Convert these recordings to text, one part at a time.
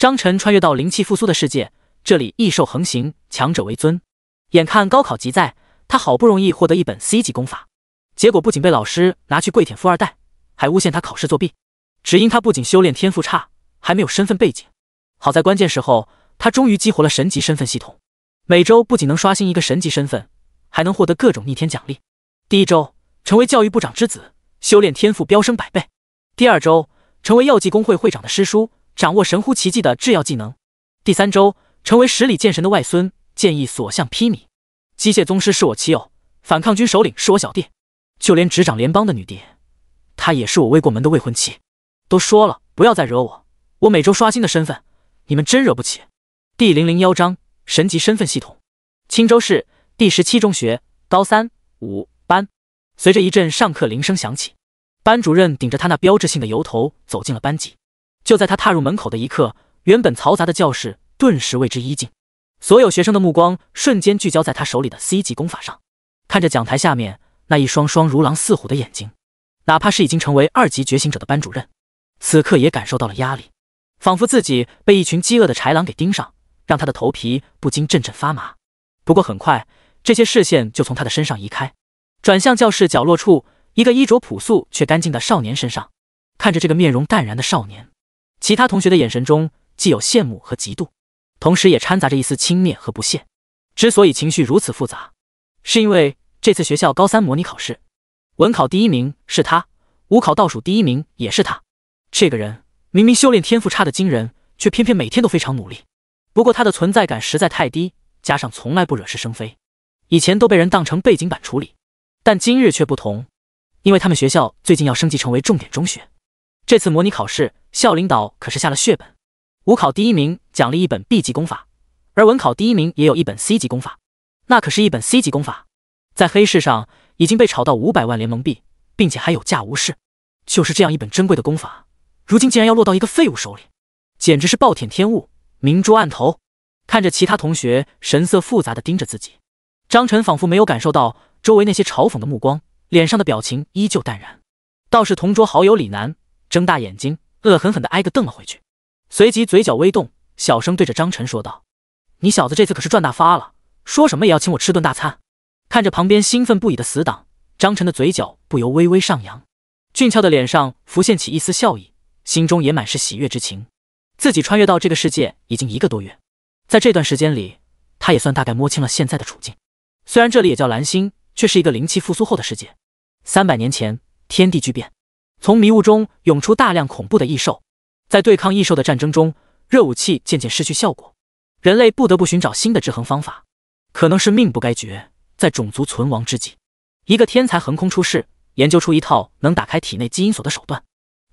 张晨穿越到灵气复苏的世界，这里异兽横行，强者为尊。眼看高考即在，他好不容易获得一本 C 级功法，结果不仅被老师拿去跪舔富二代，还诬陷他考试作弊。只因他不仅修炼天赋差，还没有身份背景。好在关键时候，他终于激活了神级身份系统，每周不仅能刷新一个神级身份，还能获得各种逆天奖励。第一周成为教育部长之子，修炼天赋飙升百倍；第二周成为药剂工会会长的师叔。掌握神乎奇迹的制药技能，第三周成为十里剑神的外孙，剑意所向披靡。机械宗师是我亲友，反抗军首领是我小弟，就连执掌联邦的女帝，她也是我未过门的未婚妻。都说了，不要再惹我，我每周刷新的身份，你们真惹不起。第零零幺章神级身份系统。青州市第十七中学高三五班，随着一阵上课铃声响起，班主任顶着他那标志性的油头走进了班级。就在他踏入门口的一刻，原本嘈杂的教室顿时为之一静，所有学生的目光瞬间聚焦在他手里的 C 级功法上。看着讲台下面那一双双如狼似虎的眼睛，哪怕是已经成为二级觉醒者的班主任，此刻也感受到了压力，仿佛自己被一群饥饿的豺狼给盯上，让他的头皮不禁阵阵发麻。不过很快，这些视线就从他的身上移开，转向教室角落处一个衣着朴素却干净的少年身上，看着这个面容淡然的少年。其他同学的眼神中既有羡慕和嫉妒，同时也掺杂着一丝轻蔑和不屑。之所以情绪如此复杂，是因为这次学校高三模拟考试，文考第一名是他，武考倒数第一名也是他。这个人明明修炼天赋差的惊人，却偏偏每天都非常努力。不过他的存在感实在太低，加上从来不惹是生非，以前都被人当成背景板处理。但今日却不同，因为他们学校最近要升级成为重点中学，这次模拟考试。校领导可是下了血本，武考第一名奖励一本 B 级功法，而文考第一名也有一本 C 级功法。那可是一本 C 级功法，在黑市上已经被炒到五百万联盟币，并且还有价无市。就是这样一本珍贵的功法，如今竟然要落到一个废物手里，简直是暴殄天物，明珠暗投。看着其他同学神色复杂的盯着自己，张晨仿佛没有感受到周围那些嘲讽的目光，脸上的表情依旧淡然。倒是同桌好友李楠睁大眼睛。恶狠狠地挨个瞪了回去，随即嘴角微动，小声对着张晨说道：“你小子这次可是赚大发了，说什么也要请我吃顿大餐。”看着旁边兴奋不已的死党，张晨的嘴角不由微微上扬，俊俏的脸上浮现起一丝笑意，心中也满是喜悦之情。自己穿越到这个世界已经一个多月，在这段时间里，他也算大概摸清了现在的处境。虽然这里也叫蓝星，却是一个灵气复苏后的世界。三百年前，天地巨变。从迷雾中涌出大量恐怖的异兽，在对抗异兽的战争中，热武器渐渐失去效果，人类不得不寻找新的制衡方法。可能是命不该绝，在种族存亡之际，一个天才横空出世，研究出一套能打开体内基因锁的手段，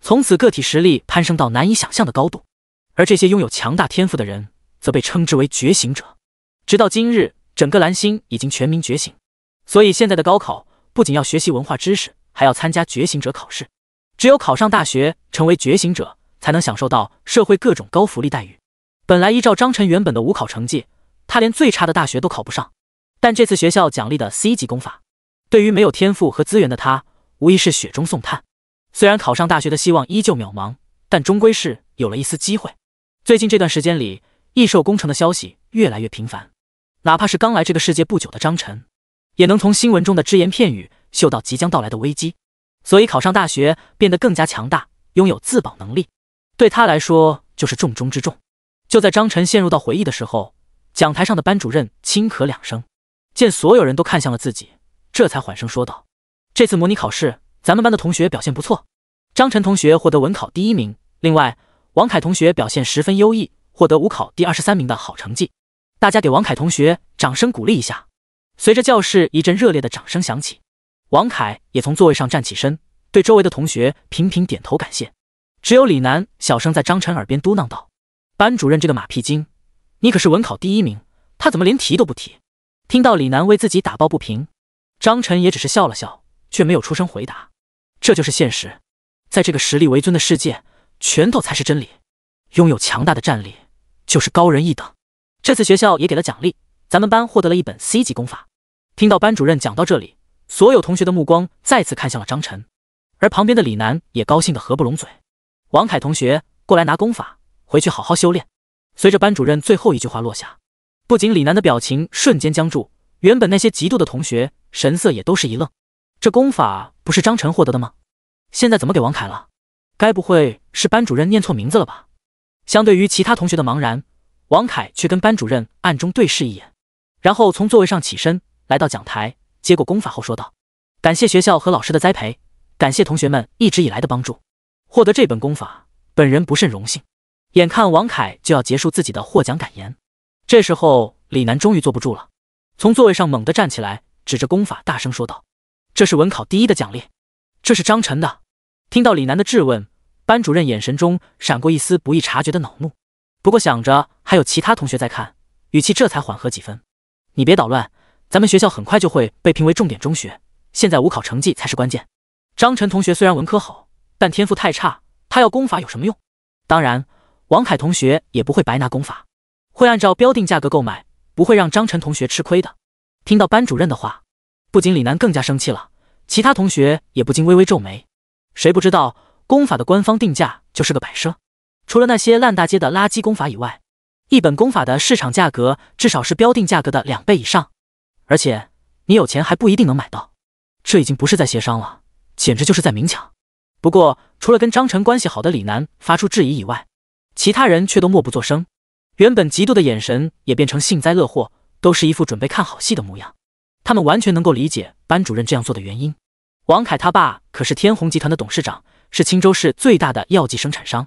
从此个体实力攀升到难以想象的高度。而这些拥有强大天赋的人，则被称之为觉醒者。直到今日，整个蓝星已经全民觉醒，所以现在的高考不仅要学习文化知识，还要参加觉醒者考试。只有考上大学，成为觉醒者，才能享受到社会各种高福利待遇。本来依照张晨原本的五考成绩，他连最差的大学都考不上。但这次学校奖励的 C 级功法，对于没有天赋和资源的他，无疑是雪中送炭。虽然考上大学的希望依旧渺茫，但终归是有了一丝机会。最近这段时间里，异兽工程的消息越来越频繁，哪怕是刚来这个世界不久的张晨，也能从新闻中的只言片语嗅到即将到来的危机。所以考上大学，变得更加强大，拥有自保能力，对他来说就是重中之重。就在张晨陷入到回忆的时候，讲台上的班主任轻咳两声，见所有人都看向了自己，这才缓声说道：“这次模拟考试，咱们班的同学表现不错，张晨同学获得文考第一名，另外王凯同学表现十分优异，获得武考第二十三名的好成绩。大家给王凯同学掌声鼓励一下。”随着教室一阵热烈的掌声响起，王凯也从座位上站起身。对周围的同学频频点头感谢，只有李楠小声在张晨耳边嘟囔道：“班主任这个马屁精，你可是文考第一名，他怎么连提都不提？”听到李楠为自己打抱不平，张晨也只是笑了笑，却没有出声回答。这就是现实，在这个实力为尊的世界，拳头才是真理。拥有强大的战力就是高人一等。这次学校也给了奖励，咱们班获得了一本 C 级功法。听到班主任讲到这里，所有同学的目光再次看向了张晨。而旁边的李楠也高兴得合不拢嘴。王凯同学，过来拿功法，回去好好修炼。随着班主任最后一句话落下，不仅李楠的表情瞬间僵住，原本那些嫉妒的同学神色也都是一愣。这功法不是张晨获得的吗？现在怎么给王凯了？该不会是班主任念错名字了吧？相对于其他同学的茫然，王凯却跟班主任暗中对视一眼，然后从座位上起身，来到讲台，接过功法后说道：“感谢学校和老师的栽培。”感谢同学们一直以来的帮助，获得这本功法，本人不甚荣幸。眼看王凯就要结束自己的获奖感言，这时候李楠终于坐不住了，从座位上猛地站起来，指着功法大声说道：“这是文考第一的奖励，这是张晨的。”听到李楠的质问，班主任眼神中闪过一丝不易察觉的恼怒，不过想着还有其他同学在看，语气这才缓和几分：“你别捣乱，咱们学校很快就会被评为重点中学，现在五考成绩才是关键。”张晨同学虽然文科好，但天赋太差，他要功法有什么用？当然，王凯同学也不会白拿功法，会按照标定价格购买，不会让张晨同学吃亏的。听到班主任的话，不仅李楠更加生气了，其他同学也不禁微微皱眉。谁不知道功法的官方定价就是个摆设？除了那些烂大街的垃圾功法以外，一本功法的市场价格至少是标定价格的两倍以上，而且你有钱还不一定能买到。这已经不是在协商了。简直就是在明抢！不过，除了跟张晨关系好的李楠发出质疑以外，其他人却都默不作声，原本嫉妒的眼神也变成幸灾乐祸，都是一副准备看好戏的模样。他们完全能够理解班主任这样做的原因。王凯他爸可是天弘集团的董事长，是青州市最大的药剂生产商，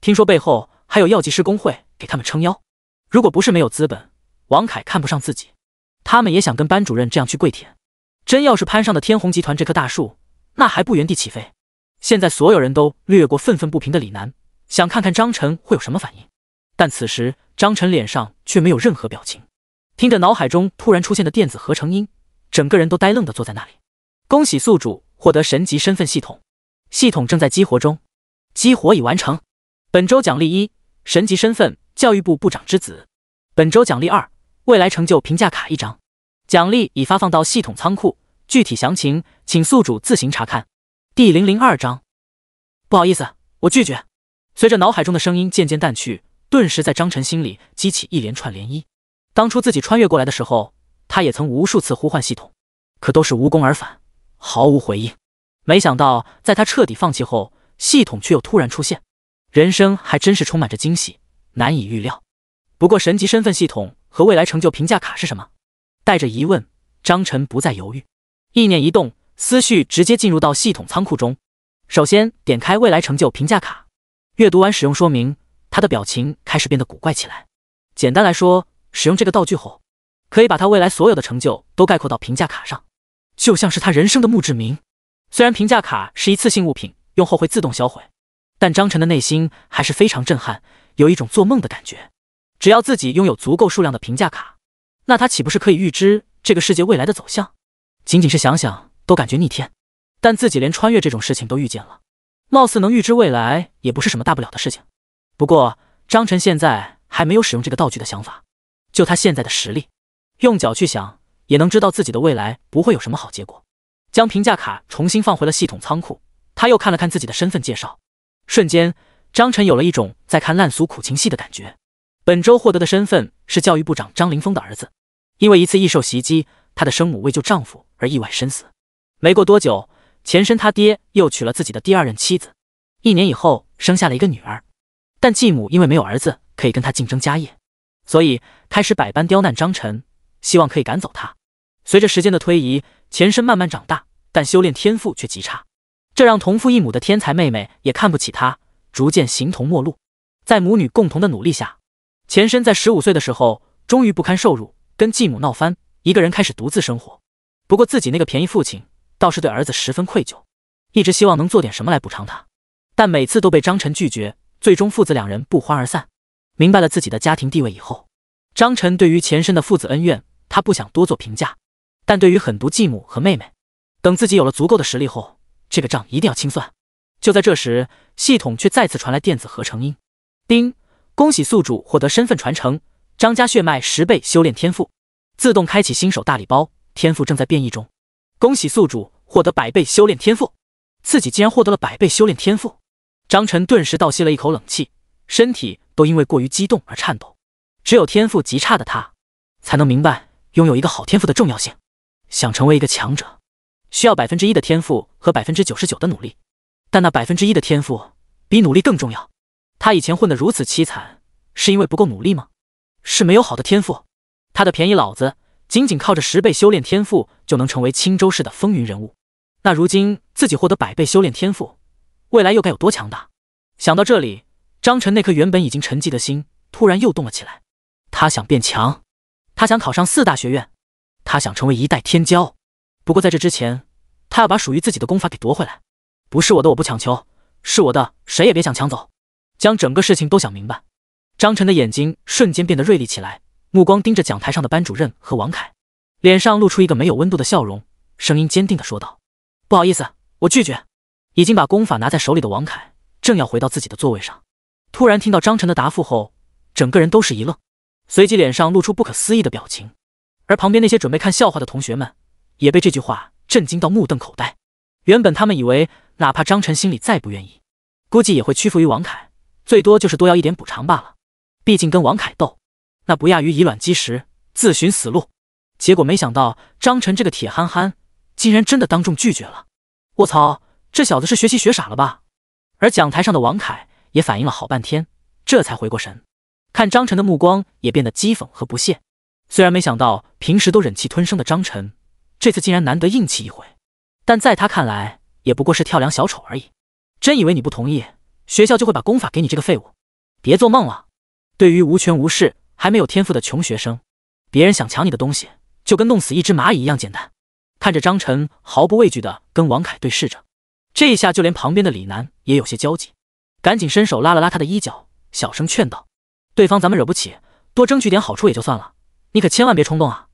听说背后还有药剂师工会给他们撑腰。如果不是没有资本，王凯看不上自己，他们也想跟班主任这样去跪舔。真要是攀上了天弘集团这棵大树，那还不原地起飞？现在所有人都略过愤愤不平的李楠，想看看张晨会有什么反应。但此时张晨脸上却没有任何表情，听着脑海中突然出现的电子合成音，整个人都呆愣的坐在那里。恭喜宿主获得神级身份系统，系统正在激活中，激活已完成。本周奖励一：神级身份，教育部部长之子。本周奖励二：未来成就评价卡一张。奖励已发放到系统仓库。具体详情请宿主自行查看。第零零二章，不好意思，我拒绝。随着脑海中的声音渐渐淡去，顿时在张晨心里激起一连串涟漪。当初自己穿越过来的时候，他也曾无数次呼唤系统，可都是无功而返，毫无回应。没想到在他彻底放弃后，系统却又突然出现。人生还真是充满着惊喜，难以预料。不过神级身份系统和未来成就评价卡是什么？带着疑问，张晨不再犹豫。意念一动，思绪直接进入到系统仓库中。首先点开未来成就评价卡，阅读完使用说明，他的表情开始变得古怪起来。简单来说，使用这个道具后，可以把他未来所有的成就都概括到评价卡上，就像是他人生的墓志铭。虽然评价卡是一次性物品，用后会自动销毁，但张晨的内心还是非常震撼，有一种做梦的感觉。只要自己拥有足够数量的评价卡，那他岂不是可以预知这个世界未来的走向？仅仅是想想都感觉逆天，但自己连穿越这种事情都遇见了，貌似能预知未来也不是什么大不了的事情。不过张晨现在还没有使用这个道具的想法，就他现在的实力，用脚去想也能知道自己的未来不会有什么好结果。将评价卡重新放回了系统仓库，他又看了看自己的身份介绍，瞬间张晨有了一种在看烂俗苦情戏的感觉。本周获得的身份是教育部长张凌峰的儿子，因为一次异兽袭击。她的生母为救丈夫而意外身死。没过多久，前身他爹又娶了自己的第二任妻子，一年以后生下了一个女儿。但继母因为没有儿子可以跟他竞争家业，所以开始百般刁难张晨，希望可以赶走他。随着时间的推移，前身慢慢长大，但修炼天赋却极差，这让同父异母的天才妹妹也看不起他，逐渐形同陌路。在母女共同的努力下，前身在十五岁的时候终于不堪受辱，跟继母闹翻。一个人开始独自生活，不过自己那个便宜父亲倒是对儿子十分愧疚，一直希望能做点什么来补偿他，但每次都被张晨拒绝，最终父子两人不欢而散。明白了自己的家庭地位以后，张晨对于前身的父子恩怨，他不想多做评价，但对于狠毒继母和妹妹，等自己有了足够的实力后，这个账一定要清算。就在这时，系统却再次传来电子合成音：“丁，恭喜宿主获得身份传承，张家血脉十倍修炼天赋。”自动开启新手大礼包，天赋正在变异中。恭喜宿主获得百倍修炼天赋！自己竟然获得了百倍修炼天赋！张晨顿时倒吸了一口冷气，身体都因为过于激动而颤抖。只有天赋极差的他，才能明白拥有一个好天赋的重要性。想成为一个强者，需要百分之一的天赋和百分之九十九的努力，但那百分之一的天赋比努力更重要。他以前混得如此凄惨，是因为不够努力吗？是没有好的天赋？他的便宜老子，仅仅靠着十倍修炼天赋就能成为青州市的风云人物。那如今自己获得百倍修炼天赋，未来又该有多强大？想到这里，张晨那颗原本已经沉寂的心突然又动了起来。他想变强，他想考上四大学院，他想成为一代天骄。不过在这之前，他要把属于自己的功法给夺回来。不是我的我不强求，是我的谁也别想抢走。将整个事情都想明白，张晨的眼睛瞬间变得锐利起来。目光盯着讲台上的班主任和王凯，脸上露出一个没有温度的笑容，声音坚定的说道：“不好意思，我拒绝。”已经把功法拿在手里的王凯正要回到自己的座位上，突然听到张晨的答复后，整个人都是一愣，随即脸上露出不可思议的表情。而旁边那些准备看笑话的同学们也被这句话震惊到目瞪口呆。原本他们以为，哪怕张晨心里再不愿意，估计也会屈服于王凯，最多就是多要一点补偿罢了。毕竟跟王凯斗。那不亚于以卵击石，自寻死路。结果没想到，张晨这个铁憨憨竟然真的当众拒绝了。卧槽，这小子是学习学傻了吧？而讲台上的王凯也反应了好半天，这才回过神，看张晨的目光也变得讥讽和不屑。虽然没想到平时都忍气吞声的张晨，这次竟然难得硬气一回，但在他看来，也不过是跳梁小丑而已。真以为你不同意，学校就会把功法给你这个废物？别做梦了。对于无权无势。还没有天赋的穷学生，别人想抢你的东西，就跟弄死一只蚂蚁一样简单。看着张晨毫不畏惧的跟王凯对视着，这一下就连旁边的李楠也有些焦急，赶紧伸手拉了拉他的衣角，小声劝道：“对方咱们惹不起，多争取点好处也就算了，你可千万别冲动啊！”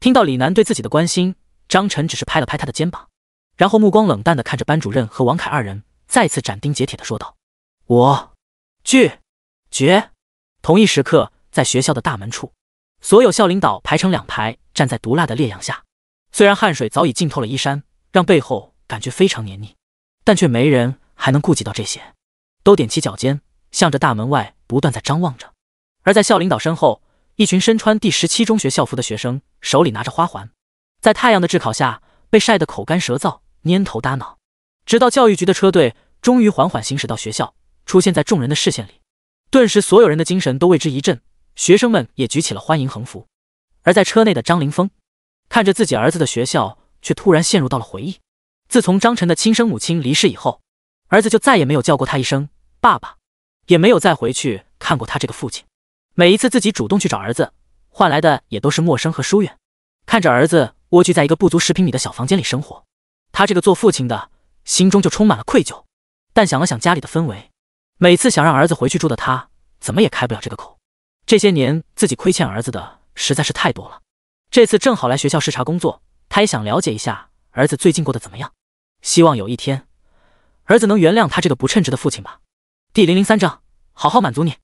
听到李楠对自己的关心，张晨只是拍了拍他的肩膀，然后目光冷淡的看着班主任和王凯二人，再次斩钉截铁的说道：“我拒绝。”同一时刻。在学校的大门处，所有校领导排成两排，站在毒辣的烈阳下。虽然汗水早已浸透了衣衫，让背后感觉非常黏腻，但却没人还能顾及到这些，都踮起脚尖，向着大门外不断在张望着。而在校领导身后，一群身穿第十七中学校服的学生，手里拿着花环，在太阳的炙烤下被晒得口干舌燥，蔫头耷脑。直到教育局的车队终于缓缓行驶到学校，出现在众人的视线里，顿时所有人的精神都为之一振。学生们也举起了欢迎横幅，而在车内的张凌峰看着自己儿子的学校，却突然陷入到了回忆。自从张晨的亲生母亲离世以后，儿子就再也没有叫过他一声爸爸，也没有再回去看过他这个父亲。每一次自己主动去找儿子，换来的也都是陌生和疏远。看着儿子蜗居在一个不足十平米的小房间里生活，他这个做父亲的心中就充满了愧疚。但想了想家里的氛围，每次想让儿子回去住的他，怎么也开不了这个口。这些年自己亏欠儿子的实在是太多了，这次正好来学校视察工作，他也想了解一下儿子最近过得怎么样。希望有一天，儿子能原谅他这个不称职的父亲吧。第零零三章，好好满足你。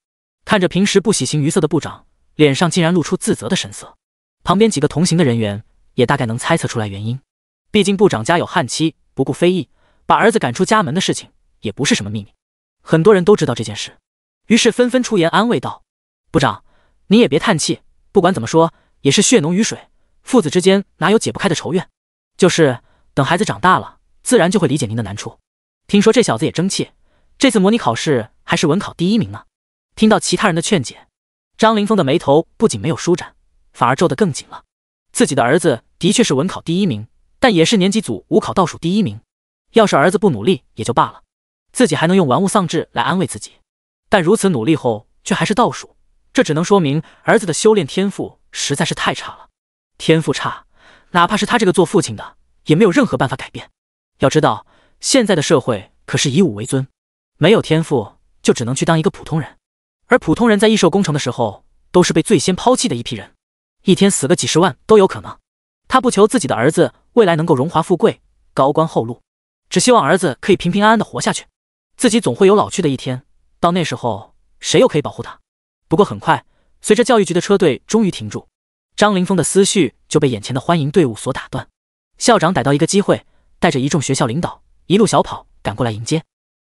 看着平时不喜形于色的部长，脸上竟然露出自责的神色。旁边几个同行的人员也大概能猜测出来原因，毕竟部长家有悍妻，不顾非议把儿子赶出家门的事情也不是什么秘密，很多人都知道这件事，于是纷纷出言安慰道。部长，您也别叹气。不管怎么说，也是血浓于水，父子之间哪有解不开的仇怨？就是等孩子长大了，自然就会理解您的难处。听说这小子也争气，这次模拟考试还是文考第一名呢。听到其他人的劝解，张凌峰的眉头不仅没有舒展，反而皱得更紧了。自己的儿子的确是文考第一名，但也是年级组五考倒数第一名。要是儿子不努力也就罢了，自己还能用玩物丧志来安慰自己。但如此努力后，却还是倒数。这只能说明儿子的修炼天赋实在是太差了。天赋差，哪怕是他这个做父亲的也没有任何办法改变。要知道，现在的社会可是以武为尊，没有天赋就只能去当一个普通人。而普通人在异兽攻城的时候，都是被最先抛弃的一批人，一天死个几十万都有可能。他不求自己的儿子未来能够荣华富贵、高官厚禄，只希望儿子可以平平安安的活下去。自己总会有老去的一天，到那时候谁又可以保护他？不过很快，随着教育局的车队终于停住，张凌峰的思绪就被眼前的欢迎队伍所打断。校长逮到一个机会，带着一众学校领导一路小跑赶过来迎接，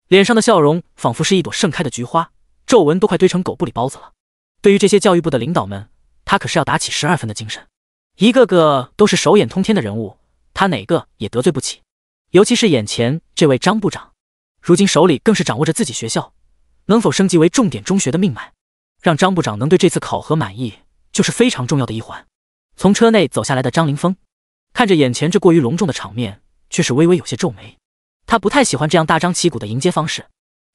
脸上的笑容仿佛是一朵盛开的菊花，皱纹都快堆成狗不理包子了。对于这些教育部的领导们，他可是要打起十二分的精神，一个个都是手眼通天的人物，他哪个也得罪不起。尤其是眼前这位张部长，如今手里更是掌握着自己学校能否升级为重点中学的命脉。让张部长能对这次考核满意，就是非常重要的一环。从车内走下来的张凌峰，看着眼前这过于隆重的场面，却是微微有些皱眉。他不太喜欢这样大张旗鼓的迎接方式，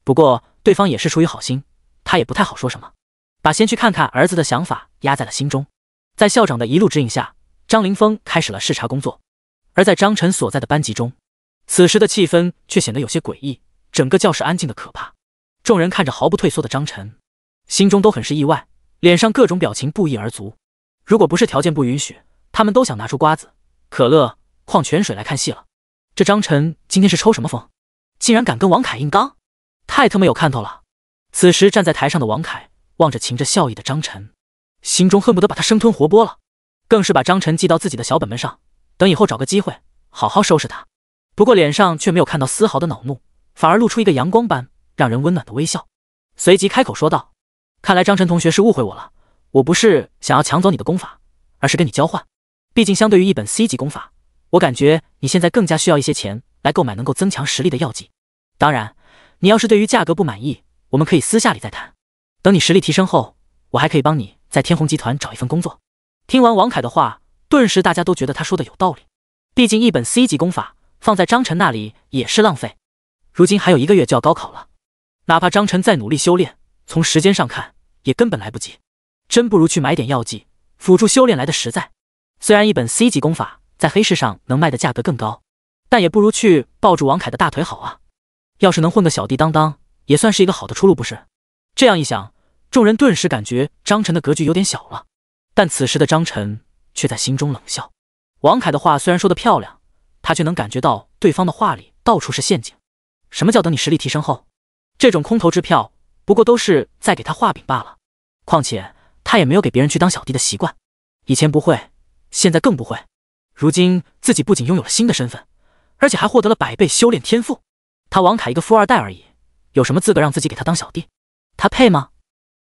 不过对方也是出于好心，他也不太好说什么，把先去看看儿子的想法压在了心中。在校长的一路指引下，张凌峰开始了视察工作。而在张晨所在的班级中，此时的气氛却显得有些诡异，整个教室安静的可怕。众人看着毫不退缩的张晨。心中都很是意外，脸上各种表情不一而足。如果不是条件不允许，他们都想拿出瓜子、可乐、矿泉水来看戏了。这张晨今天是抽什么风，竟然敢跟王凯硬刚，太他妈有看头了！此时站在台上的王凯望着噙着笑意的张晨，心中恨不得把他生吞活剥了，更是把张晨记到自己的小本本上，等以后找个机会好好收拾他。不过脸上却没有看到丝毫的恼怒，反而露出一个阳光般让人温暖的微笑，随即开口说道。看来张晨同学是误会我了，我不是想要抢走你的功法，而是跟你交换。毕竟相对于一本 C 级功法，我感觉你现在更加需要一些钱来购买能够增强实力的药剂。当然，你要是对于价格不满意，我们可以私下里再谈。等你实力提升后，我还可以帮你在天虹集团找一份工作。听完王凯的话，顿时大家都觉得他说的有道理。毕竟一本 C 级功法放在张晨那里也是浪费。如今还有一个月就要高考了，哪怕张晨再努力修炼。从时间上看，也根本来不及，真不如去买点药剂辅助修炼来的实在。虽然一本 C 级功法在黑市上能卖的价格更高，但也不如去抱住王凯的大腿好啊！要是能混个小弟当当，也算是一个好的出路，不是？这样一想，众人顿时感觉张晨的格局有点小了。但此时的张晨却在心中冷笑：王凯的话虽然说的漂亮，他却能感觉到对方的话里到处是陷阱。什么叫等你实力提升后？这种空头支票！不过都是在给他画饼罢了，况且他也没有给别人去当小弟的习惯，以前不会，现在更不会。如今自己不仅拥有了新的身份，而且还获得了百倍修炼天赋。他王凯一个富二代而已，有什么资格让自己给他当小弟？他配吗？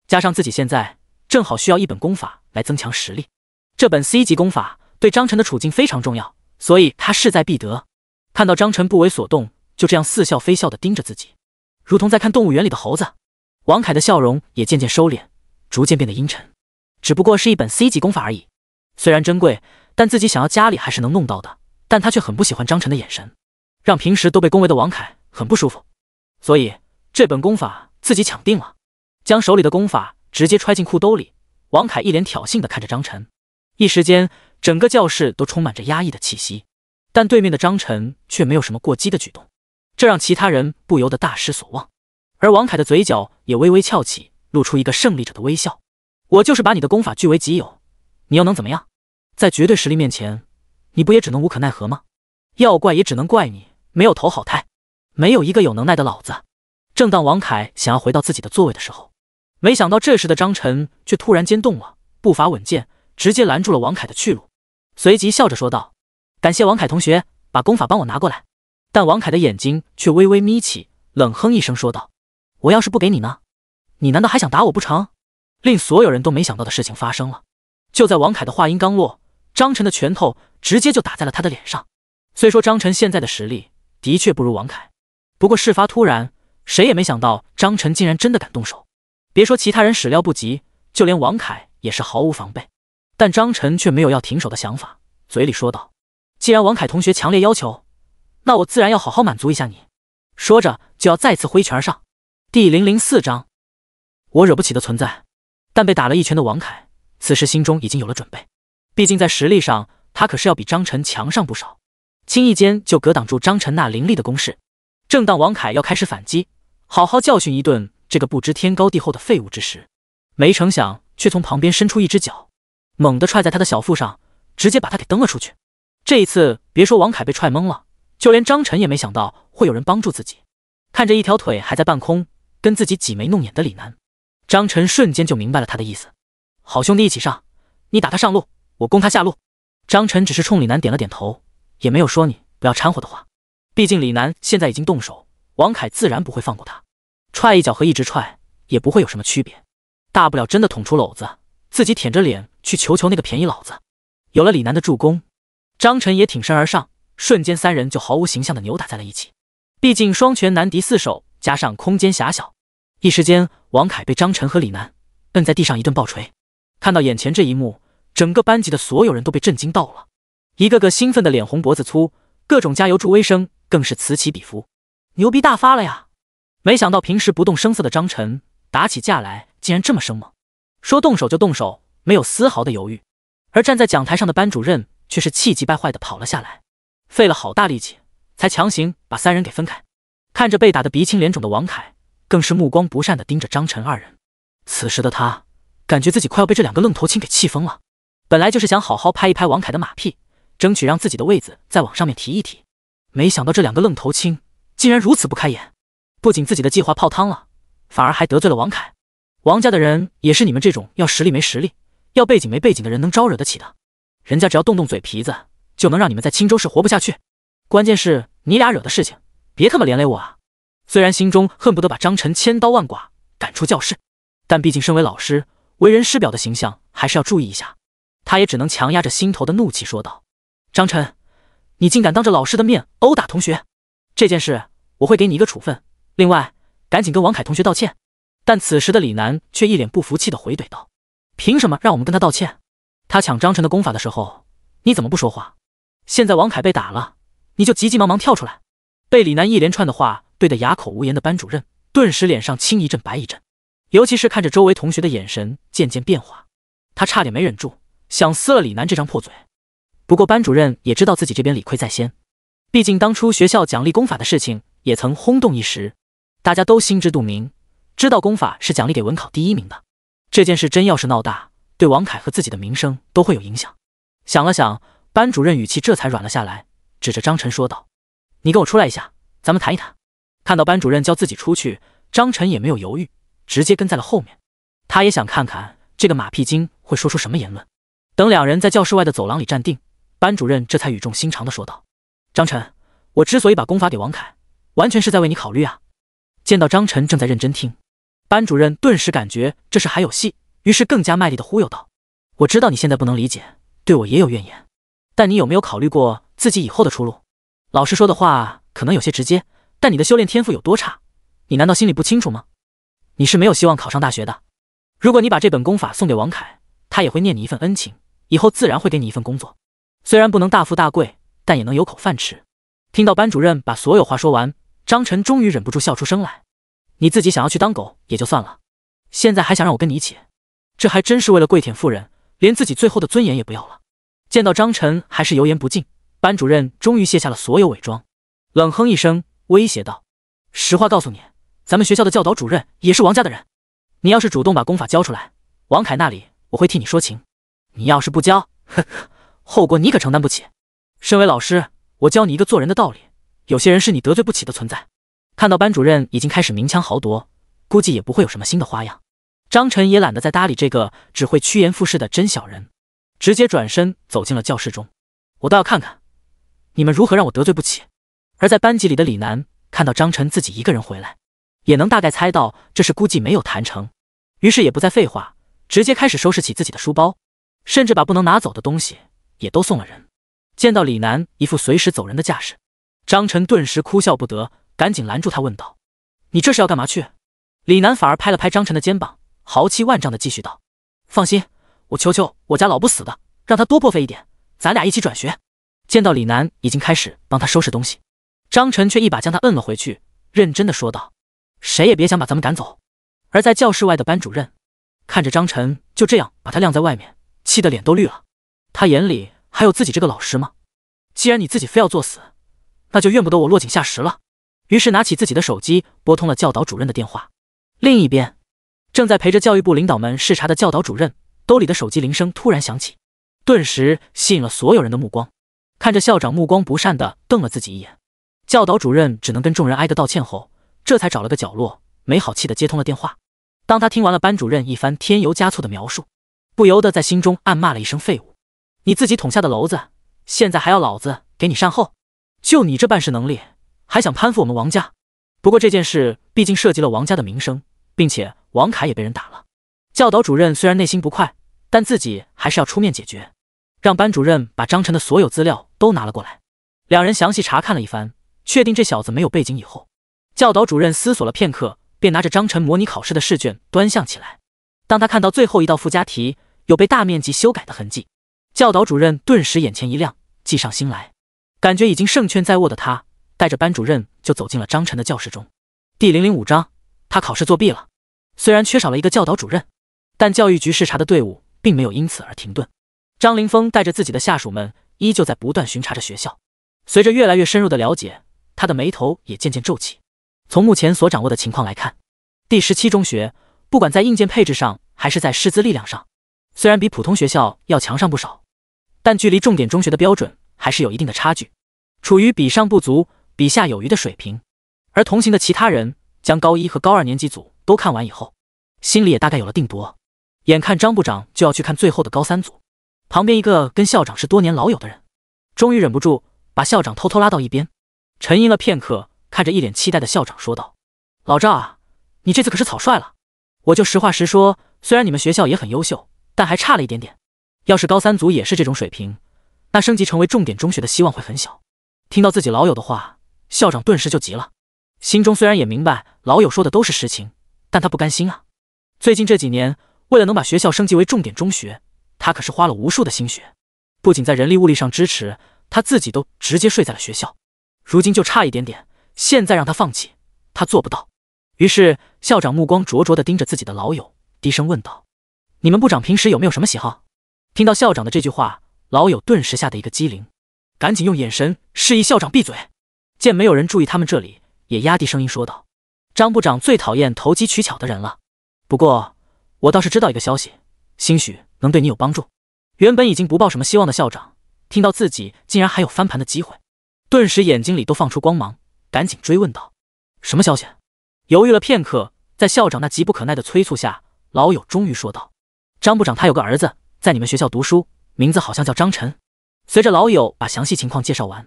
加上自己现在正好需要一本功法来增强实力，这本 C 级功法对张晨的处境非常重要，所以他势在必得。看到张晨不为所动，就这样似笑非笑地盯着自己，如同在看动物园里的猴子。王凯的笑容也渐渐收敛，逐渐变得阴沉。只不过是一本 C 级功法而已，虽然珍贵，但自己想要家里还是能弄到的。但他却很不喜欢张晨的眼神，让平时都被恭维的王凯很不舒服。所以这本功法自己抢定了，将手里的功法直接揣进裤兜里。王凯一脸挑衅的看着张晨，一时间整个教室都充满着压抑的气息。但对面的张晨却没有什么过激的举动，这让其他人不由得大失所望。而王凯的嘴角也微微翘起，露出一个胜利者的微笑。我就是把你的功法据为己有，你又能怎么样？在绝对实力面前，你不也只能无可奈何吗？要怪也只能怪你没有投好胎，没有一个有能耐的老子。正当王凯想要回到自己的座位的时候，没想到这时的张晨却突然间动了，步伐稳健，直接拦住了王凯的去路，随即笑着说道：“感谢王凯同学，把功法帮我拿过来。”但王凯的眼睛却微微眯起，冷哼一声说道。我要是不给你呢？你难道还想打我不成？令所有人都没想到的事情发生了。就在王凯的话音刚落，张晨的拳头直接就打在了他的脸上。虽说张晨现在的实力的确不如王凯，不过事发突然，谁也没想到张晨竟然真的敢动手。别说其他人始料不及，就连王凯也是毫无防备。但张晨却没有要停手的想法，嘴里说道：“既然王凯同学强烈要求，那我自然要好好满足一下你。”说着就要再次挥拳而上。第零零四章，我惹不起的存在。但被打了一拳的王凯，此时心中已经有了准备。毕竟在实力上，他可是要比张晨强上不少，轻易间就格挡住张晨那凌厉的攻势。正当王凯要开始反击，好好教训一顿这个不知天高地厚的废物之时，没成想却从旁边伸出一只脚，猛地踹在他的小腹上，直接把他给蹬了出去。这一次，别说王凯被踹懵了，就连张晨也没想到会有人帮助自己。看着一条腿还在半空。跟自己挤眉弄眼的李楠。张晨瞬间就明白了他的意思。好兄弟，一起上！你打他上路，我攻他下路。张晨只是冲李楠点了点头，也没有说你不要掺和的话。毕竟李楠现在已经动手，王凯自然不会放过他，踹一脚和一直踹也不会有什么区别。大不了真的捅出篓子，自己舔着脸去求求那个便宜老子。有了李楠的助攻，张晨也挺身而上，瞬间三人就毫无形象的扭打在了一起。毕竟双拳难敌四手。加上空间狭小，一时间，王凯被张晨和李楠摁在地上一顿暴捶。看到眼前这一幕，整个班级的所有人都被震惊到了，一个个兴奋的脸红脖子粗，各种加油助威声更是此起彼伏。牛逼大发了呀！没想到平时不动声色的张晨，打起架来竟然这么生猛，说动手就动手，没有丝毫的犹豫。而站在讲台上的班主任却是气急败坏的跑了下来，费了好大力气，才强行把三人给分开。看着被打得鼻青脸肿的王凯，更是目光不善地盯着张晨二人。此时的他感觉自己快要被这两个愣头青给气疯了。本来就是想好好拍一拍王凯的马屁，争取让自己的位子再往上面提一提，没想到这两个愣头青竟然如此不开眼，不仅自己的计划泡汤了，反而还得罪了王凯。王家的人也是你们这种要实力没实力、要背景没背景的人能招惹得起的？人家只要动动嘴皮子，就能让你们在青州市活不下去。关键是，你俩惹的事情。别他妈连累我啊！虽然心中恨不得把张晨千刀万剐，赶出教室，但毕竟身为老师，为人师表的形象还是要注意一下。他也只能强压着心头的怒气说道：“张晨，你竟敢当着老师的面殴打同学，这件事我会给你一个处分。另外，赶紧跟王凯同学道歉。”但此时的李楠却一脸不服气的回怼道：“凭什么让我们跟他道歉？他抢张晨的功法的时候，你怎么不说话？现在王凯被打了，你就急急忙忙跳出来？”被李楠一连串的话怼得哑口无言的班主任，顿时脸上青一阵白一阵，尤其是看着周围同学的眼神渐渐变化，他差点没忍住，想撕了李楠这张破嘴。不过班主任也知道自己这边理亏在先，毕竟当初学校奖励功法的事情也曾轰动一时，大家都心知肚明，知道功法是奖励给文考第一名的。这件事真要是闹大，对王凯和自己的名声都会有影响。想了想，班主任语气这才软了下来，指着张晨说道。你跟我出来一下，咱们谈一谈。看到班主任叫自己出去，张晨也没有犹豫，直接跟在了后面。他也想看看这个马屁精会说出什么言论。等两人在教室外的走廊里站定，班主任这才语重心长的说道：“张晨，我之所以把功法给王凯，完全是在为你考虑啊。”见到张晨正在认真听，班主任顿时感觉这事还有戏，于是更加卖力的忽悠道：“我知道你现在不能理解，对我也有怨言，但你有没有考虑过自己以后的出路？”老师说的话可能有些直接，但你的修炼天赋有多差，你难道心里不清楚吗？你是没有希望考上大学的。如果你把这本功法送给王凯，他也会念你一份恩情，以后自然会给你一份工作。虽然不能大富大贵，但也能有口饭吃。听到班主任把所有话说完，张晨终于忍不住笑出声来。你自己想要去当狗也就算了，现在还想让我跟你一起，这还真是为了跪舔富人，连自己最后的尊严也不要了。见到张晨还是油盐不进。班主任终于卸下了所有伪装，冷哼一声，威胁道：“实话告诉你，咱们学校的教导主任也是王家的人。你要是主动把功法交出来，王凯那里我会替你说情。你要是不交，呵呵，后果你可承担不起。身为老师，我教你一个做人的道理：有些人是你得罪不起的存在。”看到班主任已经开始明枪豪夺，估计也不会有什么新的花样。张晨也懒得再搭理这个只会趋炎附势的真小人，直接转身走进了教室中。我倒要看看。你们如何让我得罪不起？而在班级里的李楠看到张晨自己一个人回来，也能大概猜到这是估计没有谈成，于是也不再废话，直接开始收拾起自己的书包，甚至把不能拿走的东西也都送了人。见到李楠一副随时走人的架势，张晨顿时哭笑不得，赶紧拦住他问道：“你这是要干嘛去？”李楠反而拍了拍张晨的肩膀，豪气万丈的继续道：“放心，我求求我家老不死的，让他多破费一点，咱俩一起转学。”见到李楠已经开始帮他收拾东西，张晨却一把将他摁了回去，认真的说道：“谁也别想把咱们赶走。”而在教室外的班主任看着张晨就这样把他晾在外面，气得脸都绿了。他眼里还有自己这个老师吗？既然你自己非要作死，那就怨不得我落井下石了。于是拿起自己的手机，拨通了教导主任的电话。另一边，正在陪着教育部领导们视察的教导主任，兜里的手机铃声突然响起，顿时吸引了所有人的目光。看着校长目光不善的瞪了自己一眼，教导主任只能跟众人挨个道歉后，这才找了个角落，没好气的接通了电话。当他听完了班主任一番添油加醋的描述，不由得在心中暗骂了一声：“废物！你自己捅下的娄子，现在还要老子给你善后？就你这办事能力，还想攀附我们王家？”不过这件事毕竟涉及了王家的名声，并且王凯也被人打了。教导主任虽然内心不快，但自己还是要出面解决，让班主任把张晨的所有资料。都拿了过来，两人详细查看了一番，确定这小子没有背景以后，教导主任思索了片刻，便拿着张晨模拟考试的试卷端详起来。当他看到最后一道附加题有被大面积修改的痕迹，教导主任顿时眼前一亮，计上心来，感觉已经胜券在握的他，带着班主任就走进了张晨的教室中。第零零五章，他考试作弊了。虽然缺少了一个教导主任，但教育局视察的队伍并没有因此而停顿。张凌峰带着自己的下属们。依旧在不断巡查着学校，随着越来越深入的了解，他的眉头也渐渐皱起。从目前所掌握的情况来看，第十七中学不管在硬件配置上，还是在师资力量上，虽然比普通学校要强上不少，但距离重点中学的标准还是有一定的差距，处于比上不足，比下有余的水平。而同行的其他人将高一和高二年级组都看完以后，心里也大概有了定夺。眼看张部长就要去看最后的高三组。旁边一个跟校长是多年老友的人，终于忍不住把校长偷偷拉到一边，沉吟了片刻，看着一脸期待的校长说道：“老赵啊，你这次可是草率了。我就实话实说，虽然你们学校也很优秀，但还差了一点点。要是高三组也是这种水平，那升级成为重点中学的希望会很小。”听到自己老友的话，校长顿时就急了，心中虽然也明白老友说的都是实情，但他不甘心啊。最近这几年，为了能把学校升级为重点中学，他可是花了无数的心血，不仅在人力物力上支持，他自己都直接睡在了学校。如今就差一点点，现在让他放弃，他做不到。于是校长目光灼灼的盯着自己的老友，低声问道：“你们部长平时有没有什么喜好？”听到校长的这句话，老友顿时吓得一个机灵，赶紧用眼神示意校长闭嘴。见没有人注意他们这里，也压低声音说道：“张部长最讨厌投机取巧的人了。不过我倒是知道一个消息，兴许……”能对你有帮助。原本已经不抱什么希望的校长，听到自己竟然还有翻盘的机会，顿时眼睛里都放出光芒，赶紧追问道：“什么消息？”犹豫了片刻，在校长那急不可耐的催促下，老友终于说道：“张部长他有个儿子在你们学校读书，名字好像叫张晨。”随着老友把详细情况介绍完，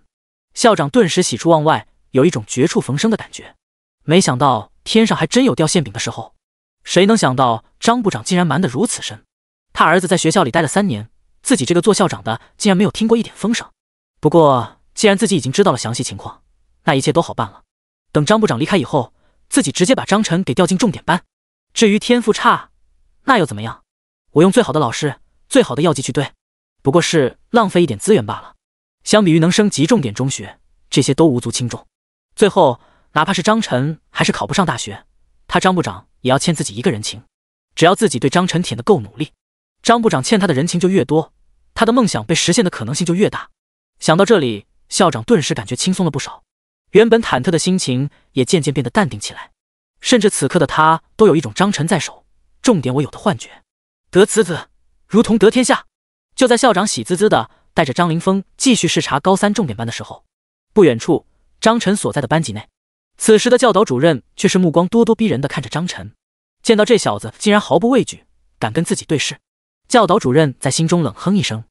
校长顿时喜出望外，有一种绝处逢生的感觉。没想到天上还真有掉馅饼的时候，谁能想到张部长竟然瞒得如此深？他儿子在学校里待了三年，自己这个做校长的竟然没有听过一点风声。不过，既然自己已经知道了详细情况，那一切都好办了。等张部长离开以后，自己直接把张晨给调进重点班。至于天赋差，那又怎么样？我用最好的老师、最好的药剂去对，不过是浪费一点资源罢了。相比于能升级重点中学，这些都无足轻重。最后，哪怕是张晨还是考不上大学，他张部长也要欠自己一个人情。只要自己对张晨舔得够努力。张部长欠他的人情就越多，他的梦想被实现的可能性就越大。想到这里，校长顿时感觉轻松了不少，原本忐忑的心情也渐渐变得淡定起来，甚至此刻的他都有一种张晨在手，重点我有的幻觉。得此子，如同得天下。就在校长喜滋滋的带着张凌峰继续视察高三重点班的时候，不远处张晨所在的班级内，此时的教导主任却是目光咄咄逼人的看着张晨，见到这小子竟然毫不畏惧，敢跟自己对视。教导主任在心中冷哼一声，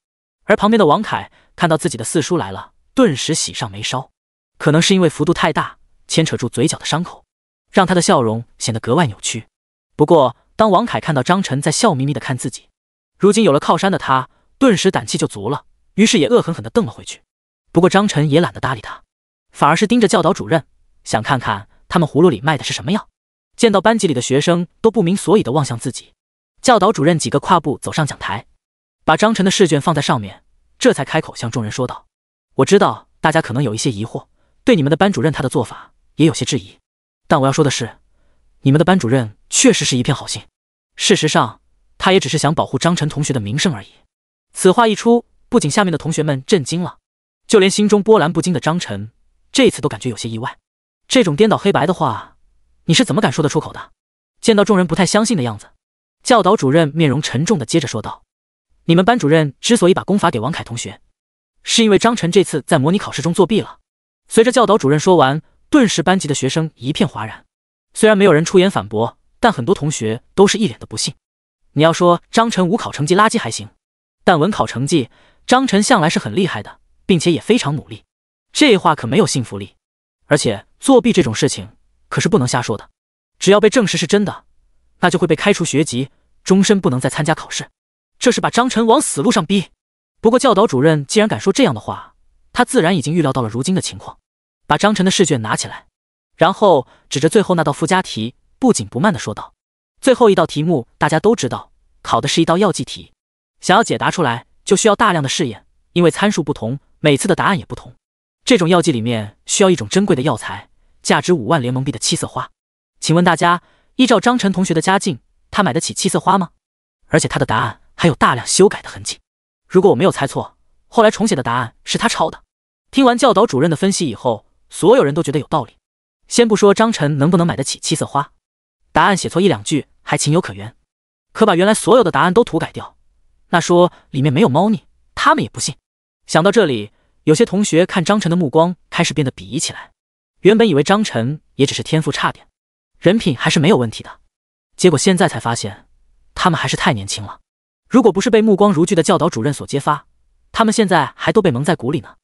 而旁边的王凯看到自己的四叔来了，顿时喜上眉梢。可能是因为幅度太大，牵扯住嘴角的伤口，让他的笑容显得格外扭曲。不过，当王凯看到张晨在笑眯眯的看自己，如今有了靠山的他，顿时胆气就足了，于是也恶狠狠的瞪了回去。不过，张晨也懒得搭理他，反而是盯着教导主任，想看看他们葫芦里卖的是什么药。见到班级里的学生都不明所以的望向自己。教导主任几个跨步走上讲台，把张晨的试卷放在上面，这才开口向众人说道：“我知道大家可能有一些疑惑，对你们的班主任他的做法也有些质疑。但我要说的是，你们的班主任确实是一片好心。事实上，他也只是想保护张晨同学的名声而已。”此话一出，不仅下面的同学们震惊了，就连心中波澜不惊的张晨这次都感觉有些意外。这种颠倒黑白的话，你是怎么敢说得出口的？见到众人不太相信的样子。教导主任面容沉重的接着说道：“你们班主任之所以把功法给王凯同学，是因为张晨这次在模拟考试中作弊了。”随着教导主任说完，顿时班级的学生一片哗然。虽然没有人出言反驳，但很多同学都是一脸的不信。你要说张晨武考成绩垃圾还行，但文考成绩张晨向来是很厉害的，并且也非常努力。这话可没有信服力，而且作弊这种事情可是不能瞎说的，只要被证实是真的。那就会被开除学籍，终身不能再参加考试。这是把张晨往死路上逼。不过教导主任既然敢说这样的话，他自然已经预料到了如今的情况。把张晨的试卷拿起来，然后指着最后那道附加题，不紧不慢地说道：“最后一道题目，大家都知道，考的是一道药剂题。想要解答出来，就需要大量的试验，因为参数不同，每次的答案也不同。这种药剂里面需要一种珍贵的药材，价值五万联盟币的七色花。请问大家？”依照张晨同学的家境，他买得起七色花吗？而且他的答案还有大量修改的痕迹。如果我没有猜错，后来重写的答案是他抄的。听完教导主任的分析以后，所有人都觉得有道理。先不说张晨能不能买得起七色花，答案写错一两句还情有可原，可把原来所有的答案都涂改掉，那说里面没有猫腻，他们也不信。想到这里，有些同学看张晨的目光开始变得鄙夷起来。原本以为张晨也只是天赋差点。人品还是没有问题的，结果现在才发现，他们还是太年轻了。如果不是被目光如炬的教导主任所揭发，他们现在还都被蒙在鼓里呢。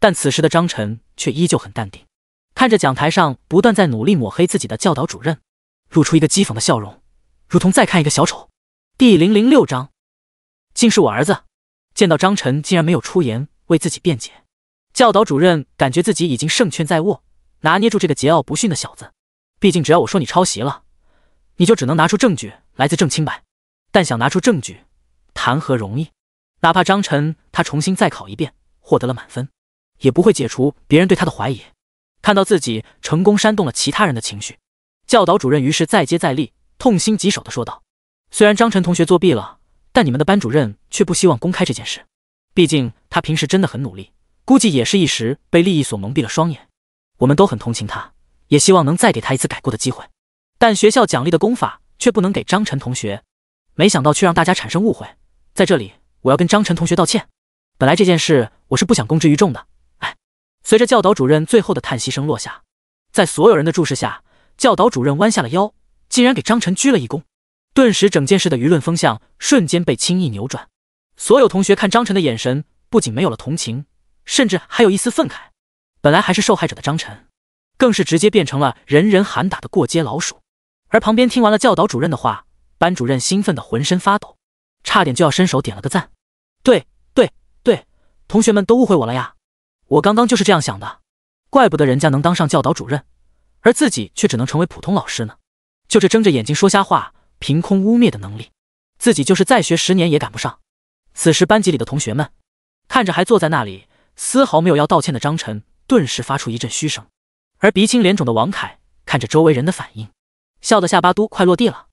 但此时的张晨却依旧很淡定，看着讲台上不断在努力抹黑自己的教导主任，露出一个讥讽的笑容，如同在看一个小丑。第零零六章，竟是我儿子！见到张晨竟然没有出言为自己辩解，教导主任感觉自己已经胜券在握，拿捏住这个桀骜不驯的小子。毕竟，只要我说你抄袭了，你就只能拿出证据来自证清白。但想拿出证据，谈何容易？哪怕张晨他重新再考一遍，获得了满分，也不会解除别人对他的怀疑。看到自己成功煽动了其他人的情绪，教导主任于是再接再厉，痛心疾首的说道：“虽然张晨同学作弊了，但你们的班主任却不希望公开这件事。毕竟他平时真的很努力，估计也是一时被利益所蒙蔽了双眼。我们都很同情他。”也希望能再给他一次改过的机会，但学校奖励的功法却不能给张晨同学。没想到却让大家产生误会，在这里我要跟张晨同学道歉。本来这件事我是不想公之于众的。哎，随着教导主任最后的叹息声落下，在所有人的注视下，教导主任弯下了腰，竟然给张晨鞠了一躬。顿时，整件事的舆论风向瞬间被轻易扭转。所有同学看张晨的眼神不仅没有了同情，甚至还有一丝愤慨。本来还是受害者的张晨。更是直接变成了人人喊打的过街老鼠。而旁边听完了教导主任的话，班主任兴奋的浑身发抖，差点就要伸手点了个赞。对对对，同学们都误会我了呀！我刚刚就是这样想的，怪不得人家能当上教导主任，而自己却只能成为普通老师呢。就这睁着眼睛说瞎话、凭空污蔑的能力，自己就是再学十年也赶不上。此时，班级里的同学们看着还坐在那里丝毫没有要道歉的张晨，顿时发出一阵嘘声。而鼻青脸肿的王凯看着周围人的反应，笑得下巴都快落地了。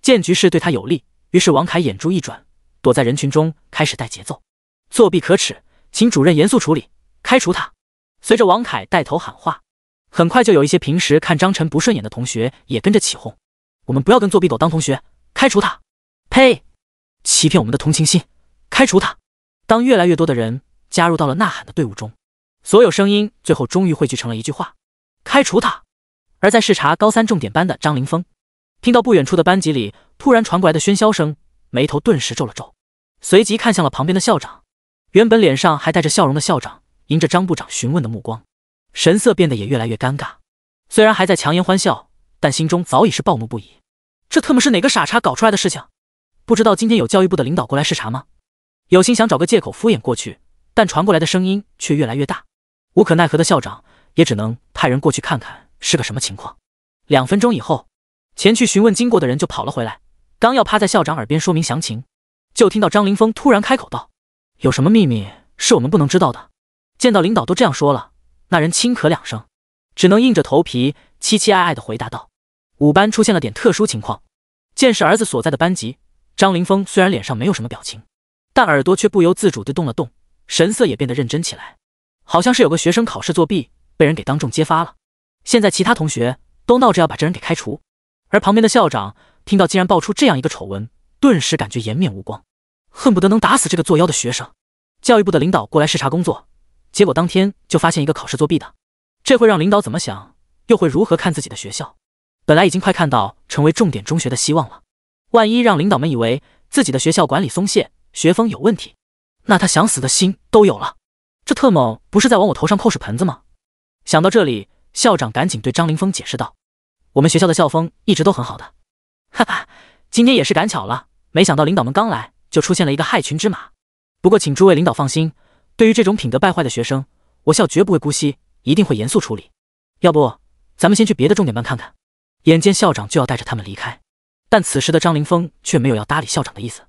见局势对他有利，于是王凯眼珠一转，躲在人群中开始带节奏：“作弊可耻，请主任严肃处理，开除他！”随着王凯带头喊话，很快就有一些平时看张晨不顺眼的同学也跟着起哄：“我们不要跟作弊狗当同学，开除他！”“呸，欺骗我们的同情心，开除他！”当越来越多的人加入到了呐喊的队伍中，所有声音最后终于汇聚成了一句话。开除他！而在视察高三重点班的张凌峰，听到不远处的班级里突然传过来的喧嚣声，眉头顿时皱了皱，随即看向了旁边的校长。原本脸上还带着笑容的校长，迎着张部长询问的目光，神色变得也越来越尴尬。虽然还在强颜欢笑，但心中早已是暴怒不已。这特么是哪个傻叉搞出来的事情？不知道今天有教育部的领导过来视察吗？有心想找个借口敷衍过去，但传过来的声音却越来越大。无可奈何的校长。也只能派人过去看看是个什么情况。两分钟以后，前去询问经过的人就跑了回来，刚要趴在校长耳边说明详情，就听到张凌峰突然开口道：“有什么秘密是我们不能知道的？”见到领导都这样说了，那人轻咳两声，只能硬着头皮，凄凄哀哀地回答道：“五班出现了点特殊情况。”见是儿子所在的班级，张凌峰虽然脸上没有什么表情，但耳朵却不由自主地动了动，神色也变得认真起来，好像是有个学生考试作弊。被人给当众揭发了，现在其他同学都闹着要把这人给开除，而旁边的校长听到竟然爆出这样一个丑闻，顿时感觉颜面无光，恨不得能打死这个作妖的学生。教育部的领导过来视察工作，结果当天就发现一个考试作弊的，这会让领导怎么想？又会如何看自己的学校？本来已经快看到成为重点中学的希望了，万一让领导们以为自己的学校管理松懈，学风有问题，那他想死的心都有了。这特么不是在往我头上扣屎盆子吗？想到这里，校长赶紧对张凌峰解释道：“我们学校的校风一直都很好的，哈哈，今天也是赶巧了，没想到领导们刚来就出现了一个害群之马。不过，请诸位领导放心，对于这种品德败坏的学生，我校绝不会姑息，一定会严肃处理。要不，咱们先去别的重点班看看？”眼见校长就要带着他们离开，但此时的张凌峰却没有要搭理校长的意思。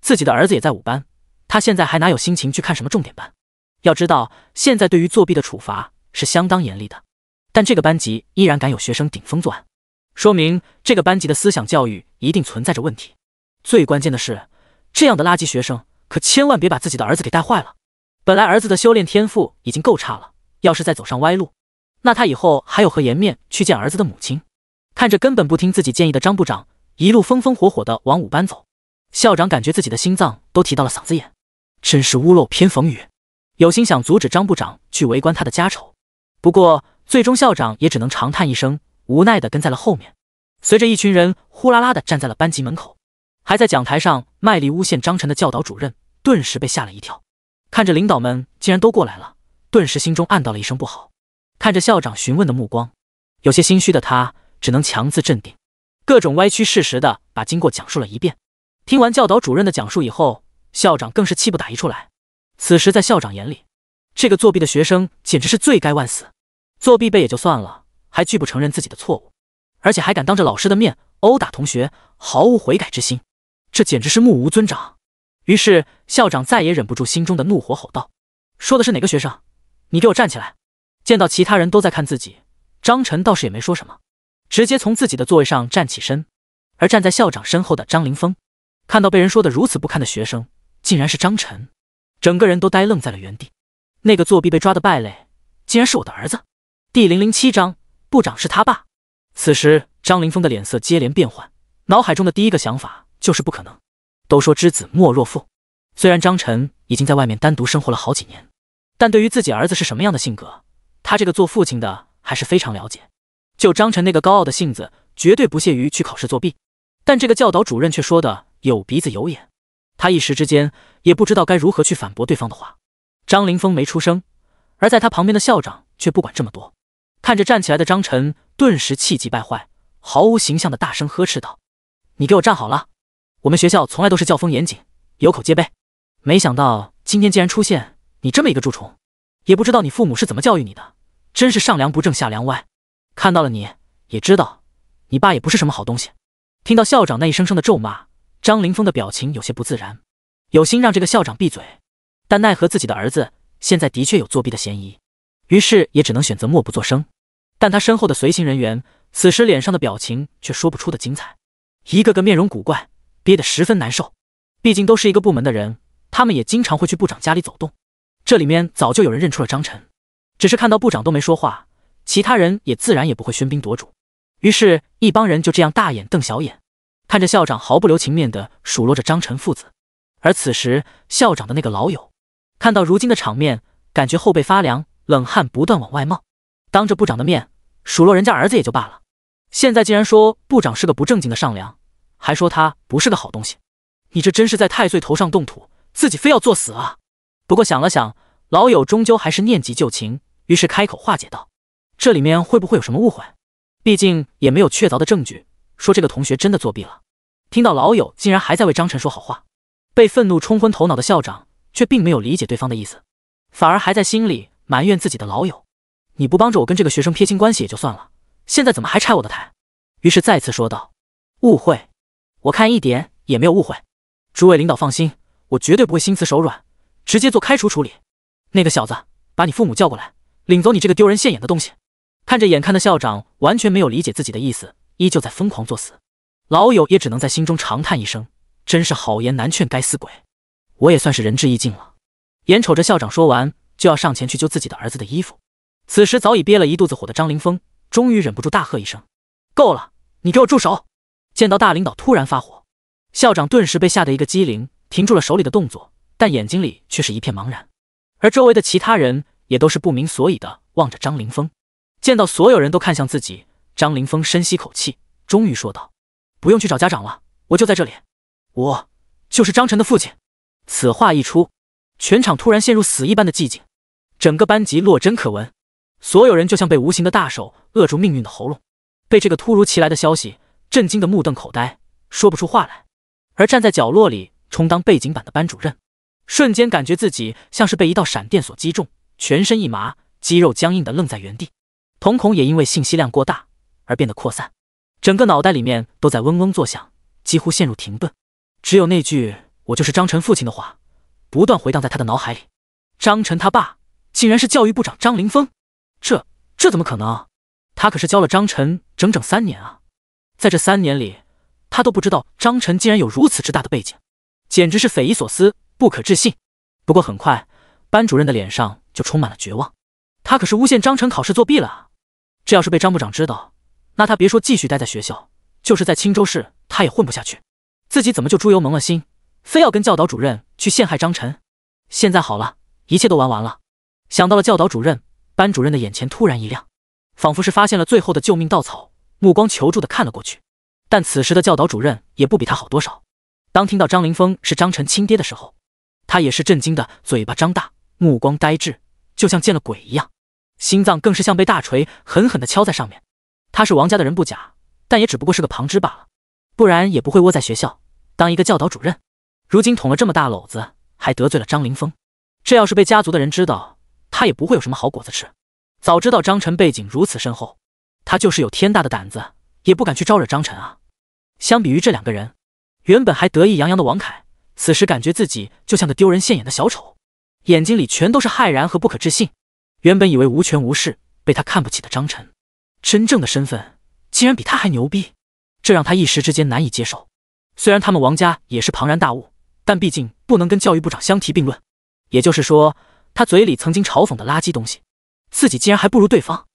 自己的儿子也在五班，他现在还哪有心情去看什么重点班？要知道，现在对于作弊的处罚……是相当严厉的，但这个班级依然敢有学生顶风作案，说明这个班级的思想教育一定存在着问题。最关键的是，这样的垃圾学生可千万别把自己的儿子给带坏了。本来儿子的修炼天赋已经够差了，要是再走上歪路，那他以后还有何颜面去见儿子的母亲？看着根本不听自己建议的张部长一路风风火火的往五班走，校长感觉自己的心脏都提到了嗓子眼，真是屋漏偏逢雨。有心想阻止张部长去围观他的家丑。不过，最终校长也只能长叹一声，无奈的跟在了后面。随着一群人呼啦啦的站在了班级门口，还在讲台上卖力诬陷张晨的教导主任，顿时被吓了一跳。看着领导们竟然都过来了，顿时心中暗道了一声不好。看着校长询问的目光，有些心虚的他只能强自镇定，各种歪曲事实的把经过讲述了一遍。听完教导主任的讲述以后，校长更是气不打一处来。此时在校长眼里，这个作弊的学生简直是罪该万死。作弊被也就算了，还拒不承认自己的错误，而且还敢当着老师的面殴打同学，毫无悔改之心，这简直是目无尊长。于是校长再也忍不住心中的怒火，吼道：“说的是哪个学生？你给我站起来！”见到其他人都在看自己，张晨倒是也没说什么，直接从自己的座位上站起身。而站在校长身后的张凌峰，看到被人说的如此不堪的学生，竟然是张晨，整个人都呆愣在了原地。那个作弊被抓的败类，竟然是我的儿子！第零零七章，部长是他爸。此时，张凌峰的脸色接连变换，脑海中的第一个想法就是不可能。都说知子莫若父，虽然张晨已经在外面单独生活了好几年，但对于自己儿子是什么样的性格，他这个做父亲的还是非常了解。就张晨那个高傲的性子，绝对不屑于去考试作弊。但这个教导主任却说的有鼻子有眼，他一时之间也不知道该如何去反驳对方的话。张凌峰没出声，而在他旁边的校长却不管这么多。看着站起来的张晨，顿时气急败坏，毫无形象的大声呵斥道：“你给我站好了！我们学校从来都是教风严谨，有口皆碑，没想到今天竟然出现你这么一个蛀虫！也不知道你父母是怎么教育你的，真是上梁不正下梁歪。看到了你也知道，你爸也不是什么好东西。”听到校长那一声声的咒骂，张凌峰的表情有些不自然，有心让这个校长闭嘴，但奈何自己的儿子现在的确有作弊的嫌疑。于是也只能选择默不作声，但他身后的随行人员此时脸上的表情却说不出的精彩，一个个面容古怪，憋得十分难受。毕竟都是一个部门的人，他们也经常会去部长家里走动，这里面早就有人认出了张晨，只是看到部长都没说话，其他人也自然也不会喧宾夺主。于是，一帮人就这样大眼瞪小眼，看着校长毫不留情面的数落着张晨父子。而此时，校长的那个老友看到如今的场面，感觉后背发凉。冷汗不断往外冒，当着部长的面数落人家儿子也就罢了，现在竟然说部长是个不正经的上梁，还说他不是个好东西，你这真是在太岁头上动土，自己非要作死啊！不过想了想，老友终究还是念及旧情，于是开口化解道：“这里面会不会有什么误会？毕竟也没有确凿的证据说这个同学真的作弊了。”听到老友竟然还在为张晨说好话，被愤怒冲昏头脑的校长却并没有理解对方的意思，反而还在心里。埋怨自己的老友，你不帮着我跟这个学生撇清关系也就算了，现在怎么还拆我的台？于是再次说道：“误会，我看一点也没有误会。诸位领导放心，我绝对不会心慈手软，直接做开除处理。那个小子，把你父母叫过来，领走你这个丢人现眼的东西。”看着眼看的校长完全没有理解自己的意思，依旧在疯狂作死，老友也只能在心中长叹一声：“真是好言难劝，该死鬼！我也算是仁至义尽了。”眼瞅着校长说完。就要上前去救自己的儿子的衣服，此时早已憋了一肚子火的张凌峰终于忍不住大喝一声：“够了，你给我住手！”见到大领导突然发火，校长顿时被吓得一个机灵，停住了手里的动作，但眼睛里却是一片茫然。而周围的其他人也都是不明所以的望着张凌峰。见到所有人都看向自己，张凌峰深吸口气，终于说道：“不用去找家长了，我就在这里，我就是张晨的父亲。”此话一出，全场突然陷入死一般的寂静。整个班级落针可闻，所有人就像被无形的大手扼住命运的喉咙，被这个突如其来的消息震惊的目瞪口呆，说不出话来。而站在角落里充当背景板的班主任，瞬间感觉自己像是被一道闪电所击中，全身一麻，肌肉僵硬的愣在原地，瞳孔也因为信息量过大而变得扩散，整个脑袋里面都在嗡嗡作响，几乎陷入停顿。只有那句“我就是张晨父亲”的话，不断回荡在他的脑海里。张晨他爸。竟然是教育部长张凌峰，这这怎么可能？他可是教了张晨整整三年啊，在这三年里，他都不知道张晨竟然有如此之大的背景，简直是匪夷所思，不可置信。不过很快，班主任的脸上就充满了绝望，他可是诬陷张晨考试作弊了啊！这要是被张部长知道，那他别说继续待在学校，就是在青州市他也混不下去。自己怎么就猪油蒙了心，非要跟教导主任去陷害张晨？现在好了，一切都玩完了。想到了教导主任，班主任的眼前突然一亮，仿佛是发现了最后的救命稻草，目光求助的看了过去。但此时的教导主任也不比他好多少。当听到张凌峰是张晨亲爹的时候，他也是震惊的，嘴巴张大，目光呆滞，就像见了鬼一样，心脏更是像被大锤狠狠的敲在上面。他是王家的人不假，但也只不过是个旁支罢了，不然也不会窝在学校当一个教导主任。如今捅了这么大篓子，还得罪了张凌峰，这要是被家族的人知道，他也不会有什么好果子吃。早知道张晨背景如此深厚，他就是有天大的胆子也不敢去招惹张晨啊！相比于这两个人，原本还得意洋洋的王凯，此时感觉自己就像个丢人现眼的小丑，眼睛里全都是骇然和不可置信。原本以为无权无势、被他看不起的张晨，真正的身份竟然比他还牛逼，这让他一时之间难以接受。虽然他们王家也是庞然大物，但毕竟不能跟教育部长相提并论。也就是说。他嘴里曾经嘲讽的垃圾东西，自己竟然还不如对方，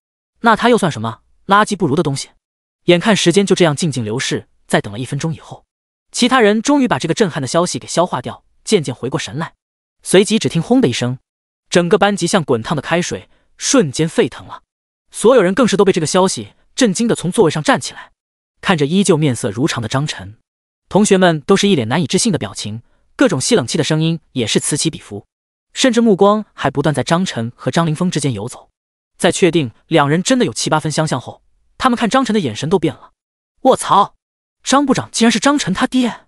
那他又算什么垃圾不如的东西？眼看时间就这样静静流逝，在等了一分钟以后，其他人终于把这个震撼的消息给消化掉，渐渐回过神来。随即只听“轰”的一声，整个班级像滚烫的开水，瞬间沸腾了。所有人更是都被这个消息震惊的从座位上站起来，看着依旧面色如常的张晨，同学们都是一脸难以置信的表情，各种吸冷气的声音也是此起彼伏。甚至目光还不断在张晨和张凌峰之间游走，在确定两人真的有七八分相像后，他们看张晨的眼神都变了。卧槽，张部长竟然是张晨他爹，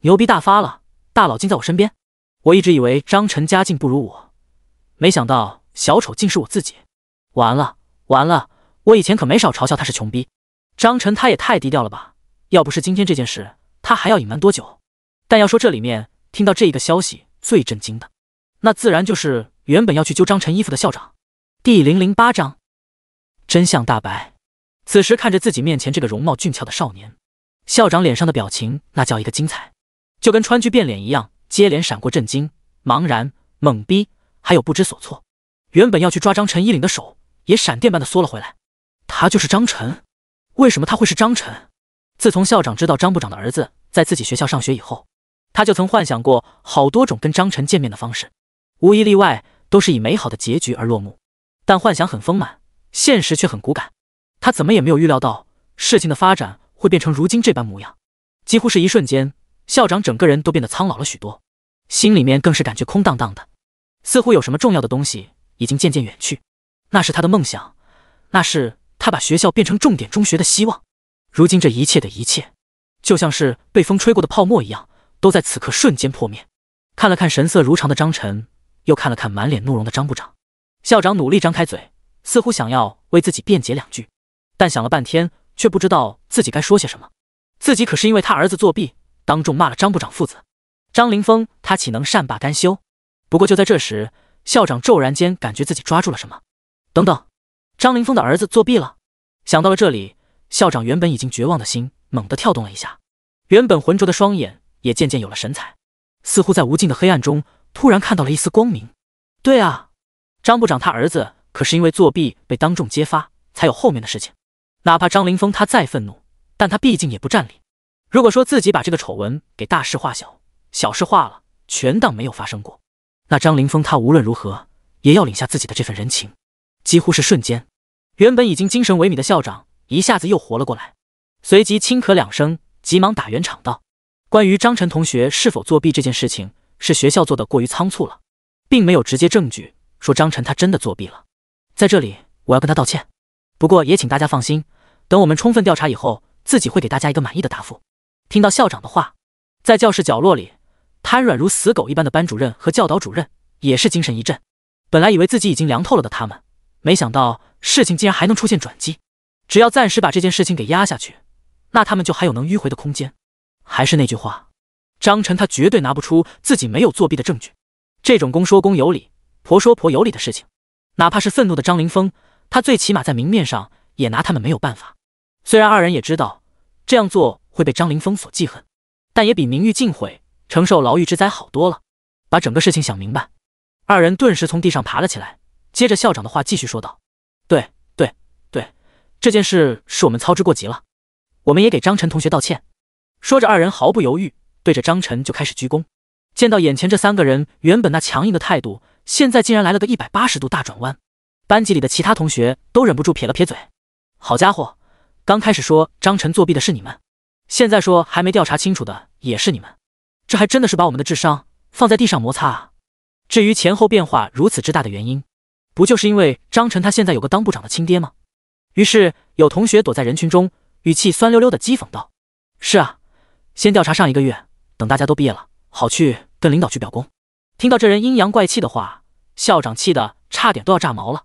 牛逼大发了！大佬竟在我身边，我一直以为张晨家境不如我，没想到小丑竟是我自己。完了完了，我以前可没少嘲笑他是穷逼，张晨他也太低调了吧？要不是今天这件事，他还要隐瞒多久？但要说这里面听到这一个消息最震惊的。那自然就是原本要去揪张晨衣服的校长。第零零八章真相大白。此时看着自己面前这个容貌俊俏的少年，校长脸上的表情那叫一个精彩，就跟川剧变脸一样，接连闪过震惊、茫然、懵逼，还有不知所措。原本要去抓张晨衣领的手也闪电般的缩了回来。他就是张晨？为什么他会是张晨？自从校长知道张部长的儿子在自己学校上学以后，他就曾幻想过好多种跟张晨见面的方式。无一例外都是以美好的结局而落幕，但幻想很丰满，现实却很骨感。他怎么也没有预料到事情的发展会变成如今这般模样。几乎是一瞬间，校长整个人都变得苍老了许多，心里面更是感觉空荡荡的，似乎有什么重要的东西已经渐渐远去。那是他的梦想，那是他把学校变成重点中学的希望。如今这一切的一切，就像是被风吹过的泡沫一样，都在此刻瞬间破灭。看了看神色如常的张晨。又看了看满脸怒容的张部长，校长努力张开嘴，似乎想要为自己辩解两句，但想了半天却不知道自己该说些什么。自己可是因为他儿子作弊，当众骂了张部长父子。张凌峰他岂能善罢甘休？不过就在这时，校长骤然间感觉自己抓住了什么。等等，张凌峰的儿子作弊了！想到了这里，校长原本已经绝望的心猛地跳动了一下，原本浑浊的双眼也渐渐有了神采，似乎在无尽的黑暗中。突然看到了一丝光明。对啊，张部长他儿子可是因为作弊被当众揭发，才有后面的事情。哪怕张凌峰他再愤怒，但他毕竟也不占理。如果说自己把这个丑闻给大事化小，小事化了，全当没有发生过，那张凌峰他无论如何也要领下自己的这份人情。几乎是瞬间，原本已经精神萎靡的校长一下子又活了过来，随即轻咳两声，急忙打圆场道：“关于张晨同学是否作弊这件事情。”是学校做的过于仓促了，并没有直接证据说张晨他真的作弊了。在这里，我要跟他道歉。不过也请大家放心，等我们充分调查以后，自己会给大家一个满意的答复。听到校长的话，在教室角落里瘫软如死狗一般的班主任和教导主任也是精神一振。本来以为自己已经凉透了的他们，没想到事情竟然还能出现转机。只要暂时把这件事情给压下去，那他们就还有能迂回的空间。还是那句话。张晨，他绝对拿不出自己没有作弊的证据。这种公说公有理，婆说婆有理的事情，哪怕是愤怒的张凌峰，他最起码在明面上也拿他们没有办法。虽然二人也知道这样做会被张凌峰所记恨，但也比名誉尽毁、承受牢狱之灾好多了。把整个事情想明白，二人顿时从地上爬了起来，接着校长的话继续说道：“对对对，这件事是我们操之过急了，我们也给张晨同学道歉。”说着，二人毫不犹豫。对着张晨就开始鞠躬。见到眼前这三个人原本那强硬的态度，现在竟然来了个一百八十度大转弯。班级里的其他同学都忍不住撇了撇嘴：“好家伙，刚开始说张晨作弊的是你们，现在说还没调查清楚的也是你们，这还真的是把我们的智商放在地上摩擦啊！”至于前后变化如此之大的原因，不就是因为张晨他现在有个当部长的亲爹吗？于是有同学躲在人群中，语气酸溜溜的讥讽道：“是啊，先调查上一个月。”等大家都毕业了，好去跟领导去表功。听到这人阴阳怪气的话，校长气得差点都要炸毛了。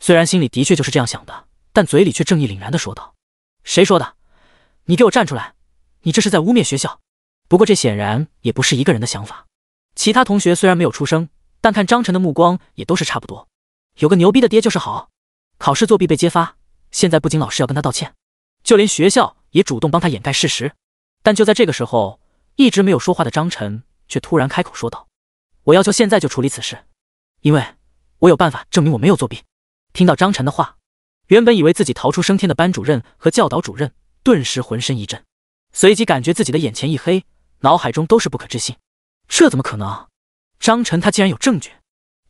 虽然心里的确就是这样想的，但嘴里却正义凛然地说道：“谁说的？你给我站出来！你这是在污蔑学校！”不过这显然也不是一个人的想法。其他同学虽然没有出声，但看张晨的目光也都是差不多。有个牛逼的爹就是好。考试作弊被揭发，现在不仅老师要跟他道歉，就连学校也主动帮他掩盖事实。但就在这个时候。一直没有说话的张晨却突然开口说道：“我要求现在就处理此事，因为我有办法证明我没有作弊。”听到张晨的话，原本以为自己逃出升天的班主任和教导主任顿时浑身一震，随即感觉自己的眼前一黑，脑海中都是不可置信：“这怎么可能？张晨他竟然有证据！”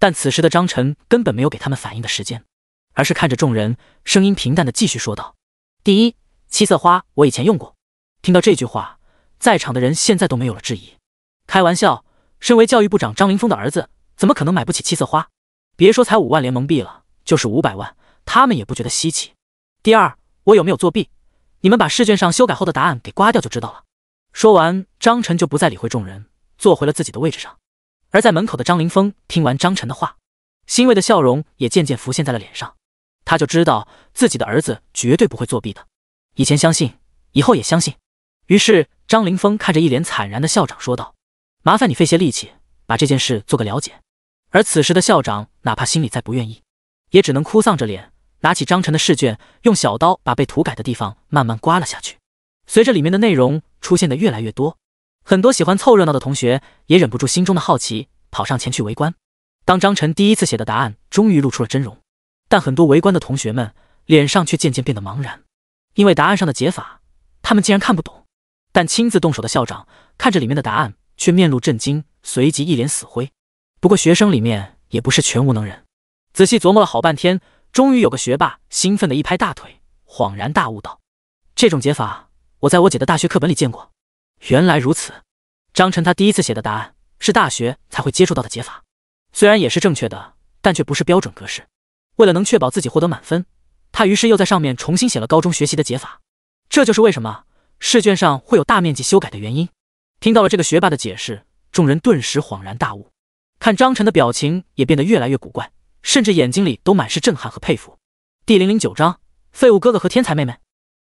但此时的张晨根本没有给他们反应的时间，而是看着众人，声音平淡的继续说道：“第一，七色花我以前用过。”听到这句话。在场的人现在都没有了质疑。开玩笑，身为教育部长张凌峰的儿子，怎么可能买不起七色花？别说才五万联盟币了，就是五百万，他们也不觉得稀奇。第二，我有没有作弊？你们把试卷上修改后的答案给刮掉就知道了。说完，张晨就不再理会众人，坐回了自己的位置上。而在门口的张凌峰听完张晨的话，欣慰的笑容也渐渐浮现在了脸上。他就知道自己的儿子绝对不会作弊的，以前相信，以后也相信。于是张凌峰看着一脸惨然的校长说道：“麻烦你费些力气，把这件事做个了解。”而此时的校长，哪怕心里再不愿意，也只能哭丧着脸，拿起张晨的试卷，用小刀把被涂改的地方慢慢刮了下去。随着里面的内容出现的越来越多，很多喜欢凑热闹的同学也忍不住心中的好奇，跑上前去围观。当张晨第一次写的答案终于露出了真容，但很多围观的同学们脸上却渐渐变得茫然，因为答案上的解法他们竟然看不懂。但亲自动手的校长看着里面的答案，却面露震惊，随即一脸死灰。不过学生里面也不是全无能人，仔细琢磨了好半天，终于有个学霸兴奋的一拍大腿，恍然大悟道：“这种解法我在我姐的大学课本里见过。”原来如此，张晨他第一次写的答案是大学才会接触到的解法，虽然也是正确的，但却不是标准格式。为了能确保自己获得满分，他于是又在上面重新写了高中学习的解法。这就是为什么。试卷上会有大面积修改的原因，听到了这个学霸的解释，众人顿时恍然大悟。看张晨的表情也变得越来越古怪，甚至眼睛里都满是震撼和佩服。第零零九章：废物哥哥和天才妹妹。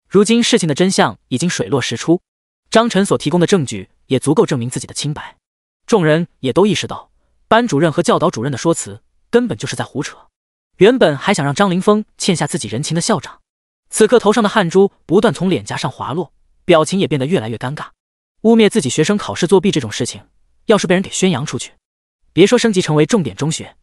如今事情的真相已经水落石出，张晨所提供的证据也足够证明自己的清白。众人也都意识到，班主任和教导主任的说辞根本就是在胡扯。原本还想让张凌峰欠下自己人情的校长，此刻头上的汗珠不断从脸颊上滑落。表情也变得越来越尴尬。污蔑自己学生考试作弊这种事情，要是被人给宣扬出去，别说升级成为重点中学，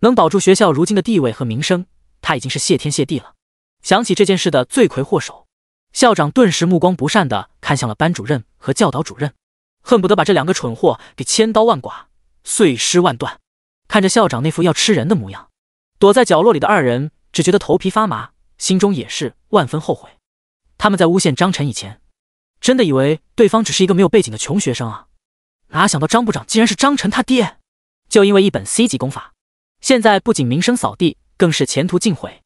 能保住学校如今的地位和名声，他已经是谢天谢地了。想起这件事的罪魁祸首，校长顿时目光不善的看向了班主任和教导主任，恨不得把这两个蠢货给千刀万剐、碎尸万段。看着校长那副要吃人的模样，躲在角落里的二人只觉得头皮发麻，心中也是万分后悔。他们在诬陷张晨以前。真的以为对方只是一个没有背景的穷学生啊？哪想到张部长竟然是张晨他爹！就因为一本 C 级功法，现在不仅名声扫地，更是前途尽毁。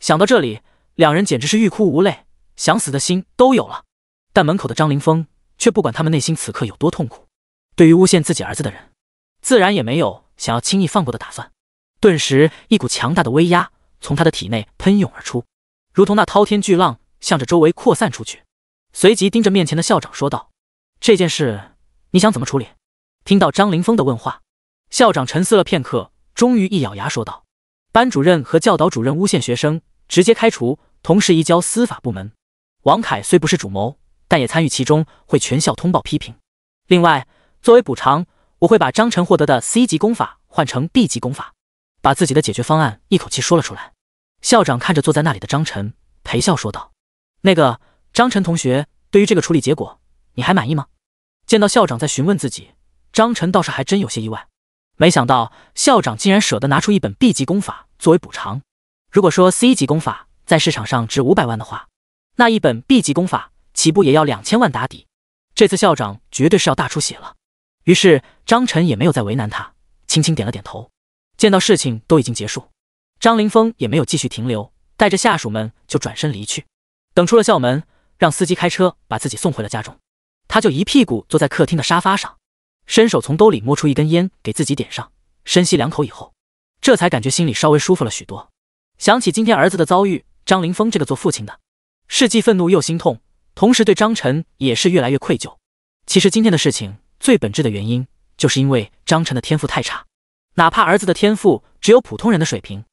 想到这里，两人简直是欲哭无泪，想死的心都有了。但门口的张凌峰却不管他们内心此刻有多痛苦，对于诬陷自己儿子的人，自然也没有想要轻易放过的打算。顿时，一股强大的威压从他的体内喷涌而出，如同那滔天巨浪，向着周围扩散出去。随即盯着面前的校长说道：“这件事你想怎么处理？”听到张凌峰的问话，校长沉思了片刻，终于一咬牙说道：“班主任和教导主任诬陷学生，直接开除，同时移交司法部门。王凯虽不是主谋，但也参与其中，会全校通报批评。另外，作为补偿，我会把张晨获得的 C 级功法换成 B 级功法。”把自己的解决方案一口气说了出来。校长看着坐在那里的张晨，陪笑说道：“那个。”张晨同学，对于这个处理结果，你还满意吗？见到校长在询问自己，张晨倒是还真有些意外，没想到校长竟然舍得拿出一本 B 级功法作为补偿。如果说 C 级功法在市场上值五百万的话，那一本 B 级功法起步也要两千万打底。这次校长绝对是要大出血了。于是张晨也没有再为难他，轻轻点了点头。见到事情都已经结束，张凌峰也没有继续停留，带着下属们就转身离去。等出了校门。让司机开车把自己送回了家中，他就一屁股坐在客厅的沙发上，伸手从兜里摸出一根烟，给自己点上，深吸两口以后，这才感觉心里稍微舒服了许多。想起今天儿子的遭遇，张凌峰这个做父亲的是既愤怒又心痛，同时对张晨也是越来越愧疚。其实今天的事情最本质的原因，就是因为张晨的天赋太差，哪怕儿子的天赋只有普通人的水平，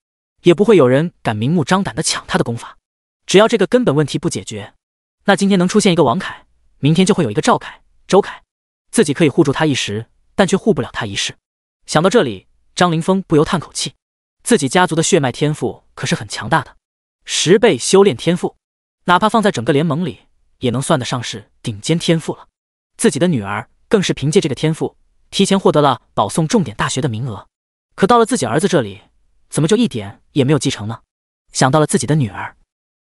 也不会有人敢明目张胆的抢他的功法。只要这个根本问题不解决，那今天能出现一个王凯，明天就会有一个赵凯、周凯。自己可以护住他一时，但却护不了他一世。想到这里，张凌峰不由叹口气：自己家族的血脉天赋可是很强大的，十倍修炼天赋，哪怕放在整个联盟里，也能算得上是顶尖天赋了。自己的女儿更是凭借这个天赋，提前获得了保送重点大学的名额。可到了自己儿子这里，怎么就一点也没有继承呢？想到了自己的女儿，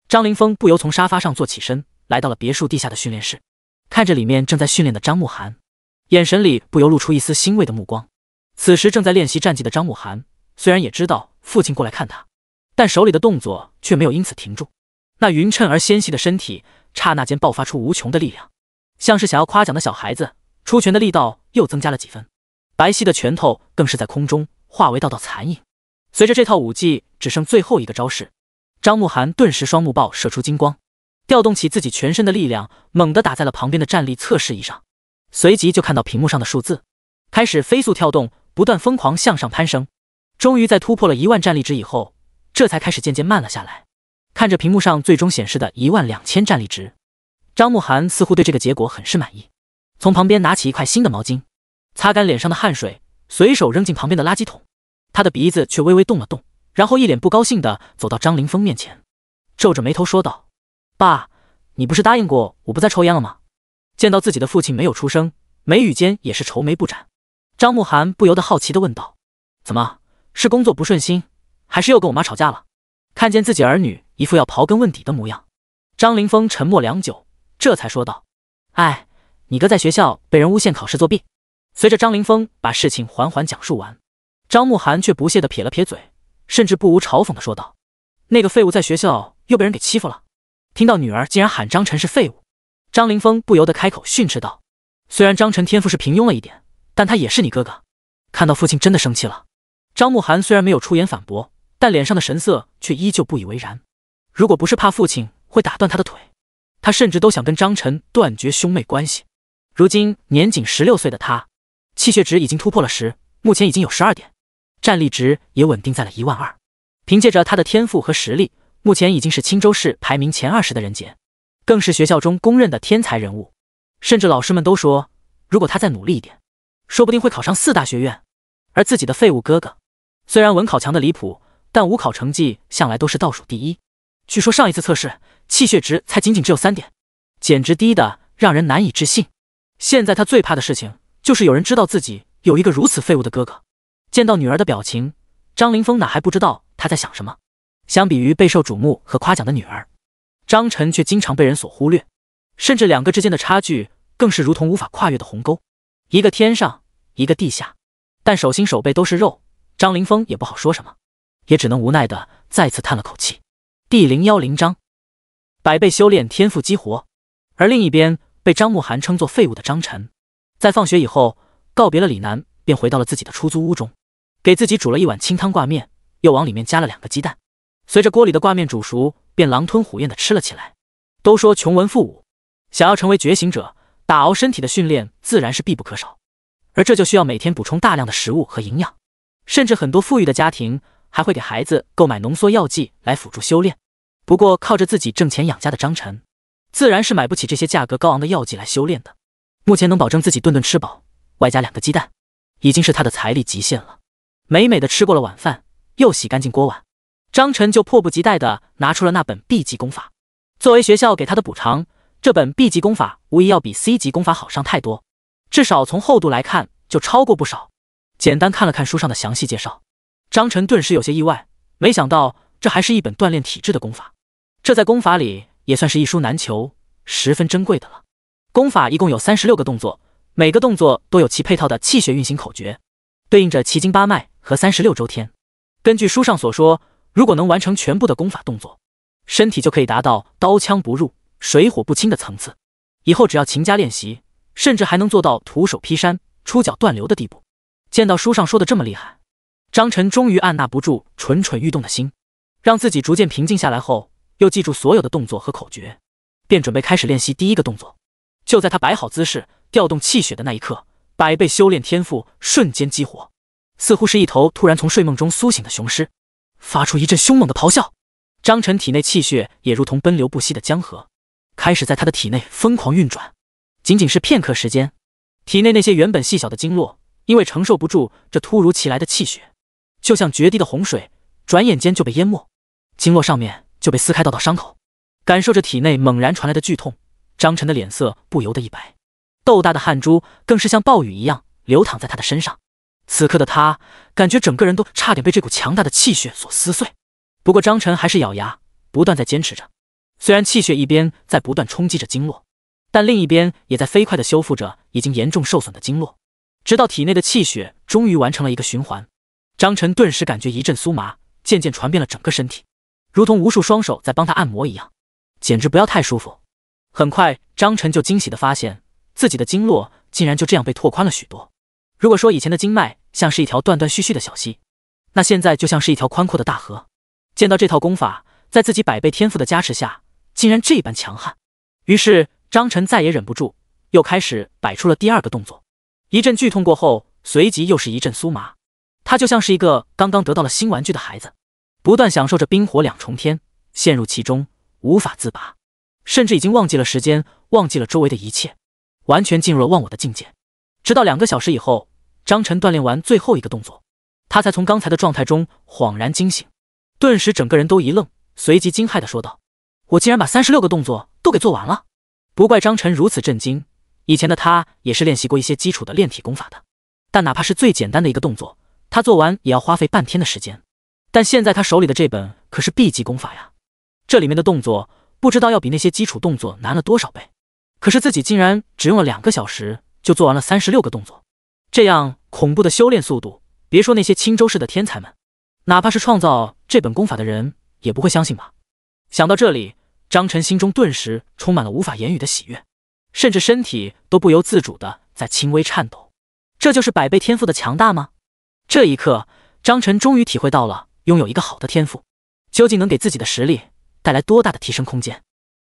张凌峰不由从沙发上坐起身。来到了别墅地下的训练室，看着里面正在训练的张慕涵，眼神里不由露出一丝欣慰的目光。此时正在练习战技的张慕涵，虽然也知道父亲过来看他，但手里的动作却没有因此停住。那匀称而纤细的身体刹那间爆发出无穷的力量，像是想要夸奖的小孩子，出拳的力道又增加了几分。白皙的拳头更是在空中化为道道残影。随着这套武技只剩最后一个招式，张慕涵顿时双目爆射出金光。调动起自己全身的力量，猛地打在了旁边的战力测试仪上，随即就看到屏幕上的数字开始飞速跳动，不断疯狂向上攀升。终于在突破了一万战力值以后，这才开始渐渐慢了下来。看着屏幕上最终显示的一万两千战力值，张慕涵似乎对这个结果很是满意，从旁边拿起一块新的毛巾，擦干脸上的汗水，随手扔进旁边的垃圾桶。他的鼻子却微微动了动，然后一脸不高兴的走到张凌峰面前，皱着眉头说道。爸，你不是答应过我不再抽烟了吗？见到自己的父亲没有出声，眉宇间也是愁眉不展。张慕涵不由得好奇的问道：“怎么是工作不顺心，还是又跟我妈吵架了？”看见自己儿女一副要刨根问底的模样，张凌峰沉默良久，这才说道：“哎，你哥在学校被人诬陷考试作弊。”随着张凌峰把事情缓缓讲述完，张慕涵却不屑的撇了撇嘴，甚至不无嘲讽的说道：“那个废物在学校又被人给欺负了。”听到女儿竟然喊张晨是废物，张凌峰不由得开口训斥道：“虽然张晨天赋是平庸了一点，但他也是你哥哥。”看到父亲真的生气了，张慕寒虽然没有出言反驳，但脸上的神色却依旧不以为然。如果不是怕父亲会打断他的腿，他甚至都想跟张晨断绝兄妹关系。如今年仅十六岁的他，气血值已经突破了十，目前已经有十二点，战力值也稳定在了一万二。凭借着他的天赋和实力。目前已经是青州市排名前二十的人杰，更是学校中公认的天才人物，甚至老师们都说，如果他再努力一点，说不定会考上四大学院。而自己的废物哥哥，虽然文考强的离谱，但武考成绩向来都是倒数第一，据说上一次测试气血值才仅仅只有三点，简直低的让人难以置信。现在他最怕的事情就是有人知道自己有一个如此废物的哥哥。见到女儿的表情，张凌峰哪还不知道他在想什么。相比于备受瞩目和夸奖的女儿，张晨却经常被人所忽略，甚至两个之间的差距更是如同无法跨越的鸿沟，一个天上，一个地下。但手心手背都是肉，张凌峰也不好说什么，也只能无奈的再次叹了口气。第零幺零章，百倍修炼天赋激活。而另一边，被张慕涵称作废物的张晨，在放学以后告别了李楠，便回到了自己的出租屋中，给自己煮了一碗清汤挂面，又往里面加了两个鸡蛋。随着锅里的挂面煮熟，便狼吞虎咽的吃了起来。都说穷文富武，想要成为觉醒者，打熬身体的训练自然是必不可少，而这就需要每天补充大量的食物和营养，甚至很多富裕的家庭还会给孩子购买浓缩药剂来辅助修炼。不过靠着自己挣钱养家的张晨，自然是买不起这些价格高昂的药剂来修炼的。目前能保证自己顿顿吃饱，外加两个鸡蛋，已经是他的财力极限了。美美的吃过了晚饭，又洗干净锅碗。张晨就迫不及待的拿出了那本 B 级功法，作为学校给他的补偿。这本 B 级功法无疑要比 C 级功法好上太多，至少从厚度来看就超过不少。简单看了看书上的详细介绍，张晨顿时有些意外，没想到这还是一本锻炼体质的功法，这在功法里也算是一书难求，十分珍贵的了。功法一共有三十六个动作，每个动作都有其配套的气血运行口诀，对应着奇经八脉和三十六周天。根据书上所说。如果能完成全部的功法动作，身体就可以达到刀枪不入、水火不侵的层次。以后只要勤加练习，甚至还能做到徒手劈山、出脚断流的地步。见到书上说的这么厉害，张晨终于按捺不住蠢蠢欲动的心，让自己逐渐平静下来后，又记住所有的动作和口诀，便准备开始练习第一个动作。就在他摆好姿势、调动气血的那一刻，百倍修炼天赋瞬间激活，似乎是一头突然从睡梦中苏醒的雄狮。发出一阵凶猛的咆哮，张晨体内气血也如同奔流不息的江河，开始在他的体内疯狂运转。仅仅是片刻时间，体内那些原本细小的经络，因为承受不住这突如其来的气血，就像决堤的洪水，转眼间就被淹没，经络上面就被撕开道道伤口。感受着体内猛然传来的剧痛，张晨的脸色不由得一白，豆大的汗珠更是像暴雨一样流淌在他的身上。此刻的他感觉整个人都差点被这股强大的气血所撕碎，不过张晨还是咬牙，不断在坚持着。虽然气血一边在不断冲击着经络，但另一边也在飞快的修复着已经严重受损的经络。直到体内的气血终于完成了一个循环，张晨顿时感觉一阵酥麻，渐渐传遍了整个身体，如同无数双手在帮他按摩一样，简直不要太舒服。很快，张晨就惊喜的发现，自己的经络竟然就这样被拓宽了许多。如果说以前的经脉像是一条断断续续的小溪，那现在就像是一条宽阔的大河。见到这套功法在自己百倍天赋的加持下竟然这般强悍，于是张晨再也忍不住，又开始摆出了第二个动作。一阵剧痛过后，随即又是一阵酥麻。他就像是一个刚刚得到了新玩具的孩子，不断享受着冰火两重天，陷入其中无法自拔，甚至已经忘记了时间，忘记了周围的一切，完全进入了忘我的境界。直到两个小时以后。张晨锻炼完最后一个动作，他才从刚才的状态中恍然惊醒，顿时整个人都一愣，随即惊骇地说道：“我竟然把三十六个动作都给做完了！”不怪张晨如此震惊，以前的他也是练习过一些基础的练体功法的，但哪怕是最简单的一个动作，他做完也要花费半天的时间。但现在他手里的这本可是 B 级功法呀，这里面的动作不知道要比那些基础动作难了多少倍，可是自己竟然只用了两个小时就做完了三十六个动作。这样恐怖的修炼速度，别说那些青州市的天才们，哪怕是创造这本功法的人也不会相信吧？想到这里，张晨心中顿时充满了无法言语的喜悦，甚至身体都不由自主的在轻微颤抖。这就是百倍天赋的强大吗？这一刻，张晨终于体会到了拥有一个好的天赋，究竟能给自己的实力带来多大的提升空间，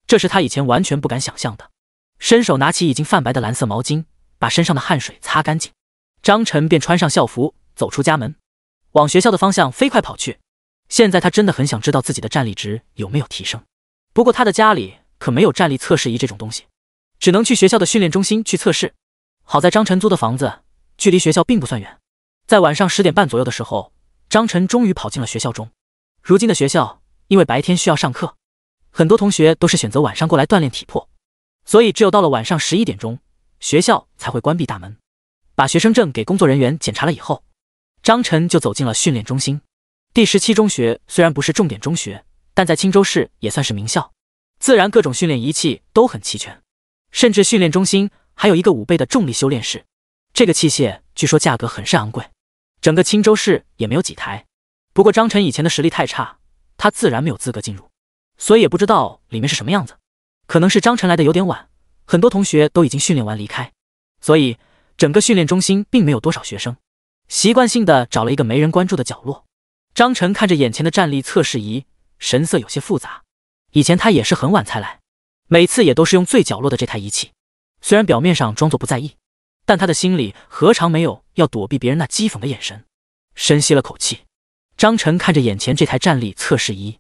这是他以前完全不敢想象的。伸手拿起已经泛白的蓝色毛巾，把身上的汗水擦干净。张晨便穿上校服，走出家门，往学校的方向飞快跑去。现在他真的很想知道自己的战力值有没有提升。不过他的家里可没有战力测试仪这种东西，只能去学校的训练中心去测试。好在张晨租的房子距离学校并不算远。在晚上十点半左右的时候，张晨终于跑进了学校中。如今的学校因为白天需要上课，很多同学都是选择晚上过来锻炼体魄，所以只有到了晚上十一点钟，学校才会关闭大门。把学生证给工作人员检查了以后，张晨就走进了训练中心。第十七中学虽然不是重点中学，但在青州市也算是名校，自然各种训练仪器都很齐全。甚至训练中心还有一个五倍的重力修炼室，这个器械据说价格很是昂贵，整个青州市也没有几台。不过张晨以前的实力太差，他自然没有资格进入，所以也不知道里面是什么样子。可能是张晨来的有点晚，很多同学都已经训练完离开，所以。整个训练中心并没有多少学生，习惯性的找了一个没人关注的角落。张晨看着眼前的战力测试仪，神色有些复杂。以前他也是很晚才来，每次也都是用最角落的这台仪器。虽然表面上装作不在意，但他的心里何尝没有要躲避别人那讥讽的眼神？深吸了口气，张晨看着眼前这台战力测试仪，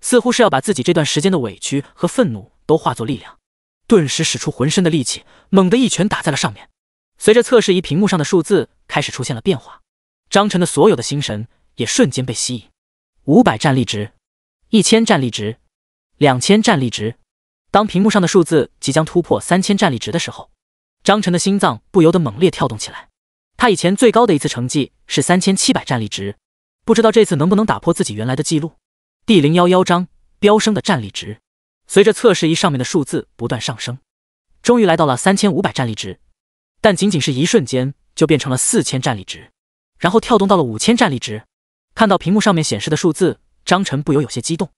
似乎是要把自己这段时间的委屈和愤怒都化作力量，顿时使出浑身的力气，猛地一拳打在了上面。随着测试仪屏幕上的数字开始出现了变化，张晨的所有的心神也瞬间被吸引。五百战力值，一千战力值，两千战力值。当屏幕上的数字即将突破三千战力值的时候，张晨的心脏不由得猛烈跳动起来。他以前最高的一次成绩是三千七百战力值，不知道这次能不能打破自己原来的记录。第零幺幺章飙升的战力值，随着测试仪上面的数字不断上升，终于来到了三千五百战力值。但仅仅是一瞬间，就变成了四千战力值，然后跳动到了五千战力值。看到屏幕上面显示的数字，张晨不由有些激动。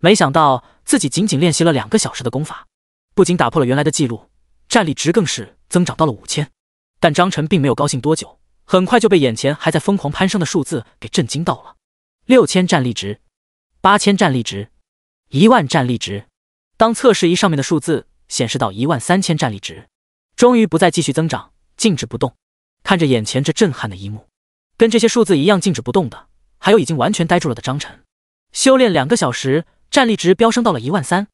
没想到自己仅仅练习了两个小时的功法，不仅打破了原来的记录，战力值更是增长到了五千。但张晨并没有高兴多久，很快就被眼前还在疯狂攀升的数字给震惊到了：六千战力值，八千战力值，一万战力值。当测试仪上面的数字显示到一万三千战力值。终于不再继续增长，静止不动。看着眼前这震撼的一幕，跟这些数字一样静止不动的，还有已经完全呆住了的张晨。修炼两个小时，战力值飙升到了一万三。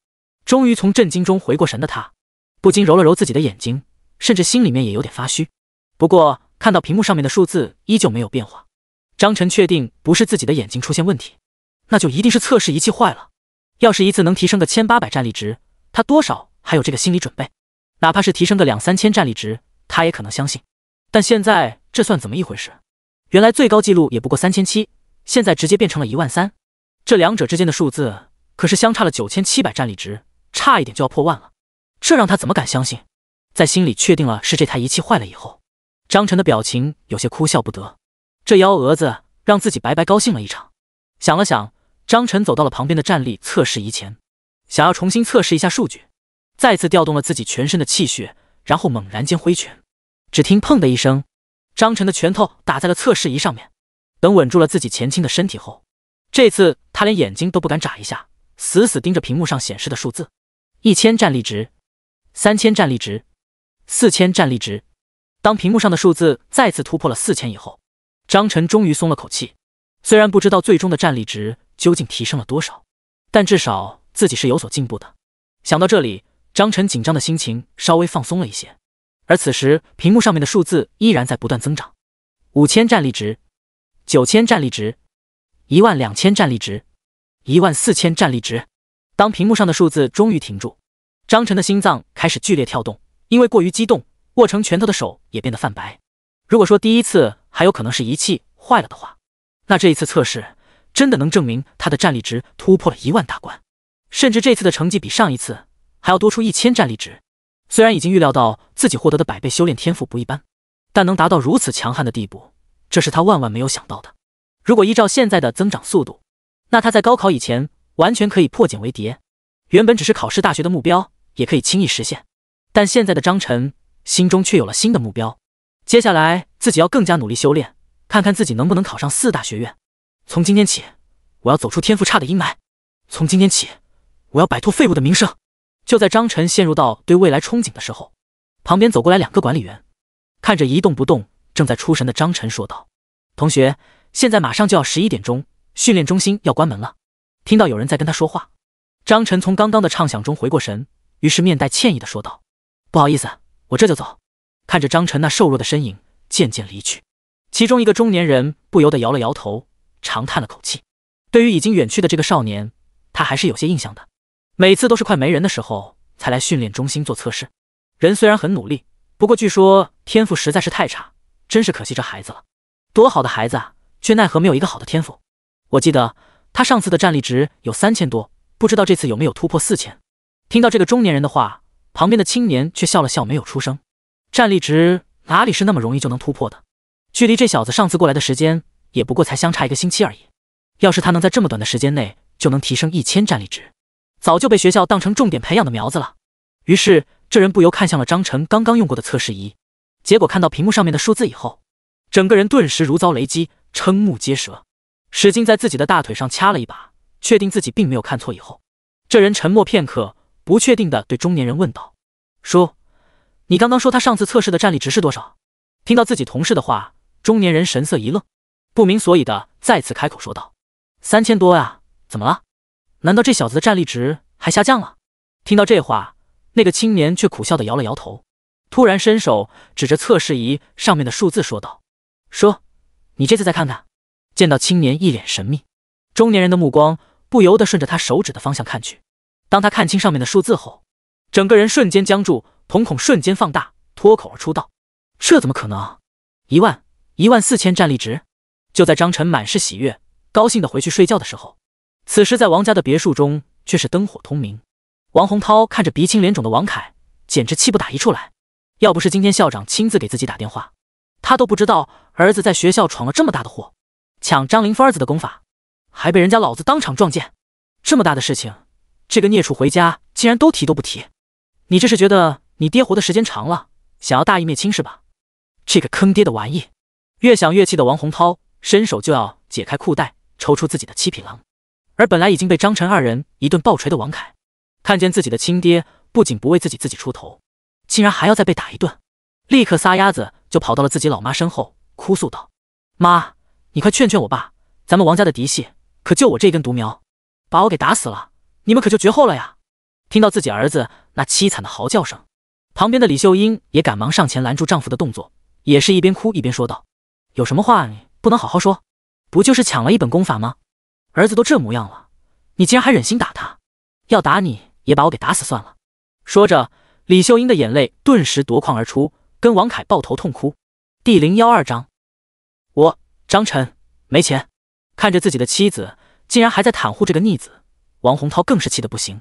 终于从震惊中回过神的他，不禁揉了揉自己的眼睛，甚至心里面也有点发虚。不过看到屏幕上面的数字依旧没有变化，张晨确定不是自己的眼睛出现问题，那就一定是测试仪器坏了。要是一次能提升个千八百战力值，他多少还有这个心理准备。哪怕是提升个两三千战力值，他也可能相信。但现在这算怎么一回事？原来最高记录也不过三千七，现在直接变成了一万三，这两者之间的数字可是相差了九千七百战力值，差一点就要破万了。这让他怎么敢相信？在心里确定了是这台仪器坏了以后，张晨的表情有些哭笑不得。这幺蛾子让自己白白高兴了一场。想了想，张晨走到了旁边的战力测试仪前，想要重新测试一下数据。再次调动了自己全身的气血，然后猛然间挥拳，只听“砰”的一声，张晨的拳头打在了测试仪上面。等稳住了自己前倾的身体后，这次他连眼睛都不敢眨一下，死死盯着屏幕上显示的数字：一千战力值、三千战力值、四千战力值。当屏幕上的数字再次突破了四千以后，张晨终于松了口气。虽然不知道最终的战力值究竟提升了多少，但至少自己是有所进步的。想到这里。张晨紧张的心情稍微放松了一些，而此时屏幕上面的数字依然在不断增长，五千战力值，九千战力值，一万两千战力值，一万四千战力值。当屏幕上的数字终于停住，张晨的心脏开始剧烈跳动，因为过于激动，握成拳头的手也变得泛白。如果说第一次还有可能是仪器坏了的话，那这一次测试真的能证明他的战力值突破了一万大关，甚至这次的成绩比上一次。还要多出一千战力值，虽然已经预料到自己获得的百倍修炼天赋不一般，但能达到如此强悍的地步，这是他万万没有想到的。如果依照现在的增长速度，那他在高考以前完全可以破茧为蝶，原本只是考试大学的目标也可以轻易实现。但现在的张晨心中却有了新的目标，接下来自己要更加努力修炼，看看自己能不能考上四大学院。从今天起，我要走出天赋差的阴霾；从今天起，我要摆脱废物的名声。就在张晨陷入到对未来憧憬的时候，旁边走过来两个管理员，看着一动不动、正在出神的张晨说道：“同学，现在马上就要十一点钟，训练中心要关门了。”听到有人在跟他说话，张晨从刚刚的畅想中回过神，于是面带歉意的说道：“不好意思，我这就走。”看着张晨那瘦弱的身影渐渐离去，其中一个中年人不由得摇了摇头，长叹了口气。对于已经远去的这个少年，他还是有些印象的。每次都是快没人的时候才来训练中心做测试，人虽然很努力，不过据说天赋实在是太差，真是可惜这孩子了。多好的孩子啊，却奈何没有一个好的天赋。我记得他上次的战力值有三千多，不知道这次有没有突破四千。听到这个中年人的话，旁边的青年却笑了笑，没有出声。战力值哪里是那么容易就能突破的？距离这小子上次过来的时间也不过才相差一个星期而已。要是他能在这么短的时间内就能提升一千战力值。早就被学校当成重点培养的苗子了。于是这人不由看向了张晨刚刚用过的测试仪，结果看到屏幕上面的数字以后，整个人顿时如遭雷击，瞠目结舌，使劲在自己的大腿上掐了一把，确定自己并没有看错以后，这人沉默片刻，不确定的对中年人问道：“叔，你刚刚说他上次测试的站力值是多少？”听到自己同事的话，中年人神色一愣，不明所以的再次开口说道：“三千多呀，怎么了？”难道这小子的战力值还下降了？听到这话，那个青年却苦笑的摇了摇头，突然伸手指着测试仪上面的数字说道：“说，你这次再看看。”见到青年一脸神秘，中年人的目光不由得顺着他手指的方向看去。当他看清上面的数字后，整个人瞬间僵住，瞳孔瞬间放大，脱口而出道：“这怎么可能？一万一万四千战力值！”就在张晨满是喜悦、高兴的回去睡觉的时候。此时，在王家的别墅中却是灯火通明。王洪涛看着鼻青脸肿的王凯，简直气不打一处来。要不是今天校长亲自给自己打电话，他都不知道儿子在学校闯了这么大的祸，抢张林芳儿子的功法，还被人家老子当场撞见。这么大的事情，这个孽畜回家竟然都提都不提！你这是觉得你爹活的时间长了，想要大义灭亲是吧？这个坑爹的玩意！越想越气的王洪涛伸手就要解开裤带，抽出自己的七匹狼。而本来已经被张晨二人一顿暴锤的王凯，看见自己的亲爹不仅不为自己自己出头，竟然还要再被打一顿，立刻撒丫子就跑到了自己老妈身后，哭诉道：“妈，你快劝劝我爸，咱们王家的嫡系可就我这一根独苗，把我给打死了，你们可就绝后了呀！”听到自己儿子那凄惨的嚎叫声，旁边的李秀英也赶忙上前拦住丈夫的动作，也是一边哭一边说道：“有什么话你不能好好说？不就是抢了一本功法吗？”儿子都这模样了，你竟然还忍心打他？要打你也把我给打死算了！说着，李秀英的眼泪顿时夺眶而出，跟王凯抱头痛哭。第零幺二章，我张晨没钱，看着自己的妻子竟然还在袒护这个逆子，王洪涛更是气得不行。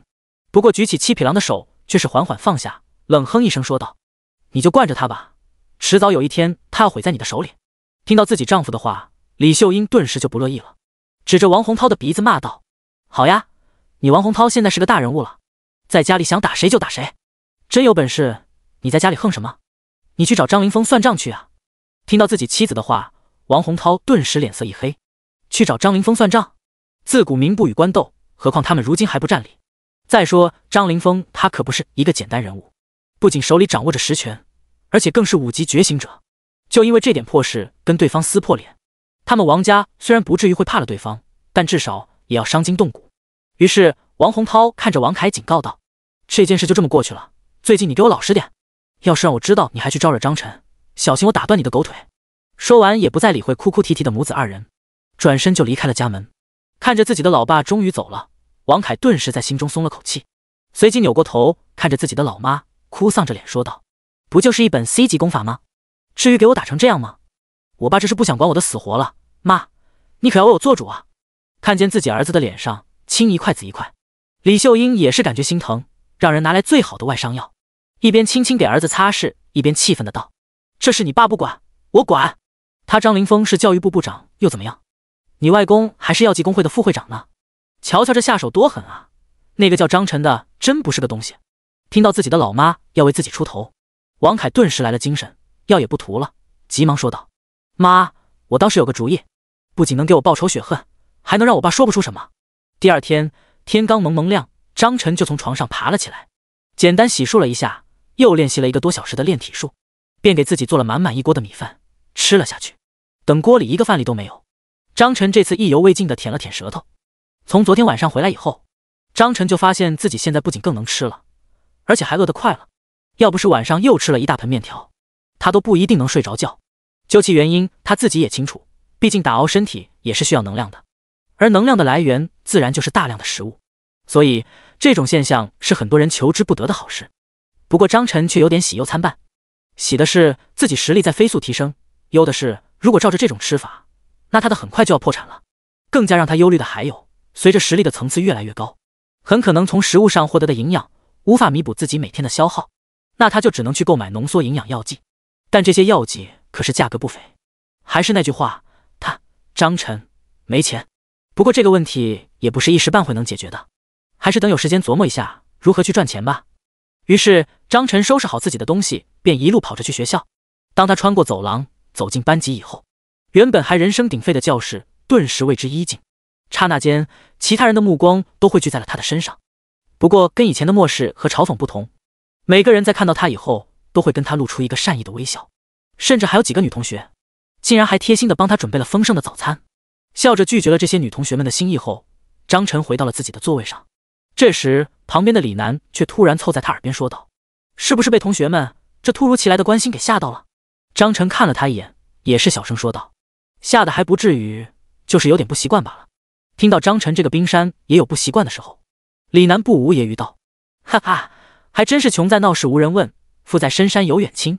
不过举起七匹狼的手却是缓缓放下，冷哼一声说道：“你就惯着他吧，迟早有一天他要毁在你的手里。”听到自己丈夫的话，李秀英顿时就不乐意了。指着王洪涛的鼻子骂道：“好呀，你王洪涛现在是个大人物了，在家里想打谁就打谁，真有本事！你在家里横什么？你去找张凌峰算账去啊！”听到自己妻子的话，王洪涛顿时脸色一黑：“去找张凌峰算账？自古民不与官斗，何况他们如今还不占理。再说张凌峰，他可不是一个简单人物，不仅手里掌握着实权，而且更是五级觉醒者。就因为这点破事，跟对方撕破脸？”他们王家虽然不至于会怕了对方，但至少也要伤筋动骨。于是王洪涛看着王凯警告道：“这件事就这么过去了，最近你给我老实点，要是让我知道你还去招惹张晨，小心我打断你的狗腿。”说完也不再理会哭哭啼啼的母子二人，转身就离开了家门。看着自己的老爸终于走了，王凯顿时在心中松了口气，随即扭过头看着自己的老妈，哭丧着脸说道：“不就是一本 C 级功法吗？至于给我打成这样吗？”我爸这是不想管我的死活了，妈，你可要为我做主啊！看见自己儿子的脸上青一块紫一块，李秀英也是感觉心疼，让人拿来最好的外伤药，一边轻轻给儿子擦拭，一边气愤的道：“这事你爸不管，我管！他张凌峰是教育部部长又怎么样？你外公还是药剂工会的副会长呢！瞧瞧这下手多狠啊！那个叫张晨的真不是个东西！”听到自己的老妈要为自己出头，王凯顿时来了精神，药也不涂了，急忙说道。妈，我倒是有个主意，不仅能给我报仇雪恨，还能让我爸说不出什么。第二天天刚蒙蒙亮，张晨就从床上爬了起来，简单洗漱了一下，又练习了一个多小时的炼体术，便给自己做了满满一锅的米饭，吃了下去。等锅里一个饭粒都没有，张晨这次意犹未尽的舔了舔舌头。从昨天晚上回来以后，张晨就发现自己现在不仅更能吃了，而且还饿得快了。要不是晚上又吃了一大盆面条，他都不一定能睡着觉。究其原因，他自己也清楚，毕竟打熬身体也是需要能量的，而能量的来源自然就是大量的食物，所以这种现象是很多人求之不得的好事。不过张晨却有点喜忧参半，喜的是自己实力在飞速提升，忧的是如果照着这种吃法，那他的很快就要破产了。更加让他忧虑的还有，随着实力的层次越来越高，很可能从食物上获得的营养无法弥补自己每天的消耗，那他就只能去购买浓缩营养药剂，但这些药剂。可是价格不菲，还是那句话，他张晨没钱。不过这个问题也不是一时半会能解决的，还是等有时间琢磨一下如何去赚钱吧。于是张晨收拾好自己的东西，便一路跑着去学校。当他穿过走廊，走进班级以后，原本还人声鼎沸的教室顿时为之一静。刹那间，其他人的目光都汇聚在了他的身上。不过跟以前的漠视和嘲讽不同，每个人在看到他以后，都会跟他露出一个善意的微笑。甚至还有几个女同学，竟然还贴心的帮他准备了丰盛的早餐，笑着拒绝了这些女同学们的心意后，张晨回到了自己的座位上。这时，旁边的李楠却突然凑在他耳边说道：“是不是被同学们这突如其来的关心给吓到了？”张晨看了他一眼，也是小声说道：“吓得还不至于，就是有点不习惯罢了。”听到张晨这个冰山也有不习惯的时候，李楠不无揶揄道：“哈哈，还真是穷在闹市无人问，富在深山有远亲。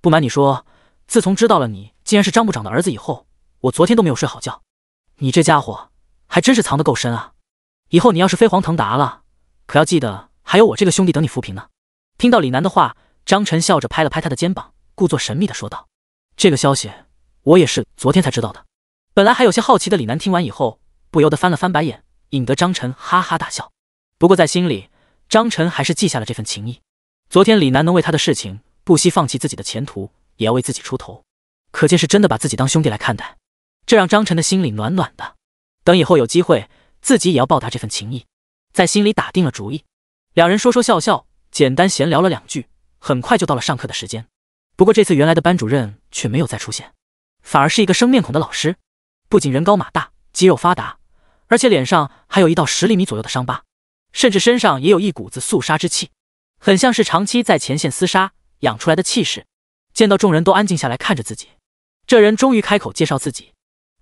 不瞒你说。”自从知道了你竟然是张部长的儿子以后，我昨天都没有睡好觉。你这家伙还真是藏得够深啊！以后你要是飞黄腾达了，可要记得还有我这个兄弟等你扶贫呢。听到李楠的话，张晨笑着拍了拍他的肩膀，故作神秘的说道：“这个消息我也是昨天才知道的。”本来还有些好奇的李楠听完以后，不由得翻了翻白眼，引得张晨哈哈大笑。不过在心里，张晨还是记下了这份情谊。昨天李楠能为他的事情不惜放弃自己的前途。也要为自己出头，可见是真的把自己当兄弟来看待，这让张晨的心里暖暖的。等以后有机会，自己也要报答这份情谊，在心里打定了主意。两人说说笑笑，简单闲聊了两句，很快就到了上课的时间。不过这次原来的班主任却没有再出现，反而是一个生面孔的老师。不仅人高马大，肌肉发达，而且脸上还有一道十厘米左右的伤疤，甚至身上也有一股子肃杀之气，很像是长期在前线厮杀养出来的气势。见到众人都安静下来，看着自己，这人终于开口介绍自己：“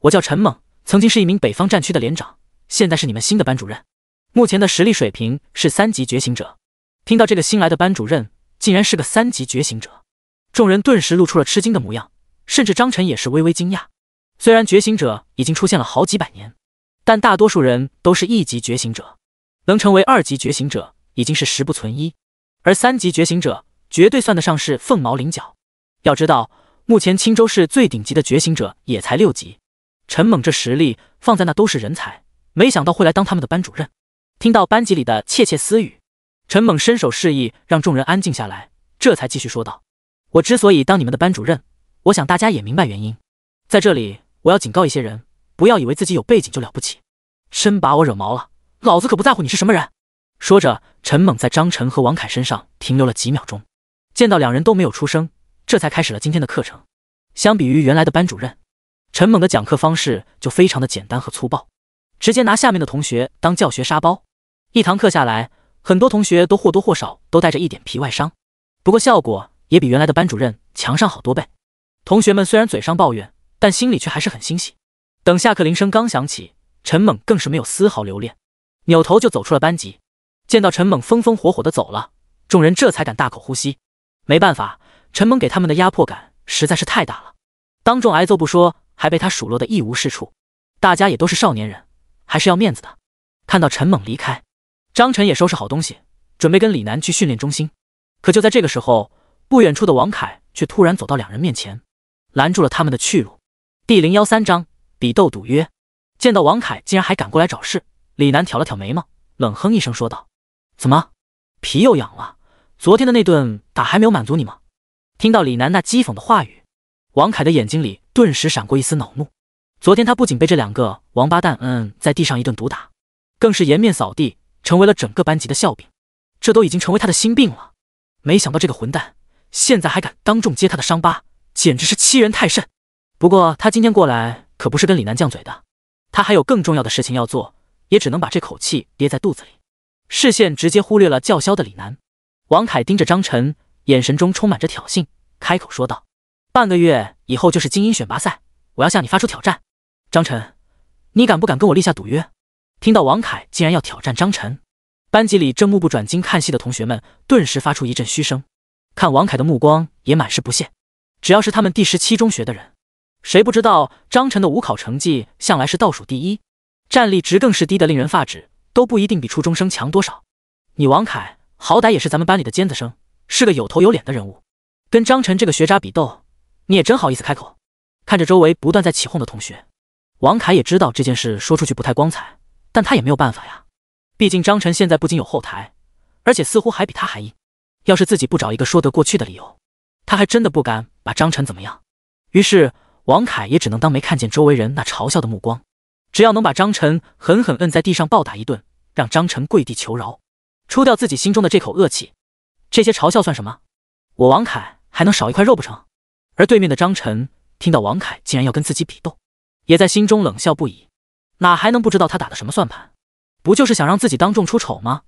我叫陈猛，曾经是一名北方战区的连长，现在是你们新的班主任。目前的实力水平是三级觉醒者。”听到这个新来的班主任竟然是个三级觉醒者，众人顿时露出了吃惊的模样，甚至张晨也是微微惊讶。虽然觉醒者已经出现了好几百年，但大多数人都是一级觉醒者，能成为二级觉醒者已经是十不存一，而三级觉醒者绝对算得上是凤毛麟角。要知道，目前青州市最顶级的觉醒者也才六级，陈猛这实力放在那都是人才。没想到会来当他们的班主任。听到班级里的窃窃私语，陈猛伸手示意让众人安静下来，这才继续说道：“我之所以当你们的班主任，我想大家也明白原因。在这里，我要警告一些人，不要以为自己有背景就了不起，真把我惹毛了，老子可不在乎你是什么人。”说着，陈猛在张晨和王凯身上停留了几秒钟，见到两人都没有出声。这才开始了今天的课程。相比于原来的班主任，陈猛的讲课方式就非常的简单和粗暴，直接拿下面的同学当教学沙包。一堂课下来，很多同学都或多或少都带着一点皮外伤，不过效果也比原来的班主任强上好多倍。同学们虽然嘴上抱怨，但心里却还是很欣喜。等下课铃声刚响起，陈猛更是没有丝毫留恋，扭头就走出了班级。见到陈猛风风火火的走了，众人这才敢大口呼吸。没办法。陈猛给他们的压迫感实在是太大了，当众挨揍不说，还被他数落的一无是处。大家也都是少年人，还是要面子的。看到陈猛离开，张晨也收拾好东西，准备跟李楠去训练中心。可就在这个时候，不远处的王凯却突然走到两人面前，拦住了他们的去路。第零幺三章比斗赌约。见到王凯竟然还敢过来找事，李楠挑了挑眉毛，冷哼一声说道：“怎么，皮又痒了？昨天的那顿打还没有满足你吗？”听到李楠那讥讽的话语，王凯的眼睛里顿时闪过一丝恼怒。昨天他不仅被这两个王八蛋嗯在地上一顿毒打，更是颜面扫地，成为了整个班级的笑柄。这都已经成为他的心病了。没想到这个混蛋现在还敢当众揭他的伤疤，简直是欺人太甚。不过他今天过来可不是跟李楠犟嘴的，他还有更重要的事情要做，也只能把这口气憋在肚子里，视线直接忽略了叫嚣的李楠。王凯盯着张晨。眼神中充满着挑衅，开口说道：“半个月以后就是精英选拔赛，我要向你发出挑战，张晨，你敢不敢跟我立下赌约？”听到王凯竟然要挑战张晨，班级里正目不转睛看戏的同学们顿时发出一阵嘘声，看王凯的目光也满是不屑。只要是他们第十七中学的人，谁不知道张晨的武考成绩向来是倒数第一，战力值更是低得令人发指，都不一定比初中生强多少。你王凯好歹也是咱们班里的尖子生。是个有头有脸的人物，跟张晨这个学渣比斗，你也真好意思开口。看着周围不断在起哄的同学，王凯也知道这件事说出去不太光彩，但他也没有办法呀。毕竟张晨现在不仅有后台，而且似乎还比他还硬。要是自己不找一个说得过去的理由，他还真的不敢把张晨怎么样。于是王凯也只能当没看见周围人那嘲笑的目光。只要能把张晨狠狠摁在地上暴打一顿，让张晨跪地求饶，出掉自己心中的这口恶气。这些嘲笑算什么？我王凯还能少一块肉不成？而对面的张晨听到王凯竟然要跟自己比斗，也在心中冷笑不已。哪还能不知道他打的什么算盘？不就是想让自己当众出丑吗？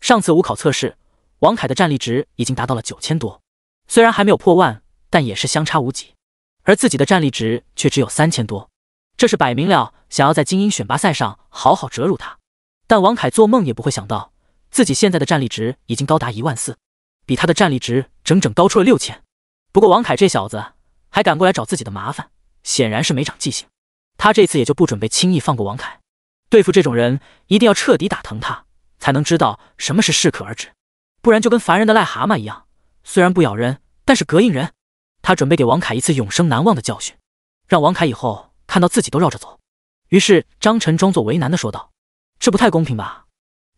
上次武考测试，王凯的战力值已经达到了九千多，虽然还没有破万，但也是相差无几。而自己的战力值却只有三千多，这是摆明了想要在精英选拔赛上好好折辱他。但王凯做梦也不会想到，自己现在的战力值已经高达一万四。比他的战力值整整高出了六千，不过王凯这小子还敢过来找自己的麻烦，显然是没长记性。他这次也就不准备轻易放过王凯，对付这种人一定要彻底打疼他，才能知道什么是适可而止，不然就跟凡人的癞蛤蟆一样，虽然不咬人，但是膈应人。他准备给王凯一次永生难忘的教训，让王凯以后看到自己都绕着走。于是张晨装作为难的说道：“这不太公平吧？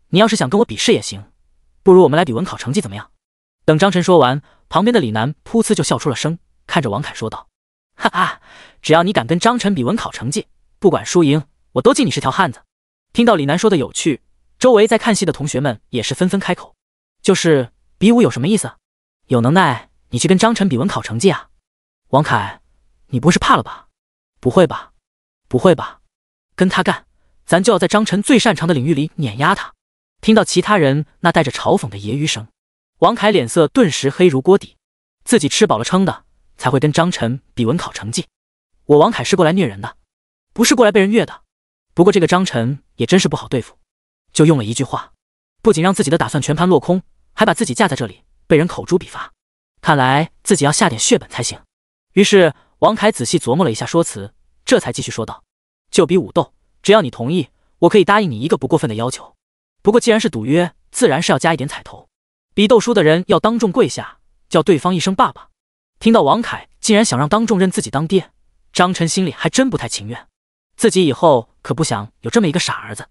你要是想跟我比试也行，不如我们来比文考成绩怎么样？”等张晨说完，旁边的李楠噗呲就笑出了声，看着王凯说道：“哈哈，只要你敢跟张晨比文考成绩，不管输赢，我都敬你是条汉子。”听到李楠说的有趣，周围在看戏的同学们也是纷纷开口：“就是比武有什么意思？有能耐你去跟张晨比文考成绩啊！”王凯，你不会是怕了吧？不会吧？不会吧？跟他干，咱就要在张晨最擅长的领域里碾压他。听到其他人那带着嘲讽的揶揄声。王凯脸色顿时黑如锅底，自己吃饱了撑的才会跟张晨比文考成绩。我王凯是过来虐人的，不是过来被人虐的。不过这个张晨也真是不好对付，就用了一句话，不仅让自己的打算全盘落空，还把自己架在这里被人口诛笔伐。看来自己要下点血本才行。于是王凯仔细琢磨了一下说辞，这才继续说道：“就比武斗，只要你同意，我可以答应你一个不过分的要求。不过既然是赌约，自然是要加一点彩头。”比斗输的人要当众跪下，叫对方一声爸爸。听到王凯竟然想让当众认自己当爹，张晨心里还真不太情愿，自己以后可不想有这么一个傻儿子。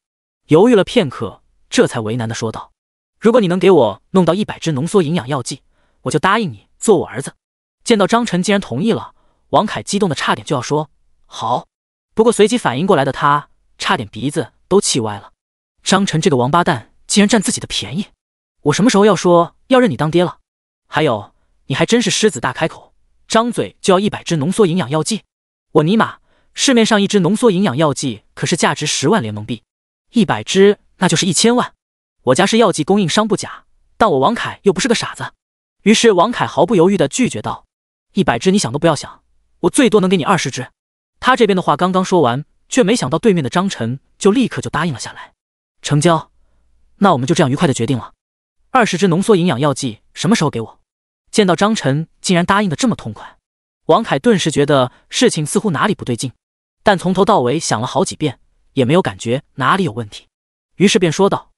犹豫了片刻，这才为难的说道：“如果你能给我弄到一百支浓缩营养药剂，我就答应你做我儿子。”见到张晨竟然同意了，王凯激动的差点就要说“好”，不过随即反应过来的他，差点鼻子都气歪了。张晨这个王八蛋竟然占自己的便宜！我什么时候要说要认你当爹了？还有，你还真是狮子大开口，张嘴就要一百支浓缩营养药剂。我尼玛，市面上一支浓缩营养药剂可是价值十万联盟币，一百支那就是一千万。我家是药剂供应商不假，但我王凯又不是个傻子。于是王凯毫不犹豫地拒绝道：“一百支你想都不要想，我最多能给你二十支。”他这边的话刚刚说完，却没想到对面的张晨就立刻就答应了下来，成交。那我们就这样愉快的决定了。二十支浓缩营养药剂什么时候给我？见到张晨竟然答应的这么痛快，王凯顿时觉得事情似乎哪里不对劲，但从头到尾想了好几遍也没有感觉哪里有问题，于是便说道：“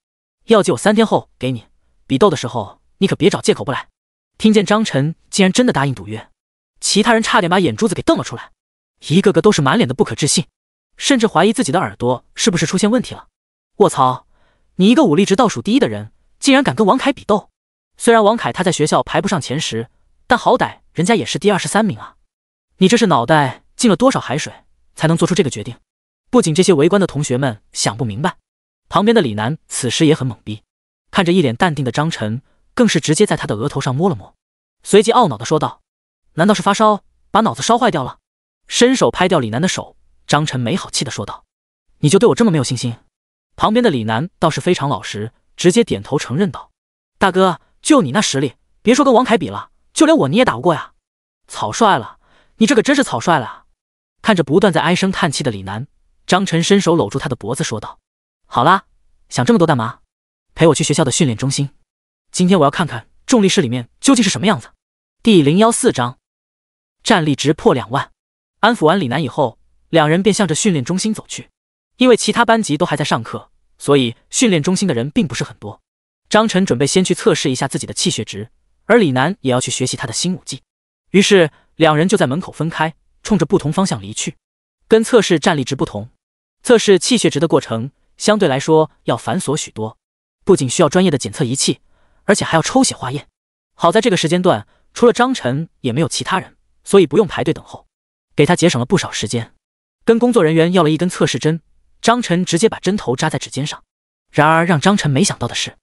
药剂我三天后给你，比斗的时候你可别找借口不来。”听见张晨竟然真的答应赌约，其他人差点把眼珠子给瞪了出来，一个个都是满脸的不可置信，甚至怀疑自己的耳朵是不是出现问题了。卧槽，你一个武力值倒数第一的人！竟然敢跟王凯比斗！虽然王凯他在学校排不上前十，但好歹人家也是第二十三名啊！你这是脑袋进了多少海水才能做出这个决定？不仅这些围观的同学们想不明白，旁边的李楠此时也很懵逼，看着一脸淡定的张晨，更是直接在他的额头上摸了摸，随即懊恼的说道：“难道是发烧把脑子烧坏掉了？”伸手拍掉李楠的手，张晨没好气的说道：“你就对我这么没有信心？”旁边的李楠倒是非常老实。直接点头承认道：“大哥，就你那实力，别说跟王凯比了，就连我你也打不过呀！”草率了，你这可真是草率了。看着不断在唉声叹气的李楠，张晨伸手搂住他的脖子说道：“好啦，想这么多干嘛？陪我去学校的训练中心，今天我要看看重力室里面究竟是什么样子。”第零幺四章，战力值破两万。安抚完李楠以后，两人便向着训练中心走去，因为其他班级都还在上课。所以，训练中心的人并不是很多。张晨准备先去测试一下自己的气血值，而李楠也要去学习他的新武技。于是，两人就在门口分开，冲着不同方向离去。跟测试站立值不同，测试气血值的过程相对来说要繁琐许多，不仅需要专业的检测仪器，而且还要抽血化验。好在这个时间段，除了张晨也没有其他人，所以不用排队等候，给他节省了不少时间。跟工作人员要了一根测试针。张晨直接把针头扎在指尖上，然而让张晨没想到的是，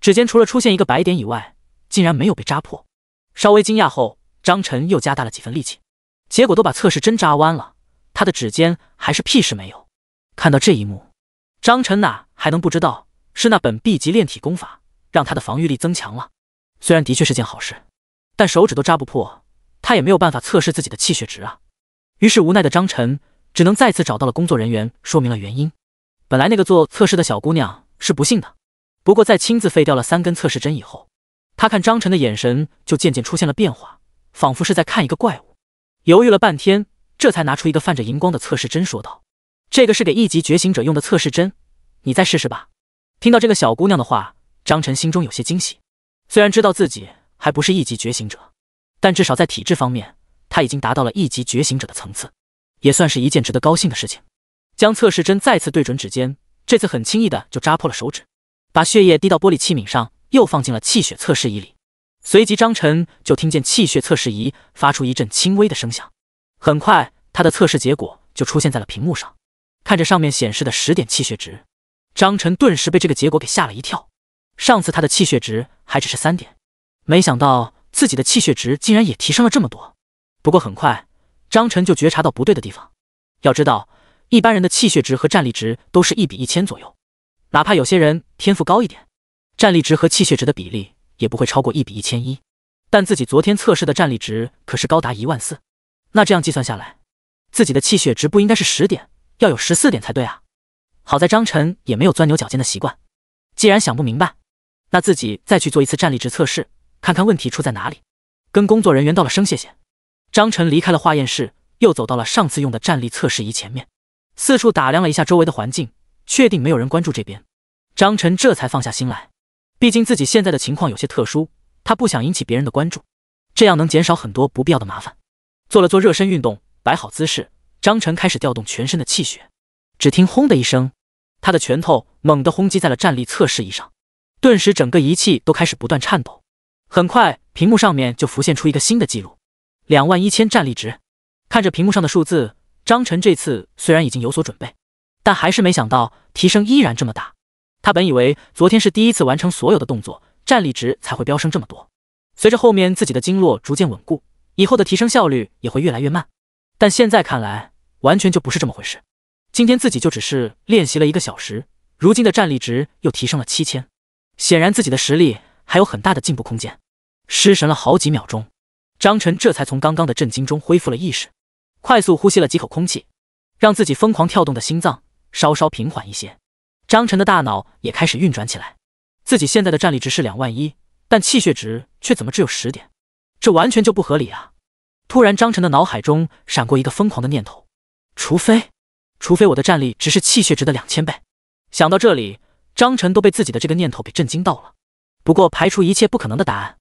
指尖除了出现一个白点以外，竟然没有被扎破。稍微惊讶后，张晨又加大了几分力气，结果都把测试针扎弯了，他的指尖还是屁事没有。看到这一幕，张晨哪还能不知道是那本 B 级炼体功法让他的防御力增强了？虽然的确是件好事，但手指都扎不破，他也没有办法测试自己的气血值啊。于是无奈的张晨。只能再次找到了工作人员，说明了原因。本来那个做测试的小姑娘是不信的，不过在亲自废掉了三根测试针以后，她看张晨的眼神就渐渐出现了变化，仿佛是在看一个怪物。犹豫了半天，这才拿出一个泛着荧光的测试针，说道：“这个是给一级觉醒者用的测试针，你再试试吧。”听到这个小姑娘的话，张晨心中有些惊喜。虽然知道自己还不是一级觉醒者，但至少在体质方面，他已经达到了一级觉醒者的层次。也算是一件值得高兴的事情。将测试针再次对准指尖，这次很轻易的就扎破了手指，把血液滴到玻璃器皿上，又放进了气血测试仪里。随即，张晨就听见气血测试仪发出一阵轻微的声响。很快，他的测试结果就出现在了屏幕上。看着上面显示的十点气血值，张晨顿时被这个结果给吓了一跳。上次他的气血值还只是三点，没想到自己的气血值竟然也提升了这么多。不过很快。张晨就觉察到不对的地方。要知道，一般人的气血值和战力值都是一比一千左右，哪怕有些人天赋高一点，战力值和气血值的比例也不会超过一比一千一。但自己昨天测试的战力值可是高达一万四，那这样计算下来，自己的气血值不应该是十点，要有十四点才对啊！好在张晨也没有钻牛角尖的习惯，既然想不明白，那自己再去做一次战力值测试，看看问题出在哪里。跟工作人员道了声谢谢。张晨离开了化验室，又走到了上次用的站立测试仪前面，四处打量了一下周围的环境，确定没有人关注这边，张晨这才放下心来。毕竟自己现在的情况有些特殊，他不想引起别人的关注，这样能减少很多不必要的麻烦。做了做热身运动，摆好姿势，张晨开始调动全身的气血。只听轰的一声，他的拳头猛地轰击在了站立测试仪上，顿时整个仪器都开始不断颤抖。很快，屏幕上面就浮现出一个新的记录。两万一千战力值，看着屏幕上的数字，张晨这次虽然已经有所准备，但还是没想到提升依然这么大。他本以为昨天是第一次完成所有的动作，战力值才会飙升这么多。随着后面自己的经络逐渐稳固，以后的提升效率也会越来越慢。但现在看来，完全就不是这么回事。今天自己就只是练习了一个小时，如今的战力值又提升了七千，显然自己的实力还有很大的进步空间。失神了好几秒钟。张晨这才从刚刚的震惊中恢复了意识，快速呼吸了几口空气，让自己疯狂跳动的心脏稍稍平缓一些。张晨的大脑也开始运转起来，自己现在的战力值是两万一，但气血值却怎么只有十点？这完全就不合理啊！突然，张晨的脑海中闪过一个疯狂的念头：除非，除非我的战力值是气血值的两千倍。想到这里，张晨都被自己的这个念头给震惊到了。不过，排除一切不可能的答案，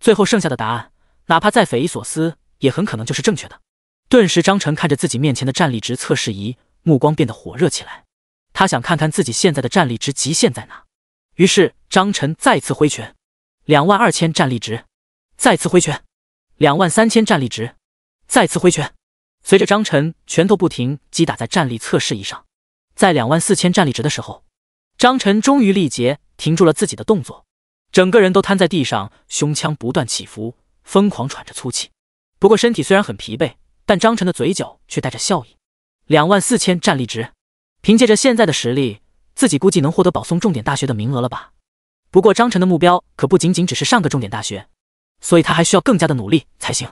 最后剩下的答案。哪怕再匪夷所思，也很可能就是正确的。顿时，张晨看着自己面前的战力值测试仪，目光变得火热起来。他想看看自己现在的战力值极限在哪。于是，张晨再次挥拳，两万二千战力值；再次挥拳，两万三千战力值；再次挥拳。随着张晨拳头不停击打在战力测试仪上，在两万四千战力值的时候，张晨终于力竭，停住了自己的动作，整个人都瘫在地上，胸腔不断起伏。疯狂喘着粗气，不过身体虽然很疲惫，但张晨的嘴角却带着笑意。两万四千战力值，凭借着现在的实力，自己估计能获得保送重点大学的名额了吧？不过张晨的目标可不仅仅只是上个重点大学，所以他还需要更加的努力才行。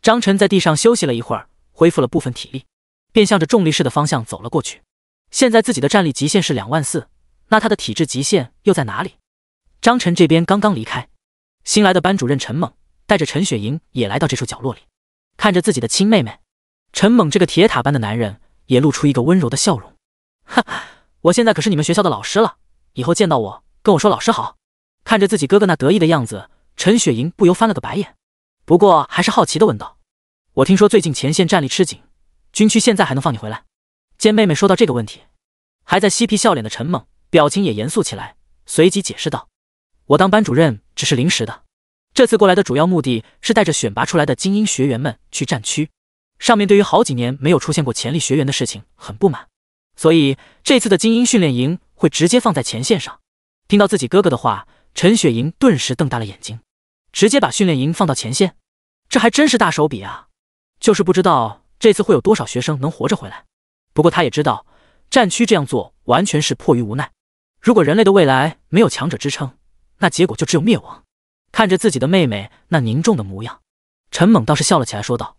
张晨在地上休息了一会儿，恢复了部分体力，便向着重力室的方向走了过去。现在自己的战力极限是两万四，那他的体质极限又在哪里？张晨这边刚刚离开，新来的班主任陈猛。带着陈雪莹也来到这处角落里，看着自己的亲妹妹，陈猛这个铁塔般的男人也露出一个温柔的笑容。哈哈，我现在可是你们学校的老师了，以后见到我，跟我说老师好。看着自己哥哥那得意的样子，陈雪莹不由翻了个白眼，不过还是好奇的问道：“我听说最近前线战力吃紧，军区现在还能放你回来？”见妹妹说到这个问题，还在嬉皮笑脸的陈猛表情也严肃起来，随即解释道：“我当班主任只是临时的。”这次过来的主要目的是带着选拔出来的精英学员们去战区。上面对于好几年没有出现过潜力学员的事情很不满，所以这次的精英训练营会直接放在前线上。听到自己哥哥的话，陈雪莹顿时瞪大了眼睛，直接把训练营放到前线，这还真是大手笔啊！就是不知道这次会有多少学生能活着回来。不过他也知道，战区这样做完全是迫于无奈。如果人类的未来没有强者支撑，那结果就只有灭亡。看着自己的妹妹那凝重的模样，陈猛倒是笑了起来，说道：“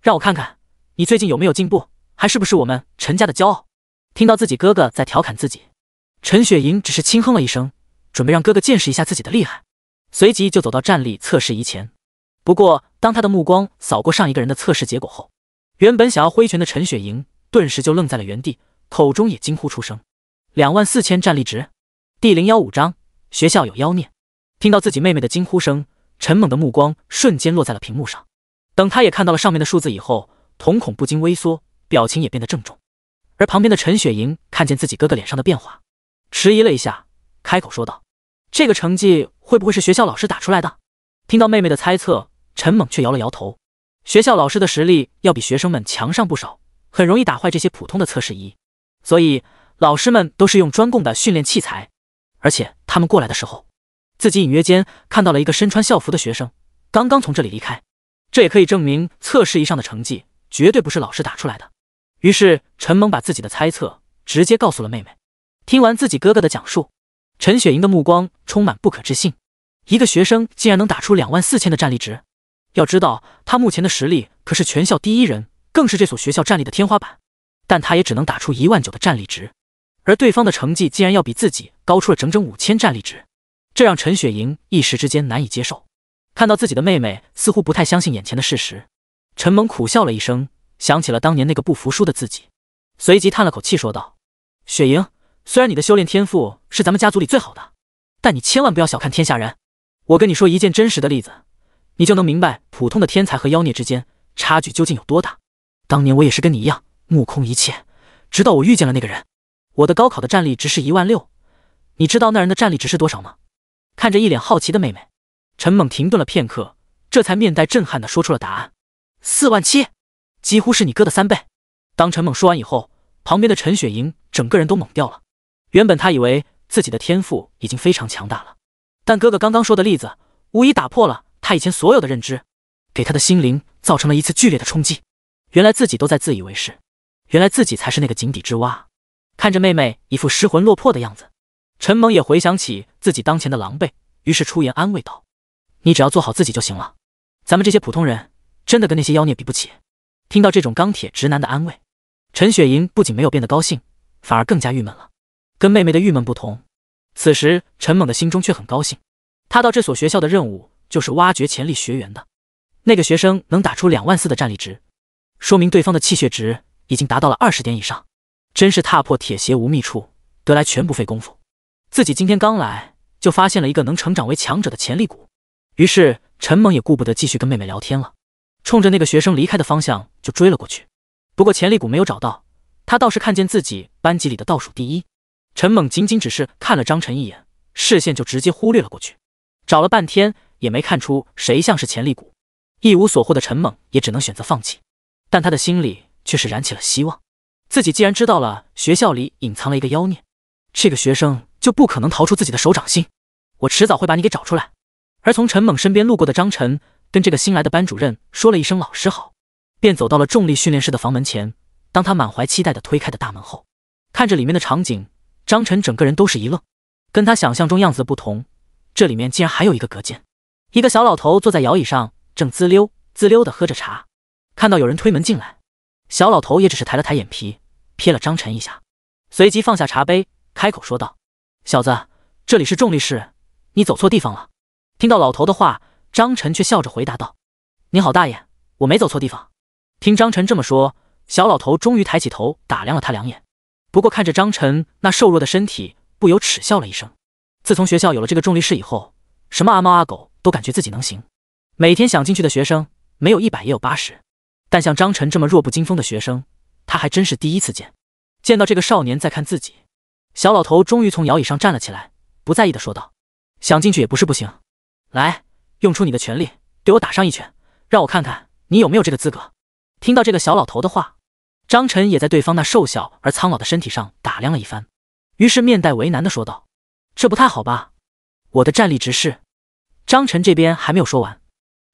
让我看看你最近有没有进步，还是不是我们陈家的骄傲？”听到自己哥哥在调侃自己，陈雪莹只是轻哼了一声，准备让哥哥见识一下自己的厉害，随即就走到战力测试仪前。不过，当他的目光扫过上一个人的测试结果后，原本想要挥拳的陈雪莹顿时就愣在了原地，口中也惊呼出声：“两万四千战力值！”第零幺五章：学校有妖孽。听到自己妹妹的惊呼声，陈猛的目光瞬间落在了屏幕上。等他也看到了上面的数字以后，瞳孔不禁微缩，表情也变得郑重。而旁边的陈雪莹看见自己哥哥脸上的变化，迟疑了一下，开口说道：“这个成绩会不会是学校老师打出来的？”听到妹妹的猜测，陈猛却摇了摇头：“学校老师的实力要比学生们强上不少，很容易打坏这些普通的测试仪，所以老师们都是用专供的训练器材。而且他们过来的时候……”自己隐约间看到了一个身穿校服的学生刚刚从这里离开，这也可以证明测试仪上的成绩绝对不是老师打出来的。于是陈猛把自己的猜测直接告诉了妹妹。听完自己哥哥的讲述，陈雪莹的目光充满不可置信：一个学生竟然能打出两万四千的战力值！要知道他目前的实力可是全校第一人，更是这所学校战力的天花板。但他也只能打出一万九的战力值，而对方的成绩竟然要比自己高出了整整五千战力值。这让陈雪莹一时之间难以接受。看到自己的妹妹似乎不太相信眼前的事实，陈萌苦笑了一声，想起了当年那个不服输的自己，随即叹了口气说道：“雪莹，虽然你的修炼天赋是咱们家族里最好的，但你千万不要小看天下人。我跟你说一件真实的例子，你就能明白普通的天才和妖孽之间差距究竟有多大。当年我也是跟你一样目空一切，直到我遇见了那个人。我的高考的战力值是一万六，你知道那人的战力值是多少吗？”看着一脸好奇的妹妹，陈猛停顿了片刻，这才面带震撼的说出了答案：四万七，几乎是你哥的三倍。当陈猛说完以后，旁边的陈雪莹整个人都懵掉了。原本他以为自己的天赋已经非常强大了，但哥哥刚刚说的例子，无疑打破了他以前所有的认知，给他的心灵造成了一次剧烈的冲击。原来自己都在自以为是，原来自己才是那个井底之蛙。看着妹妹一副失魂落魄的样子。陈猛也回想起自己当前的狼狈，于是出言安慰道：“你只要做好自己就行了。咱们这些普通人真的跟那些妖孽比不起。”听到这种钢铁直男的安慰，陈雪莹不仅没有变得高兴，反而更加郁闷了。跟妹妹的郁闷不同，此时陈猛的心中却很高兴。他到这所学校的任务就是挖掘潜力学员的。那个学生能打出两万四的战力值，说明对方的气血值已经达到了二十点以上。真是踏破铁鞋无觅处，得来全不费工夫。自己今天刚来就发现了一个能成长为强者的潜力股，于是陈猛也顾不得继续跟妹妹聊天了，冲着那个学生离开的方向就追了过去。不过潜力股没有找到，他倒是看见自己班级里的倒数第一。陈猛仅仅只是看了张晨一眼，视线就直接忽略了过去。找了半天也没看出谁像是潜力股，一无所获的陈猛也只能选择放弃。但他的心里却是燃起了希望，自己既然知道了学校里隐藏了一个妖孽，这个学生。就不可能逃出自己的手掌心，我迟早会把你给找出来。而从陈猛身边路过的张晨，跟这个新来的班主任说了一声“老师好”，便走到了重力训练室的房门前。当他满怀期待的推开的大门后，看着里面的场景，张晨整个人都是一愣，跟他想象中样子的不同，这里面竟然还有一个隔间。一个小老头坐在摇椅上，正滋溜滋溜的喝着茶。看到有人推门进来，小老头也只是抬了抬眼皮，瞥了张晨一下，随即放下茶杯，开口说道。小子，这里是重力室，你走错地方了。听到老头的话，张晨却笑着回答道：“你好，大爷，我没走错地方。”听张晨这么说，小老头终于抬起头打量了他两眼。不过看着张晨那瘦弱的身体，不由耻笑了一声。自从学校有了这个重力室以后，什么阿猫阿狗都感觉自己能行，每天想进去的学生没有一百也有八十。但像张晨这么弱不禁风的学生，他还真是第一次见。见到这个少年在看自己。小老头终于从摇椅上站了起来，不在意的说道：“想进去也不是不行，来，用出你的全力，给我打上一拳，让我看看你有没有这个资格。”听到这个小老头的话，张晨也在对方那瘦小而苍老的身体上打量了一番，于是面带为难的说道：“这不太好吧？我的战力值是……”张晨这边还没有说完，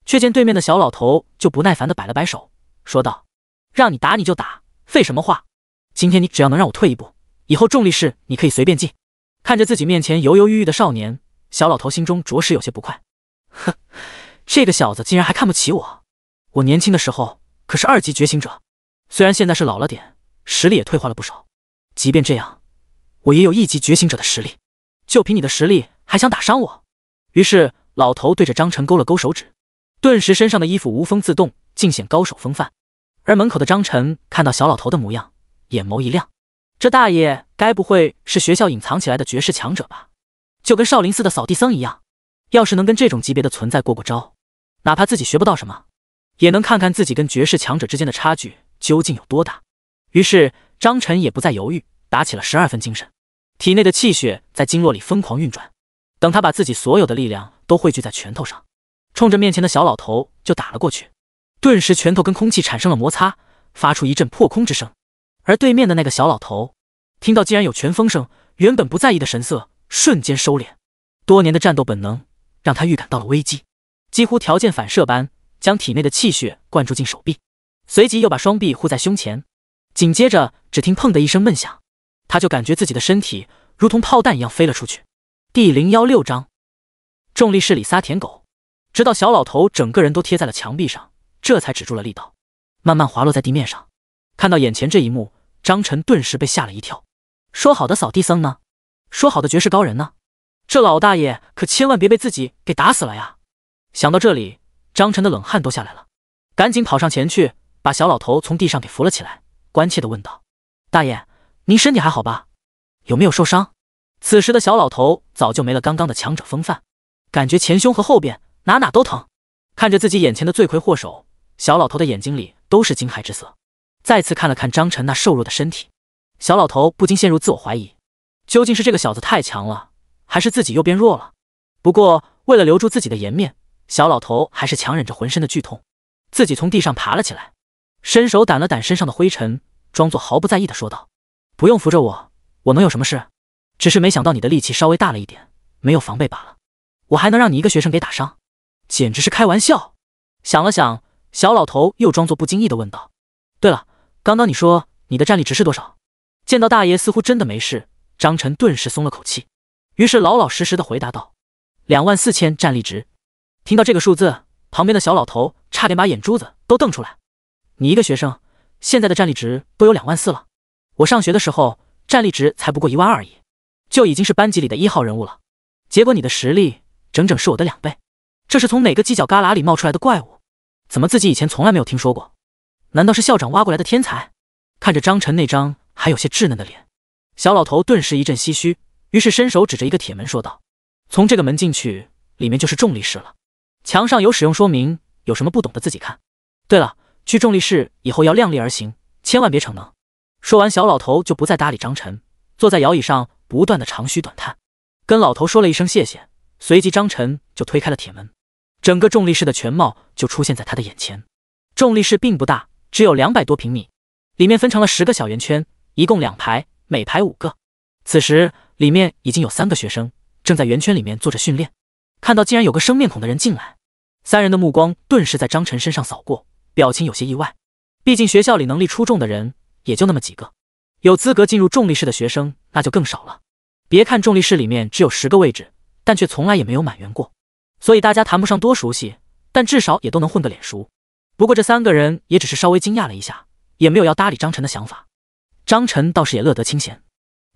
却见对面的小老头就不耐烦的摆了摆手，说道：“让你打你就打，废什么话？今天你只要能让我退一步。”以后重力室你可以随便进。看着自己面前犹犹豫豫的少年，小老头心中着实有些不快。哼，这个小子竟然还看不起我！我年轻的时候可是二级觉醒者，虽然现在是老了点，实力也退化了不少，即便这样，我也有一级觉醒者的实力。就凭你的实力还想打伤我？于是老头对着张晨勾了勾手指，顿时身上的衣服无风自动，尽显高手风范。而门口的张晨看到小老头的模样，眼眸一亮。这大爷该不会是学校隐藏起来的绝世强者吧？就跟少林寺的扫地僧一样。要是能跟这种级别的存在过过招，哪怕自己学不到什么，也能看看自己跟绝世强者之间的差距究竟有多大。于是张晨也不再犹豫，打起了十二分精神，体内的气血在经络里疯狂运转。等他把自己所有的力量都汇聚在拳头上，冲着面前的小老头就打了过去。顿时拳头跟空气产生了摩擦，发出一阵破空之声，而对面的那个小老头。听到竟然有拳风声，原本不在意的神色瞬间收敛。多年的战斗本能让他预感到了危机，几乎条件反射般将体内的气血灌注进手臂，随即又把双臂护在胸前。紧接着，只听“砰”的一声闷响，他就感觉自己的身体如同炮弹一样飞了出去。第零幺六章：重力室里撒舔狗，直到小老头整个人都贴在了墙壁上，这才止住了力道，慢慢滑落在地面上。看到眼前这一幕，张晨顿时被吓了一跳。说好的扫地僧呢？说好的绝世高人呢？这老大爷可千万别被自己给打死了呀！想到这里，张晨的冷汗都下来了，赶紧跑上前去，把小老头从地上给扶了起来，关切的问道：“大爷，您身体还好吧？有没有受伤？”此时的小老头早就没了刚刚的强者风范，感觉前胸和后边哪哪都疼。看着自己眼前的罪魁祸首，小老头的眼睛里都是惊骇之色，再次看了看张晨那瘦弱的身体。小老头不禁陷入自我怀疑，究竟是这个小子太强了，还是自己又变弱了？不过为了留住自己的颜面，小老头还是强忍着浑身的剧痛，自己从地上爬了起来，伸手掸了掸身上的灰尘，装作毫不在意的说道：“不用扶着我，我能有什么事？只是没想到你的力气稍微大了一点，没有防备罢了。我还能让你一个学生给打伤？简直是开玩笑！”想了想，小老头又装作不经意的问道：“对了，刚刚你说你的战力值是多少？”见到大爷似乎真的没事，张晨顿时松了口气，于是老老实实的回答道：“两万四千战力值。”听到这个数字，旁边的小老头差点把眼珠子都瞪出来。“你一个学生，现在的战力值都有两万四了？我上学的时候战力值才不过一万二而已，就已经是班级里的一号人物了。结果你的实力整整是我的两倍，这是从哪个犄角旮旯里冒出来的怪物？怎么自己以前从来没有听说过？难道是校长挖过来的天才？”看着张晨那张。还有些稚嫩的脸，小老头顿时一阵唏嘘，于是伸手指着一个铁门说道：“从这个门进去，里面就是重力室了。墙上有使用说明，有什么不懂的自己看。对了，去重力室以后要量力而行，千万别逞能。”说完，小老头就不再搭理张晨，坐在摇椅上不断的长吁短叹。跟老头说了一声谢谢，随即张晨就推开了铁门，整个重力室的全貌就出现在他的眼前。重力室并不大，只有两百多平米，里面分成了十个小圆圈。一共两排，每排五个。此时里面已经有三个学生正在圆圈里面做着训练，看到竟然有个生面孔的人进来，三人的目光顿时在张晨身上扫过，表情有些意外。毕竟学校里能力出众的人也就那么几个，有资格进入重力室的学生那就更少了。别看重力室里面只有十个位置，但却从来也没有满员过，所以大家谈不上多熟悉，但至少也都能混个脸熟。不过这三个人也只是稍微惊讶了一下，也没有要搭理张晨的想法。张晨倒是也乐得清闲，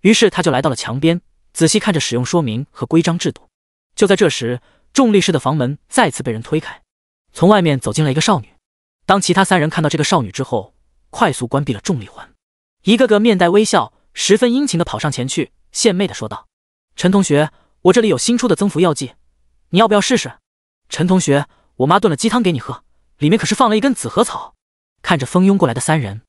于是他就来到了墙边，仔细看着使用说明和规章制度。就在这时，重力室的房门再次被人推开，从外面走进了一个少女。当其他三人看到这个少女之后，快速关闭了重力环，一个个面带微笑，十分殷勤的跑上前去，献媚的说道：“陈同学，我这里有新出的增幅药剂，你要不要试试？”“陈同学，我妈炖了鸡汤给你喝，里面可是放了一根紫河草。”看着蜂拥过来的三人。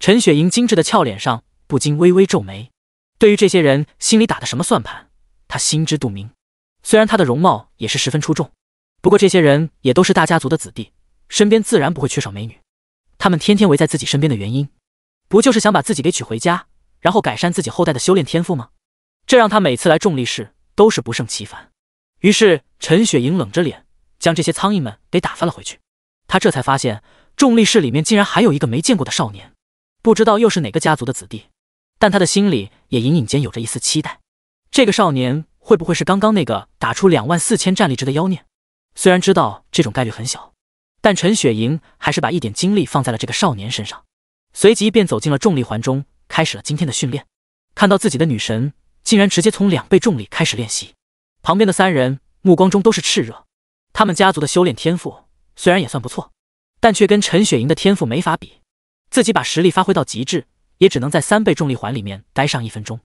陈雪莹精致的俏脸上不禁微微皱眉，对于这些人心里打的什么算盘，她心知肚明。虽然她的容貌也是十分出众，不过这些人也都是大家族的子弟，身边自然不会缺少美女。他们天天围在自己身边的原因，不就是想把自己给娶回家，然后改善自己后代的修炼天赋吗？这让她每次来重力室都是不胜其烦。于是，陈雪莹冷着脸将这些苍蝇们给打发了回去。她这才发现，重力室里面竟然还有一个没见过的少年。不知道又是哪个家族的子弟，但他的心里也隐隐间有着一丝期待。这个少年会不会是刚刚那个打出两万四千战力值的妖孽？虽然知道这种概率很小，但陈雪莹还是把一点精力放在了这个少年身上。随即便走进了重力环中，开始了今天的训练。看到自己的女神竟然直接从两倍重力开始练习，旁边的三人目光中都是炽热。他们家族的修炼天赋虽然也算不错，但却跟陈雪莹的天赋没法比。自己把实力发挥到极致，也只能在三倍重力环里面待上一分钟。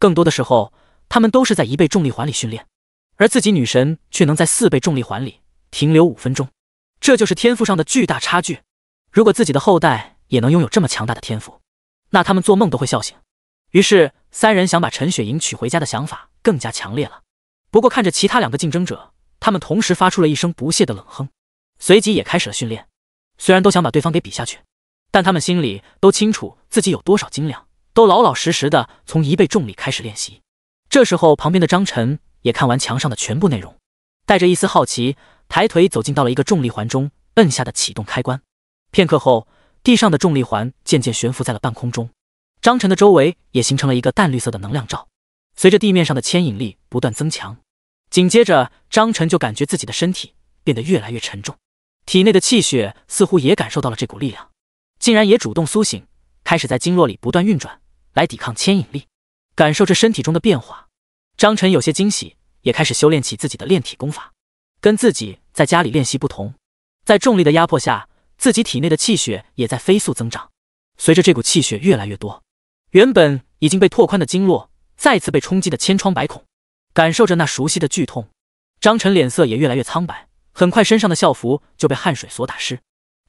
更多的时候，他们都是在一倍重力环里训练，而自己女神却能在四倍重力环里停留五分钟，这就是天赋上的巨大差距。如果自己的后代也能拥有这么强大的天赋，那他们做梦都会笑醒。于是，三人想把陈雪莹娶回家的想法更加强烈了。不过，看着其他两个竞争者，他们同时发出了一声不屑的冷哼，随即也开始了训练。虽然都想把对方给比下去。但他们心里都清楚自己有多少斤两，都老老实实的从一倍重力开始练习。这时候，旁边的张晨也看完墙上的全部内容，带着一丝好奇，抬腿走进到了一个重力环中，摁下的启动开关。片刻后，地上的重力环渐渐悬浮在了半空中，张晨的周围也形成了一个淡绿色的能量罩。随着地面上的牵引力不断增强，紧接着张晨就感觉自己的身体变得越来越沉重，体内的气血似乎也感受到了这股力量。竟然也主动苏醒，开始在经络里不断运转，来抵抗牵引力，感受着身体中的变化。张晨有些惊喜，也开始修炼起自己的炼体功法。跟自己在家里练习不同，在重力的压迫下，自己体内的气血也在飞速增长。随着这股气血越来越多，原本已经被拓宽的经络再次被冲击的千疮百孔。感受着那熟悉的剧痛，张晨脸色也越来越苍白。很快，身上的校服就被汗水所打湿。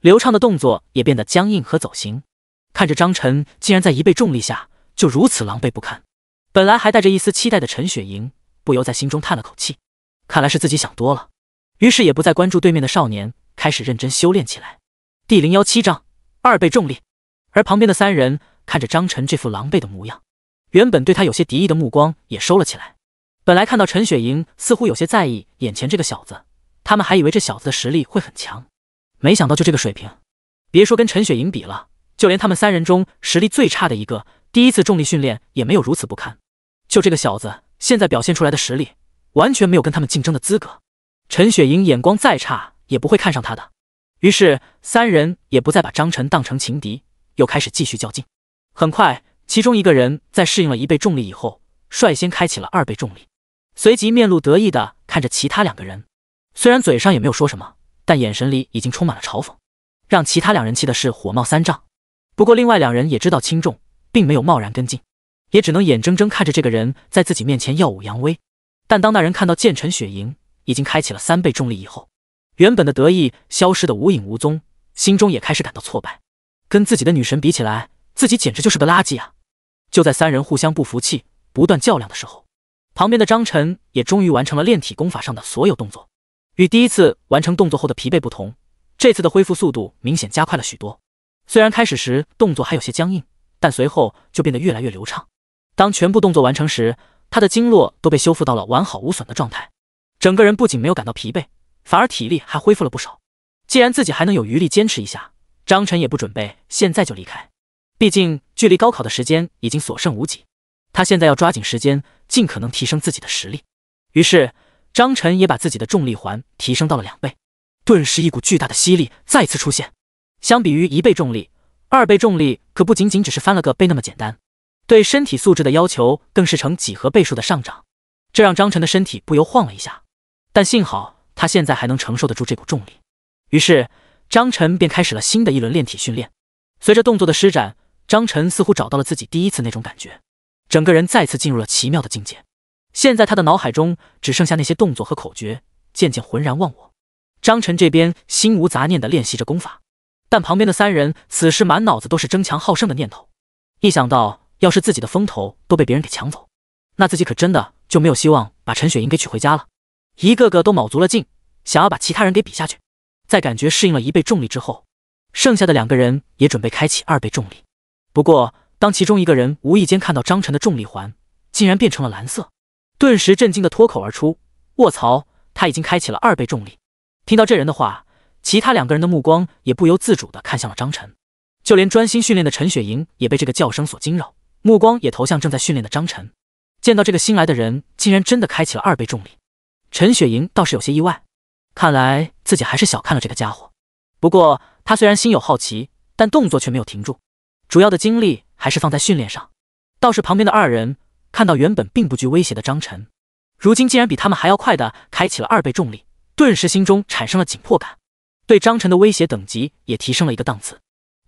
流畅的动作也变得僵硬和走形，看着张晨竟然在一倍重力下就如此狼狈不堪，本来还带着一丝期待的陈雪莹不由在心中叹了口气，看来是自己想多了。于是也不再关注对面的少年，开始认真修炼起来。第零幺七章二倍重力。而旁边的三人看着张晨这副狼狈的模样，原本对他有些敌意的目光也收了起来。本来看到陈雪莹似乎有些在意眼前这个小子，他们还以为这小子的实力会很强。没想到就这个水平，别说跟陈雪莹比了，就连他们三人中实力最差的一个，第一次重力训练也没有如此不堪。就这个小子现在表现出来的实力，完全没有跟他们竞争的资格。陈雪莹眼光再差也不会看上他的。于是三人也不再把张晨当成情敌，又开始继续较劲。很快，其中一个人在适应了一倍重力以后，率先开启了二倍重力，随即面露得意的看着其他两个人，虽然嘴上也没有说什么。但眼神里已经充满了嘲讽，让其他两人气的是火冒三丈。不过另外两人也知道轻重，并没有贸然跟进，也只能眼睁睁看着这个人在自己面前耀武扬威。但当那人看到剑尘雪莹已经开启了三倍重力以后，原本的得意消失的无影无踪，心中也开始感到挫败。跟自己的女神比起来，自己简直就是个垃圾啊！就在三人互相不服气、不断较量的时候，旁边的张晨也终于完成了炼体功法上的所有动作。与第一次完成动作后的疲惫不同，这次的恢复速度明显加快了许多。虽然开始时动作还有些僵硬，但随后就变得越来越流畅。当全部动作完成时，他的经络都被修复到了完好无损的状态，整个人不仅没有感到疲惫，反而体力还恢复了不少。既然自己还能有余力坚持一下，张晨也不准备现在就离开。毕竟距离高考的时间已经所剩无几，他现在要抓紧时间，尽可能提升自己的实力。于是。张晨也把自己的重力环提升到了两倍，顿时一股巨大的吸力再次出现。相比于一倍重力，二倍重力可不仅仅只是翻了个倍那么简单，对身体素质的要求更是成几何倍数的上涨。这让张晨的身体不由晃了一下，但幸好他现在还能承受得住这股重力。于是张晨便开始了新的一轮练体训练。随着动作的施展，张晨似乎找到了自己第一次那种感觉，整个人再次进入了奇妙的境界。现在他的脑海中只剩下那些动作和口诀，渐渐浑然忘我。张晨这边心无杂念的练习着功法，但旁边的三人此时满脑子都是争强好胜的念头。一想到要是自己的风头都被别人给抢走，那自己可真的就没有希望把陈雪莹给娶回家了。一个个都卯足了劲，想要把其他人给比下去。在感觉适应了一倍重力之后，剩下的两个人也准备开启二倍重力。不过，当其中一个人无意间看到张晨的重力环竟然变成了蓝色。顿时震惊的脱口而出：“卧槽！他已经开启了二倍重力！”听到这人的话，其他两个人的目光也不由自主的看向了张晨，就连专心训练的陈雪莹也被这个叫声所惊扰，目光也投向正在训练的张晨。见到这个新来的人竟然真的开启了二倍重力，陈雪莹倒是有些意外，看来自己还是小看了这个家伙。不过他虽然心有好奇，但动作却没有停住，主要的精力还是放在训练上。倒是旁边的二人。看到原本并不具威胁的张晨，如今竟然比他们还要快的开启了二倍重力，顿时心中产生了紧迫感，对张晨的威胁等级也提升了一个档次。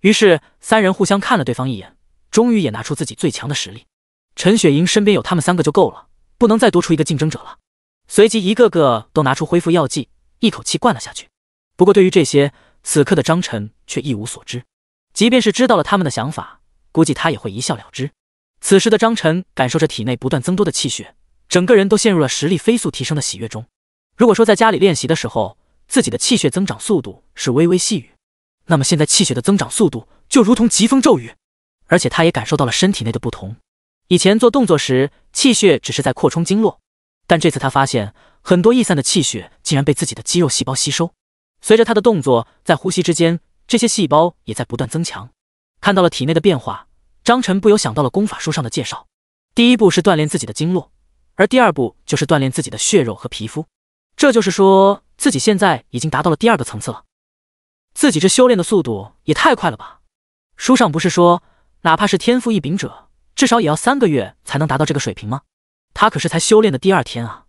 于是三人互相看了对方一眼，终于也拿出自己最强的实力。陈雪莹身边有他们三个就够了，不能再多出一个竞争者了。随即一个个都拿出恢复药剂，一口气灌了下去。不过对于这些，此刻的张晨却一无所知。即便是知道了他们的想法，估计他也会一笑了之。此时的张晨感受着体内不断增多的气血，整个人都陷入了实力飞速提升的喜悦中。如果说在家里练习的时候，自己的气血增长速度是微微细雨，那么现在气血的增长速度就如同疾风骤雨。而且他也感受到了身体内的不同。以前做动作时，气血只是在扩充经络，但这次他发现，很多逸散的气血竟然被自己的肌肉细胞吸收。随着他的动作，在呼吸之间，这些细胞也在不断增强。看到了体内的变化。张晨不由想到了功法书上的介绍，第一步是锻炼自己的经络，而第二步就是锻炼自己的血肉和皮肤。这就是说，自己现在已经达到了第二个层次了。自己这修炼的速度也太快了吧？书上不是说，哪怕是天赋异禀者，至少也要三个月才能达到这个水平吗？他可是才修炼的第二天啊！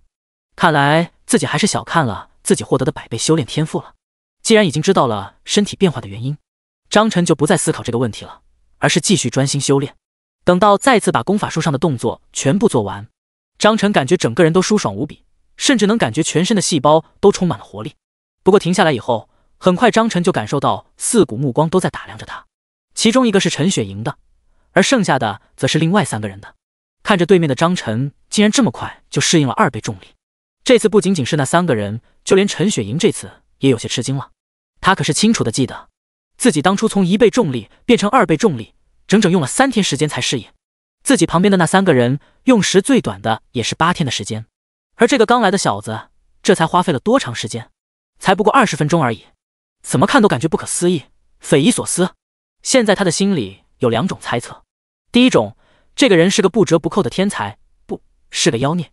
看来自己还是小看了自己获得的百倍修炼天赋了。既然已经知道了身体变化的原因，张晨就不再思考这个问题了。而是继续专心修炼，等到再次把功法书上的动作全部做完，张晨感觉整个人都舒爽无比，甚至能感觉全身的细胞都充满了活力。不过停下来以后，很快张晨就感受到四股目光都在打量着他，其中一个是陈雪莹的，而剩下的则是另外三个人的。看着对面的张晨，竟然这么快就适应了二倍重力。这次不仅仅是那三个人，就连陈雪莹这次也有些吃惊了。他可是清楚的记得。自己当初从一倍重力变成二倍重力，整整用了三天时间才适应。自己旁边的那三个人用时最短的也是八天的时间，而这个刚来的小子，这才花费了多长时间？才不过二十分钟而已，怎么看都感觉不可思议、匪夷所思。现在他的心里有两种猜测：第一种，这个人是个不折不扣的天才，不是个妖孽；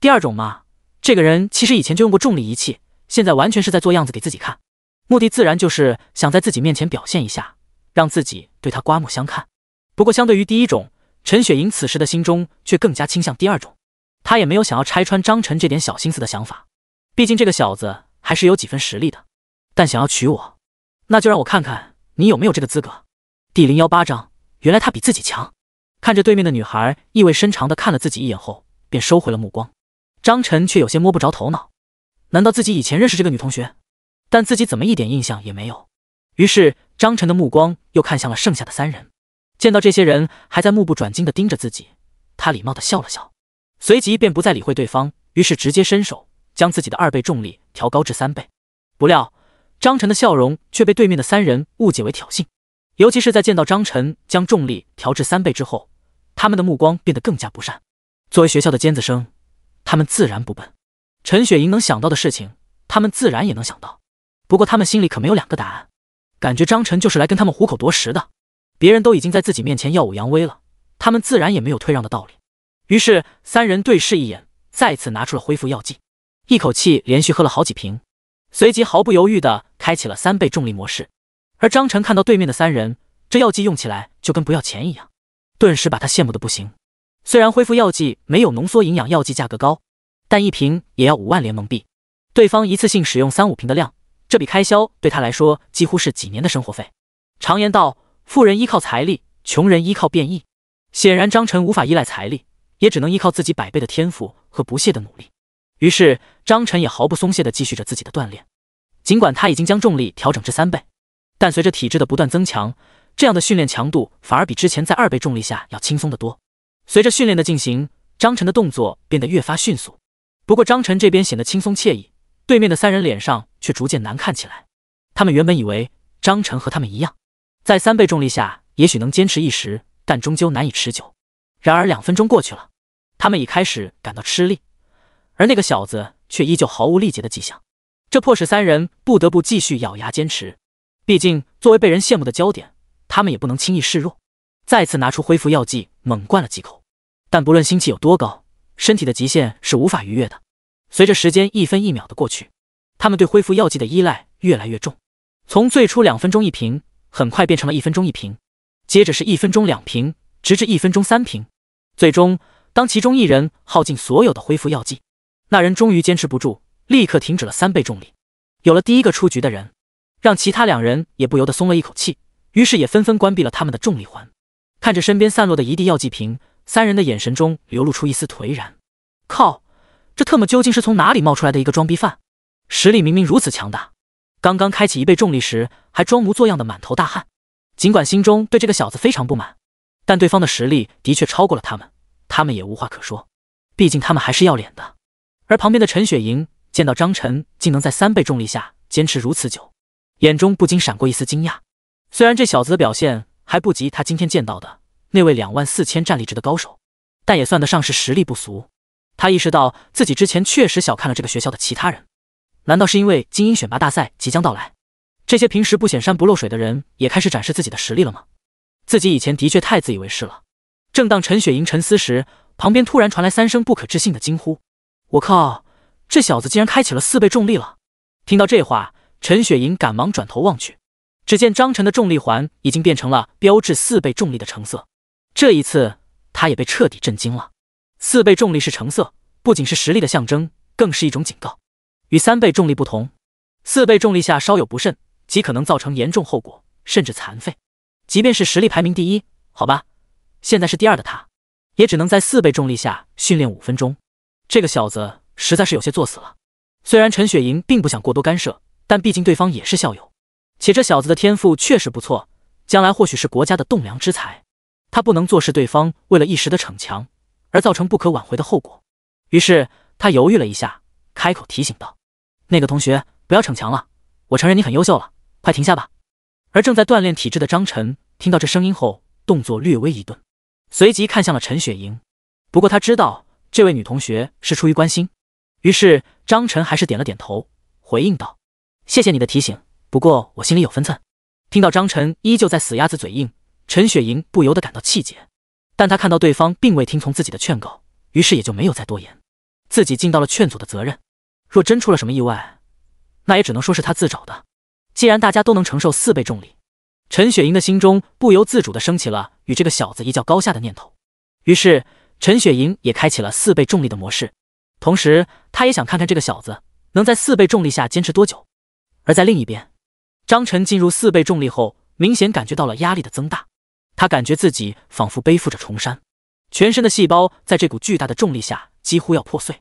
第二种嘛，这个人其实以前就用过重力仪器，现在完全是在做样子给自己看。目的自然就是想在自己面前表现一下，让自己对他刮目相看。不过，相对于第一种，陈雪莹此时的心中却更加倾向第二种。她也没有想要拆穿张晨这点小心思的想法，毕竟这个小子还是有几分实力的。但想要娶我，那就让我看看你有没有这个资格。第零幺八章，原来他比自己强。看着对面的女孩意味深长的看了自己一眼后，便收回了目光。张晨却有些摸不着头脑，难道自己以前认识这个女同学？但自己怎么一点印象也没有？于是张晨的目光又看向了剩下的三人。见到这些人还在目不转睛地盯着自己，他礼貌地笑了笑，随即便不再理会对方。于是直接伸手将自己的二倍重力调高至三倍。不料，张晨的笑容却被对面的三人误解为挑衅。尤其是在见到张晨将重力调至三倍之后，他们的目光变得更加不善。作为学校的尖子生，他们自然不笨。陈雪莹能想到的事情，他们自然也能想到。不过他们心里可没有两个答案，感觉张晨就是来跟他们虎口夺食的。别人都已经在自己面前耀武扬威了，他们自然也没有退让的道理。于是三人对视一眼，再次拿出了恢复药剂，一口气连续喝了好几瓶，随即毫不犹豫的开启了三倍重力模式。而张晨看到对面的三人，这药剂用起来就跟不要钱一样，顿时把他羡慕的不行。虽然恢复药剂没有浓缩营养药剂价格高，但一瓶也要五万联盟币，对方一次性使用三五瓶的量。这笔开销对他来说几乎是几年的生活费。常言道，富人依靠财力，穷人依靠变异。显然，张晨无法依赖财力，也只能依靠自己百倍的天赋和不懈的努力。于是，张晨也毫不松懈的继续着自己的锻炼。尽管他已经将重力调整至三倍，但随着体质的不断增强，这样的训练强度反而比之前在二倍重力下要轻松得多。随着训练的进行，张晨的动作变得越发迅速。不过，张晨这边显得轻松惬意。对面的三人脸上却逐渐难看起来，他们原本以为张晨和他们一样，在三倍重力下也许能坚持一时，但终究难以持久。然而两分钟过去了，他们已开始感到吃力，而那个小子却依旧毫无力竭的迹象，这迫使三人不得不继续咬牙坚持。毕竟作为被人羡慕的焦点，他们也不能轻易示弱。再次拿出恢复药剂，猛灌了几口，但不论心气有多高，身体的极限是无法逾越的。随着时间一分一秒的过去，他们对恢复药剂的依赖越来越重。从最初两分钟一瓶，很快变成了一分钟一瓶，接着是一分钟两瓶，直至一分钟三瓶。最终，当其中一人耗尽所有的恢复药剂，那人终于坚持不住，立刻停止了三倍重力。有了第一个出局的人，让其他两人也不由得松了一口气，于是也纷纷关闭了他们的重力环。看着身边散落的一地药剂瓶，三人的眼神中流露出一丝颓然。靠！这特么究竟是从哪里冒出来的一个装逼犯？实力明明如此强大，刚刚开启一倍重力时还装模作样的满头大汗。尽管心中对这个小子非常不满，但对方的实力的确超过了他们，他们也无话可说。毕竟他们还是要脸的。而旁边的陈雪莹见到张晨竟能在三倍重力下坚持如此久，眼中不禁闪过一丝惊讶。虽然这小子的表现还不及他今天见到的那位两万四千战力值的高手，但也算得上是实力不俗。他意识到自己之前确实小看了这个学校的其他人。难道是因为精英选拔大赛即将到来，这些平时不显山不漏水的人也开始展示自己的实力了吗？自己以前的确太自以为是了。正当陈雪莹沉思时，旁边突然传来三声不可置信的惊呼：“我靠！这小子竟然开启了四倍重力了！”听到这话，陈雪莹赶忙转头望去，只见张晨的重力环已经变成了标志四倍重力的橙色。这一次，他也被彻底震惊了。四倍重力是橙色，不仅是实力的象征，更是一种警告。与三倍重力不同，四倍重力下稍有不慎，即可能造成严重后果，甚至残废。即便是实力排名第一，好吧，现在是第二的他，也只能在四倍重力下训练五分钟。这个小子实在是有些作死了。虽然陈雪莹并不想过多干涉，但毕竟对方也是校友，且这小子的天赋确实不错，将来或许是国家的栋梁之才。他不能坐视对方为了一时的逞强。而造成不可挽回的后果。于是他犹豫了一下，开口提醒道：“那个同学，不要逞强了。我承认你很优秀了，快停下吧。”而正在锻炼体质的张晨听到这声音后，动作略微一顿，随即看向了陈雪莹。不过他知道这位女同学是出于关心，于是张晨还是点了点头，回应道：“谢谢你的提醒，不过我心里有分寸。”听到张晨依旧在死鸭子嘴硬，陈雪莹不由得感到气结。但他看到对方并未听从自己的劝告，于是也就没有再多言，自己尽到了劝阻的责任。若真出了什么意外，那也只能说是他自找的。既然大家都能承受四倍重力，陈雪莹的心中不由自主的升起了与这个小子一较高下的念头。于是，陈雪莹也开启了四倍重力的模式，同时，她也想看看这个小子能在四倍重力下坚持多久。而在另一边，张晨进入四倍重力后，明显感觉到了压力的增大。他感觉自己仿佛背负着重山，全身的细胞在这股巨大的重力下几乎要破碎。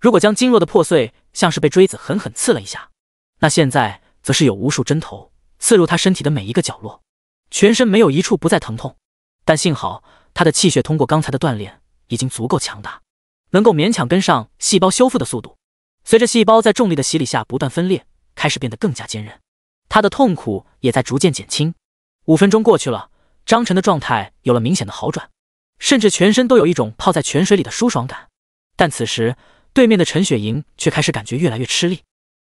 如果将经络的破碎像是被锥子狠狠刺了一下，那现在则是有无数针头刺入他身体的每一个角落，全身没有一处不再疼痛。但幸好，他的气血通过刚才的锻炼已经足够强大，能够勉强跟上细胞修复的速度。随着细胞在重力的洗礼下不断分裂，开始变得更加坚韧，他的痛苦也在逐渐减轻。五分钟过去了。张晨的状态有了明显的好转，甚至全身都有一种泡在泉水里的舒爽感。但此时，对面的陈雪莹却开始感觉越来越吃力。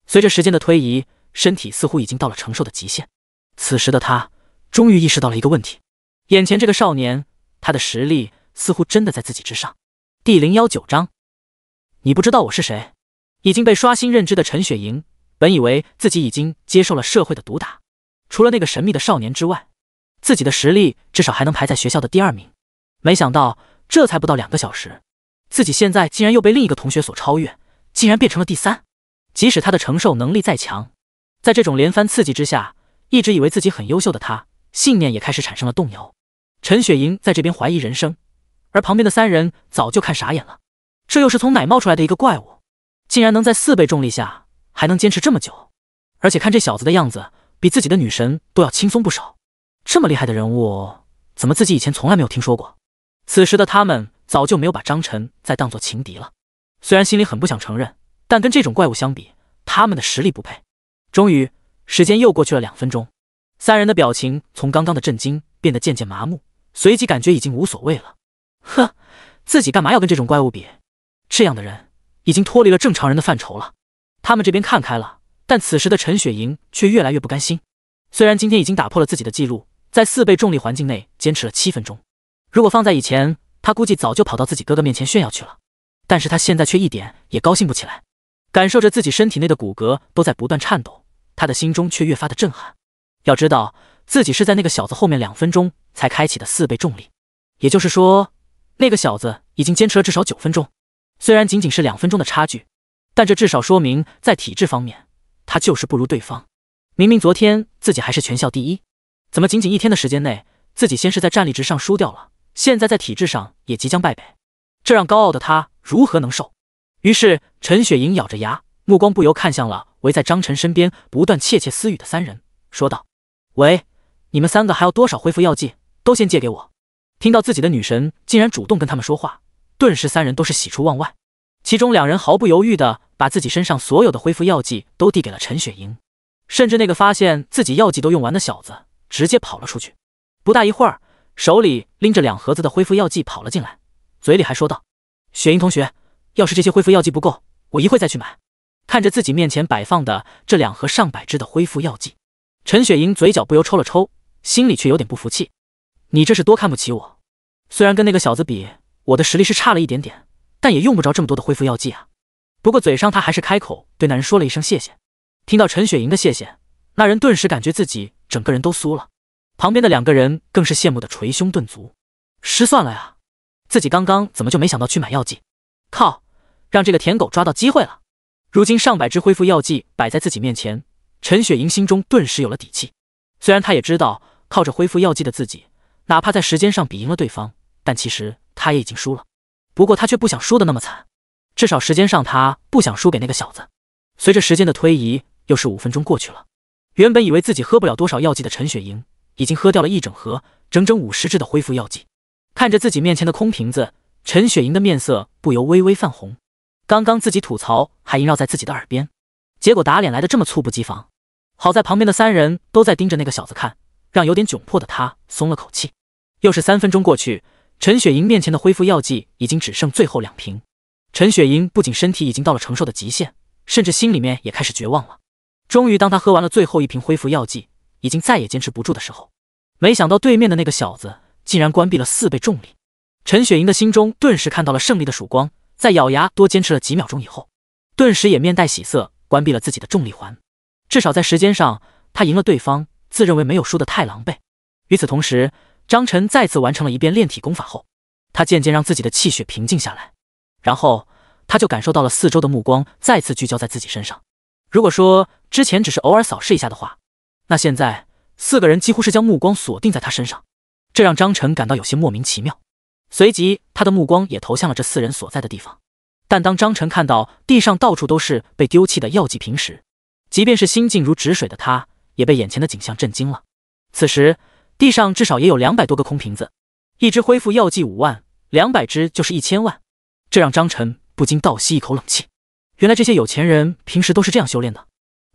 随着时间的推移，身体似乎已经到了承受的极限。此时的她终于意识到了一个问题：眼前这个少年，他的实力似乎真的在自己之上。第零幺九章，你不知道我是谁？已经被刷新认知的陈雪莹，本以为自己已经接受了社会的毒打，除了那个神秘的少年之外。自己的实力至少还能排在学校的第二名，没想到这才不到两个小时，自己现在竟然又被另一个同学所超越，竟然变成了第三。即使他的承受能力再强，在这种连番刺激之下，一直以为自己很优秀的他，信念也开始产生了动摇。陈雪莹在这边怀疑人生，而旁边的三人早就看傻眼了。这又是从哪冒出来的一个怪物？竟然能在四倍重力下还能坚持这么久？而且看这小子的样子，比自己的女神都要轻松不少。这么厉害的人物，怎么自己以前从来没有听说过？此时的他们早就没有把张晨再当做情敌了。虽然心里很不想承认，但跟这种怪物相比，他们的实力不配。终于，时间又过去了两分钟，三人的表情从刚刚的震惊变得渐渐麻木，随即感觉已经无所谓了。呵，自己干嘛要跟这种怪物比？这样的人已经脱离了正常人的范畴了。他们这边看开了，但此时的陈雪莹却越来越不甘心。虽然今天已经打破了自己的记录。在四倍重力环境内坚持了七分钟。如果放在以前，他估计早就跑到自己哥哥面前炫耀去了。但是他现在却一点也高兴不起来，感受着自己身体内的骨骼都在不断颤抖，他的心中却越发的震撼。要知道，自己是在那个小子后面两分钟才开启的四倍重力，也就是说，那个小子已经坚持了至少九分钟。虽然仅仅是两分钟的差距，但这至少说明在体质方面，他就是不如对方。明明昨天自己还是全校第一。怎么，仅仅一天的时间内，自己先是在战力值上输掉了，现在在体质上也即将败北，这让高傲的他如何能受？于是，陈雪莹咬着牙，目光不由看向了围在张晨身边不断窃窃私语的三人，说道：“喂，你们三个还要多少恢复药剂？都先借给我。”听到自己的女神竟然主动跟他们说话，顿时三人都是喜出望外，其中两人毫不犹豫的把自己身上所有的恢复药剂都递给了陈雪莹，甚至那个发现自己药剂都用完的小子。直接跑了出去，不大一会儿，手里拎着两盒子的恢复药剂跑了进来，嘴里还说道：“雪莹同学，要是这些恢复药剂不够，我一会再去买。”看着自己面前摆放的这两盒上百支的恢复药剂，陈雪莹嘴角不由抽了抽，心里却有点不服气：“你这是多看不起我？虽然跟那个小子比，我的实力是差了一点点，但也用不着这么多的恢复药剂啊。”不过嘴上他还是开口对那人说了一声谢谢。听到陈雪莹的谢谢，那人顿时感觉自己。整个人都酥了，旁边的两个人更是羡慕的捶胸顿足。失算了呀，自己刚刚怎么就没想到去买药剂？靠，让这个舔狗抓到机会了。如今上百支恢复药剂摆在自己面前，陈雪莹心中顿时有了底气。虽然她也知道靠着恢复药剂的自己，哪怕在时间上比赢了对方，但其实她也已经输了。不过她却不想输的那么惨，至少时间上她不想输给那个小子。随着时间的推移，又是五分钟过去了。原本以为自己喝不了多少药剂的陈雪莹，已经喝掉了一整盒，整整五十支的恢复药剂。看着自己面前的空瓶子，陈雪莹的面色不由微微泛红。刚刚自己吐槽还萦绕在自己的耳边，结果打脸来的这么猝不及防。好在旁边的三人都在盯着那个小子看，让有点窘迫的他松了口气。又是三分钟过去，陈雪莹面前的恢复药剂已经只剩最后两瓶。陈雪莹不仅身体已经到了承受的极限，甚至心里面也开始绝望了。终于，当他喝完了最后一瓶恢复药剂，已经再也坚持不住的时候，没想到对面的那个小子竟然关闭了四倍重力。陈雪莹的心中顿时看到了胜利的曙光，在咬牙多坚持了几秒钟以后，顿时也面带喜色，关闭了自己的重力环。至少在时间上，他赢了对方，自认为没有输得太狼狈。与此同时，张晨再次完成了一遍炼体功法后，他渐渐让自己的气血平静下来，然后他就感受到了四周的目光再次聚焦在自己身上。如果说之前只是偶尔扫视一下的话，那现在四个人几乎是将目光锁定在他身上，这让张晨感到有些莫名其妙。随即，他的目光也投向了这四人所在的地方。但当张晨看到地上到处都是被丢弃的药剂瓶时，即便是心静如止水的他，也被眼前的景象震惊了。此时，地上至少也有两百多个空瓶子，一只恢复药剂五万，两百只就是一千万，这让张晨不禁倒吸一口冷气。原来这些有钱人平时都是这样修炼的，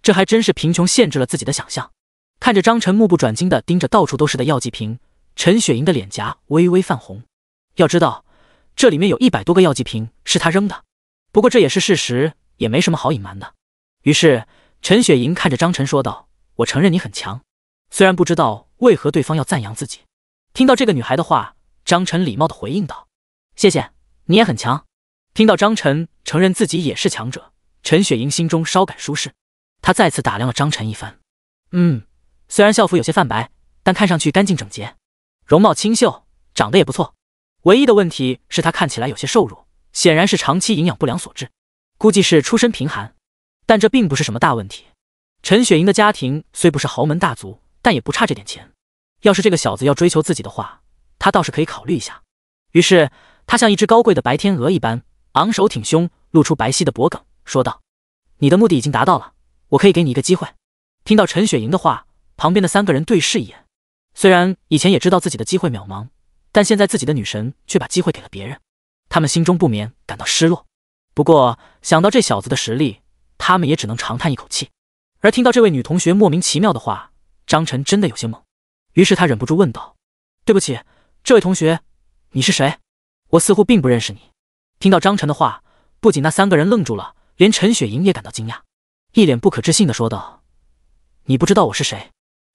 这还真是贫穷限制了自己的想象。看着张晨目不转睛地盯着到处都是的药剂瓶，陈雪莹的脸颊微微泛红。要知道，这里面有一百多个药剂瓶是她扔的，不过这也是事实，也没什么好隐瞒的。于是，陈雪莹看着张晨说道：“我承认你很强，虽然不知道为何对方要赞扬自己。”听到这个女孩的话，张晨礼貌地回应道：“谢谢你也很强。”听到张晨承认自己也是强者，陈雪莹心中稍感舒适。她再次打量了张晨一番，嗯，虽然校服有些泛白，但看上去干净整洁，容貌清秀，长得也不错。唯一的问题是她看起来有些瘦弱，显然是长期营养不良所致，估计是出身贫寒。但这并不是什么大问题。陈雪莹的家庭虽不是豪门大族，但也不差这点钱。要是这个小子要追求自己的话，她倒是可以考虑一下。于是，她像一只高贵的白天鹅一般。昂首挺胸，露出白皙的脖颈，说道：“你的目的已经达到了，我可以给你一个机会。”听到陈雪莹的话，旁边的三个人对视一眼。虽然以前也知道自己的机会渺茫，但现在自己的女神却把机会给了别人，他们心中不免感到失落。不过想到这小子的实力，他们也只能长叹一口气。而听到这位女同学莫名其妙的话，张晨真的有些懵，于是他忍不住问道：“对不起，这位同学，你是谁？我似乎并不认识你。”听到张晨的话，不仅那三个人愣住了，连陈雪莹也感到惊讶，一脸不可置信的说道：“你不知道我是谁？”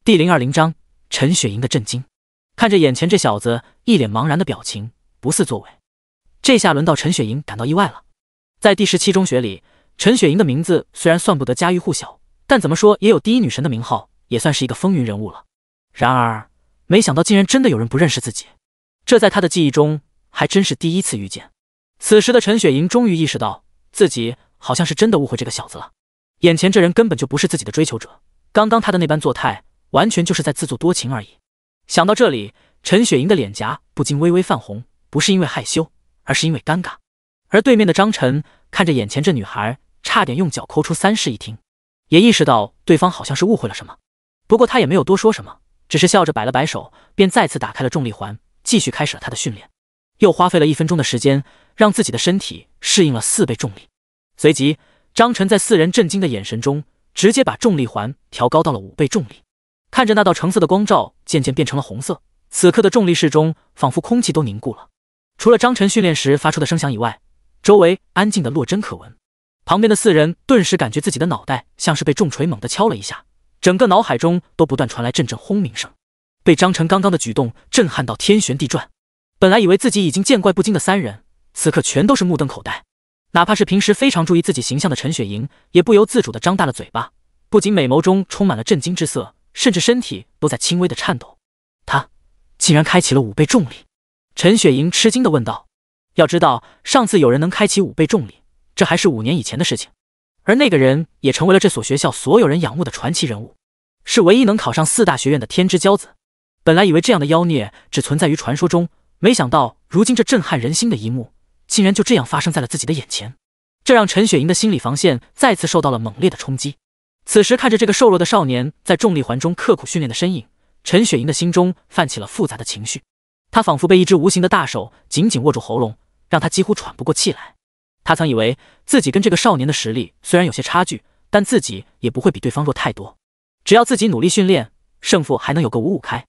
第零二零章陈雪莹的震惊。看着眼前这小子一脸茫然的表情，不似作为。这下轮到陈雪莹感到意外了。在第十七中学里，陈雪莹的名字虽然算不得家喻户晓，但怎么说也有“第一女神”的名号，也算是一个风云人物了。然而，没想到竟然真的有人不认识自己，这在他的记忆中还真是第一次遇见。此时的陈雪莹终于意识到自己好像是真的误会这个小子了。眼前这人根本就不是自己的追求者，刚刚他的那般作态，完全就是在自作多情而已。想到这里，陈雪莹的脸颊不禁微微泛红，不是因为害羞，而是因为尴尬。而对面的张晨看着眼前这女孩，差点用脚抠出三室一厅，也意识到对方好像是误会了什么。不过他也没有多说什么，只是笑着摆了摆手，便再次打开了重力环，继续开始了他的训练。又花费了一分钟的时间。让自己的身体适应了四倍重力，随即张晨在四人震惊的眼神中，直接把重力环调高到了五倍重力。看着那道橙色的光照渐渐变成了红色，此刻的重力室中仿佛空气都凝固了。除了张晨训练时发出的声响以外，周围安静的落针可闻。旁边的四人顿时感觉自己的脑袋像是被重锤猛地敲了一下，整个脑海中都不断传来阵阵轰鸣声，被张晨刚刚的举动震撼到天旋地转。本来以为自己已经见怪不惊的三人。此刻全都是目瞪口呆，哪怕是平时非常注意自己形象的陈雪莹，也不由自主的张大了嘴巴，不仅美眸中充满了震惊之色，甚至身体都在轻微的颤抖。他竟然开启了五倍重力！陈雪莹吃惊的问道：“要知道，上次有人能开启五倍重力，这还是五年以前的事情，而那个人也成为了这所学校所有人仰慕的传奇人物，是唯一能考上四大学院的天之骄子。本来以为这样的妖孽只存在于传说中，没想到如今这震撼人心的一幕。”竟然就这样发生在了自己的眼前，这让陈雪莹的心理防线再次受到了猛烈的冲击。此时看着这个瘦弱的少年在重力环中刻苦训练的身影，陈雪莹的心中泛起了复杂的情绪。她仿佛被一只无形的大手紧紧握住喉咙，让她几乎喘不过气来。她曾以为自己跟这个少年的实力虽然有些差距，但自己也不会比对方弱太多，只要自己努力训练，胜负还能有个五五开。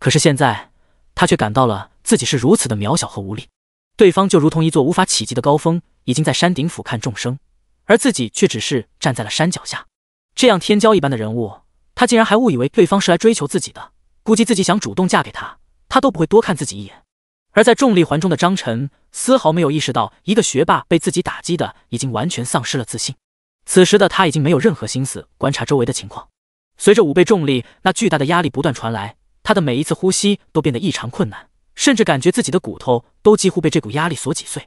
可是现在，她却感到了自己是如此的渺小和无力。对方就如同一座无法企及的高峰，已经在山顶俯瞰众生，而自己却只是站在了山脚下。这样天骄一般的人物，他竟然还误以为对方是来追求自己的，估计自己想主动嫁给他，他都不会多看自己一眼。而在重力环中的张晨，丝毫没有意识到一个学霸被自己打击的已经完全丧失了自信。此时的他已经没有任何心思观察周围的情况，随着五倍重力那巨大的压力不断传来，他的每一次呼吸都变得异常困难。甚至感觉自己的骨头都几乎被这股压力所挤碎，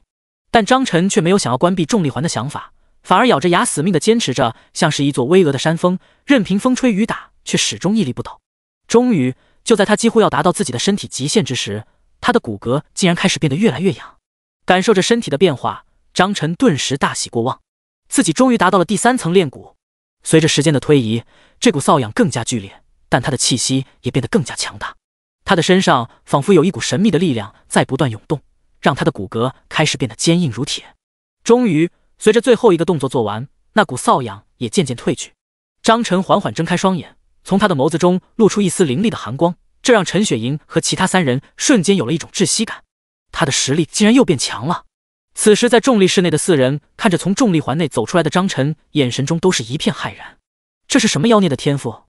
但张晨却没有想要关闭重力环的想法，反而咬着牙死命的坚持着，像是一座巍峨的山峰，任凭风吹雨打，却始终屹立不倒。终于，就在他几乎要达到自己的身体极限之时，他的骨骼竟然开始变得越来越痒。感受着身体的变化，张晨顿时大喜过望，自己终于达到了第三层炼骨。随着时间的推移，这股瘙痒更加剧烈，但他的气息也变得更加强大。他的身上仿佛有一股神秘的力量在不断涌动，让他的骨骼开始变得坚硬如铁。终于，随着最后一个动作做完，那股瘙痒也渐渐褪去。张晨缓缓睁开双眼，从他的眸子中露出一丝凌厉的寒光，这让陈雪莹和其他三人瞬间有了一种窒息感。他的实力竟然又变强了！此时，在重力室内的四人看着从重力环内走出来的张晨，眼神中都是一片骇然。这是什么妖孽的天赋？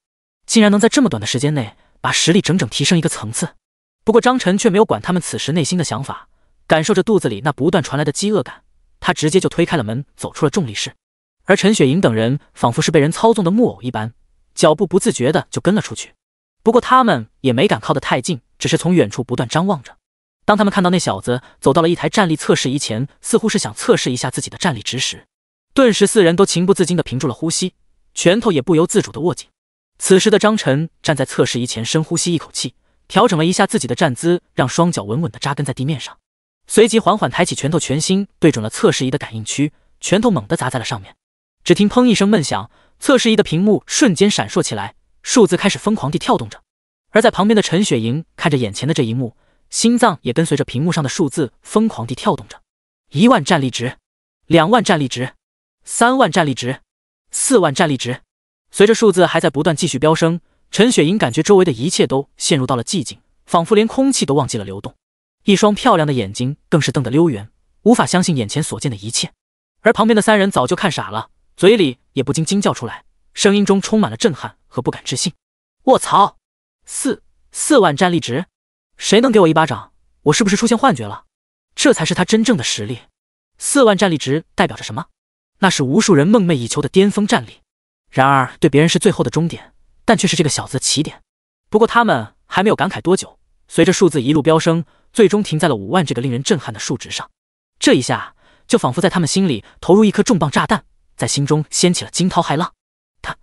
竟然能在这么短的时间内？把实力整整提升一个层次。不过张晨却没有管他们此时内心的想法，感受着肚子里那不断传来的饥饿感，他直接就推开了门，走出了重力室。而陈雪莹等人仿佛是被人操纵的木偶一般，脚步不自觉的就跟了出去。不过他们也没敢靠得太近，只是从远处不断张望着。当他们看到那小子走到了一台战力测试仪前，似乎是想测试一下自己的战力值时，顿时四人都情不自禁的屏住了呼吸，拳头也不由自主的握紧。此时的张晨站在测试仪前，深呼吸一口气，调整了一下自己的站姿，让双脚稳稳地扎根在地面上，随即缓缓抬起拳头，全心对准了测试仪的感应区，拳头猛地砸在了上面。只听“砰”一声闷响，测试仪的屏幕瞬间闪烁起来，数字开始疯狂地跳动着。而在旁边的陈雪莹看着眼前的这一幕，心脏也跟随着屏幕上的数字疯狂地跳动着。一万战力值，两万战力值，三万战力值，四万战力值。随着数字还在不断继续飙升，陈雪莹感觉周围的一切都陷入到了寂静，仿佛连空气都忘记了流动。一双漂亮的眼睛更是瞪得溜圆，无法相信眼前所见的一切。而旁边的三人早就看傻了，嘴里也不禁惊叫出来，声音中充满了震撼和不敢置信：“卧槽！四四万战力值，谁能给我一巴掌？我是不是出现幻觉了？这才是他真正的实力。四万战力值代表着什么？那是无数人梦寐以求的巅峰战力。”然而，对别人是最后的终点，但却是这个小子的起点。不过，他们还没有感慨多久，随着数字一路飙升，最终停在了五万这个令人震撼的数值上。这一下，就仿佛在他们心里投入一颗重磅炸弹，在心中掀起了惊涛骇浪。他，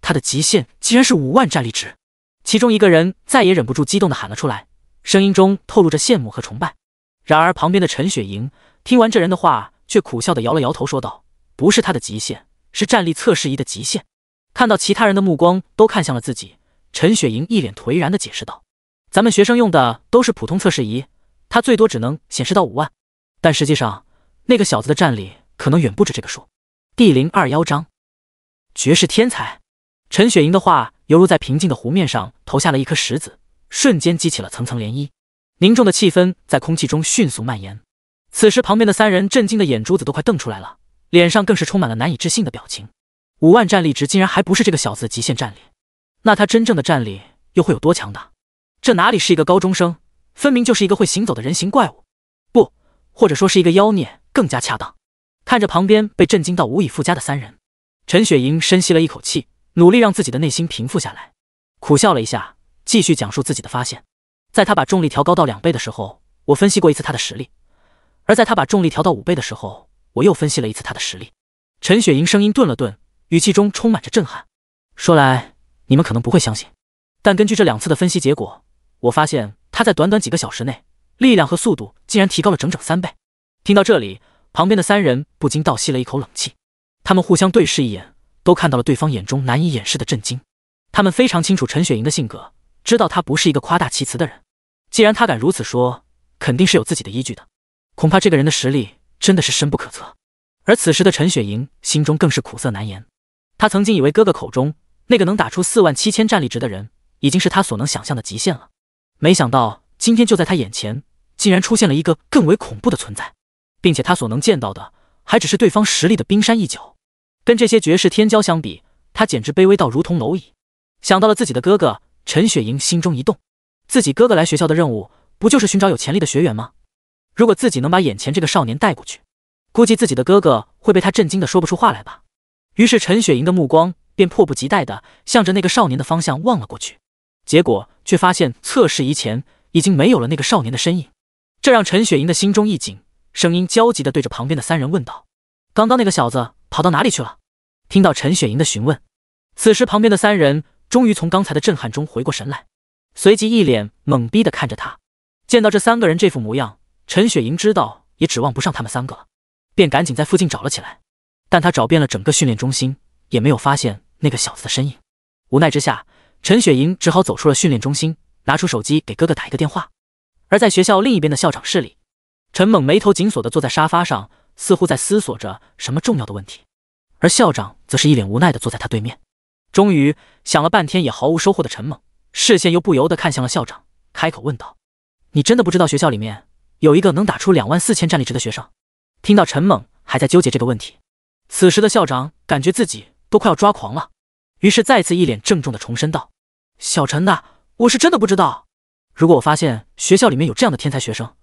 他的极限竟然是五万战力值！其中一个人再也忍不住，激动地喊了出来，声音中透露着羡慕和崇拜。然而，旁边的陈雪莹听完这人的话，却苦笑地摇了摇头，说道：“不是他的极限，是战力测试仪的极限。”看到其他人的目光都看向了自己，陈雪莹一脸颓然的解释道：“咱们学生用的都是普通测试仪，它最多只能显示到五万，但实际上那个小子的战力可能远不止这个数。”第零二幺章绝世天才。陈雪莹的话犹如在平静的湖面上投下了一颗石子，瞬间激起了层层涟漪。凝重的气氛在空气中迅速蔓延。此时旁边的三人震惊的眼珠子都快瞪出来了，脸上更是充满了难以置信的表情。五万战力值竟然还不是这个小子的极限战力，那他真正的战力又会有多强大？这哪里是一个高中生，分明就是一个会行走的人形怪物，不，或者说是一个妖孽更加恰当。看着旁边被震惊到无以复加的三人，陈雪莹深吸了一口气，努力让自己的内心平复下来，苦笑了一下，继续讲述自己的发现。在他把重力调高到两倍的时候，我分析过一次他的实力；而在他把重力调到五倍的时候，我又分析了一次他的实力。陈雪莹声音顿了顿。语气中充满着震撼，说来你们可能不会相信，但根据这两次的分析结果，我发现他在短短几个小时内，力量和速度竟然提高了整整三倍。听到这里，旁边的三人不禁倒吸了一口冷气，他们互相对视一眼，都看到了对方眼中难以掩饰的震惊。他们非常清楚陈雪莹的性格，知道她不是一个夸大其词的人，既然她敢如此说，肯定是有自己的依据的。恐怕这个人的实力真的是深不可测。而此时的陈雪莹心中更是苦涩难言。他曾经以为哥哥口中那个能打出四万七千战力值的人，已经是他所能想象的极限了。没想到今天就在他眼前，竟然出现了一个更为恐怖的存在，并且他所能见到的还只是对方实力的冰山一角。跟这些绝世天骄相比，他简直卑微到如同蝼蚁。想到了自己的哥哥陈雪莹，心中一动，自己哥哥来学校的任务不就是寻找有潜力的学员吗？如果自己能把眼前这个少年带过去，估计自己的哥哥会被他震惊的说不出话来吧。于是，陈雪莹的目光便迫不及待地向着那个少年的方向望了过去，结果却发现测试仪前已经没有了那个少年的身影，这让陈雪莹的心中一紧，声音焦急地对着旁边的三人问道：“刚刚那个小子跑到哪里去了？”听到陈雪莹的询问，此时旁边的三人终于从刚才的震撼中回过神来，随即一脸懵逼地看着他。见到这三个人这副模样，陈雪莹知道也指望不上他们三个了，便赶紧在附近找了起来。但他找遍了整个训练中心，也没有发现那个小子的身影。无奈之下，陈雪莹只好走出了训练中心，拿出手机给哥哥打一个电话。而在学校另一边的校长室里，陈猛眉头紧锁地坐在沙发上，似乎在思索着什么重要的问题。而校长则是一脸无奈地坐在他对面。终于想了半天也毫无收获的陈猛，视线又不由得看向了校长，开口问道：“你真的不知道学校里面有一个能打出两万四千战力值的学生？”听到陈猛还在纠结这个问题。此时的校长感觉自己都快要抓狂了，于是再次一脸郑重的重申道：“小陈呐，我是真的不知道。如果我发现学校里面有这样的天才学生，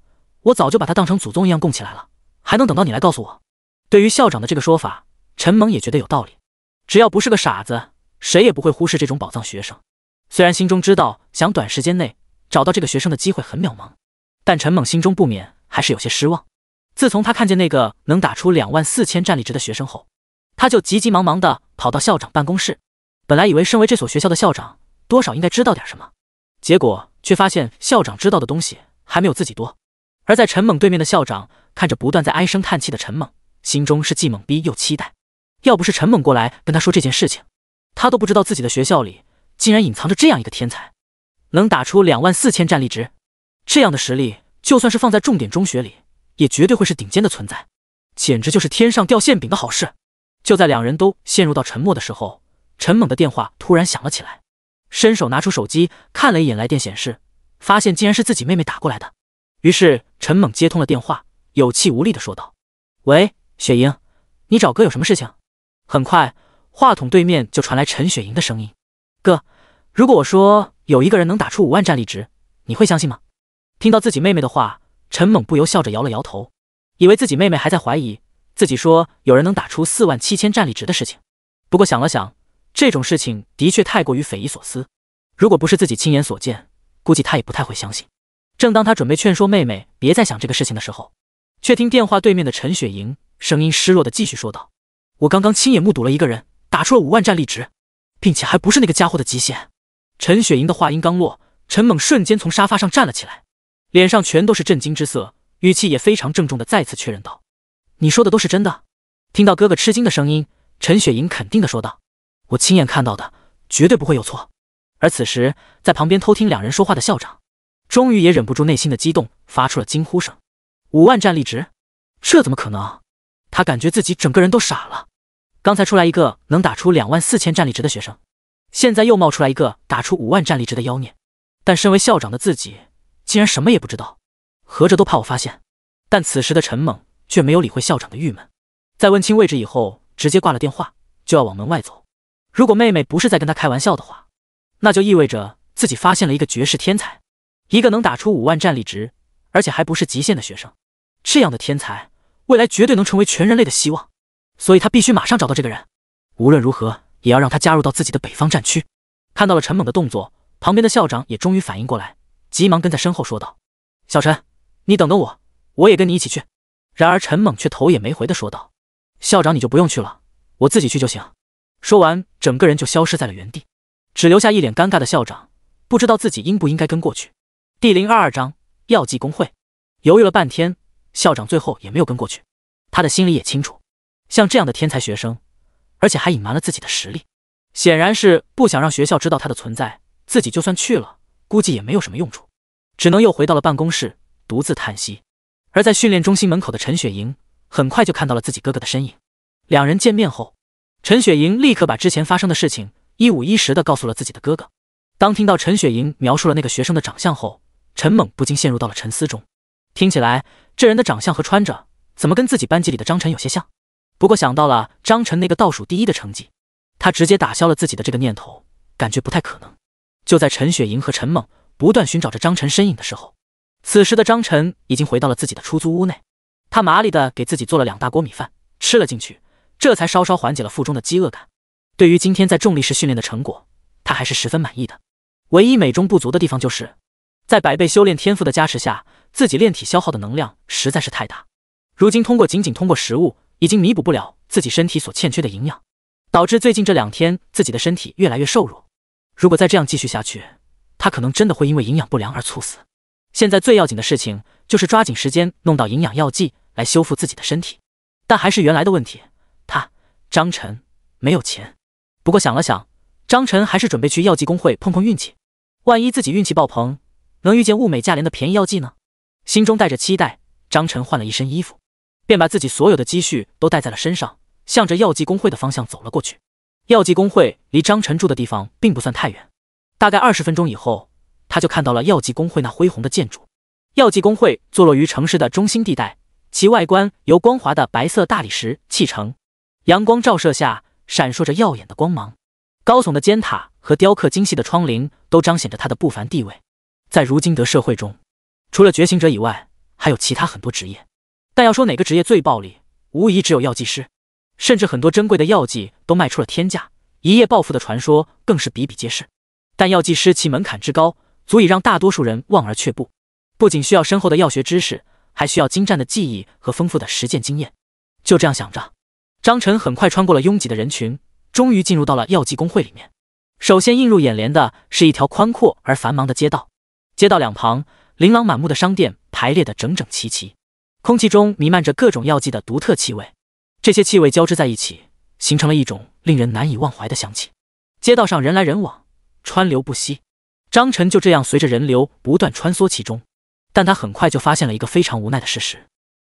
我早就把他当成祖宗一样供起来了，还能等到你来告诉我？”对于校长的这个说法，陈猛也觉得有道理。只要不是个傻子，谁也不会忽视这种宝藏学生。虽然心中知道想短时间内找到这个学生的机会很渺茫，但陈猛心中不免还是有些失望。自从他看见那个能打出两万四千战力值的学生后，他就急急忙忙地跑到校长办公室。本来以为身为这所学校的校长，多少应该知道点什么，结果却发现校长知道的东西还没有自己多。而在陈猛对面的校长看着不断在唉声叹气的陈猛，心中是既懵逼又期待。要不是陈猛过来跟他说这件事情，他都不知道自己的学校里竟然隐藏着这样一个天才，能打出两万四千战力值，这样的实力就算是放在重点中学里。也绝对会是顶尖的存在，简直就是天上掉馅饼的好事。就在两人都陷入到沉默的时候，陈猛的电话突然响了起来，伸手拿出手机看了一眼来电显示，发现竟然是自己妹妹打过来的。于是陈猛接通了电话，有气无力的说道：“喂，雪莹，你找哥有什么事情？”很快，话筒对面就传来陈雪莹的声音：“哥，如果我说有一个人能打出五万战力值，你会相信吗？”听到自己妹妹的话。陈猛不由笑着摇了摇头，以为自己妹妹还在怀疑自己说有人能打出四万七千战力值的事情。不过想了想，这种事情的确太过于匪夷所思，如果不是自己亲眼所见，估计他也不太会相信。正当他准备劝说妹妹别再想这个事情的时候，却听电话对面的陈雪莹声音失落的继续说道：“我刚刚亲眼目睹了一个人打出了五万战力值，并且还不是那个家伙的极限。”陈雪莹的话音刚落，陈猛瞬间从沙发上站了起来。脸上全都是震惊之色，语气也非常郑重的再次确认道：“你说的都是真的？”听到哥哥吃惊的声音，陈雪莹肯定的说道：“我亲眼看到的，绝对不会有错。”而此时，在旁边偷听两人说话的校长，终于也忍不住内心的激动，发出了惊呼声：“五万战力值？这怎么可能？”他感觉自己整个人都傻了。刚才出来一个能打出两万四千战力值的学生，现在又冒出来一个打出五万战力值的妖孽。但身为校长的自己。竟然什么也不知道，合着都怕我发现。但此时的陈猛却没有理会校长的郁闷，在问清位置以后，直接挂了电话，就要往门外走。如果妹妹不是在跟他开玩笑的话，那就意味着自己发现了一个绝世天才，一个能打出五万战力值，而且还不是极限的学生。这样的天才，未来绝对能成为全人类的希望。所以他必须马上找到这个人，无论如何也要让他加入到自己的北方战区。看到了陈猛的动作，旁边的校长也终于反应过来。急忙跟在身后说道：“小陈，你等等我，我也跟你一起去。”然而陈猛却头也没回的说道：“校长，你就不用去了，我自己去就行。”说完整个人就消失在了原地，只留下一脸尴尬的校长，不知道自己应不应该跟过去。第零二二章药剂工会。犹豫了半天，校长最后也没有跟过去。他的心里也清楚，像这样的天才学生，而且还隐瞒了自己的实力，显然是不想让学校知道他的存在。自己就算去了。估计也没有什么用处，只能又回到了办公室，独自叹息。而在训练中心门口的陈雪莹很快就看到了自己哥哥的身影。两人见面后，陈雪莹立刻把之前发生的事情一五一十的告诉了自己的哥哥。当听到陈雪莹描述了那个学生的长相后，陈猛不禁陷入到了沉思中。听起来这人的长相和穿着怎么跟自己班级里的张晨有些像？不过想到了张晨那个倒数第一的成绩，他直接打消了自己的这个念头，感觉不太可能。就在陈雪莹和陈猛不断寻找着张晨身影的时候，此时的张晨已经回到了自己的出租屋内。他麻利的给自己做了两大锅米饭，吃了进去，这才稍稍缓解了腹中的饥饿感。对于今天在重力室训练的成果，他还是十分满意的。唯一美中不足的地方就是，在百倍修炼天赋的加持下，自己炼体消耗的能量实在是太大。如今通过仅仅通过食物，已经弥补不了自己身体所欠缺的营养，导致最近这两天自己的身体越来越瘦弱。如果再这样继续下去，他可能真的会因为营养不良而猝死。现在最要紧的事情就是抓紧时间弄到营养药剂来修复自己的身体。但还是原来的问题，他张晨没有钱。不过想了想，张晨还是准备去药剂工会碰碰运气，万一自己运气爆棚，能遇见物美价廉的便宜药剂呢？心中带着期待，张晨换了一身衣服，便把自己所有的积蓄都带在了身上，向着药剂工会的方向走了过去。药剂工会离张晨住的地方并不算太远，大概二十分钟以后，他就看到了药剂工会那恢宏的建筑。药剂工会坐落于城市的中心地带，其外观由光滑的白色大理石砌成，阳光照射下闪烁着耀眼的光芒。高耸的尖塔和雕刻精细的窗棂都彰显着它的不凡地位。在如今的社会中，除了觉醒者以外，还有其他很多职业，但要说哪个职业最暴力，无疑只有药剂师。甚至很多珍贵的药剂都卖出了天价，一夜暴富的传说更是比比皆是。但药剂师其门槛之高，足以让大多数人望而却步。不仅需要深厚的药学知识，还需要精湛的技艺和丰富的实践经验。就这样想着，张晨很快穿过了拥挤的人群，终于进入到了药剂工会里面。首先映入眼帘的是一条宽阔而繁忙的街道，街道两旁琳琅满目的商店排列得整整齐齐，空气中弥漫着各种药剂的独特气味。这些气味交织在一起，形成了一种令人难以忘怀的香气。街道上人来人往，川流不息。张晨就这样随着人流不断穿梭其中，但他很快就发现了一个非常无奈的事实：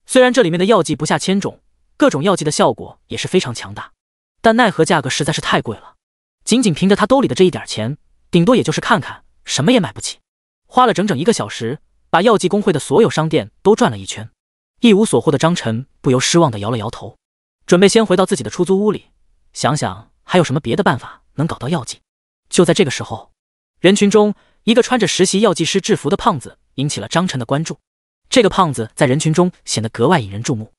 虽然这里面的药剂不下千种，各种药剂的效果也是非常强大，但奈何价格实在是太贵了。仅仅凭着他兜里的这一点钱，顶多也就是看看，什么也买不起。花了整整一个小时，把药剂工会的所有商店都转了一圈，一无所获的张晨不由失望的摇了摇头。准备先回到自己的出租屋里，想想还有什么别的办法能搞到药剂。就在这个时候，人群中一个穿着实习药剂师制服的胖子引起了张晨的关注。这个胖子在人群中显得格外引人注目，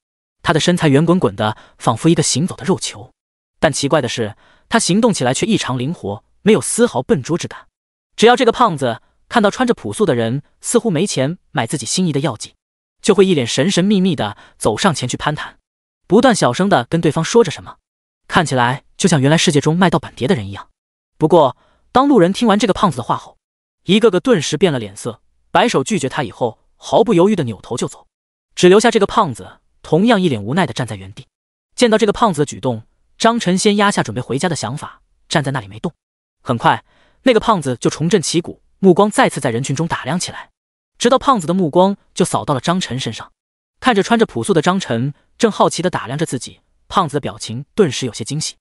他的身材圆滚滚的，仿佛一个行走的肉球。但奇怪的是，他行动起来却异常灵活，没有丝毫笨拙之感。只要这个胖子看到穿着朴素的人似乎没钱买自己心仪的药剂，就会一脸神神秘秘的走上前去攀谈。不断小声的跟对方说着什么，看起来就像原来世界中卖盗版碟的人一样。不过，当路人听完这个胖子的话后，一个个顿时变了脸色，摆手拒绝他以后，毫不犹豫的扭头就走，只留下这个胖子同样一脸无奈的站在原地。见到这个胖子的举动，张晨先压下准备回家的想法，站在那里没动。很快，那个胖子就重振旗鼓，目光再次在人群中打量起来，直到胖子的目光就扫到了张晨身上。看着穿着朴素的张晨，正好奇的打量着自己，胖子的表情顿时有些惊喜，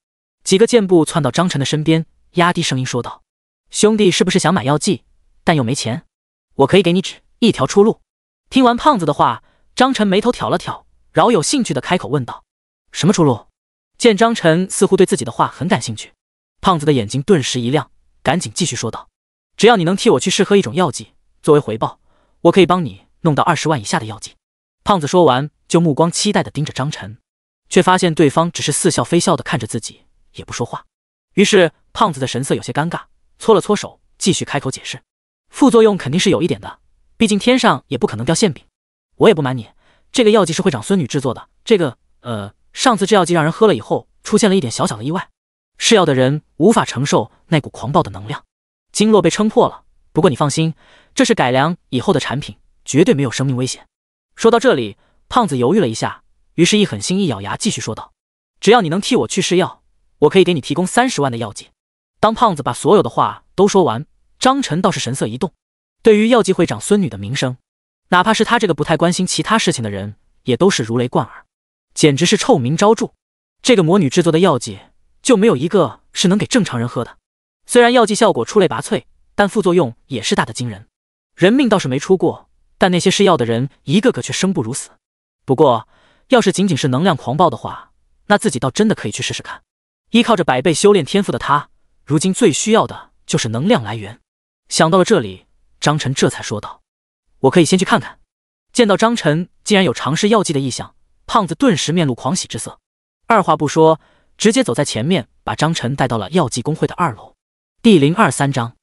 几个箭步窜到张晨的身边，压低声音说道：“兄弟，是不是想买药剂，但又没钱？我可以给你指一条出路。”听完胖子的话，张晨眉头挑了挑，饶有兴趣的开口问道：“什么出路？”见张晨似乎对自己的话很感兴趣，胖子的眼睛顿时一亮，赶紧继续说道：“只要你能替我去试喝一种药剂，作为回报，我可以帮你弄到二十万以下的药剂。”胖子说完，就目光期待地盯着张晨，却发现对方只是似笑非笑地看着自己，也不说话。于是，胖子的神色有些尴尬，搓了搓手，继续开口解释：“副作用肯定是有一点的，毕竟天上也不可能掉馅饼。我也不瞒你，这个药剂是会长孙女制作的。这个……呃，上次制药剂让人喝了以后，出现了一点小小的意外，试药的人无法承受那股狂暴的能量，经络被撑破了。不过你放心，这是改良以后的产品，绝对没有生命危险。”说到这里，胖子犹豫了一下，于是一狠心，一咬牙，继续说道：“只要你能替我去试药，我可以给你提供三十万的药剂。”当胖子把所有的话都说完，张晨倒是神色一动。对于药剂会长孙女的名声，哪怕是他这个不太关心其他事情的人，也都是如雷贯耳，简直是臭名昭著。这个魔女制作的药剂就没有一个是能给正常人喝的，虽然药剂效果出类拔萃，但副作用也是大的惊人，人命倒是没出过。但那些试药的人一个个却生不如死。不过，要是仅仅是能量狂暴的话，那自己倒真的可以去试试看。依靠着百倍修炼天赋的他，如今最需要的就是能量来源。想到了这里，张晨这才说道：“我可以先去看看。”见到张晨竟然有尝试药剂的意向，胖子顿时面露狂喜之色，二话不说，直接走在前面，把张晨带到了药剂工会的二楼。第零二三章：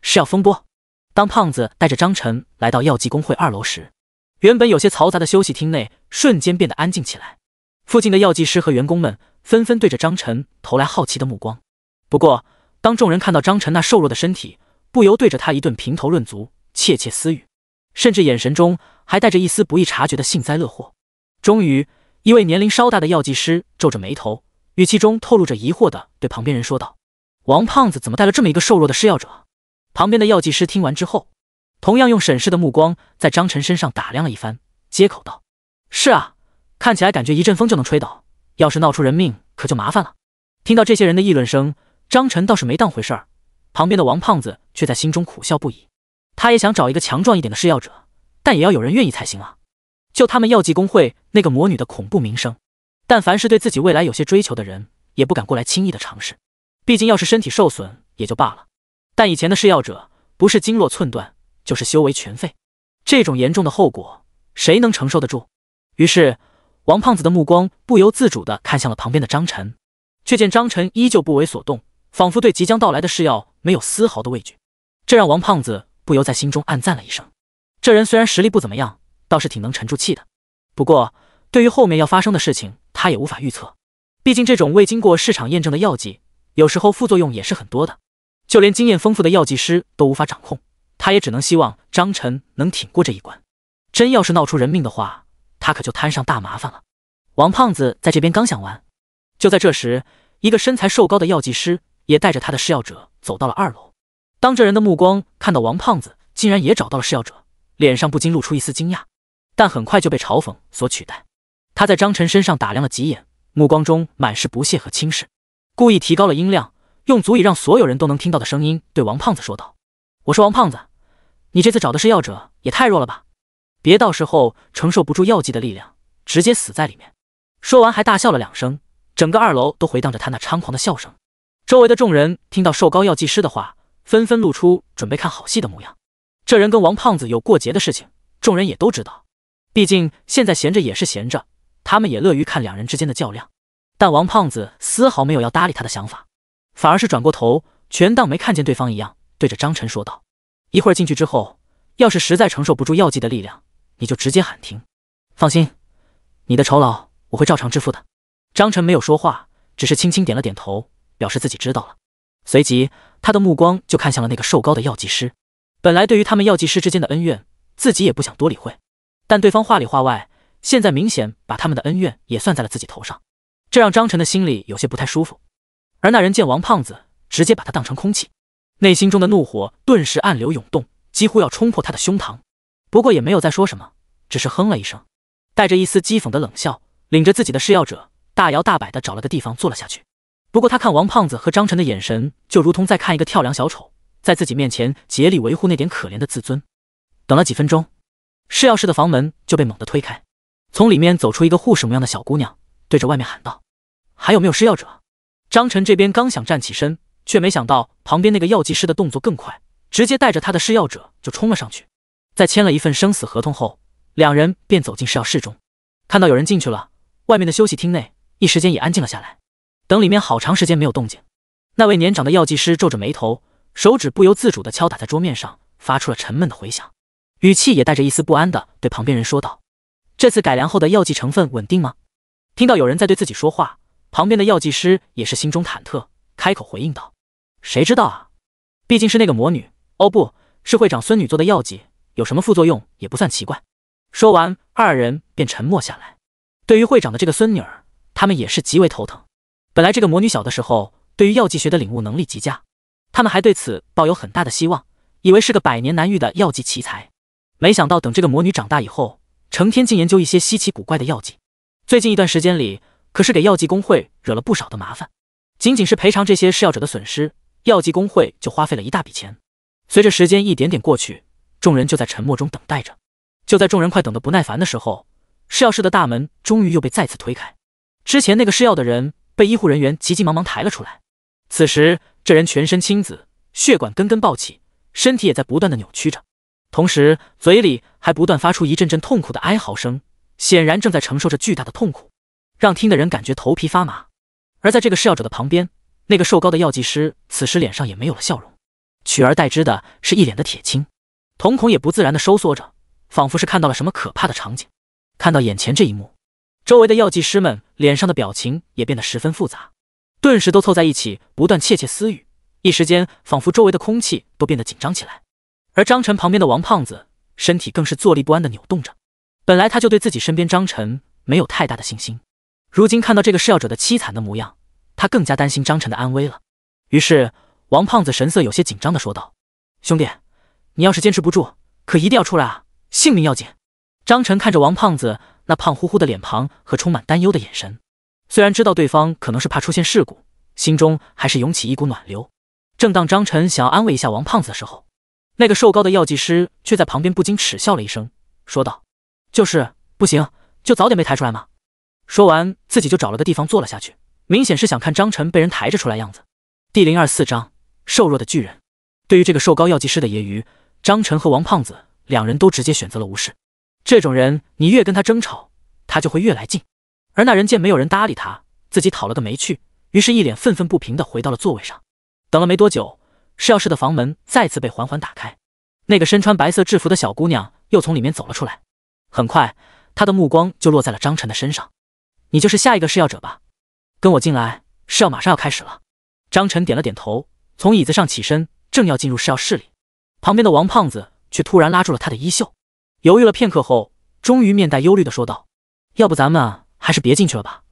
试药风波。当胖子带着张晨来到药剂工会二楼时，原本有些嘈杂的休息厅内瞬间变得安静起来。附近的药剂师和员工们纷纷对着张晨投来好奇的目光。不过，当众人看到张晨那瘦弱的身体，不由对着他一顿评头论足，窃窃私语，甚至眼神中还带着一丝不易察觉的幸灾乐祸。终于，一位年龄稍大的药剂师皱着眉头，语气中透露着疑惑的对旁边人说道：“王胖子怎么带了这么一个瘦弱的施药者？”旁边的药剂师听完之后，同样用审视的目光在张晨身上打量了一番，接口道：“是啊，看起来感觉一阵风就能吹倒，要是闹出人命可就麻烦了。”听到这些人的议论声，张晨倒是没当回事儿。旁边的王胖子却在心中苦笑不已。他也想找一个强壮一点的试药者，但也要有人愿意才行啊！就他们药剂工会那个魔女的恐怖名声，但凡是对自己未来有些追求的人，也不敢过来轻易的尝试。毕竟要是身体受损也就罢了。但以前的试药者，不是经络寸断，就是修为全废，这种严重的后果，谁能承受得住？于是，王胖子的目光不由自主地看向了旁边的张晨，却见张晨依旧不为所动，仿佛对即将到来的试药没有丝毫的畏惧。这让王胖子不由在心中暗赞了一声：这人虽然实力不怎么样，倒是挺能沉住气的。不过，对于后面要发生的事情，他也无法预测，毕竟这种未经过市场验证的药剂，有时候副作用也是很多的。就连经验丰富的药剂师都无法掌控，他也只能希望张晨能挺过这一关。真要是闹出人命的话，他可就摊上大麻烦了。王胖子在这边刚想完，就在这时，一个身材瘦高的药剂师也带着他的试药者走到了二楼。当这人的目光看到王胖子竟然也找到了试药者，脸上不禁露出一丝惊讶，但很快就被嘲讽所取代。他在张晨身上打量了几眼，目光中满是不屑和轻视，故意提高了音量。用足以让所有人都能听到的声音对王胖子说道：“我说王胖子，你这次找的是药者也太弱了吧！别到时候承受不住药剂的力量，直接死在里面。”说完还大笑了两声，整个二楼都回荡着他那猖狂的笑声。周围的众人听到瘦高药剂师的话，纷纷露出准备看好戏的模样。这人跟王胖子有过节的事情，众人也都知道。毕竟现在闲着也是闲着，他们也乐于看两人之间的较量。但王胖子丝毫没有要搭理他的想法。反而是转过头，全当没看见对方一样，对着张晨说道：“一会儿进去之后，要是实在承受不住药剂的力量，你就直接喊停。放心，你的酬劳我会照常支付的。”张晨没有说话，只是轻轻点了点头，表示自己知道了。随即，他的目光就看向了那个瘦高的药剂师。本来对于他们药剂师之间的恩怨，自己也不想多理会，但对方话里话外，现在明显把他们的恩怨也算在了自己头上，这让张晨的心里有些不太舒服。而那人见王胖子直接把他当成空气，内心中的怒火顿时暗流涌动，几乎要冲破他的胸膛。不过也没有再说什么，只是哼了一声，带着一丝讥讽的冷笑，领着自己的试药者大摇大摆地找了个地方坐了下去。不过他看王胖子和张晨的眼神，就如同在看一个跳梁小丑，在自己面前竭力维护那点可怜的自尊。等了几分钟，试药室的房门就被猛地推开，从里面走出一个护士模样的小姑娘，对着外面喊道：“还有没有试药者？”张晨这边刚想站起身，却没想到旁边那个药剂师的动作更快，直接带着他的试药者就冲了上去。在签了一份生死合同后，两人便走进试药室中。看到有人进去了，外面的休息厅内一时间也安静了下来。等里面好长时间没有动静，那位年长的药剂师皱着眉头，手指不由自主地敲打在桌面上，发出了沉闷的回响，语气也带着一丝不安地对旁边人说道：“这次改良后的药剂成分稳定吗？”听到有人在对自己说话。旁边的药剂师也是心中忐忑，开口回应道：“谁知道啊？毕竟是那个魔女，哦，不是会长孙女做的药剂，有什么副作用也不算奇怪。”说完，二人便沉默下来。对于会长的这个孙女儿，他们也是极为头疼。本来这个魔女小的时候，对于药剂学的领悟能力极佳，他们还对此抱有很大的希望，以为是个百年难遇的药剂奇才。没想到等这个魔女长大以后，成天竟研究一些稀奇古怪的药剂。最近一段时间里。可是给药剂工会惹了不少的麻烦，仅仅是赔偿这些试药者的损失，药剂工会就花费了一大笔钱。随着时间一点点过去，众人就在沉默中等待着。就在众人快等得不耐烦的时候，试药室的大门终于又被再次推开。之前那个试药的人被医护人员急急忙忙抬了出来。此时，这人全身青紫，血管根根暴起，身体也在不断的扭曲着，同时嘴里还不断发出一阵阵痛苦的哀嚎声，显然正在承受着巨大的痛苦。让听的人感觉头皮发麻，而在这个试药者的旁边，那个瘦高的药剂师此时脸上也没有了笑容，取而代之的是一脸的铁青，瞳孔也不自然的收缩着，仿佛是看到了什么可怕的场景。看到眼前这一幕，周围的药剂师们脸上的表情也变得十分复杂，顿时都凑在一起，不断窃窃私语，一时间仿佛周围的空气都变得紧张起来。而张晨旁边的王胖子身体更是坐立不安的扭动着，本来他就对自己身边张晨没有太大的信心。如今看到这个试药者的凄惨的模样，他更加担心张晨的安危了。于是，王胖子神色有些紧张的说道：“兄弟，你要是坚持不住，可一定要出来啊，性命要紧。”张晨看着王胖子那胖乎乎的脸庞和充满担忧的眼神，虽然知道对方可能是怕出现事故，心中还是涌起一股暖流。正当张晨想要安慰一下王胖子的时候，那个瘦高的药剂师却在旁边不禁耻笑了一声，说道：“就是，不行，就早点被抬出来嘛。”说完，自己就找了个地方坐了下去，明显是想看张晨被人抬着出来样子。第零二四章瘦弱的巨人。对于这个瘦高药剂师的揶揄，张晨和王胖子两人都直接选择了无视。这种人，你越跟他争吵，他就会越来劲。而那人见没有人搭理他，自己讨了个没趣，于是一脸愤愤不平的回到了座位上。等了没多久，试药室的房门再次被缓缓打开，那个身穿白色制服的小姑娘又从里面走了出来。很快，她的目光就落在了张晨的身上。你就是下一个试药者吧，跟我进来，试药马上要开始了。张晨点了点头，从椅子上起身，正要进入试药室里，旁边的王胖子却突然拉住了他的衣袖，犹豫了片刻后，终于面带忧虑的说道：“要不咱们还是别进去了吧。”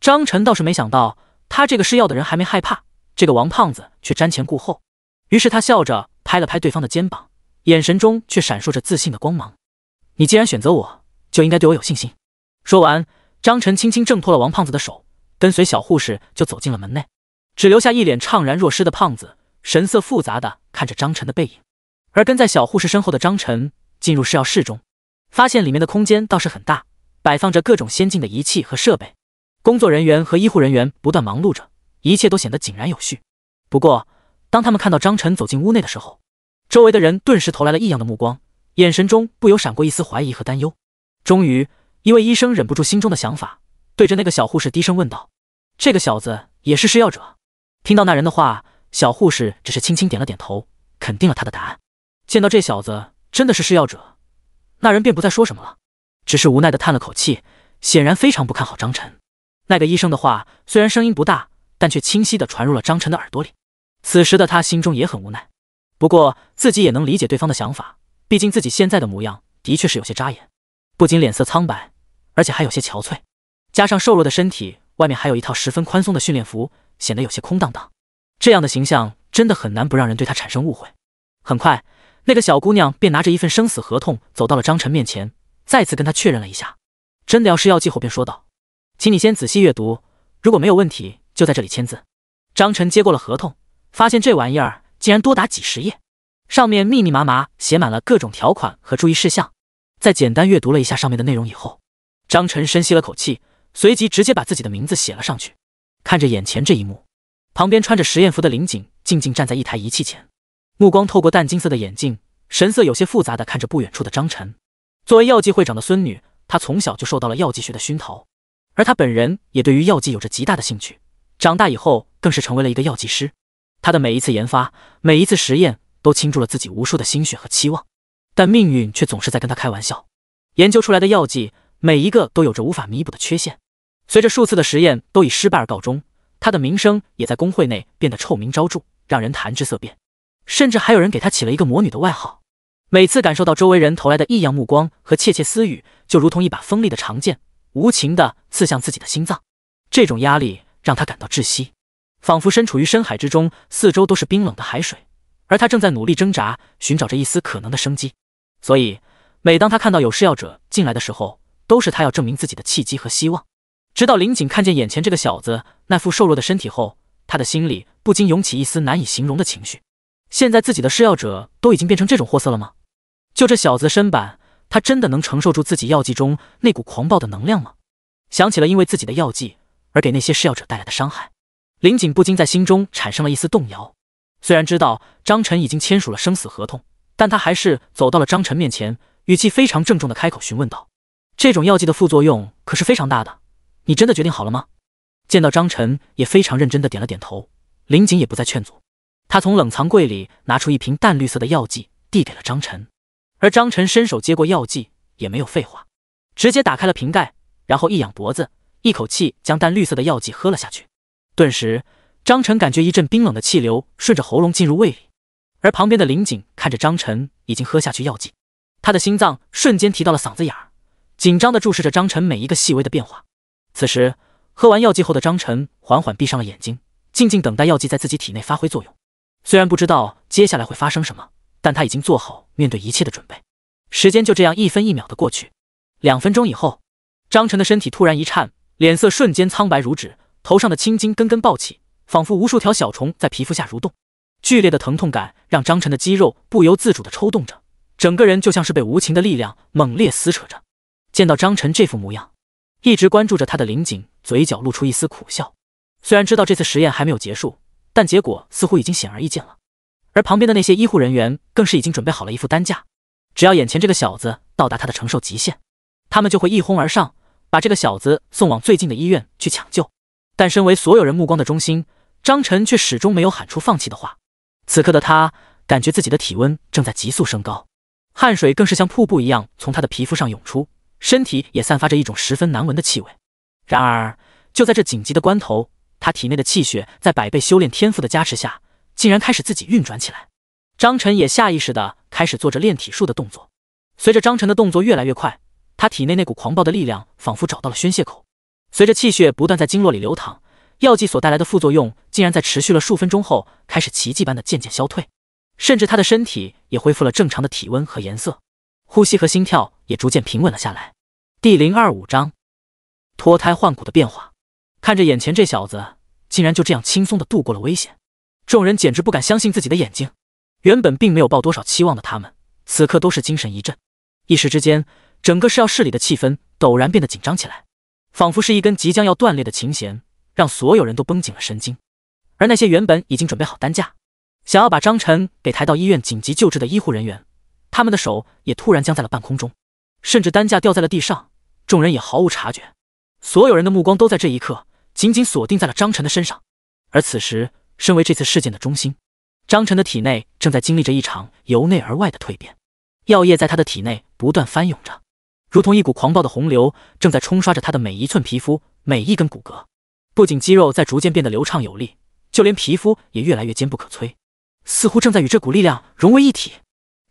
张晨倒是没想到，他这个试药的人还没害怕，这个王胖子却瞻前顾后。于是他笑着拍了拍对方的肩膀，眼神中却闪烁着自信的光芒：“你既然选择我，就应该对我有信心。”说完。张晨轻轻挣脱了王胖子的手，跟随小护士就走进了门内，只留下一脸怅然若失的胖子，神色复杂的看着张晨的背影。而跟在小护士身后的张晨进入试药室中，发现里面的空间倒是很大，摆放着各种先进的仪器和设备，工作人员和医护人员不断忙碌着，一切都显得井然有序。不过，当他们看到张晨走进屋内的时候，周围的人顿时投来了异样的目光，眼神中不由闪过一丝怀疑和担忧。终于。一位医生忍不住心中的想法，对着那个小护士低声问道：“这个小子也是施药者？”听到那人的话，小护士只是轻轻点了点头，肯定了他的答案。见到这小子真的是施药者，那人便不再说什么了，只是无奈的叹了口气，显然非常不看好张晨。那个医生的话虽然声音不大，但却清晰的传入了张晨的耳朵里。此时的他心中也很无奈，不过自己也能理解对方的想法，毕竟自己现在的模样的确是有些扎眼。不仅脸色苍白，而且还有些憔悴，加上瘦弱的身体，外面还有一套十分宽松的训练服，显得有些空荡荡。这样的形象真的很难不让人对他产生误会。很快，那个小姑娘便拿着一份生死合同走到了张晨面前，再次跟他确认了一下，真的要是药剂后便说道：“请你先仔细阅读，如果没有问题，就在这里签字。”张晨接过了合同，发现这玩意儿竟然多达几十页，上面密密麻麻写满了各种条款和注意事项。在简单阅读了一下上面的内容以后，张晨深吸了口气，随即直接把自己的名字写了上去。看着眼前这一幕，旁边穿着实验服的林景静静站在一台仪器前，目光透过淡金色的眼镜，神色有些复杂的看着不远处的张晨。作为药剂会长的孙女，她从小就受到了药剂学的熏陶，而她本人也对于药剂有着极大的兴趣。长大以后，更是成为了一个药剂师。她的每一次研发，每一次实验，都倾注了自己无数的心血和期望。但命运却总是在跟他开玩笑，研究出来的药剂每一个都有着无法弥补的缺陷，随着数次的实验都以失败而告终，他的名声也在工会内变得臭名昭著，让人谈之色变，甚至还有人给他起了一个魔女的外号。每次感受到周围人投来的异样目光和窃窃私语，就如同一把锋利的长剑，无情的刺向自己的心脏。这种压力让他感到窒息，仿佛身处于深海之中，四周都是冰冷的海水，而他正在努力挣扎，寻找着一丝可能的生机。所以，每当他看到有试药者进来的时候，都是他要证明自己的契机和希望。直到林锦看见眼前这个小子那副瘦弱的身体后，他的心里不禁涌起一丝难以形容的情绪。现在自己的试药者都已经变成这种货色了吗？就这小子身板，他真的能承受住自己药剂中那股狂暴的能量吗？想起了因为自己的药剂而给那些试药者带来的伤害，林锦不禁在心中产生了一丝动摇。虽然知道张晨已经签署了生死合同。但他还是走到了张晨面前，语气非常郑重的开口询问道：“这种药剂的副作用可是非常大的，你真的决定好了吗？”见到张晨也非常认真的点了点头，林锦也不再劝阻，他从冷藏柜里拿出一瓶淡绿色的药剂，递给了张晨。而张晨伸手接过药剂，也没有废话，直接打开了瓶盖，然后一仰脖子，一口气将淡绿色的药剂喝了下去。顿时，张晨感觉一阵冰冷的气流顺着喉咙进入胃里。而旁边的林景看着张晨已经喝下去药剂，他的心脏瞬间提到了嗓子眼儿，紧张地注视着张晨每一个细微的变化。此时，喝完药剂后的张晨缓缓闭上了眼睛，静静等待药剂在自己体内发挥作用。虽然不知道接下来会发生什么，但他已经做好面对一切的准备。时间就这样一分一秒的过去。两分钟以后，张晨的身体突然一颤，脸色瞬间苍白如纸，头上的青筋根根暴起，仿佛无数条小虫在皮肤下蠕动。剧烈的疼痛感让张晨的肌肉不由自主的抽动着，整个人就像是被无情的力量猛烈撕扯着。见到张晨这副模样，一直关注着他的林景嘴角露出一丝苦笑。虽然知道这次实验还没有结束，但结果似乎已经显而易见了。而旁边的那些医护人员更是已经准备好了一副担架，只要眼前这个小子到达他的承受极限，他们就会一哄而上，把这个小子送往最近的医院去抢救。但身为所有人目光的中心，张晨却始终没有喊出放弃的话。此刻的他，感觉自己的体温正在急速升高，汗水更是像瀑布一样从他的皮肤上涌出，身体也散发着一种十分难闻的气味。然而，就在这紧急的关头，他体内的气血在百倍修炼天赋的加持下，竟然开始自己运转起来。张晨也下意识的开始做着炼体术的动作。随着张晨的动作越来越快，他体内那股狂暴的力量仿佛找到了宣泄口，随着气血不断在经络里流淌。药剂所带来的副作用，竟然在持续了数分钟后，开始奇迹般的渐渐消退，甚至他的身体也恢复了正常的体温和颜色，呼吸和心跳也逐渐平稳了下来。第零二五章脱胎换骨的变化。看着眼前这小子，竟然就这样轻松的度过了危险，众人简直不敢相信自己的眼睛。原本并没有抱多少期望的他们，此刻都是精神一振，一时之间，整个试药室里的气氛陡然变得紧张起来，仿佛是一根即将要断裂的琴弦。让所有人都绷紧了神经，而那些原本已经准备好担架，想要把张晨给抬到医院紧急救治的医护人员，他们的手也突然僵在了半空中，甚至担架掉在了地上，众人也毫无察觉。所有人的目光都在这一刻紧紧锁定在了张晨的身上。而此时，身为这次事件的中心，张晨的体内正在经历着一场由内而外的蜕变，药液在他的体内不断翻涌着，如同一股狂暴的洪流，正在冲刷着他的每一寸皮肤、每一根骨骼。不仅肌肉在逐渐变得流畅有力，就连皮肤也越来越坚不可摧，似乎正在与这股力量融为一体。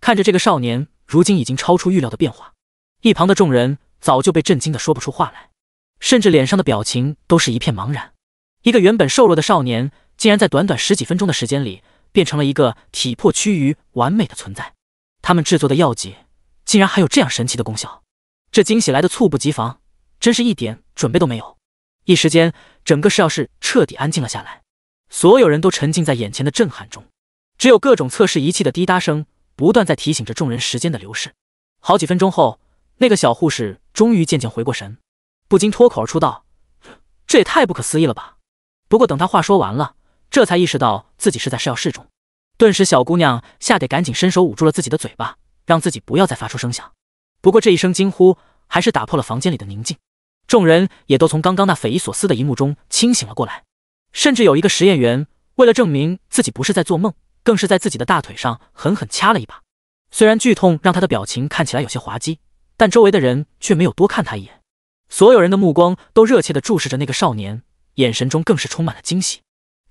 看着这个少年如今已经超出预料的变化，一旁的众人早就被震惊的说不出话来，甚至脸上的表情都是一片茫然。一个原本瘦弱的少年，竟然在短短十几分钟的时间里变成了一个体魄趋于完美的存在。他们制作的药剂竟然还有这样神奇的功效，这惊喜来的猝不及防，真是一点准备都没有。一时间，整个试药室彻底安静了下来，所有人都沉浸在眼前的震撼中，只有各种测试仪器的滴答声不断在提醒着众人时间的流逝。好几分钟后，那个小护士终于渐渐回过神，不禁脱口而出道：“这也太不可思议了吧！”不过等她话说完了，这才意识到自己是在试药室中，顿时小姑娘吓得赶紧伸手捂住了自己的嘴巴，让自己不要再发出声响。不过这一声惊呼还是打破了房间里的宁静。众人也都从刚刚那匪夷所思的一幕中清醒了过来，甚至有一个实验员为了证明自己不是在做梦，更是在自己的大腿上狠狠掐了一把。虽然剧痛让他的表情看起来有些滑稽，但周围的人却没有多看他一眼。所有人的目光都热切地注视着那个少年，眼神中更是充满了惊喜。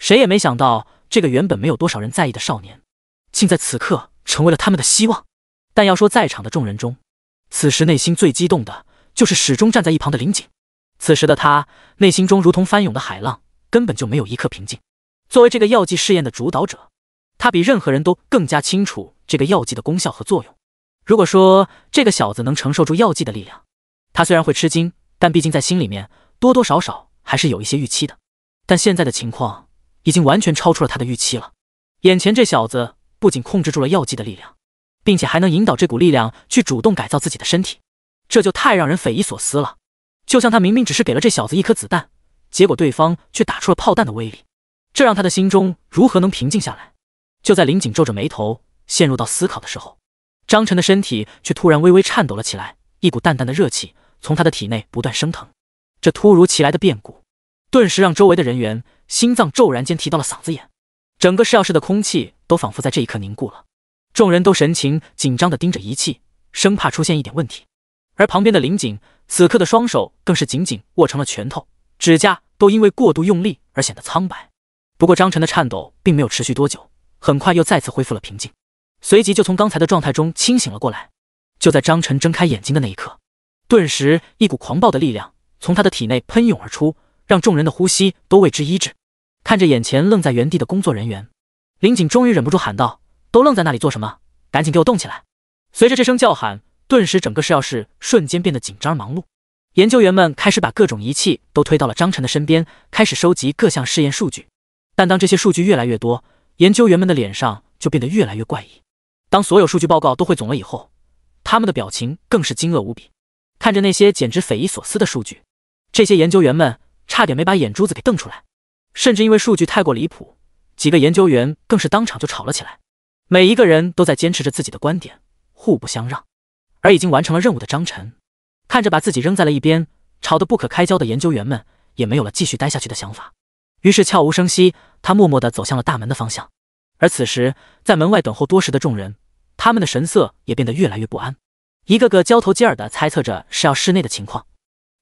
谁也没想到，这个原本没有多少人在意的少年，竟在此刻成为了他们的希望。但要说在场的众人中，此时内心最激动的……就是始终站在一旁的林锦。此时的他内心中如同翻涌的海浪，根本就没有一刻平静。作为这个药剂试验的主导者，他比任何人都更加清楚这个药剂的功效和作用。如果说这个小子能承受住药剂的力量，他虽然会吃惊，但毕竟在心里面多多少少还是有一些预期的。但现在的情况已经完全超出了他的预期了。眼前这小子不仅控制住了药剂的力量，并且还能引导这股力量去主动改造自己的身体。这就太让人匪夷所思了，就像他明明只是给了这小子一颗子弹，结果对方却打出了炮弹的威力，这让他的心中如何能平静下来？就在林锦皱着眉头陷入到思考的时候，张晨的身体却突然微微颤抖了起来，一股淡淡的热气从他的体内不断升腾。这突如其来的变故，顿时让周围的人员心脏骤然间提到了嗓子眼，整个试药室的空气都仿佛在这一刻凝固了，众人都神情紧张的盯着仪器，生怕出现一点问题。而旁边的林锦此刻的双手更是紧紧握成了拳头，指甲都因为过度用力而显得苍白。不过张晨的颤抖并没有持续多久，很快又再次恢复了平静，随即就从刚才的状态中清醒了过来。就在张晨睁开眼睛的那一刻，顿时一股狂暴的力量从他的体内喷涌而出，让众人的呼吸都为之一滞。看着眼前愣在原地的工作人员，林锦终于忍不住喊道：“都愣在那里做什么？赶紧给我动起来！”随着这声叫喊。顿时，整个试药室瞬间变得紧张忙碌。研究员们开始把各种仪器都推到了张晨的身边，开始收集各项试验数据。但当这些数据越来越多，研究员们的脸上就变得越来越怪异。当所有数据报告都汇总了以后，他们的表情更是惊愕无比。看着那些简直匪夷所思的数据，这些研究员们差点没把眼珠子给瞪出来。甚至因为数据太过离谱，几个研究员更是当场就吵了起来。每一个人都在坚持着自己的观点，互不相让。而已经完成了任务的张晨，看着把自己扔在了一边，吵得不可开交的研究员们，也没有了继续待下去的想法。于是悄无声息，他默默的走向了大门的方向。而此时，在门外等候多时的众人，他们的神色也变得越来越不安，一个个交头接耳的猜测着是要室内的情况。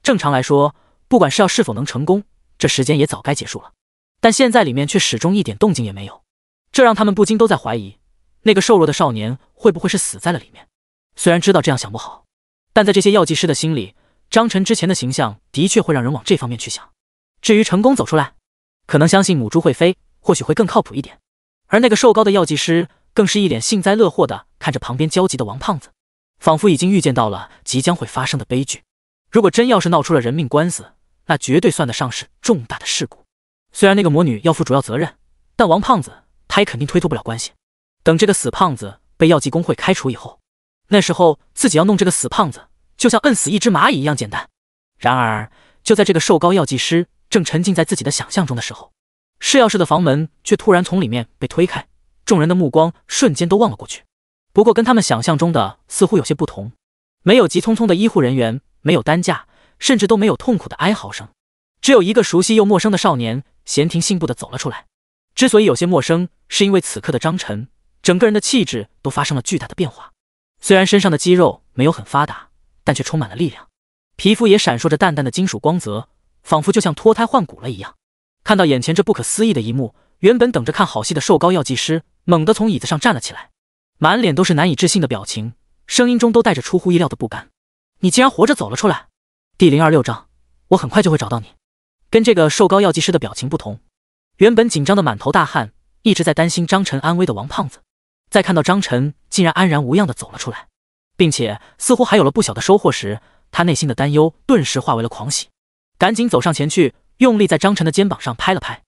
正常来说，不管是要是否能成功，这时间也早该结束了。但现在里面却始终一点动静也没有，这让他们不禁都在怀疑，那个瘦弱的少年会不会是死在了里面。虽然知道这样想不好，但在这些药剂师的心里，张晨之前的形象的确会让人往这方面去想。至于成功走出来，可能相信母猪会飞，或许会更靠谱一点。而那个瘦高的药剂师更是一脸幸灾乐祸的看着旁边焦急的王胖子，仿佛已经预见到了即将会发生的悲剧。如果真要是闹出了人命官司，那绝对算得上是重大的事故。虽然那个魔女要负主要责任，但王胖子他也肯定推脱不了关系。等这个死胖子被药剂工会开除以后。那时候自己要弄这个死胖子，就像摁死一只蚂蚁一样简单。然而，就在这个瘦高药剂师正沉浸在自己的想象中的时候，试药室的房门却突然从里面被推开，众人的目光瞬间都望了过去。不过，跟他们想象中的似乎有些不同，没有急匆匆的医护人员，没有担架，甚至都没有痛苦的哀嚎声，只有一个熟悉又陌生的少年闲庭信步的走了出来。之所以有些陌生，是因为此刻的张晨整个人的气质都发生了巨大的变化。虽然身上的肌肉没有很发达，但却充满了力量，皮肤也闪烁着淡淡的金属光泽，仿佛就像脱胎换骨了一样。看到眼前这不可思议的一幕，原本等着看好戏的瘦高药剂师猛地从椅子上站了起来，满脸都是难以置信的表情，声音中都带着出乎意料的不甘：“你竟然活着走了出来！”第零二六章，我很快就会找到你。跟这个瘦高药剂师的表情不同，原本紧张的满头大汗，一直在担心张晨安危的王胖子。在看到张晨竟然安然无恙的走了出来，并且似乎还有了不小的收获时，他内心的担忧顿时化为了狂喜，赶紧走上前去，用力在张晨的肩膀上拍了拍。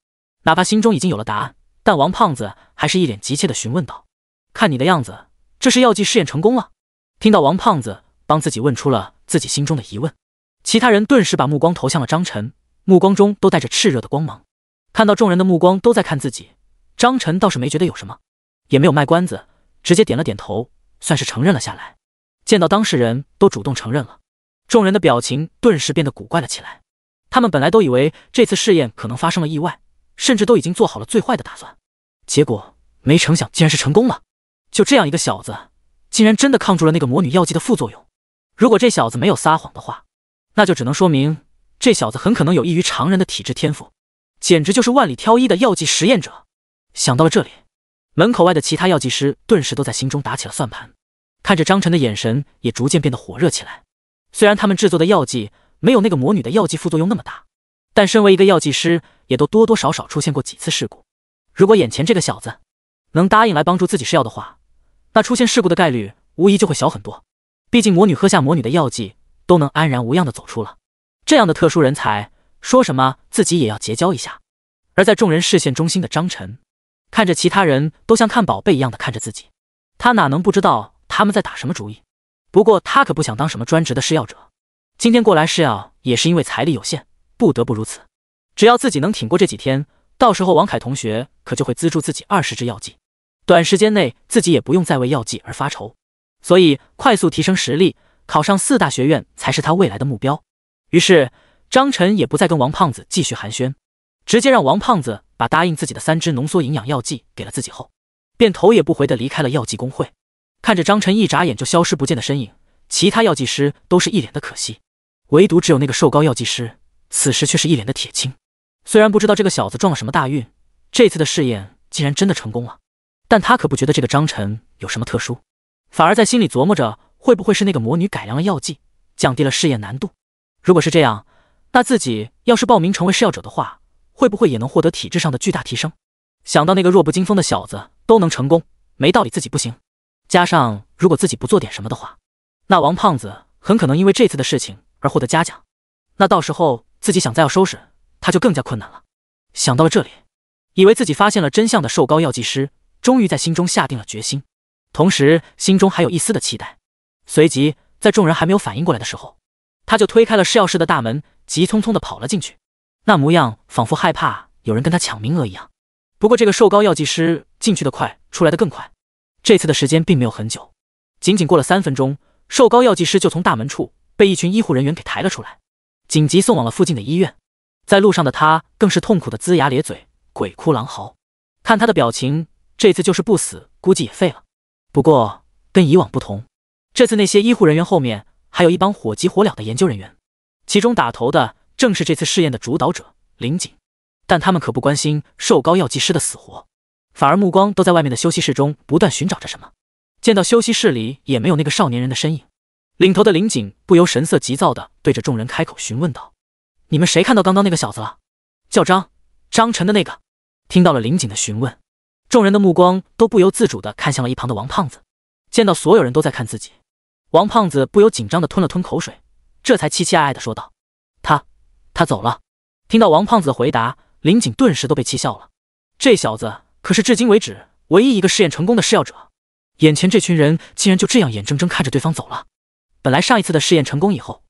哪怕心中已经有了答案，但王胖子还是一脸急切的询问道：“看你的样子，这是药剂试验成功了？”听到王胖子帮自己问出了自己心中的疑问，其他人顿时把目光投向了张晨，目光中都带着炽热的光芒。看到众人的目光都在看自己，张晨倒是没觉得有什么。也没有卖关子，直接点了点头，算是承认了下来。见到当事人都主动承认了，众人的表情顿时变得古怪了起来。他们本来都以为这次试验可能发生了意外，甚至都已经做好了最坏的打算。结果没成想，竟然是成功了。就这样一个小子，竟然真的抗住了那个魔女药剂的副作用。如果这小子没有撒谎的话，那就只能说明这小子很可能有异于常人的体质天赋，简直就是万里挑一的药剂实验者。想到了这里。门口外的其他药剂师顿时都在心中打起了算盘，看着张晨的眼神也逐渐变得火热起来。虽然他们制作的药剂没有那个魔女的药剂副作用那么大，但身为一个药剂师，也都多多少少出现过几次事故。如果眼前这个小子能答应来帮助自己试药的话，那出现事故的概率无疑就会小很多。毕竟魔女喝下魔女的药剂都能安然无恙的走出了，这样的特殊人才说什么自己也要结交一下。而在众人视线中心的张晨。看着其他人都像看宝贝一样的看着自己，他哪能不知道他们在打什么主意？不过他可不想当什么专职的试药者，今天过来试药也是因为财力有限，不得不如此。只要自己能挺过这几天，到时候王凯同学可就会资助自己二十支药剂，短时间内自己也不用再为药剂而发愁。所以，快速提升实力，考上四大学院才是他未来的目标。于是，张晨也不再跟王胖子继续寒暄，直接让王胖子。把答应自己的三支浓缩营养药剂给了自己后，便头也不回地离开了药剂工会。看着张晨一眨眼就消失不见的身影，其他药剂师都是一脸的可惜，唯独只有那个瘦高药剂师，此时却是一脸的铁青。虽然不知道这个小子撞了什么大运，这次的试验竟然真的成功了，但他可不觉得这个张晨有什么特殊，反而在心里琢磨着，会不会是那个魔女改良了药剂，降低了试验难度？如果是这样，那自己要是报名成为试药者的话，会不会也能获得体质上的巨大提升？想到那个弱不禁风的小子都能成功，没道理自己不行。加上如果自己不做点什么的话，那王胖子很可能因为这次的事情而获得嘉奖，那到时候自己想再要收拾他就更加困难了。想到了这里，以为自己发现了真相的瘦高药剂师，终于在心中下定了决心，同时心中还有一丝的期待。随即在众人还没有反应过来的时候，他就推开了试药室的大门，急匆匆的跑了进去。那模样仿佛害怕有人跟他抢名额一样。不过这个瘦高药剂师进去的快，出来的更快。这次的时间并没有很久，仅仅过了三分钟，瘦高药剂师就从大门处被一群医护人员给抬了出来，紧急送往了附近的医院。在路上的他更是痛苦的龇牙咧嘴，鬼哭狼嚎。看他的表情，这次就是不死，估计也废了。不过跟以往不同，这次那些医护人员后面还有一帮火急火燎的研究人员，其中打头的。正是这次试验的主导者林锦，但他们可不关心瘦高药剂师的死活，反而目光都在外面的休息室中不断寻找着什么。见到休息室里也没有那个少年人的身影，领头的林锦不由神色急躁地对着众人开口询问道：“你们谁看到刚刚那个小子了？叫张张晨的那个？”听到了林锦的询问，众人的目光都不由自主地看向了一旁的王胖子。见到所有人都在看自己，王胖子不由紧张地吞了吞口水，这才期期艾艾地说道。他走了。听到王胖子的回答，林锦顿时都被气笑了。这小子可是至今为止唯一一个试验成功的试药者，眼前这群人竟然就这样眼睁睁看着对方走了。本来上一次的试验成功以后，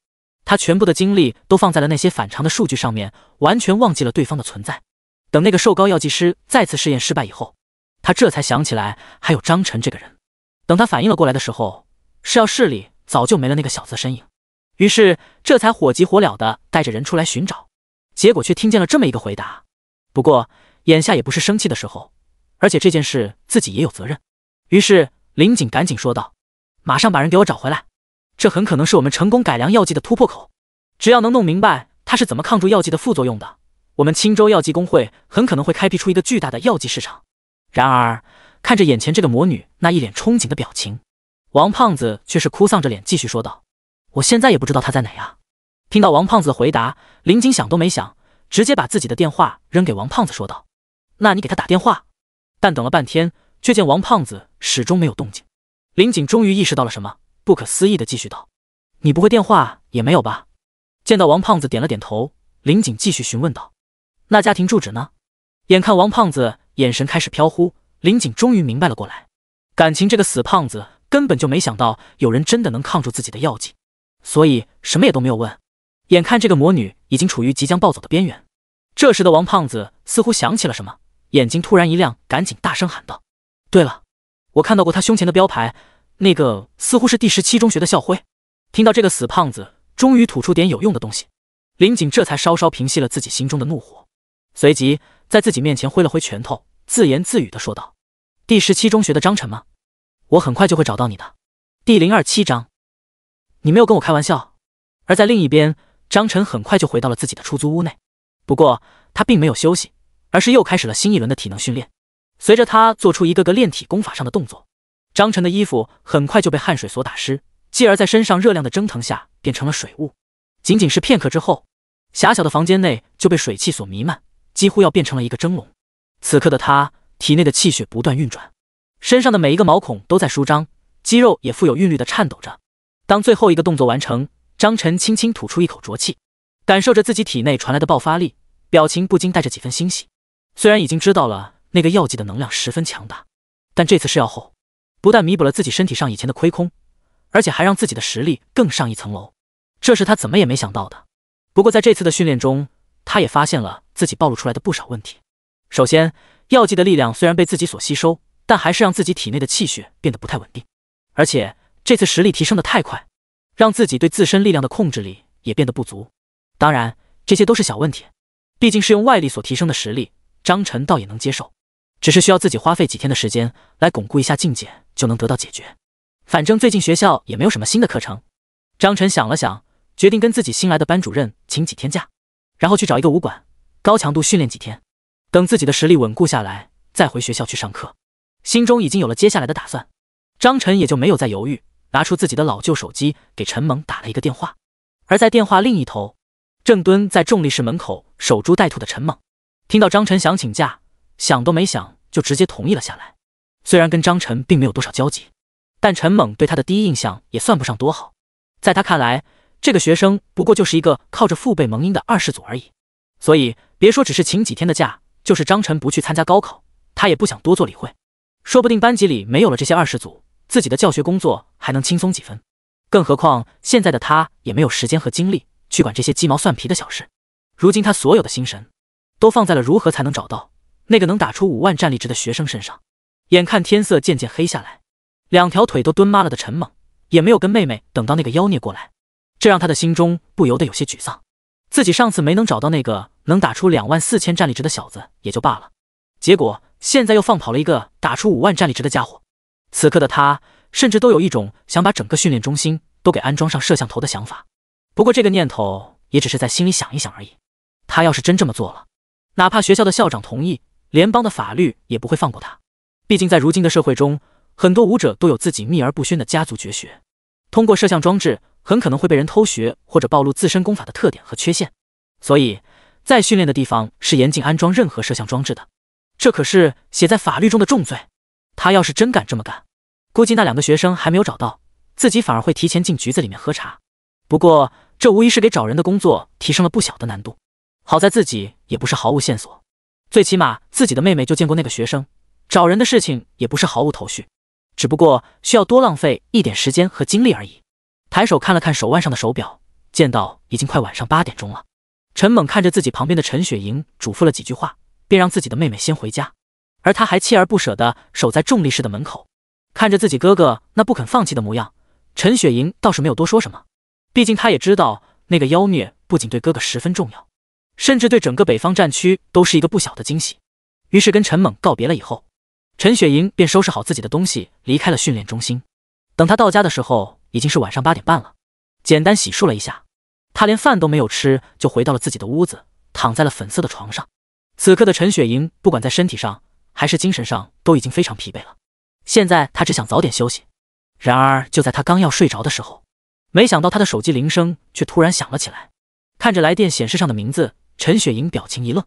他全部的精力都放在了那些反常的数据上面，完全忘记了对方的存在。等那个瘦高药剂师再次试验失败以后，他这才想起来还有张晨这个人。等他反应了过来的时候，试药室里早就没了那个小子的身影。于是，这才火急火燎的带着人出来寻找，结果却听见了这么一个回答。不过，眼下也不是生气的时候，而且这件事自己也有责任。于是，林锦赶紧说道：“马上把人给我找回来！这很可能是我们成功改良药剂的突破口。只要能弄明白他是怎么抗住药剂的副作用的，我们青州药剂工会很可能会开辟出一个巨大的药剂市场。”然而，看着眼前这个魔女那一脸憧憬的表情，王胖子却是哭丧着脸继续说道。我现在也不知道他在哪呀。听到王胖子的回答，林锦想都没想，直接把自己的电话扔给王胖子，说道：“那你给他打电话。”但等了半天，却见王胖子始终没有动静。林锦终于意识到了什么，不可思议的继续道：“你不会电话也没有吧？”见到王胖子点了点头，林锦继续询问道：“那家庭住址呢？”眼看王胖子眼神开始飘忽，林锦终于明白了过来，感情这个死胖子根本就没想到有人真的能抗住自己的药剂。所以什么也都没有问，眼看这个魔女已经处于即将暴走的边缘，这时的王胖子似乎想起了什么，眼睛突然一亮，赶紧大声喊道：“对了，我看到过他胸前的标牌，那个似乎是第十七中学的校徽。”听到这个死胖子终于吐出点有用的东西，林锦这才稍稍平息了自己心中的怒火，随即在自己面前挥了挥拳头，自言自语的说道：“第十七中学的章程吗？我很快就会找到你的。”第零二七章。你没有跟我开玩笑。而在另一边，张晨很快就回到了自己的出租屋内，不过他并没有休息，而是又开始了新一轮的体能训练。随着他做出一个个练体功法上的动作，张晨的衣服很快就被汗水所打湿，继而在身上热量的蒸腾下变成了水雾。仅仅是片刻之后，狭小的房间内就被水汽所弥漫，几乎要变成了一个蒸笼。此刻的他，体内的气血不断运转，身上的每一个毛孔都在舒张，肌肉也富有韵律的颤抖着。当最后一个动作完成，张晨轻轻吐出一口浊气，感受着自己体内传来的爆发力，表情不禁带着几分欣喜。虽然已经知道了那个药剂的能量十分强大，但这次试药后，不但弥补了自己身体上以前的亏空，而且还让自己的实力更上一层楼，这是他怎么也没想到的。不过在这次的训练中，他也发现了自己暴露出来的不少问题。首先，药剂的力量虽然被自己所吸收，但还是让自己体内的气血变得不太稳定，而且。这次实力提升的太快，让自己对自身力量的控制力也变得不足。当然，这些都是小问题，毕竟是用外力所提升的实力，张晨倒也能接受，只是需要自己花费几天的时间来巩固一下境界就能得到解决。反正最近学校也没有什么新的课程，张晨想了想，决定跟自己新来的班主任请几天假，然后去找一个武馆，高强度训练几天，等自己的实力稳固下来再回学校去上课。心中已经有了接下来的打算，张晨也就没有再犹豫。拿出自己的老旧手机，给陈猛打了一个电话。而在电话另一头，正蹲在重力室门口守株待兔的陈猛，听到张晨想请假，想都没想就直接同意了下来。虽然跟张晨并没有多少交集，但陈猛对他的第一印象也算不上多好。在他看来，这个学生不过就是一个靠着父辈蒙阴的二世祖而已。所以，别说只是请几天的假，就是张晨不去参加高考，他也不想多做理会。说不定班级里没有了这些二世祖。自己的教学工作还能轻松几分，更何况现在的他也没有时间和精力去管这些鸡毛蒜皮的小事。如今他所有的心神都放在了如何才能找到那个能打出五万战力值的学生身上。眼看天色渐渐黑下来，两条腿都蹲麻了的陈猛也没有跟妹妹等到那个妖孽过来，这让他的心中不由得有些沮丧。自己上次没能找到那个能打出两万四千战力值的小子也就罢了，结果现在又放跑了一个打出五万战力值的家伙。此刻的他，甚至都有一种想把整个训练中心都给安装上摄像头的想法。不过这个念头也只是在心里想一想而已。他要是真这么做了，哪怕学校的校长同意，联邦的法律也不会放过他。毕竟在如今的社会中，很多舞者都有自己秘而不宣的家族绝学，通过摄像装置很可能会被人偷学或者暴露自身功法的特点和缺陷。所以，在训练的地方是严禁安装任何摄像装置的，这可是写在法律中的重罪。他要是真敢这么干，估计那两个学生还没有找到，自己反而会提前进局子里面喝茶。不过这无疑是给找人的工作提升了不小的难度。好在自己也不是毫无线索，最起码自己的妹妹就见过那个学生，找人的事情也不是毫无头绪，只不过需要多浪费一点时间和精力而已。抬手看了看手腕上的手表，见到已经快晚上八点钟了，陈猛看着自己旁边的陈雪莹，嘱咐了几句话，便让自己的妹妹先回家。而他还锲而不舍地守在重力室的门口，看着自己哥哥那不肯放弃的模样，陈雪莹倒是没有多说什么。毕竟她也知道那个妖孽不仅对哥哥十分重要，甚至对整个北方战区都是一个不小的惊喜。于是跟陈猛告别了以后，陈雪莹便收拾好自己的东西，离开了训练中心。等他到家的时候，已经是晚上八点半了。简单洗漱了一下，他连饭都没有吃，就回到了自己的屋子，躺在了粉色的床上。此刻的陈雪莹，不管在身体上，还是精神上都已经非常疲惫了，现在他只想早点休息。然而就在他刚要睡着的时候，没想到他的手机铃声却突然响了起来。看着来电显示上的名字，陈雪莹表情一愣，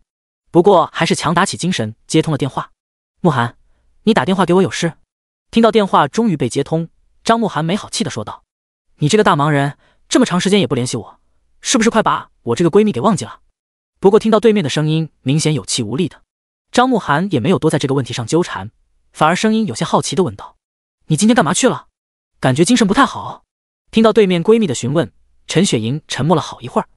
不过还是强打起精神接通了电话。慕寒，你打电话给我有事？听到电话终于被接通，张慕寒没好气的说道：“你这个大忙人，这么长时间也不联系我，是不是快把我这个闺蜜给忘记了？”不过听到对面的声音，明显有气无力的。张慕涵也没有多在这个问题上纠缠，反而声音有些好奇的问道：“你今天干嘛去了？感觉精神不太好。”听到对面闺蜜的询问，陈雪莹沉默了好一会儿，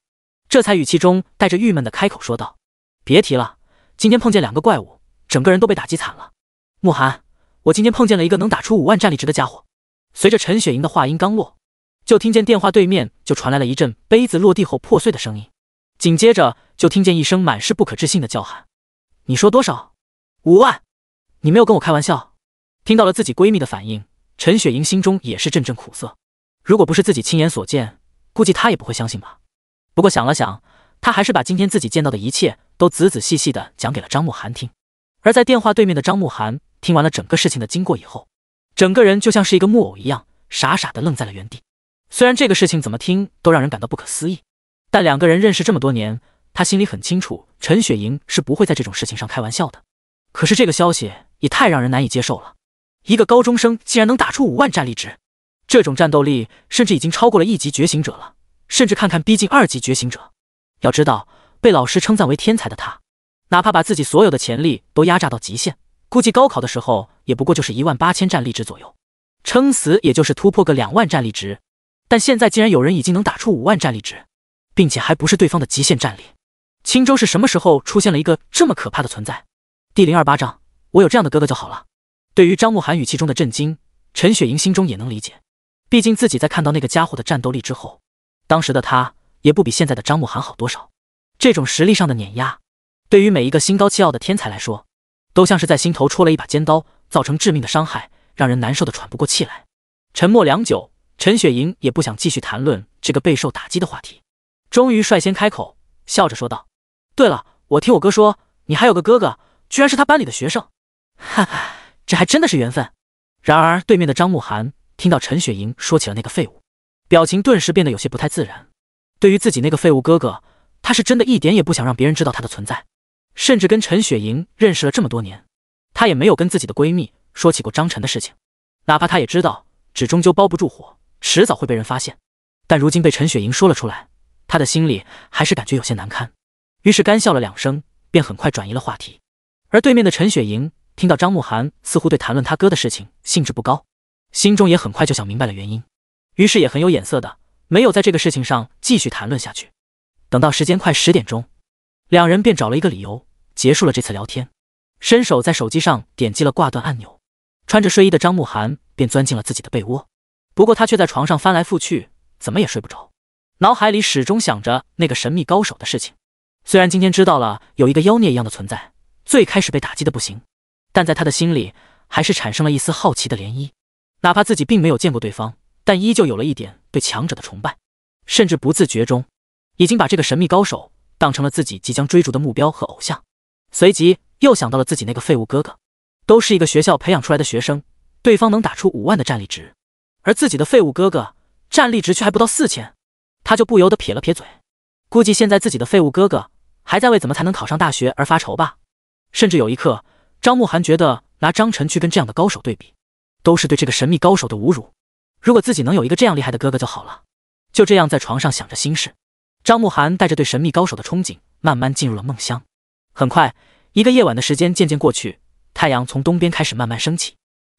这才语气中带着郁闷的开口说道：“别提了，今天碰见两个怪物，整个人都被打击惨了。”慕寒，我今天碰见了一个能打出五万战力值的家伙。随着陈雪莹的话音刚落，就听见电话对面就传来了一阵杯子落地后破碎的声音，紧接着就听见一声满是不可置信的叫喊。你说多少？五万？你没有跟我开玩笑？听到了自己闺蜜的反应，陈雪莹心中也是阵阵苦涩。如果不是自己亲眼所见，估计她也不会相信吧。不过想了想，她还是把今天自己见到的一切都仔仔细细的讲给了张慕涵听。而在电话对面的张慕涵听完了整个事情的经过以后，整个人就像是一个木偶一样，傻傻的愣在了原地。虽然这个事情怎么听都让人感到不可思议，但两个人认识这么多年。他心里很清楚，陈雪莹是不会在这种事情上开玩笑的。可是这个消息也太让人难以接受了。一个高中生竟然能打出五万战力值，这种战斗力甚至已经超过了一级觉醒者了，甚至看看逼近二级觉醒者。要知道，被老师称赞为天才的他，哪怕把自己所有的潜力都压榨到极限，估计高考的时候也不过就是一万八千战力值左右，撑死也就是突破个两万战力值。但现在竟然有人已经能打出五万战力值，并且还不是对方的极限战力。青州是什么时候出现了一个这么可怕的存在？第零二八章，我有这样的哥哥就好了。对于张慕涵语气中的震惊，陈雪莹心中也能理解。毕竟自己在看到那个家伙的战斗力之后，当时的她也不比现在的张慕涵好多少。这种实力上的碾压，对于每一个心高气傲的天才来说，都像是在心头戳了一把尖刀，造成致命的伤害，让人难受的喘不过气来。沉默良久，陈雪莹也不想继续谈论这个备受打击的话题，终于率先开口，笑着说道。对了，我听我哥说，你还有个哥哥，居然是他班里的学生，哈哈，这还真的是缘分。然而，对面的张慕涵听到陈雪莹说起了那个废物，表情顿时变得有些不太自然。对于自己那个废物哥哥，他是真的一点也不想让别人知道他的存在，甚至跟陈雪莹认识了这么多年，他也没有跟自己的闺蜜说起过张晨的事情。哪怕他也知道纸终究包不住火，迟早会被人发现，但如今被陈雪莹说了出来，他的心里还是感觉有些难堪。于是干笑了两声，便很快转移了话题。而对面的陈雪莹听到张慕涵似乎对谈论他哥的事情兴致不高，心中也很快就想明白了原因，于是也很有眼色的没有在这个事情上继续谈论下去。等到时间快十点钟，两人便找了一个理由结束了这次聊天，伸手在手机上点击了挂断按钮。穿着睡衣的张慕涵便钻进了自己的被窝，不过他却在床上翻来覆去，怎么也睡不着，脑海里始终想着那个神秘高手的事情。虽然今天知道了有一个妖孽一样的存在，最开始被打击的不行，但在他的心里还是产生了一丝好奇的涟漪。哪怕自己并没有见过对方，但依旧有了一点对强者的崇拜，甚至不自觉中已经把这个神秘高手当成了自己即将追逐的目标和偶像。随即又想到了自己那个废物哥哥，都是一个学校培养出来的学生，对方能打出五万的战力值，而自己的废物哥哥战力值却还不到四千，他就不由得撇了撇嘴，估计现在自己的废物哥哥。还在为怎么才能考上大学而发愁吧？甚至有一刻，张慕涵觉得拿张晨去跟这样的高手对比，都是对这个神秘高手的侮辱。如果自己能有一个这样厉害的哥哥就好了。就这样，在床上想着心事，张慕涵带着对神秘高手的憧憬，慢慢进入了梦乡。很快，一个夜晚的时间渐渐过去，太阳从东边开始慢慢升起。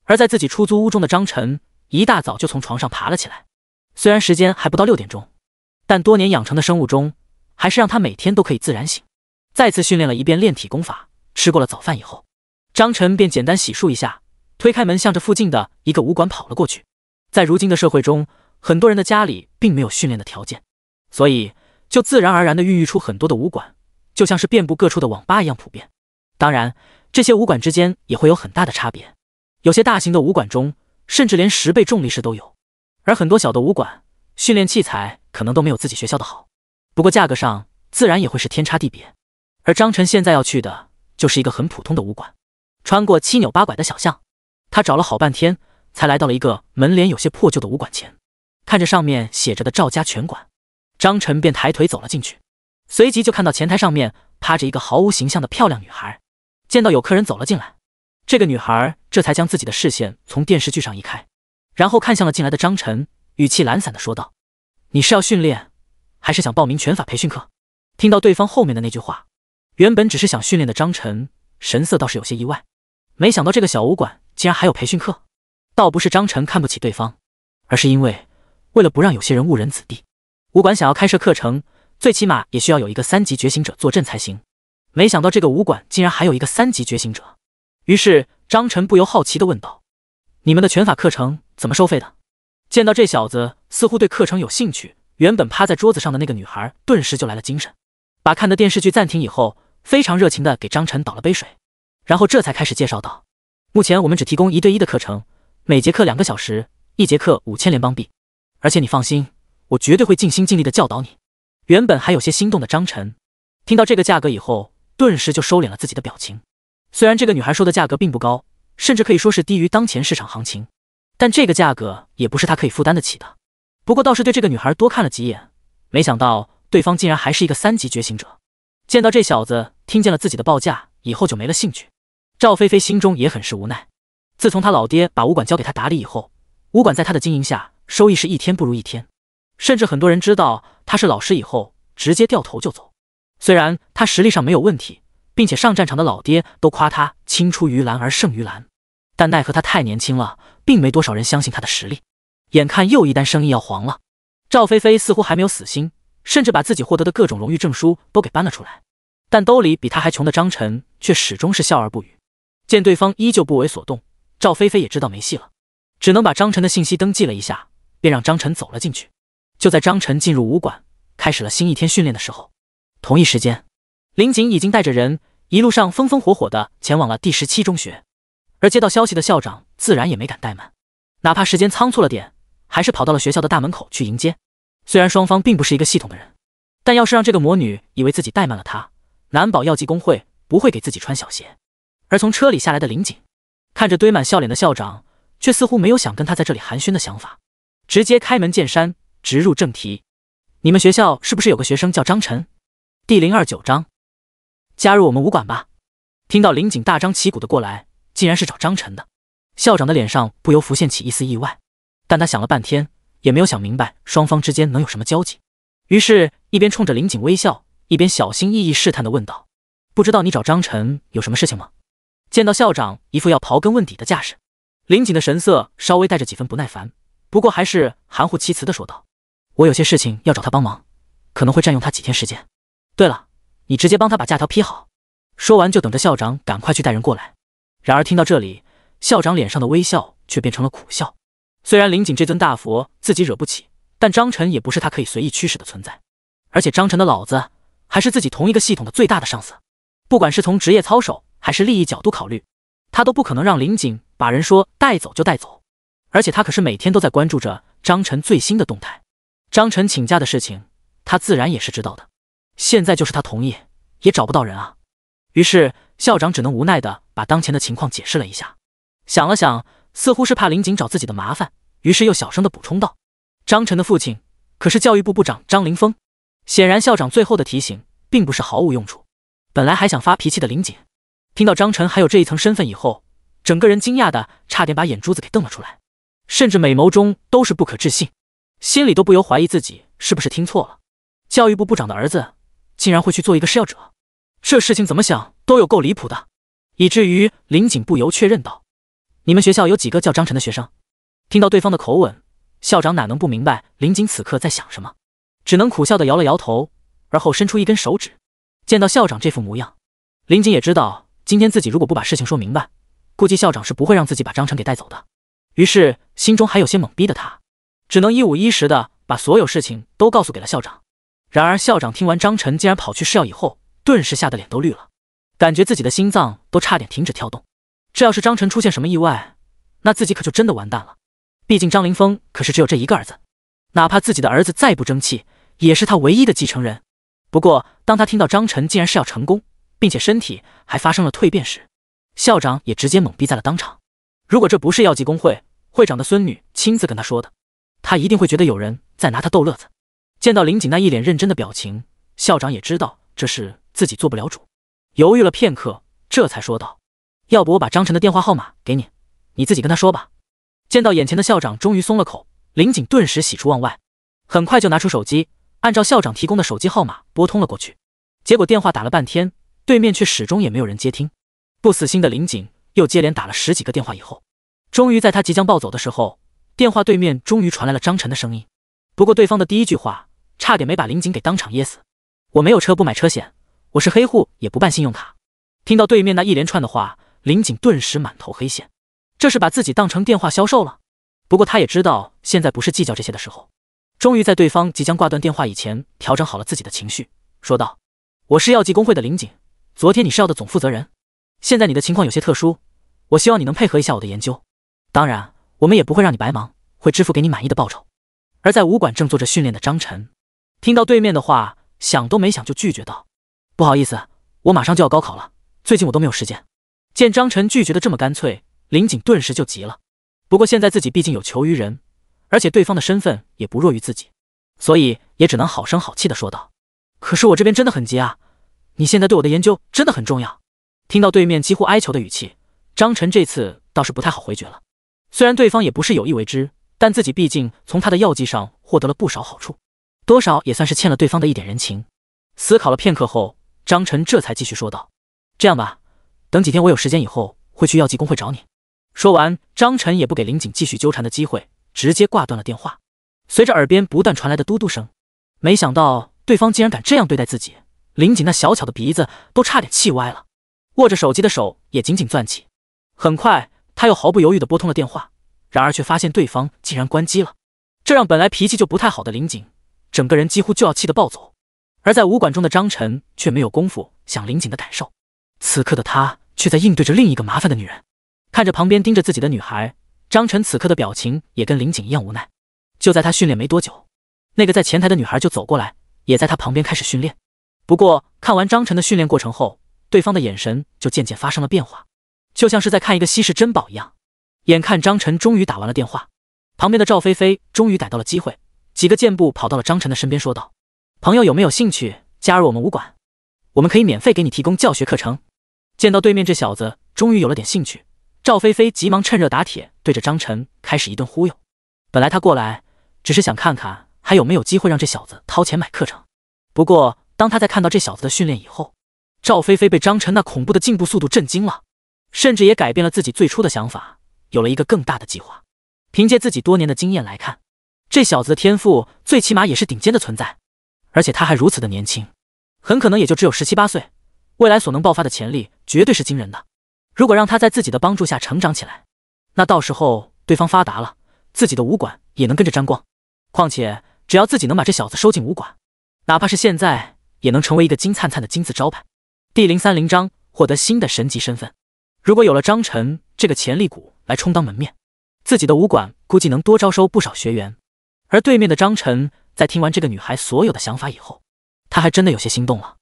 而在自己出租屋中的张晨，一大早就从床上爬了起来。虽然时间还不到六点钟，但多年养成的生物钟。还是让他每天都可以自然醒。再次训练了一遍练体功法，吃过了早饭以后，张晨便简单洗漱一下，推开门，向着附近的一个武馆跑了过去。在如今的社会中，很多人的家里并没有训练的条件，所以就自然而然的孕育出很多的武馆，就像是遍布各处的网吧一样普遍。当然，这些武馆之间也会有很大的差别。有些大型的武馆中，甚至连十倍重力室都有，而很多小的武馆，训练器材可能都没有自己学校的好。不过价格上自然也会是天差地别，而张晨现在要去的就是一个很普通的武馆。穿过七扭八拐的小巷，他找了好半天才来到了一个门脸有些破旧的武馆前。看着上面写着的“赵家拳馆”，张晨便抬腿走了进去。随即就看到前台上面趴着一个毫无形象的漂亮女孩。见到有客人走了进来，这个女孩这才将自己的视线从电视剧上移开，然后看向了进来的张晨，语气懒散的说道：“你是要训练？”还是想报名拳法培训课？听到对方后面的那句话，原本只是想训练的张晨神色倒是有些意外，没想到这个小武馆竟然还有培训课。倒不是张晨看不起对方，而是因为为了不让有些人误人子弟，武馆想要开设课程，最起码也需要有一个三级觉醒者坐镇才行。没想到这个武馆竟然还有一个三级觉醒者，于是张晨不由好奇地问道：“你们的拳法课程怎么收费的？”见到这小子似乎对课程有兴趣。原本趴在桌子上的那个女孩顿时就来了精神，把看的电视剧暂停以后，非常热情的给张晨倒了杯水，然后这才开始介绍道：“目前我们只提供一对一的课程，每节课两个小时，一节课五千联邦币。而且你放心，我绝对会尽心尽力的教导你。”原本还有些心动的张晨听到这个价格以后，顿时就收敛了自己的表情。虽然这个女孩说的价格并不高，甚至可以说是低于当前市场行情，但这个价格也不是她可以负担得起的。不过倒是对这个女孩多看了几眼，没想到对方竟然还是一个三级觉醒者。见到这小子，听见了自己的报价以后，就没了兴趣。赵菲菲心中也很是无奈。自从他老爹把武馆交给他打理以后，武馆在他的经营下，收益是一天不如一天。甚至很多人知道他是老师以后，直接掉头就走。虽然他实力上没有问题，并且上战场的老爹都夸他青出于蓝而胜于蓝，但奈何他太年轻了，并没多少人相信他的实力。眼看又一单生意要黄了，赵菲菲似乎还没有死心，甚至把自己获得的各种荣誉证书都给搬了出来。但兜里比他还穷的张晨却始终是笑而不语。见对方依旧不为所动，赵菲菲也知道没戏了，只能把张晨的信息登记了一下，便让张晨走了进去。就在张晨进入武馆，开始了新一天训练的时候，同一时间，林锦已经带着人一路上风风火火的前往了第十七中学。而接到消息的校长自然也没敢怠慢，哪怕时间仓促了点。还是跑到了学校的大门口去迎接。虽然双方并不是一个系统的人，但要是让这个魔女以为自己怠慢了她，难保药剂工会不会给自己穿小鞋。而从车里下来的林锦，看着堆满笑脸的校长，却似乎没有想跟他在这里寒暄的想法，直接开门见山，直入正题：“你们学校是不是有个学生叫张晨？”第零二九章，加入我们武馆吧。听到林锦大张旗鼓的过来，竟然是找张晨的，校长的脸上不由浮现起一丝意外。但他想了半天也没有想明白双方之间能有什么交集，于是，一边冲着林锦微笑，一边小心翼翼试探的问道：“不知道你找张晨有什么事情吗？”见到校长一副要刨根问底的架势，林锦的神色稍微带着几分不耐烦，不过还是含糊其辞的说道：“我有些事情要找他帮忙，可能会占用他几天时间。对了，你直接帮他把假条批好。”说完就等着校长赶快去带人过来。然而听到这里，校长脸上的微笑却变成了苦笑。虽然林景这尊大佛自己惹不起，但张晨也不是他可以随意驱使的存在。而且张晨的老子还是自己同一个系统的最大的上司，不管是从职业操守还是利益角度考虑，他都不可能让林景把人说带走就带走。而且他可是每天都在关注着张晨最新的动态，张晨请假的事情他自然也是知道的。现在就是他同意也找不到人啊。于是校长只能无奈的把当前的情况解释了一下，想了想。似乎是怕林锦找自己的麻烦，于是又小声的补充道：“张晨的父亲可是教育部部长张凌峰。”显然，校长最后的提醒并不是毫无用处。本来还想发脾气的林锦，听到张晨还有这一层身份以后，整个人惊讶的差点把眼珠子给瞪了出来，甚至美眸中都是不可置信，心里都不由怀疑自己是不是听错了。教育部部长的儿子竟然会去做一个试药者，这事情怎么想都有够离谱的，以至于林锦不由确认道。你们学校有几个叫张晨的学生？听到对方的口吻，校长哪能不明白林锦此刻在想什么？只能苦笑的摇了摇头，而后伸出一根手指。见到校长这副模样，林锦也知道今天自己如果不把事情说明白，估计校长是不会让自己把张晨给带走的。于是，心中还有些懵逼的他，只能一五一十的把所有事情都告诉给了校长。然而，校长听完张晨竟然跑去试药以后，顿时吓得脸都绿了，感觉自己的心脏都差点停止跳动。这要是张晨出现什么意外，那自己可就真的完蛋了。毕竟张凌峰可是只有这一个儿子，哪怕自己的儿子再不争气，也是他唯一的继承人。不过，当他听到张晨竟然是要成功，并且身体还发生了蜕变时，校长也直接懵逼在了当场。如果这不是药剂工会会长的孙女亲自跟他说的，他一定会觉得有人在拿他逗乐子。见到林锦那一脸认真的表情，校长也知道这事自己做不了主，犹豫了片刻，这才说道。要不我把张晨的电话号码给你，你自己跟他说吧。见到眼前的校长，终于松了口，林锦顿时喜出望外，很快就拿出手机，按照校长提供的手机号码拨通了过去。结果电话打了半天，对面却始终也没有人接听。不死心的林锦又接连打了十几个电话，以后，终于在他即将暴走的时候，电话对面终于传来了张晨的声音。不过对方的第一句话差点没把林锦给当场噎死：“我没有车，不买车险，我是黑户，也不办信用卡。”听到对面那一连串的话。林锦顿时满头黑线，这是把自己当成电话销售了。不过他也知道现在不是计较这些的时候，终于在对方即将挂断电话以前调整好了自己的情绪，说道：“我是药剂工会的林锦，昨天你是药的总负责人，现在你的情况有些特殊，我希望你能配合一下我的研究。当然，我们也不会让你白忙，会支付给你满意的报酬。”而在武馆正做着训练的张晨，听到对面的话，想都没想就拒绝道：“不好意思，我马上就要高考了，最近我都没有时间。”见张晨拒绝的这么干脆，林锦顿时就急了。不过现在自己毕竟有求于人，而且对方的身份也不弱于自己，所以也只能好声好气的说道：“可是我这边真的很急啊，你现在对我的研究真的很重要。”听到对面几乎哀求的语气，张晨这次倒是不太好回绝了。虽然对方也不是有意为之，但自己毕竟从他的药剂上获得了不少好处，多少也算是欠了对方的一点人情。思考了片刻后，张晨这才继续说道：“这样吧。”等几天我有时间以后会去药剂工会找你。说完，张晨也不给林锦继续纠缠的机会，直接挂断了电话。随着耳边不断传来的嘟嘟声，没想到对方竟然敢这样对待自己，林锦那小巧的鼻子都差点气歪了，握着手机的手也紧紧攥起。很快，他又毫不犹豫地拨通了电话，然而却发现对方竟然关机了，这让本来脾气就不太好的林锦，整个人几乎就要气得暴走。而在武馆中的张晨却没有功夫想林锦的感受，此刻的他。却在应对着另一个麻烦的女人，看着旁边盯着自己的女孩，张晨此刻的表情也跟林锦一样无奈。就在他训练没多久，那个在前台的女孩就走过来，也在他旁边开始训练。不过看完张晨的训练过程后，对方的眼神就渐渐发生了变化，就像是在看一个稀世珍宝一样。眼看张晨终于打完了电话，旁边的赵菲菲终于逮到了机会，几个箭步跑到了张晨的身边，说道：“朋友有没有兴趣加入我们武馆？我们可以免费给你提供教学课程。”见到对面这小子，终于有了点兴趣。赵菲菲急忙趁热打铁，对着张晨开始一顿忽悠。本来他过来只是想看看还有没有机会让这小子掏钱买课程，不过当他在看到这小子的训练以后，赵菲菲被张晨那恐怖的进步速度震惊了，甚至也改变了自己最初的想法，有了一个更大的计划。凭借自己多年的经验来看，这小子的天赋最起码也是顶尖的存在，而且他还如此的年轻，很可能也就只有十七八岁。未来所能爆发的潜力绝对是惊人的。如果让他在自己的帮助下成长起来，那到时候对方发达了，自己的武馆也能跟着沾光。况且，只要自己能把这小子收进武馆，哪怕是现在，也能成为一个金灿灿的金字招牌。第零三零章获得新的神级身份。如果有了张晨这个潜力股来充当门面，自己的武馆估计能多招收不少学员。而对面的张晨在听完这个女孩所有的想法以后，他还真的有些心动了。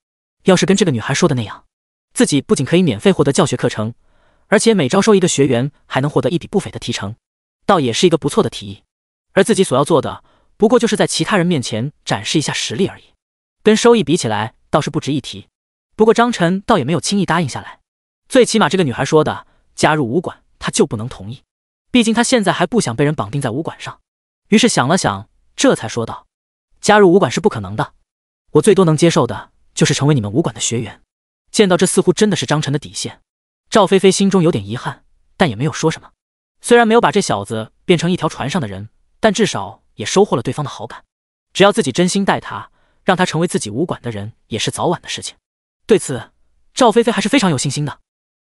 要是跟这个女孩说的那样，自己不仅可以免费获得教学课程，而且每招收一个学员还能获得一笔不菲的提成，倒也是一个不错的提议。而自己所要做的，不过就是在其他人面前展示一下实力而已，跟收益比起来倒是不值一提。不过张晨倒也没有轻易答应下来，最起码这个女孩说的加入武馆他就不能同意，毕竟他现在还不想被人绑定在武馆上。于是想了想，这才说道：“加入武馆是不可能的，我最多能接受的。”就是成为你们武馆的学员，见到这似乎真的是张晨的底线。赵菲菲心中有点遗憾，但也没有说什么。虽然没有把这小子变成一条船上的人，但至少也收获了对方的好感。只要自己真心待他，让他成为自己武馆的人也是早晚的事情。对此，赵菲菲还是非常有信心的。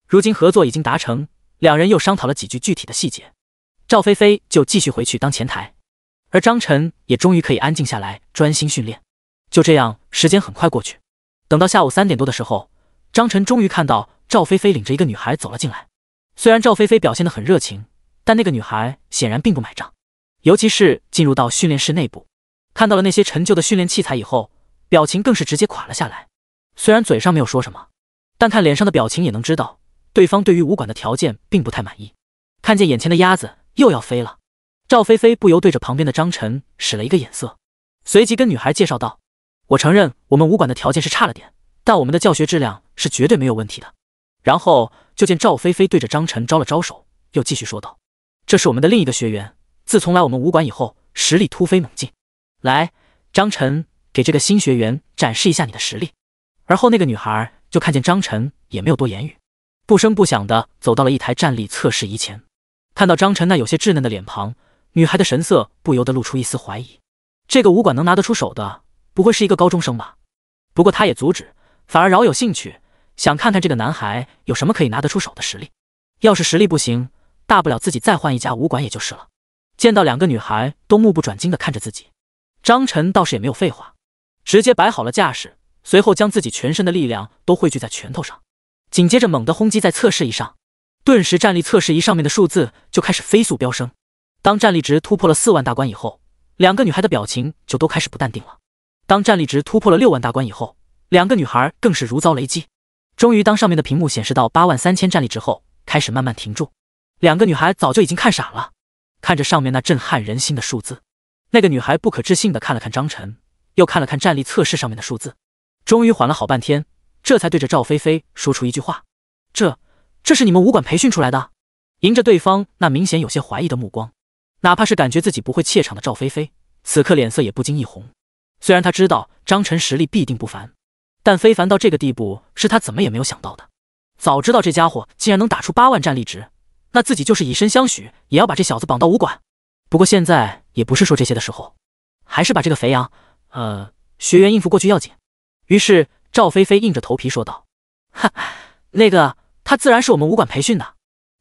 如今合作已经达成，两人又商讨了几句具体的细节，赵菲菲就继续回去当前台，而张晨也终于可以安静下来专心训练。就这样，时间很快过去。等到下午三点多的时候，张晨终于看到赵菲菲领着一个女孩走了进来。虽然赵菲菲表现的很热情，但那个女孩显然并不买账。尤其是进入到训练室内部，看到了那些陈旧的训练器材以后，表情更是直接垮了下来。虽然嘴上没有说什么，但看脸上的表情也能知道，对方对于武馆的条件并不太满意。看见眼前的鸭子又要飞了，赵菲菲不由对着旁边的张晨使了一个眼色，随即跟女孩介绍道。我承认我们武馆的条件是差了点，但我们的教学质量是绝对没有问题的。然后就见赵菲菲对着张晨招了招手，又继续说道：“这是我们的另一个学员，自从来我们武馆以后，实力突飞猛进。来，张晨，给这个新学员展示一下你的实力。”而后那个女孩就看见张晨也没有多言语，不声不响的走到了一台站立测试仪前。看到张晨那有些稚嫩的脸庞，女孩的神色不由得露出一丝怀疑：这个武馆能拿得出手的？不会是一个高中生吧？不过他也阻止，反而饶有兴趣，想看看这个男孩有什么可以拿得出手的实力。要是实力不行，大不了自己再换一家武馆也就是了。见到两个女孩都目不转睛地看着自己，张晨倒是也没有废话，直接摆好了架势，随后将自己全身的力量都汇聚在拳头上，紧接着猛地轰击在测试仪上，顿时战力测试仪上面的数字就开始飞速飙升。当战力值突破了四万大关以后，两个女孩的表情就都开始不淡定了。当战力值突破了六万大关以后，两个女孩更是如遭雷击。终于，当上面的屏幕显示到八万三千战力值后，开始慢慢停住。两个女孩早就已经看傻了，看着上面那震撼人心的数字。那个女孩不可置信的看了看张晨，又看了看战力测试上面的数字，终于缓了好半天，这才对着赵菲菲说出一句话：“这，这是你们武馆培训出来的？”迎着对方那明显有些怀疑的目光，哪怕是感觉自己不会怯场的赵菲菲，此刻脸色也不禁一红。虽然他知道张晨实力必定不凡，但非凡到这个地步是他怎么也没有想到的。早知道这家伙竟然能打出八万战力值，那自己就是以身相许也要把这小子绑到武馆。不过现在也不是说这些的时候，还是把这个肥羊呃学员应付过去要紧。于是赵菲菲硬着头皮说道：“哈，那个他自然是我们武馆培训的。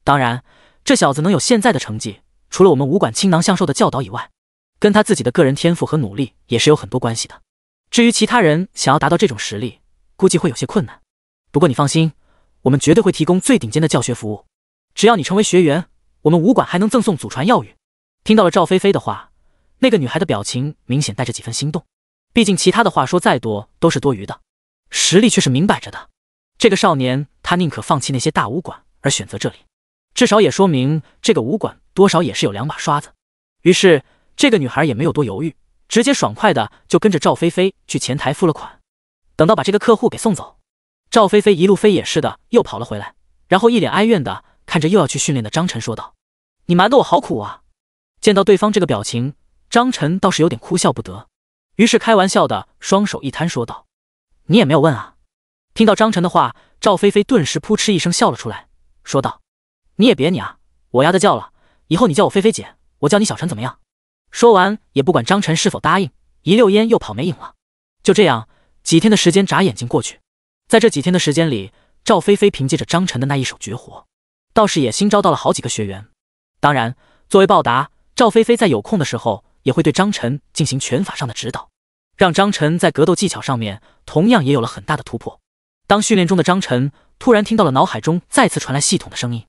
当然，这小子能有现在的成绩，除了我们武馆倾囊相授的教导以外。”跟他自己的个人天赋和努力也是有很多关系的。至于其他人想要达到这种实力，估计会有些困难。不过你放心，我们绝对会提供最顶尖的教学服务。只要你成为学员，我们武馆还能赠送祖传药语。听到了赵菲菲的话，那个女孩的表情明显带着几分心动。毕竟其他的话说再多都是多余的，实力却是明摆着的。这个少年，他宁可放弃那些大武馆而选择这里，至少也说明这个武馆多少也是有两把刷子。于是。这个女孩也没有多犹豫，直接爽快的就跟着赵菲菲去前台付了款。等到把这个客户给送走，赵菲菲一路飞也似的又跑了回来，然后一脸哀怨的看着又要去训练的张晨说道：“你瞒得我好苦啊！”见到对方这个表情，张晨倒是有点哭笑不得，于是开玩笑的双手一摊说道：“你也没有问啊。”听到张晨的话，赵菲菲顿时扑哧一声笑了出来，说道：“你也别你啊，我丫的叫了，以后你叫我菲菲姐，我叫你小陈怎么样？”说完，也不管张晨是否答应，一溜烟又跑没影了。就这样，几天的时间眨眼睛过去。在这几天的时间里，赵菲菲凭借着张晨的那一手绝活，倒是也新招到了好几个学员。当然，作为报答，赵菲菲在有空的时候，也会对张晨进行拳法上的指导，让张晨在格斗技巧上面同样也有了很大的突破。当训练中的张晨突然听到了脑海中再次传来系统的声音，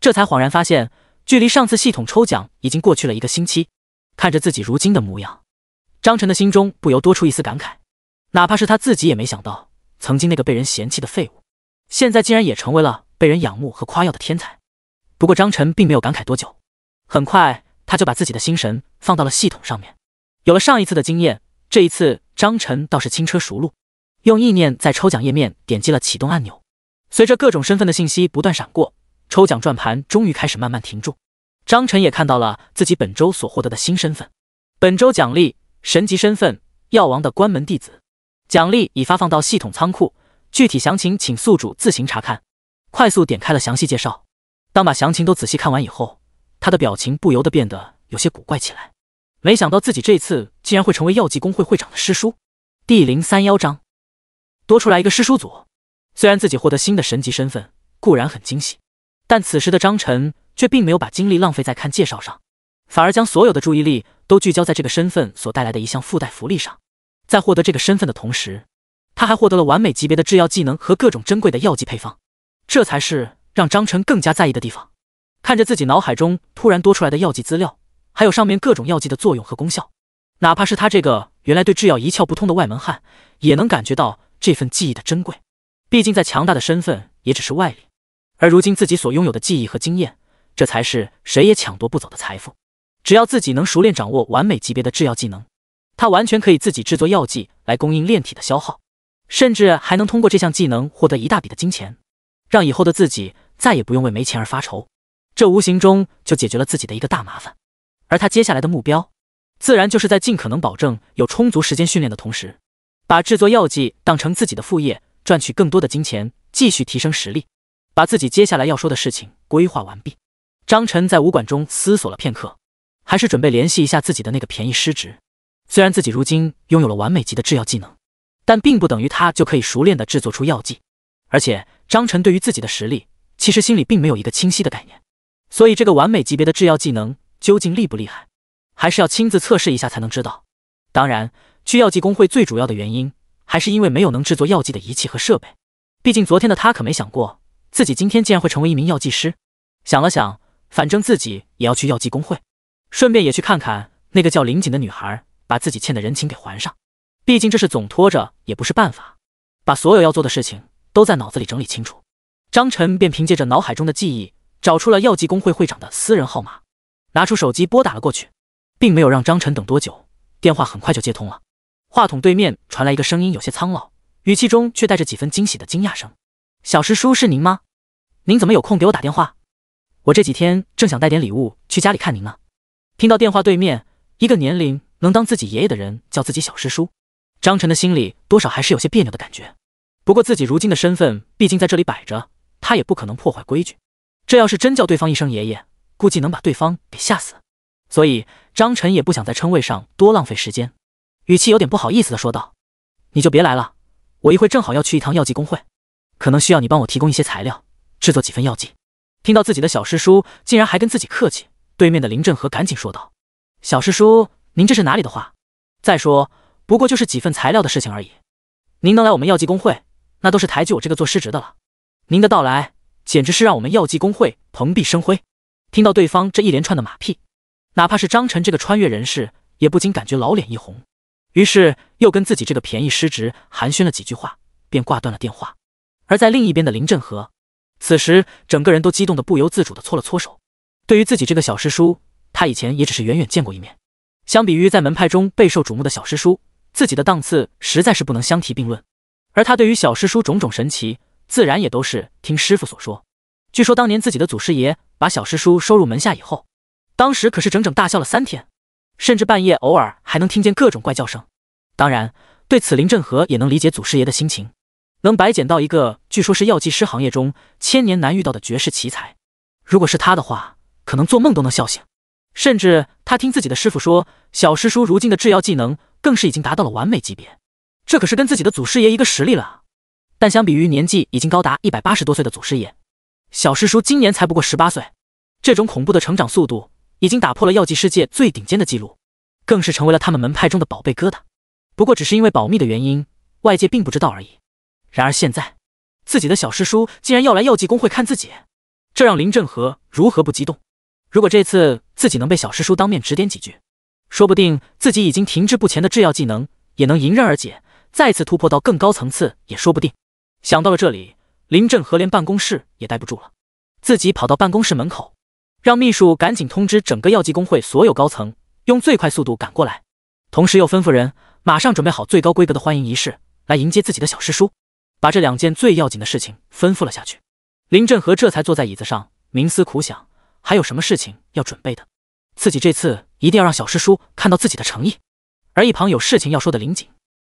这才恍然发现，距离上次系统抽奖已经过去了一个星期。看着自己如今的模样，张晨的心中不由多出一丝感慨。哪怕是他自己也没想到，曾经那个被人嫌弃的废物，现在竟然也成为了被人仰慕和夸耀的天才。不过张晨并没有感慨多久，很快他就把自己的心神放到了系统上面。有了上一次的经验，这一次张晨倒是轻车熟路，用意念在抽奖页面点击了启动按钮。随着各种身份的信息不断闪过，抽奖转盘终于开始慢慢停住。张晨也看到了自己本周所获得的新身份，本周奖励神级身份，药王的关门弟子，奖励已发放到系统仓库，具体详情请宿主自行查看。快速点开了详细介绍，当把详情都仔细看完以后，他的表情不由得变得有些古怪起来。没想到自己这次竟然会成为药剂工会会长的师叔。第零三幺章，多出来一个师叔组。虽然自己获得新的神级身份固然很惊喜，但此时的张晨。却并没有把精力浪费在看介绍上，反而将所有的注意力都聚焦在这个身份所带来的一项附带福利上。在获得这个身份的同时，他还获得了完美级别的制药技能和各种珍贵的药剂配方，这才是让张晨更加在意的地方。看着自己脑海中突然多出来的药剂资料，还有上面各种药剂的作用和功效，哪怕是他这个原来对制药一窍不通的外门汉，也能感觉到这份记忆的珍贵。毕竟，在强大的身份也只是外力，而如今自己所拥有的记忆和经验。这才是谁也抢夺不走的财富。只要自己能熟练掌握完美级别的制药技能，他完全可以自己制作药剂来供应炼体的消耗，甚至还能通过这项技能获得一大笔的金钱，让以后的自己再也不用为没钱而发愁。这无形中就解决了自己的一个大麻烦。而他接下来的目标，自然就是在尽可能保证有充足时间训练的同时，把制作药剂当成自己的副业，赚取更多的金钱，继续提升实力，把自己接下来要说的事情规划完毕。张晨在武馆中思索了片刻，还是准备联系一下自己的那个便宜师侄。虽然自己如今拥有了完美级的制药技能，但并不等于他就可以熟练的制作出药剂。而且，张晨对于自己的实力，其实心里并没有一个清晰的概念。所以，这个完美级别的制药技能究竟厉不厉害，还是要亲自测试一下才能知道。当然，去药剂工会最主要的原因，还是因为没有能制作药剂的仪器和设备。毕竟，昨天的他可没想过，自己今天竟然会成为一名药剂师。想了想。反正自己也要去药剂工会，顺便也去看看那个叫林锦的女孩，把自己欠的人情给还上。毕竟这是总拖着也不是办法。把所有要做的事情都在脑子里整理清楚，张晨便凭借着脑海中的记忆，找出了药剂工会会长的私人号码，拿出手机拨打了过去，并没有让张晨等多久，电话很快就接通了。话筒对面传来一个声音，有些苍老，语气中却带着几分惊喜的惊讶声：“小师叔是您吗？您怎么有空给我打电话？”我这几天正想带点礼物去家里看您呢，听到电话对面一个年龄能当自己爷爷的人叫自己小师叔，张晨的心里多少还是有些别扭的感觉。不过自己如今的身份毕竟在这里摆着，他也不可能破坏规矩。这要是真叫对方一声爷爷，估计能把对方给吓死。所以张晨也不想在称谓上多浪费时间，语气有点不好意思的说道：“你就别来了，我一会正好要去一趟药剂工会，可能需要你帮我提供一些材料，制作几份药剂。”听到自己的小师叔竟然还跟自己客气，对面的林振和赶紧说道：“小师叔，您这是哪里的话？再说不过就是几份材料的事情而已。您能来我们药剂工会，那都是抬举我这个做师侄的了。您的到来，简直是让我们药剂工会蓬荜生辉。”听到对方这一连串的马屁，哪怕是张晨这个穿越人士，也不禁感觉老脸一红。于是又跟自己这个便宜师侄寒暄了几句话，便挂断了电话。而在另一边的林振和。此时，整个人都激动的不由自主的搓了搓手。对于自己这个小师叔，他以前也只是远远见过一面。相比于在门派中备受瞩目的小师叔，自己的档次实在是不能相提并论。而他对于小师叔种种神奇，自然也都是听师傅所说。据说当年自己的祖师爷把小师叔收入门下以后，当时可是整整大笑了三天，甚至半夜偶尔还能听见各种怪叫声。当然，对此林振和也能理解祖师爷的心情。能白捡到一个，据说是药剂师行业中千年难遇到的绝世奇才。如果是他的话，可能做梦都能笑醒。甚至他听自己的师傅说，小师叔如今的制药技能，更是已经达到了完美级别。这可是跟自己的祖师爷一个实力了。但相比于年纪已经高达一百八十多岁的祖师爷，小师叔今年才不过十八岁。这种恐怖的成长速度，已经打破了药剂世界最顶尖的记录，更是成为了他们门派中的宝贝疙瘩。不过，只是因为保密的原因，外界并不知道而已。然而现在，自己的小师叔竟然要来药剂工会看自己，这让林振和如何不激动？如果这次自己能被小师叔当面指点几句，说不定自己已经停滞不前的制药技能也能迎刃而解，再次突破到更高层次也说不定。想到了这里，林振和连办公室也待不住了，自己跑到办公室门口，让秘书赶紧通知整个药剂工会所有高层，用最快速度赶过来，同时又吩咐人马上准备好最高规格的欢迎仪式来迎接自己的小师叔。把这两件最要紧的事情吩咐了下去，林振和这才坐在椅子上冥思苦想，还有什么事情要准备的？自己这次一定要让小师叔看到自己的诚意。而一旁有事情要说的林锦，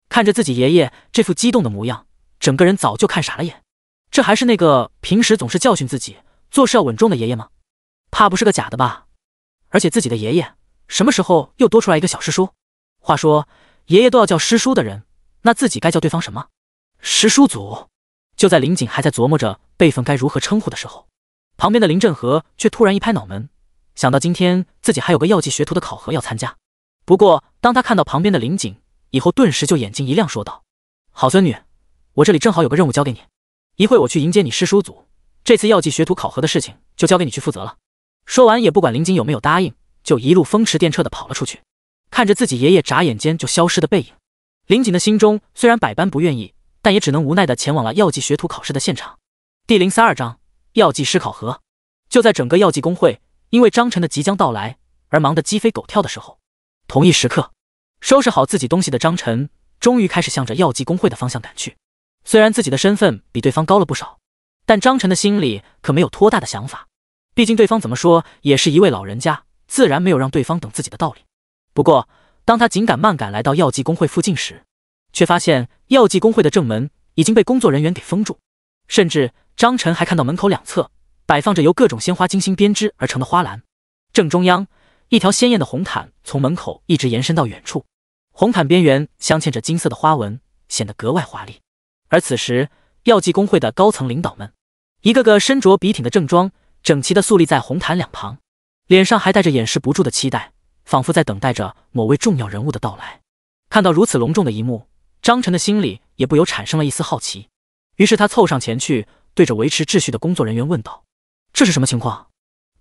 看着自己爷爷这副激动的模样，整个人早就看傻了眼。这还是那个平时总是教训自己做事要稳重的爷爷吗？怕不是个假的吧？而且自己的爷爷什么时候又多出来一个小师叔？话说，爷爷都要叫师叔的人，那自己该叫对方什么？师叔祖，就在林锦还在琢磨着辈分该如何称呼的时候，旁边的林振和却突然一拍脑门，想到今天自己还有个药剂学徒的考核要参加。不过当他看到旁边的林锦以后，顿时就眼睛一亮，说道：“好孙女，我这里正好有个任务交给你，一会我去迎接你师叔祖。这次药剂学徒考核的事情就交给你去负责了。”说完也不管林锦有没有答应，就一路风驰电掣的跑了出去。看着自己爷爷眨眼间就消失的背影，林锦的心中虽然百般不愿意。但也只能无奈的前往了药剂学徒考试的现场。第零三二章药剂师考核。就在整个药剂工会因为张晨的即将到来而忙得鸡飞狗跳的时候，同一时刻，收拾好自己东西的张晨终于开始向着药剂工会的方向赶去。虽然自己的身份比对方高了不少，但张晨的心里可没有多大的想法。毕竟对方怎么说也是一位老人家，自然没有让对方等自己的道理。不过，当他紧赶慢赶来到药剂工会附近时，却发现药剂工会的正门已经被工作人员给封住，甚至张晨还看到门口两侧摆放着由各种鲜花精心编织而成的花篮，正中央一条鲜艳的红毯从门口一直延伸到远处，红毯边缘镶嵌着金色的花纹，显得格外华丽。而此时，药剂工会的高层领导们一个个身着笔挺的正装，整齐的肃立在红毯两旁，脸上还带着掩饰不住的期待，仿佛在等待着某位重要人物的到来。看到如此隆重的一幕。张晨的心里也不由产生了一丝好奇，于是他凑上前去，对着维持秩序的工作人员问道：“这是什么情况？”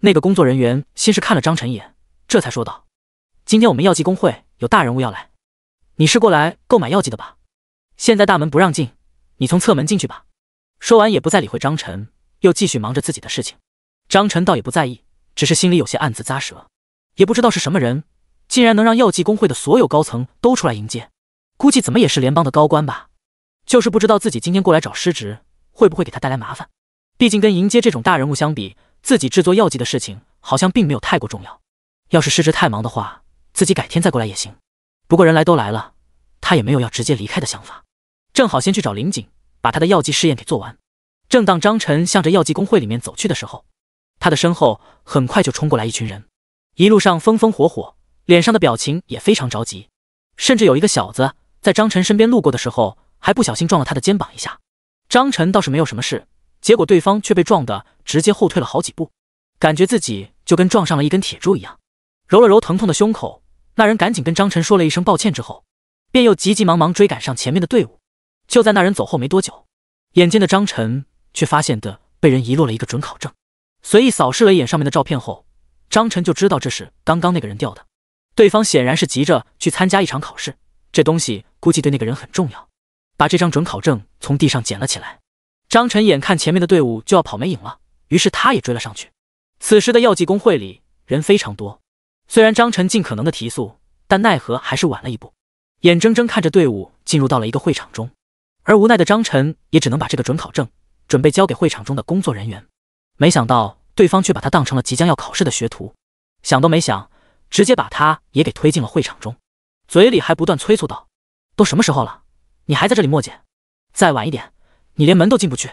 那个工作人员先是看了张晨一眼，这才说道：“今天我们药剂工会有大人物要来，你是过来购买药剂的吧？现在大门不让进，你从侧门进去吧。”说完也不再理会张晨，又继续忙着自己的事情。张晨倒也不在意，只是心里有些暗自咂舌，也不知道是什么人，竟然能让药剂工会的所有高层都出来迎接。估计怎么也是联邦的高官吧，就是不知道自己今天过来找失职会不会给他带来麻烦。毕竟跟迎接这种大人物相比，自己制作药剂的事情好像并没有太过重要。要是失职太忙的话，自己改天再过来也行。不过人来都来了，他也没有要直接离开的想法。正好先去找林景，把他的药剂试验给做完。正当张晨向着药剂工会里面走去的时候，他的身后很快就冲过来一群人，一路上风风火火，脸上的表情也非常着急，甚至有一个小子。在张晨身边路过的时候，还不小心撞了他的肩膀一下。张晨倒是没有什么事，结果对方却被撞的直接后退了好几步，感觉自己就跟撞上了一根铁柱一样。揉了揉疼痛的胸口，那人赶紧跟张晨说了一声抱歉，之后便又急急忙忙追赶上前面的队伍。就在那人走后没多久，眼尖的张晨却发现的被人遗落了一个准考证。随意扫视了一眼上面的照片后，张晨就知道这是刚刚那个人掉的。对方显然是急着去参加一场考试。这东西估计对那个人很重要，把这张准考证从地上捡了起来。张晨眼看前面的队伍就要跑没影了，于是他也追了上去。此时的药剂工会里人非常多，虽然张晨尽可能的提速，但奈何还是晚了一步，眼睁睁看着队伍进入到了一个会场中。而无奈的张晨也只能把这个准考证准备交给会场中的工作人员，没想到对方却把他当成了即将要考试的学徒，想都没想，直接把他也给推进了会场中。嘴里还不断催促道：“都什么时候了，你还在这里磨叽？再晚一点，你连门都进不去。”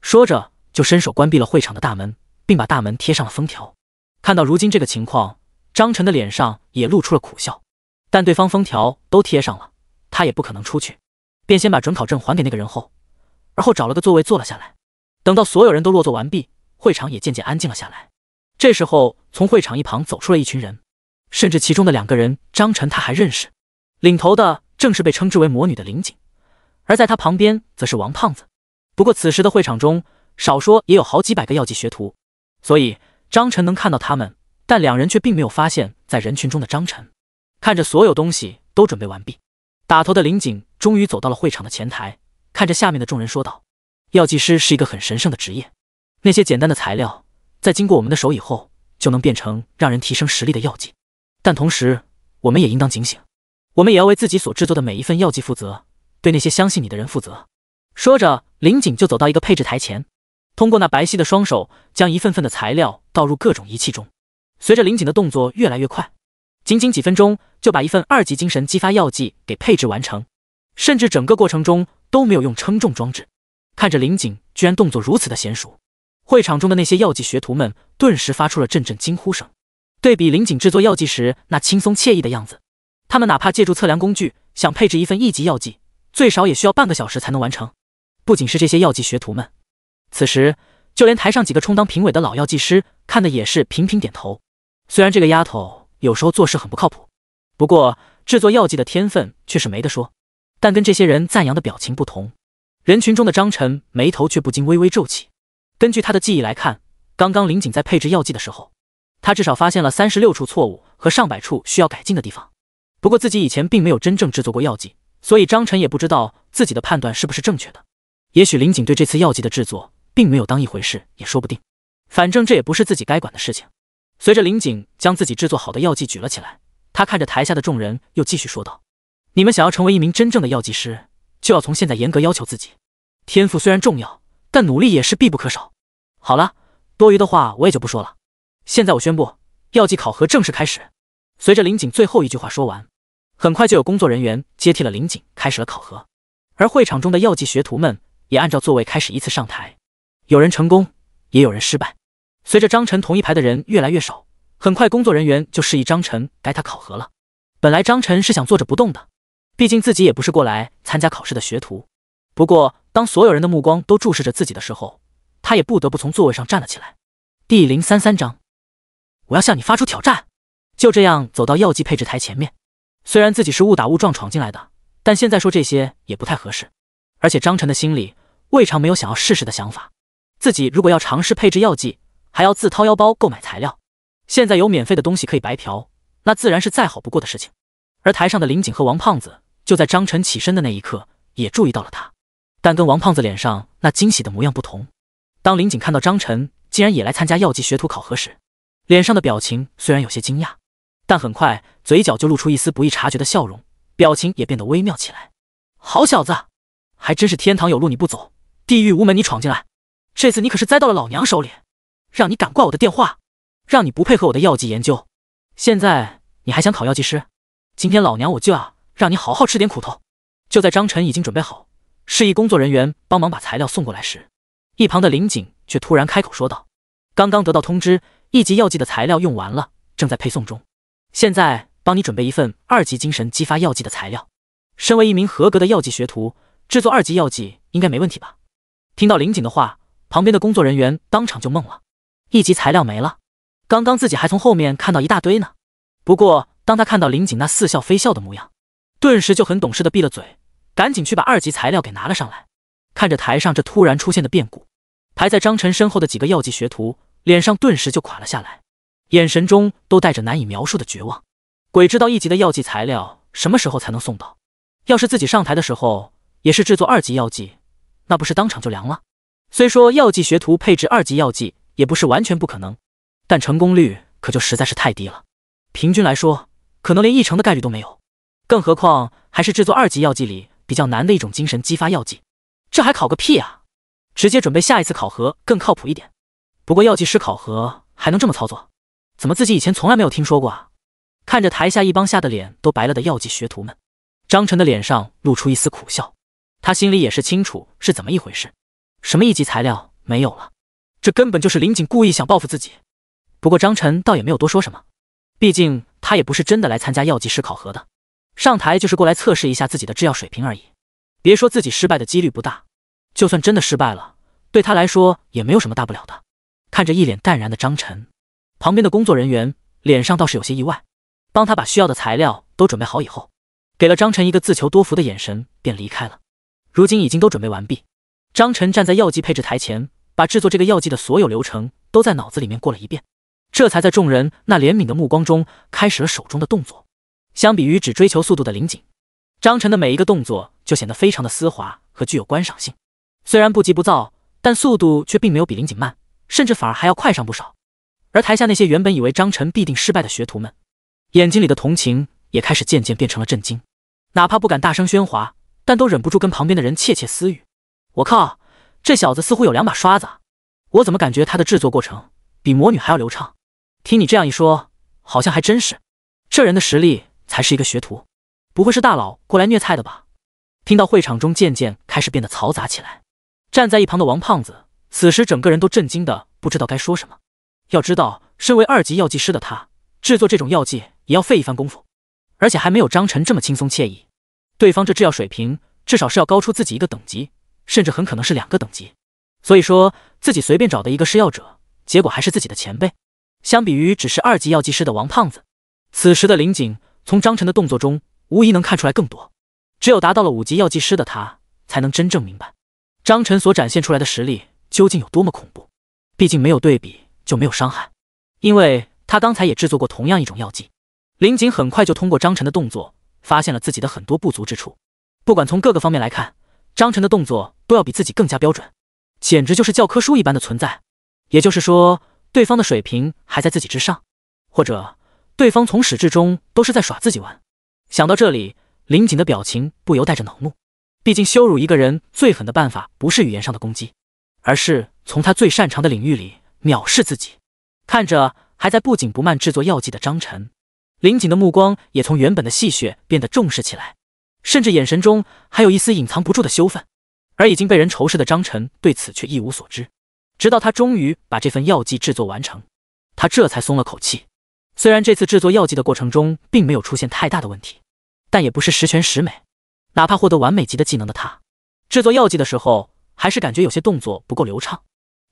说着就伸手关闭了会场的大门，并把大门贴上了封条。看到如今这个情况，张晨的脸上也露出了苦笑。但对方封条都贴上了，他也不可能出去，便先把准考证还给那个人后，而后找了个座位坐了下来。等到所有人都落座完毕，会场也渐渐安静了下来。这时候，从会场一旁走出了一群人，甚至其中的两个人，张晨他还认识。领头的正是被称之为魔女的林景，而在他旁边则是王胖子。不过此时的会场中，少说也有好几百个药剂学徒，所以张晨能看到他们，但两人却并没有发现，在人群中的张晨。看着所有东西都准备完毕，打头的林景终于走到了会场的前台，看着下面的众人说道：“药剂师是一个很神圣的职业，那些简单的材料，在经过我们的手以后，就能变成让人提升实力的药剂。但同时，我们也应当警醒。”我们也要为自己所制作的每一份药剂负责，对那些相信你的人负责。说着，林锦就走到一个配置台前，通过那白皙的双手，将一份份的材料倒入各种仪器中。随着林锦的动作越来越快，仅仅几分钟就把一份二级精神激发药剂给配置完成，甚至整个过程中都没有用称重装置。看着林锦居然动作如此的娴熟，会场中的那些药剂学徒们顿时发出了阵阵惊呼声。对比林锦制作药剂时那轻松惬意的样子。他们哪怕借助测量工具，想配置一份一级药剂，最少也需要半个小时才能完成。不仅是这些药剂学徒们，此时就连台上几个充当评委的老药剂师看的也是频频点头。虽然这个丫头有时候做事很不靠谱，不过制作药剂的天分却是没得说。但跟这些人赞扬的表情不同，人群中的张晨眉头却不禁微微皱起。根据他的记忆来看，刚刚林锦在配置药剂的时候，他至少发现了三十六处错误和上百处需要改进的地方。不过自己以前并没有真正制作过药剂，所以张晨也不知道自己的判断是不是正确的。也许林景对这次药剂的制作并没有当一回事也说不定，反正这也不是自己该管的事情。随着林景将自己制作好的药剂举了起来，他看着台下的众人，又继续说道：“你们想要成为一名真正的药剂师，就要从现在严格要求自己。天赋虽然重要，但努力也是必不可少。好了，多余的话我也就不说了。现在我宣布，药剂考核正式开始。”随着林景最后一句话说完，很快就有工作人员接替了林景，开始了考核。而会场中的药剂学徒们也按照座位开始依次上台，有人成功，也有人失败。随着张晨同一排的人越来越少，很快工作人员就示意张晨该他考核了。本来张晨是想坐着不动的，毕竟自己也不是过来参加考试的学徒。不过当所有人的目光都注视着自己的时候，他也不得不从座位上站了起来。第零三三章，我要向你发出挑战。就这样走到药剂配置台前面，虽然自己是误打误撞闯进来的，但现在说这些也不太合适。而且张晨的心里未尝没有想要试试的想法，自己如果要尝试配置药剂，还要自掏腰包购买材料，现在有免费的东西可以白嫖，那自然是再好不过的事情。而台上的林景和王胖子，就在张晨起身的那一刻也注意到了他，但跟王胖子脸上那惊喜的模样不同，当林景看到张晨竟然也来参加药剂学徒考核时，脸上的表情虽然有些惊讶。但很快，嘴角就露出一丝不易察觉的笑容，表情也变得微妙起来。好小子，还真是天堂有路你不走，地狱无门你闯进来。这次你可是栽到了老娘手里，让你敢挂我的电话，让你不配合我的药剂研究。现在你还想考药剂师？今天老娘我就要让你好好吃点苦头。就在张晨已经准备好，示意工作人员帮忙把材料送过来时，一旁的林景却突然开口说道：“刚刚得到通知，一级药剂的材料用完了，正在配送中。”现在帮你准备一份二级精神激发药剂的材料。身为一名合格的药剂学徒，制作二级药剂应该没问题吧？听到林景的话，旁边的工作人员当场就懵了。一级材料没了，刚刚自己还从后面看到一大堆呢。不过当他看到林景那似笑非笑的模样，顿时就很懂事的闭了嘴，赶紧去把二级材料给拿了上来。看着台上这突然出现的变故，排在张晨身后的几个药剂学徒脸上顿时就垮了下来。眼神中都带着难以描述的绝望，鬼知道一级的药剂材料什么时候才能送到？要是自己上台的时候也是制作二级药剂，那不是当场就凉了？虽说药剂学徒配置二级药剂也不是完全不可能，但成功率可就实在是太低了，平均来说可能连一成的概率都没有。更何况还是制作二级药剂里比较难的一种精神激发药剂，这还考个屁啊！直接准备下一次考核更靠谱一点。不过药剂师考核还能这么操作？怎么自己以前从来没有听说过啊？看着台下一帮吓得脸都白了的药剂学徒们，张晨的脸上露出一丝苦笑。他心里也是清楚是怎么一回事：什么一级材料没有了，这根本就是林锦故意想报复自己。不过张晨倒也没有多说什么，毕竟他也不是真的来参加药剂师考核的，上台就是过来测试一下自己的制药水平而已。别说自己失败的几率不大，就算真的失败了，对他来说也没有什么大不了的。看着一脸淡然的张晨。旁边的工作人员脸上倒是有些意外，帮他把需要的材料都准备好以后，给了张晨一个自求多福的眼神，便离开了。如今已经都准备完毕，张晨站在药剂配置台前，把制作这个药剂的所有流程都在脑子里面过了一遍，这才在众人那怜悯的目光中开始了手中的动作。相比于只追求速度的林锦，张晨的每一个动作就显得非常的丝滑和具有观赏性。虽然不急不躁，但速度却并没有比林锦慢，甚至反而还要快上不少。而台下那些原本以为张晨必定失败的学徒们，眼睛里的同情也开始渐渐变成了震惊，哪怕不敢大声喧哗，但都忍不住跟旁边的人窃窃私语：“我靠，这小子似乎有两把刷子，我怎么感觉他的制作过程比魔女还要流畅？”“听你这样一说，好像还真是，这人的实力才是一个学徒，不会是大佬过来虐菜的吧？”听到会场中渐渐开始变得嘈杂起来，站在一旁的王胖子此时整个人都震惊的不知道该说什么。要知道，身为二级药剂师的他制作这种药剂也要费一番功夫，而且还没有张晨这么轻松惬意。对方这制药水平至少是要高出自己一个等级，甚至很可能是两个等级。所以说，自己随便找的一个施药者，结果还是自己的前辈。相比于只是二级药剂师的王胖子，此时的林景从张晨的动作中无疑能看出来更多。只有达到了五级药剂师的他，才能真正明白张晨所展现出来的实力究竟有多么恐怖。毕竟没有对比。就没有伤害，因为他刚才也制作过同样一种药剂。林锦很快就通过张晨的动作，发现了自己的很多不足之处。不管从各个方面来看，张晨的动作都要比自己更加标准，简直就是教科书一般的存在。也就是说，对方的水平还在自己之上，或者对方从始至终都是在耍自己玩。想到这里，林锦的表情不由带着恼怒。毕竟，羞辱一个人最狠的办法，不是语言上的攻击，而是从他最擅长的领域里。藐视自己，看着还在不紧不慢制作药剂的张晨，林锦的目光也从原本的戏谑变得重视起来，甚至眼神中还有一丝隐藏不住的羞愤。而已经被人仇视的张晨对此却一无所知。直到他终于把这份药剂制作完成，他这才松了口气。虽然这次制作药剂的过程中并没有出现太大的问题，但也不是十全十美。哪怕获得完美级的技能的他，制作药剂的时候还是感觉有些动作不够流畅。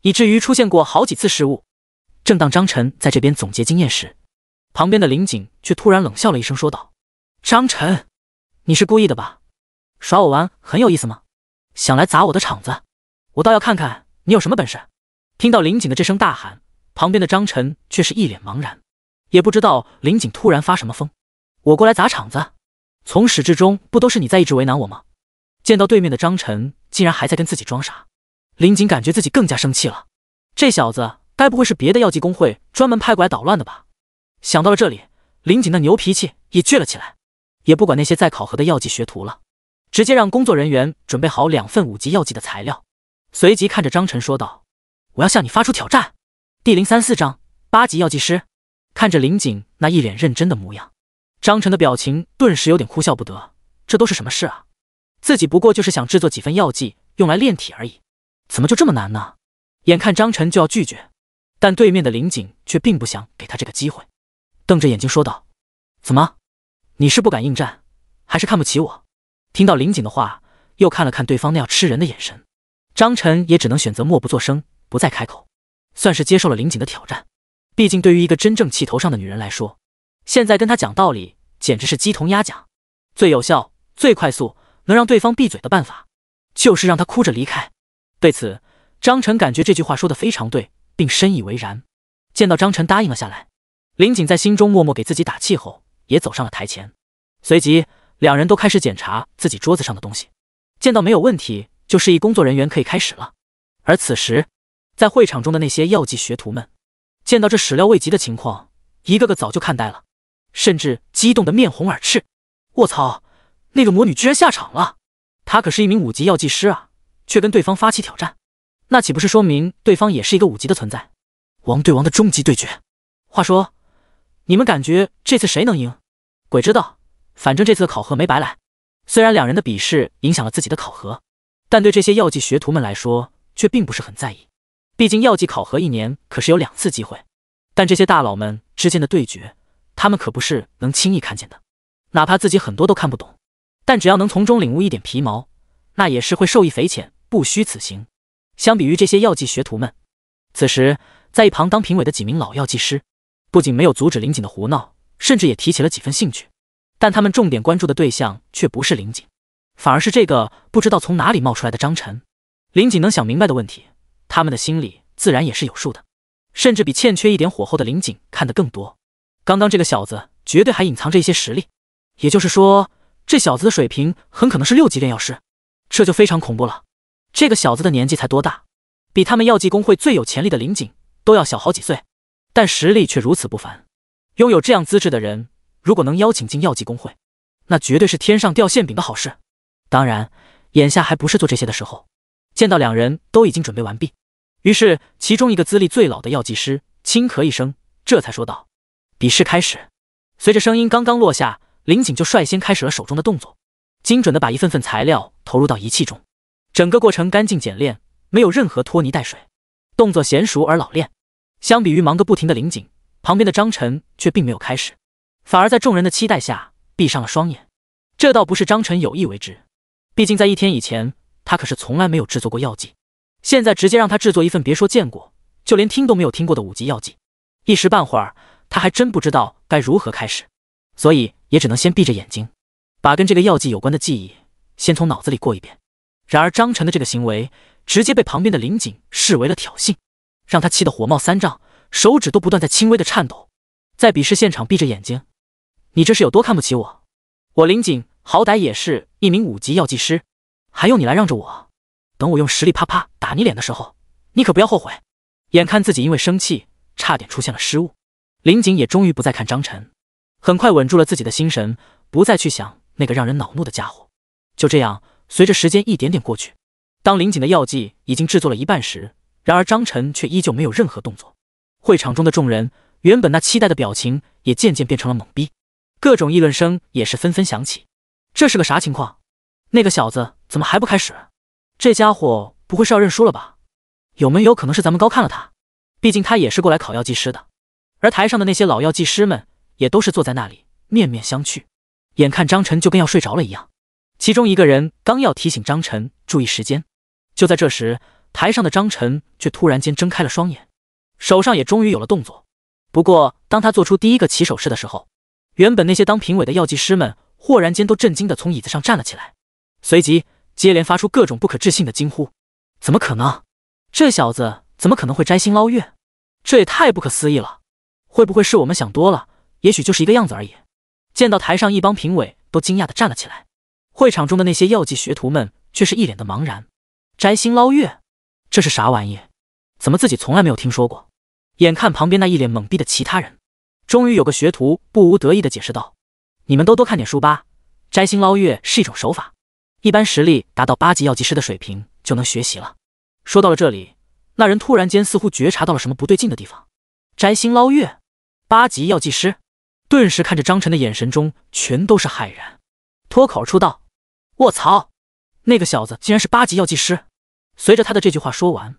以至于出现过好几次失误。正当张晨在这边总结经验时，旁边的林景却突然冷笑了一声，说道：“张晨，你是故意的吧？耍我玩很有意思吗？想来砸我的场子？我倒要看看你有什么本事。”听到林景的这声大喊，旁边的张晨却是一脸茫然，也不知道林景突然发什么疯。我过来砸场子，从始至终不都是你在一直为难我吗？见到对面的张晨竟然还在跟自己装傻。林锦感觉自己更加生气了，这小子该不会是别的药剂工会专门派过来捣乱的吧？想到了这里，林锦那牛脾气也倔了起来，也不管那些在考核的药剂学徒了，直接让工作人员准备好两份五级药剂的材料，随即看着张晨说道：“我要向你发出挑战。”第零三四章八级药剂师。看着林锦那一脸认真的模样，张晨的表情顿时有点哭笑不得。这都是什么事啊？自己不过就是想制作几份药剂用来炼体而已。怎么就这么难呢？眼看张晨就要拒绝，但对面的林锦却并不想给他这个机会，瞪着眼睛说道：“怎么，你是不敢应战，还是看不起我？”听到林锦的话，又看了看对方那要吃人的眼神，张晨也只能选择默不作声，不再开口，算是接受了林锦的挑战。毕竟对于一个真正气头上的女人来说，现在跟她讲道理简直是鸡同鸭讲。最有效、最快速能让对方闭嘴的办法，就是让她哭着离开。对此，张晨感觉这句话说的非常对，并深以为然。见到张晨答应了下来，林锦在心中默默给自己打气后，也走上了台前。随即，两人都开始检查自己桌子上的东西，见到没有问题，就示意工作人员可以开始了。而此时，在会场中的那些药剂学徒们，见到这始料未及的情况，一个个早就看呆了，甚至激动得面红耳赤。卧槽，那个魔女居然下场了！她可是一名五级药剂师啊！却跟对方发起挑战，那岂不是说明对方也是一个五级的存在？王对王的终极对决。话说，你们感觉这次谁能赢？鬼知道。反正这次的考核没白来。虽然两人的比试影响了自己的考核，但对这些药剂学徒们来说却并不是很在意。毕竟药剂考核一年可是有两次机会。但这些大佬们之间的对决，他们可不是能轻易看见的。哪怕自己很多都看不懂，但只要能从中领悟一点皮毛，那也是会受益匪浅。不虚此行。相比于这些药剂学徒们，此时在一旁当评委的几名老药剂师，不仅没有阻止林锦的胡闹，甚至也提起了几分兴趣。但他们重点关注的对象却不是林锦，反而是这个不知道从哪里冒出来的张晨。林锦能想明白的问题，他们的心里自然也是有数的，甚至比欠缺一点火候的林锦看得更多。刚刚这个小子绝对还隐藏着一些实力，也就是说，这小子的水平很可能是六级炼药师，这就非常恐怖了。这个小子的年纪才多大？比他们药剂工会最有潜力的林景都要小好几岁，但实力却如此不凡。拥有这样资质的人，如果能邀请进药剂工会，那绝对是天上掉馅饼的好事。当然，眼下还不是做这些的时候。见到两人都已经准备完毕，于是其中一个资历最老的药剂师轻咳一声，这才说道：“比试开始。”随着声音刚刚落下，林景就率先开始了手中的动作，精准的把一份份材料投入到仪器中。整个过程干净简练，没有任何拖泥带水，动作娴熟而老练。相比于忙个不停的林景，旁边的张晨却并没有开始，反而在众人的期待下闭上了双眼。这倒不是张晨有意为之，毕竟在一天以前，他可是从来没有制作过药剂。现在直接让他制作一份别说见过，就连听都没有听过的五级药剂，一时半会儿他还真不知道该如何开始，所以也只能先闭着眼睛，把跟这个药剂有关的记忆先从脑子里过一遍。然而，张晨的这个行为直接被旁边的林锦视为了挑衅，让他气得火冒三丈，手指都不断在轻微的颤抖。在比试现场闭着眼睛，你这是有多看不起我？我林锦好歹也是一名五级药剂师，还用你来让着我？等我用实力啪啪打你脸的时候，你可不要后悔！眼看自己因为生气差点出现了失误，林锦也终于不再看张晨，很快稳住了自己的心神，不再去想那个让人恼怒的家伙。就这样。随着时间一点点过去，当林锦的药剂已经制作了一半时，然而张晨却依旧没有任何动作。会场中的众人原本那期待的表情也渐渐变成了懵逼，各种议论声也是纷纷响起。这是个啥情况？那个小子怎么还不开始？这家伙不会是要认输了吧？有没有可能是咱们高看了他？毕竟他也是过来考药剂师的。而台上的那些老药剂师们也都是坐在那里面面相觑，眼看张晨就跟要睡着了一样。其中一个人刚要提醒张晨注意时间，就在这时，台上的张晨却突然间睁开了双眼，手上也终于有了动作。不过，当他做出第一个起手式的时候，原本那些当评委的药剂师们豁然间都震惊的从椅子上站了起来，随即接连发出各种不可置信的惊呼：“怎么可能？这小子怎么可能会摘星捞月？这也太不可思议了！会不会是我们想多了？也许就是一个样子而已。”见到台上一帮评委都惊讶的站了起来。会场中的那些药剂学徒们却是一脸的茫然，“摘星捞月，这是啥玩意？怎么自己从来没有听说过？”眼看旁边那一脸懵逼的其他人，终于有个学徒不无得意的解释道：“你们都多看点书吧，摘星捞月是一种手法，一般实力达到八级药剂师的水平就能学习了。”说到了这里，那人突然间似乎觉察到了什么不对劲的地方，“摘星捞月，八级药剂师！”顿时看着张晨的眼神中全都是骇然，脱口而出道。我操！那个小子竟然是八级药剂师。随着他的这句话说完，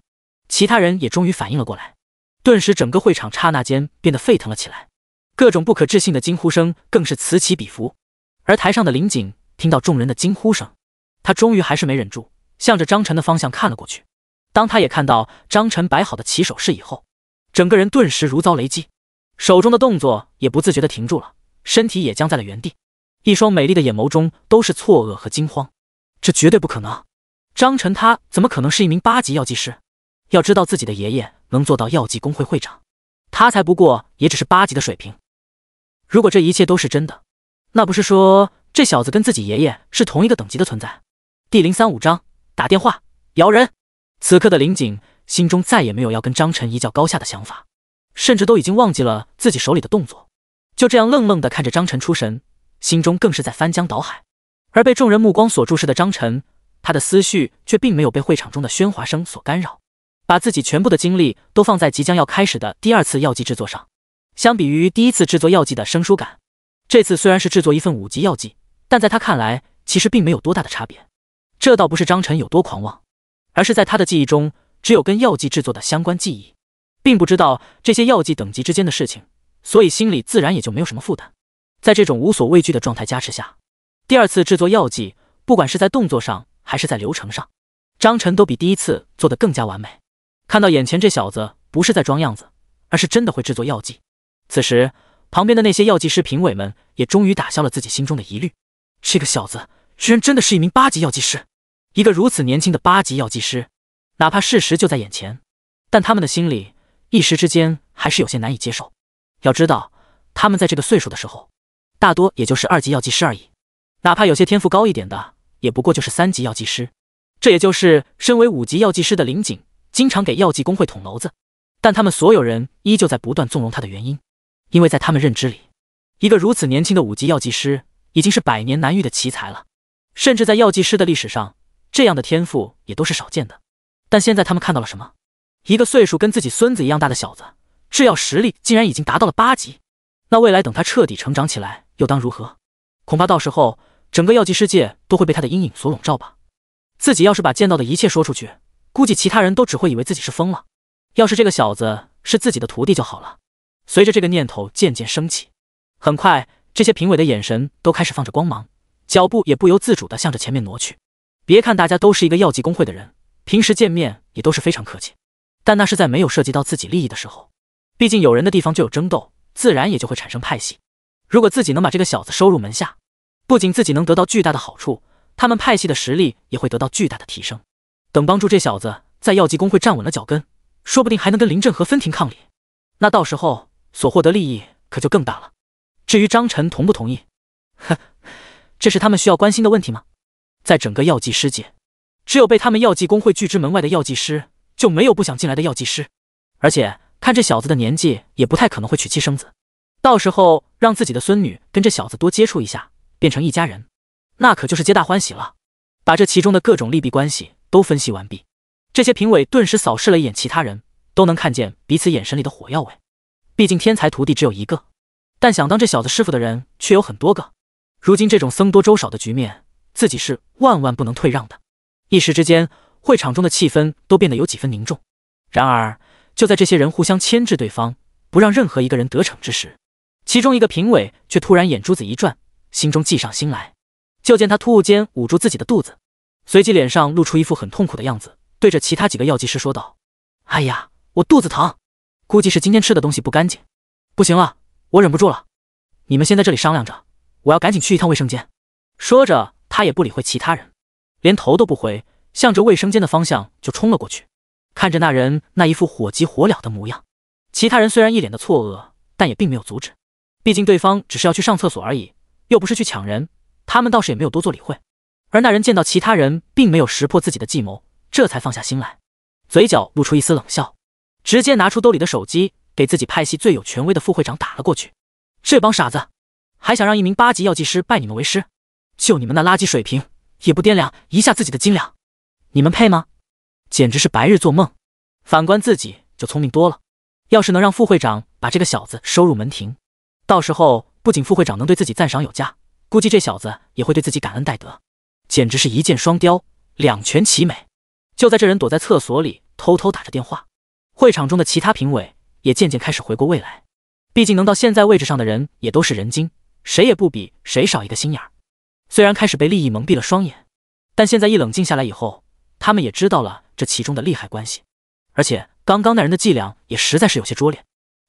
其他人也终于反应了过来，顿时整个会场刹那间变得沸腾了起来，各种不可置信的惊呼声更是此起彼伏。而台上的林景听到众人的惊呼声，他终于还是没忍住，向着张晨的方向看了过去。当他也看到张晨摆好的起手式以后，整个人顿时如遭雷击，手中的动作也不自觉的停住了，身体也僵在了原地。一双美丽的眼眸中都是错愕和惊慌，这绝对不可能！张晨他怎么可能是一名八级药剂师？要知道自己的爷爷能做到药剂工会会长，他才不过也只是八级的水平。如果这一切都是真的，那不是说这小子跟自己爷爷是同一个等级的存在？第零三五章打电话摇人。此刻的林景心中再也没有要跟张晨一较高下的想法，甚至都已经忘记了自己手里的动作，就这样愣愣的看着张晨出神。心中更是在翻江倒海，而被众人目光所注视的张晨，他的思绪却并没有被会场中的喧哗声所干扰，把自己全部的精力都放在即将要开始的第二次药剂制作上。相比于第一次制作药剂的生疏感，这次虽然是制作一份五级药剂，但在他看来其实并没有多大的差别。这倒不是张晨有多狂妄，而是在他的记忆中只有跟药剂制作的相关记忆，并不知道这些药剂等级之间的事情，所以心里自然也就没有什么负担。在这种无所畏惧的状态加持下，第二次制作药剂，不管是在动作上还是在流程上，张晨都比第一次做得更加完美。看到眼前这小子不是在装样子，而是真的会制作药剂，此时旁边的那些药剂师评委们也终于打消了自己心中的疑虑。这个小子居然真的是一名八级药剂师，一个如此年轻的八级药剂师，哪怕事实就在眼前，但他们的心里一时之间还是有些难以接受。要知道，他们在这个岁数的时候。大多也就是二级药剂师而已，哪怕有些天赋高一点的，也不过就是三级药剂师。这也就是身为五级药剂师的林景经常给药剂工会捅娄子，但他们所有人依旧在不断纵容他的原因，因为在他们认知里，一个如此年轻的五级药剂师已经是百年难遇的奇才了，甚至在药剂师的历史上，这样的天赋也都是少见的。但现在他们看到了什么？一个岁数跟自己孙子一样大的小子，制药实力竟然已经达到了八级，那未来等他彻底成长起来。又当如何？恐怕到时候整个药剂世界都会被他的阴影所笼罩吧。自己要是把见到的一切说出去，估计其他人都只会以为自己是疯了。要是这个小子是自己的徒弟就好了。随着这个念头渐渐升起，很快这些评委的眼神都开始放着光芒，脚步也不由自主的向着前面挪去。别看大家都是一个药剂工会的人，平时见面也都是非常客气，但那是在没有涉及到自己利益的时候。毕竟有人的地方就有争斗，自然也就会产生派系。如果自己能把这个小子收入门下，不仅自己能得到巨大的好处，他们派系的实力也会得到巨大的提升。等帮助这小子在药剂工会站稳了脚跟，说不定还能跟林振和分庭抗礼，那到时候所获得利益可就更大了。至于张晨同不同意，呵，这是他们需要关心的问题吗？在整个药剂师界，只有被他们药剂工会拒之门外的药剂师，就没有不想进来的药剂师。而且看这小子的年纪，也不太可能会娶妻生子。到时候让自己的孙女跟这小子多接触一下，变成一家人，那可就是皆大欢喜了。把这其中的各种利弊关系都分析完毕，这些评委顿时扫视了一眼其他人，都能看见彼此眼神里的火药味。毕竟天才徒弟只有一个，但想当这小子师傅的人却有很多个。如今这种僧多粥少的局面，自己是万万不能退让的。一时之间，会场中的气氛都变得有几分凝重。然而，就在这些人互相牵制对方，不让任何一个人得逞之时，其中一个评委却突然眼珠子一转，心中计上心来，就见他突兀间捂住自己的肚子，随即脸上露出一副很痛苦的样子，对着其他几个药剂师说道：“哎呀，我肚子疼，估计是今天吃的东西不干净，不行了，我忍不住了，你们先在这里商量着，我要赶紧去一趟卫生间。”说着，他也不理会其他人，连头都不回，向着卫生间的方向就冲了过去。看着那人那一副火急火燎的模样，其他人虽然一脸的错愕，但也并没有阻止。毕竟对方只是要去上厕所而已，又不是去抢人，他们倒是也没有多做理会。而那人见到其他人并没有识破自己的计谋，这才放下心来，嘴角露出一丝冷笑，直接拿出兜里的手机，给自己派系最有权威的副会长打了过去。这帮傻子，还想让一名八级药剂师拜你们为师？就你们那垃圾水平，也不掂量一下自己的斤两，你们配吗？简直是白日做梦。反观自己就聪明多了，要是能让副会长把这个小子收入门庭。到时候不仅副会长能对自己赞赏有加，估计这小子也会对自己感恩戴德，简直是一箭双雕，两全其美。就在这人躲在厕所里偷偷打着电话，会场中的其他评委也渐渐开始回过味来。毕竟能到现在位置上的人也都是人精，谁也不比谁少一个心眼。虽然开始被利益蒙蔽了双眼，但现在一冷静下来以后，他们也知道了这其中的利害关系。而且刚刚那人的伎俩也实在是有些拙劣，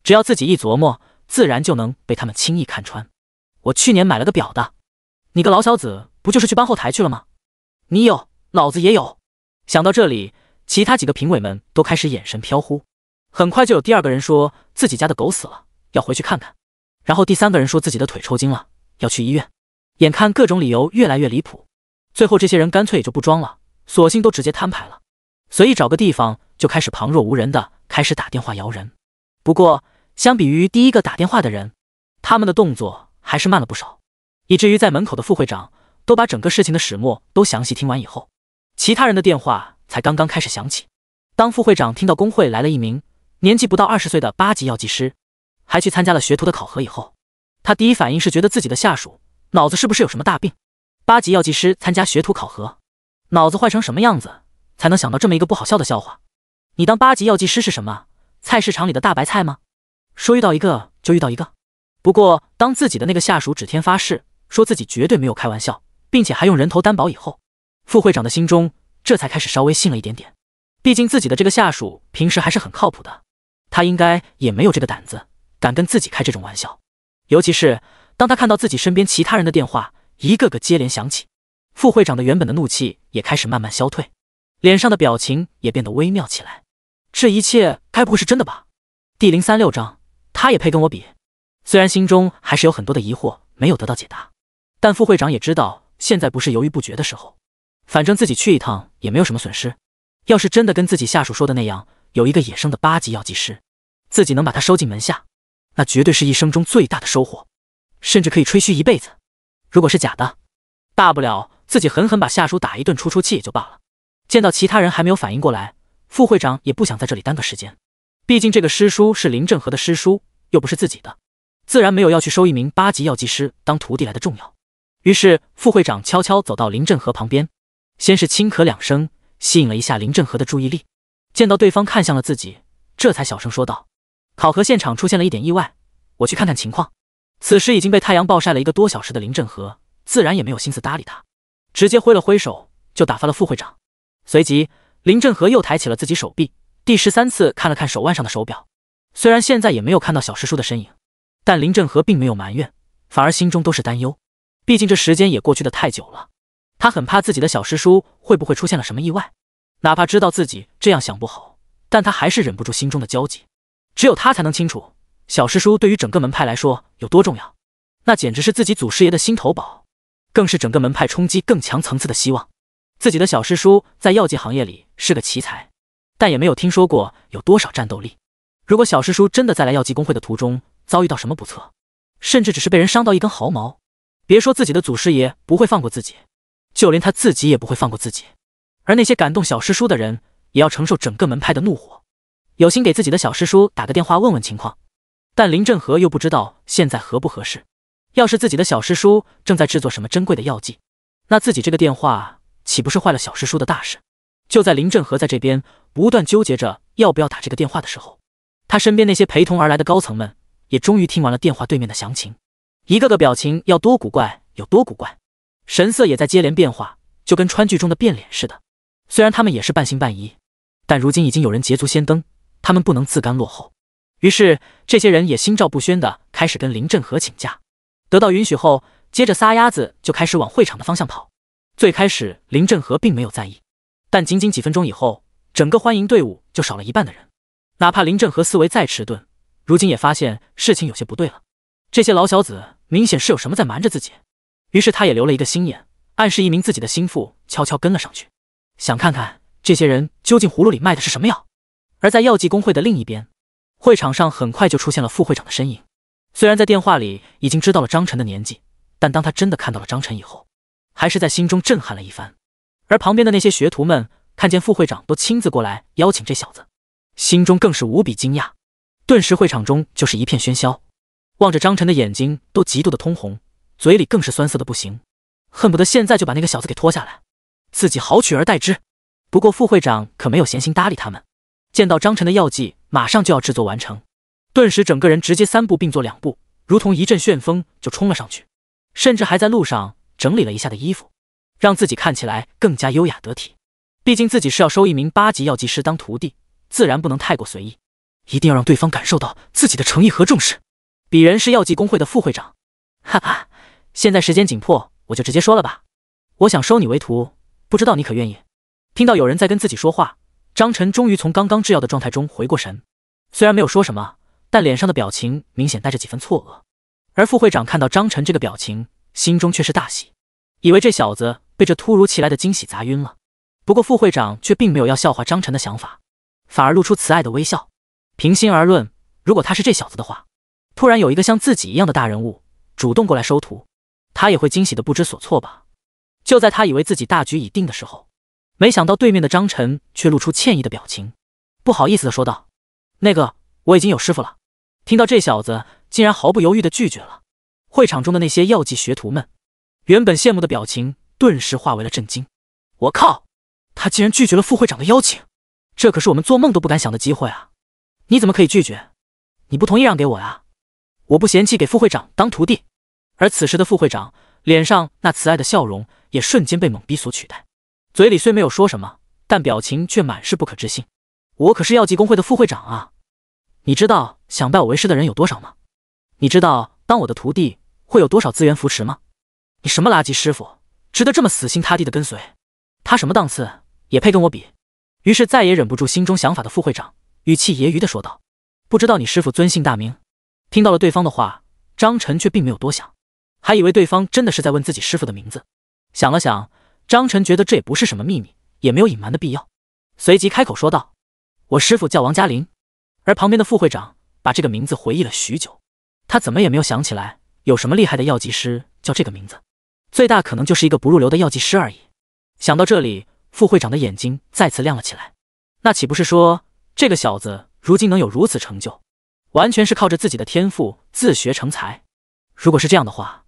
只要自己一琢磨。自然就能被他们轻易看穿。我去年买了个表的，你个老小子不就是去搬后台去了吗？你有，老子也有。想到这里，其他几个评委们都开始眼神飘忽。很快就有第二个人说自己家的狗死了，要回去看看；然后第三个人说自己的腿抽筋了，要去医院。眼看各种理由越来越离谱，最后这些人干脆也就不装了，索性都直接摊牌了，随意找个地方就开始旁若无人的开始打电话摇人。不过。相比于第一个打电话的人，他们的动作还是慢了不少，以至于在门口的副会长都把整个事情的始末都详细听完以后，其他人的电话才刚刚开始响起。当副会长听到工会来了一名年纪不到二十岁的八级药剂师，还去参加了学徒的考核以后，他第一反应是觉得自己的下属脑子是不是有什么大病？八级药剂师参加学徒考核，脑子坏成什么样子才能想到这么一个不好笑的笑话？你当八级药剂师是什么菜市场里的大白菜吗？说遇到一个就遇到一个，不过当自己的那个下属指天发誓说自己绝对没有开玩笑，并且还用人头担保以后，副会长的心中这才开始稍微信了一点点。毕竟自己的这个下属平时还是很靠谱的，他应该也没有这个胆子敢跟自己开这种玩笑。尤其是当他看到自己身边其他人的电话一个个接连响起，副会长的原本的怒气也开始慢慢消退，脸上的表情也变得微妙起来。这一切该不会是真的吧？第零三六章。他也配跟我比？虽然心中还是有很多的疑惑没有得到解答，但副会长也知道现在不是犹豫不决的时候。反正自己去一趟也没有什么损失。要是真的跟自己下属说的那样，有一个野生的八级药剂师，自己能把他收进门下，那绝对是一生中最大的收获，甚至可以吹嘘一辈子。如果是假的，大不了自己狠狠把下属打一顿出出气也就罢了。见到其他人还没有反应过来，副会长也不想在这里耽搁时间，毕竟这个师叔是林正和的师叔。又不是自己的，自然没有要去收一名八级药剂师当徒弟来的重要。于是，副会长悄悄走到林振河旁边，先是轻咳两声，吸引了一下林振河的注意力。见到对方看向了自己，这才小声说道：“考核现场出现了一点意外，我去看看情况。”此时已经被太阳暴晒了一个多小时的林振河，自然也没有心思搭理他，直接挥了挥手就打发了副会长。随即，林振河又抬起了自己手臂，第十三次看了看手腕上的手表。虽然现在也没有看到小师叔的身影，但林振和并没有埋怨，反而心中都是担忧。毕竟这时间也过去的太久了，他很怕自己的小师叔会不会出现了什么意外。哪怕知道自己这样想不好，但他还是忍不住心中的焦急。只有他才能清楚，小师叔对于整个门派来说有多重要。那简直是自己祖师爷的心头宝，更是整个门派冲击更强层次的希望。自己的小师叔在药剂行业里是个奇才，但也没有听说过有多少战斗力。如果小师叔真的在来药剂工会的途中遭遇到什么不测，甚至只是被人伤到一根毫毛，别说自己的祖师爷不会放过自己，就连他自己也不会放过自己。而那些感动小师叔的人，也要承受整个门派的怒火。有心给自己的小师叔打个电话问问情况，但林振和又不知道现在合不合适。要是自己的小师叔正在制作什么珍贵的药剂，那自己这个电话岂不是坏了小师叔的大事？就在林振和在这边不断纠结着要不要打这个电话的时候。他身边那些陪同而来的高层们也终于听完了电话对面的详情，一个个表情要多古怪有多古怪，神色也在接连变化，就跟川剧中的变脸似的。虽然他们也是半信半疑，但如今已经有人捷足先登，他们不能自甘落后。于是这些人也心照不宣的开始跟林振和请假，得到允许后，接着撒丫子就开始往会场的方向跑。最开始林振和并没有在意，但仅仅几分钟以后，整个欢迎队伍就少了一半的人。哪怕林正和思维再迟钝，如今也发现事情有些不对了。这些老小子明显是有什么在瞒着自己，于是他也留了一个心眼，暗示一名自己的心腹悄悄跟了上去，想看看这些人究竟葫芦里卖的是什么药。而在药剂工会的另一边，会场上很快就出现了副会长的身影。虽然在电话里已经知道了张晨的年纪，但当他真的看到了张晨以后，还是在心中震撼了一番。而旁边的那些学徒们看见副会长都亲自过来邀请这小子。心中更是无比惊讶，顿时会场中就是一片喧嚣，望着张晨的眼睛都极度的通红，嘴里更是酸涩的不行，恨不得现在就把那个小子给拖下来，自己好取而代之。不过副会长可没有闲心搭理他们，见到张晨的药剂马上就要制作完成，顿时整个人直接三步并作两步，如同一阵旋风就冲了上去，甚至还在路上整理了一下的衣服，让自己看起来更加优雅得体。毕竟自己是要收一名八级药剂师当徒弟。自然不能太过随意，一定要让对方感受到自己的诚意和重视。鄙人是药剂工会的副会长，哈哈！现在时间紧迫，我就直接说了吧，我想收你为徒，不知道你可愿意？听到有人在跟自己说话，张晨终于从刚刚制药的状态中回过神，虽然没有说什么，但脸上的表情明显带着几分错愕。而副会长看到张晨这个表情，心中却是大喜，以为这小子被这突如其来的惊喜砸晕了。不过副会长却并没有要笑话张晨的想法。反而露出慈爱的微笑。平心而论，如果他是这小子的话，突然有一个像自己一样的大人物主动过来收徒，他也会惊喜的不知所措吧？就在他以为自己大局已定的时候，没想到对面的张晨却露出歉意的表情，不好意思的说道：“那个，我已经有师傅了。”听到这小子竟然毫不犹豫的拒绝了，会场中的那些药剂学徒们，原本羡慕的表情顿时化为了震惊。我靠，他竟然拒绝了副会长的邀请！这可是我们做梦都不敢想的机会啊！你怎么可以拒绝？你不同意让给我呀？我不嫌弃给副会长当徒弟。而此时的副会长脸上那慈爱的笑容也瞬间被懵逼所取代，嘴里虽没有说什么，但表情却满是不可置信。我可是药剂工会的副会长啊！你知道想拜我为师的人有多少吗？你知道当我的徒弟会有多少资源扶持吗？你什么垃圾师傅，值得这么死心塌地的跟随？他什么档次也配跟我比？于是再也忍不住心中想法的副会长，语气揶揄的说道：“不知道你师傅尊姓大名？”听到了对方的话，张晨却并没有多想，还以为对方真的是在问自己师傅的名字。想了想，张晨觉得这也不是什么秘密，也没有隐瞒的必要，随即开口说道：“我师傅叫王嘉林。”而旁边的副会长把这个名字回忆了许久，他怎么也没有想起来有什么厉害的药剂师叫这个名字，最大可能就是一个不入流的药剂师而已。想到这里。副会长的眼睛再次亮了起来，那岂不是说这个小子如今能有如此成就，完全是靠着自己的天赋自学成才？如果是这样的话，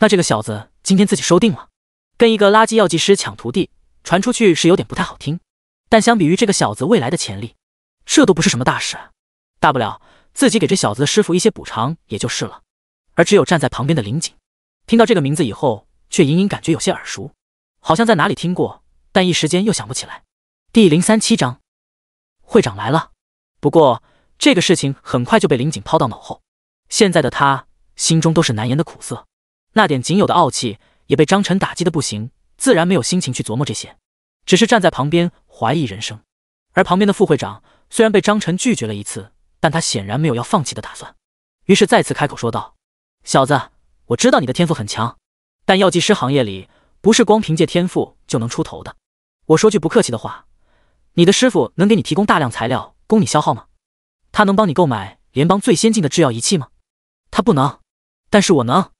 那这个小子今天自己收定了。跟一个垃圾药剂师抢徒弟，传出去是有点不太好听。但相比于这个小子未来的潜力，这都不是什么大事。大不了自己给这小子的师傅一些补偿也就是了。而只有站在旁边的林景，听到这个名字以后，却隐隐感觉有些耳熟，好像在哪里听过。但一时间又想不起来。第零三七章，会长来了。不过这个事情很快就被林景抛到脑后。现在的他心中都是难言的苦涩，那点仅有的傲气也被张晨打击的不行，自然没有心情去琢磨这些，只是站在旁边怀疑人生。而旁边的副会长虽然被张晨拒绝了一次，但他显然没有要放弃的打算，于是再次开口说道：“小子，我知道你的天赋很强，但药剂师行业里……”不是光凭借天赋就能出头的。我说句不客气的话，你的师傅能给你提供大量材料供你消耗吗？他能帮你购买联邦最先进的制药仪器吗？他不能，但是我能。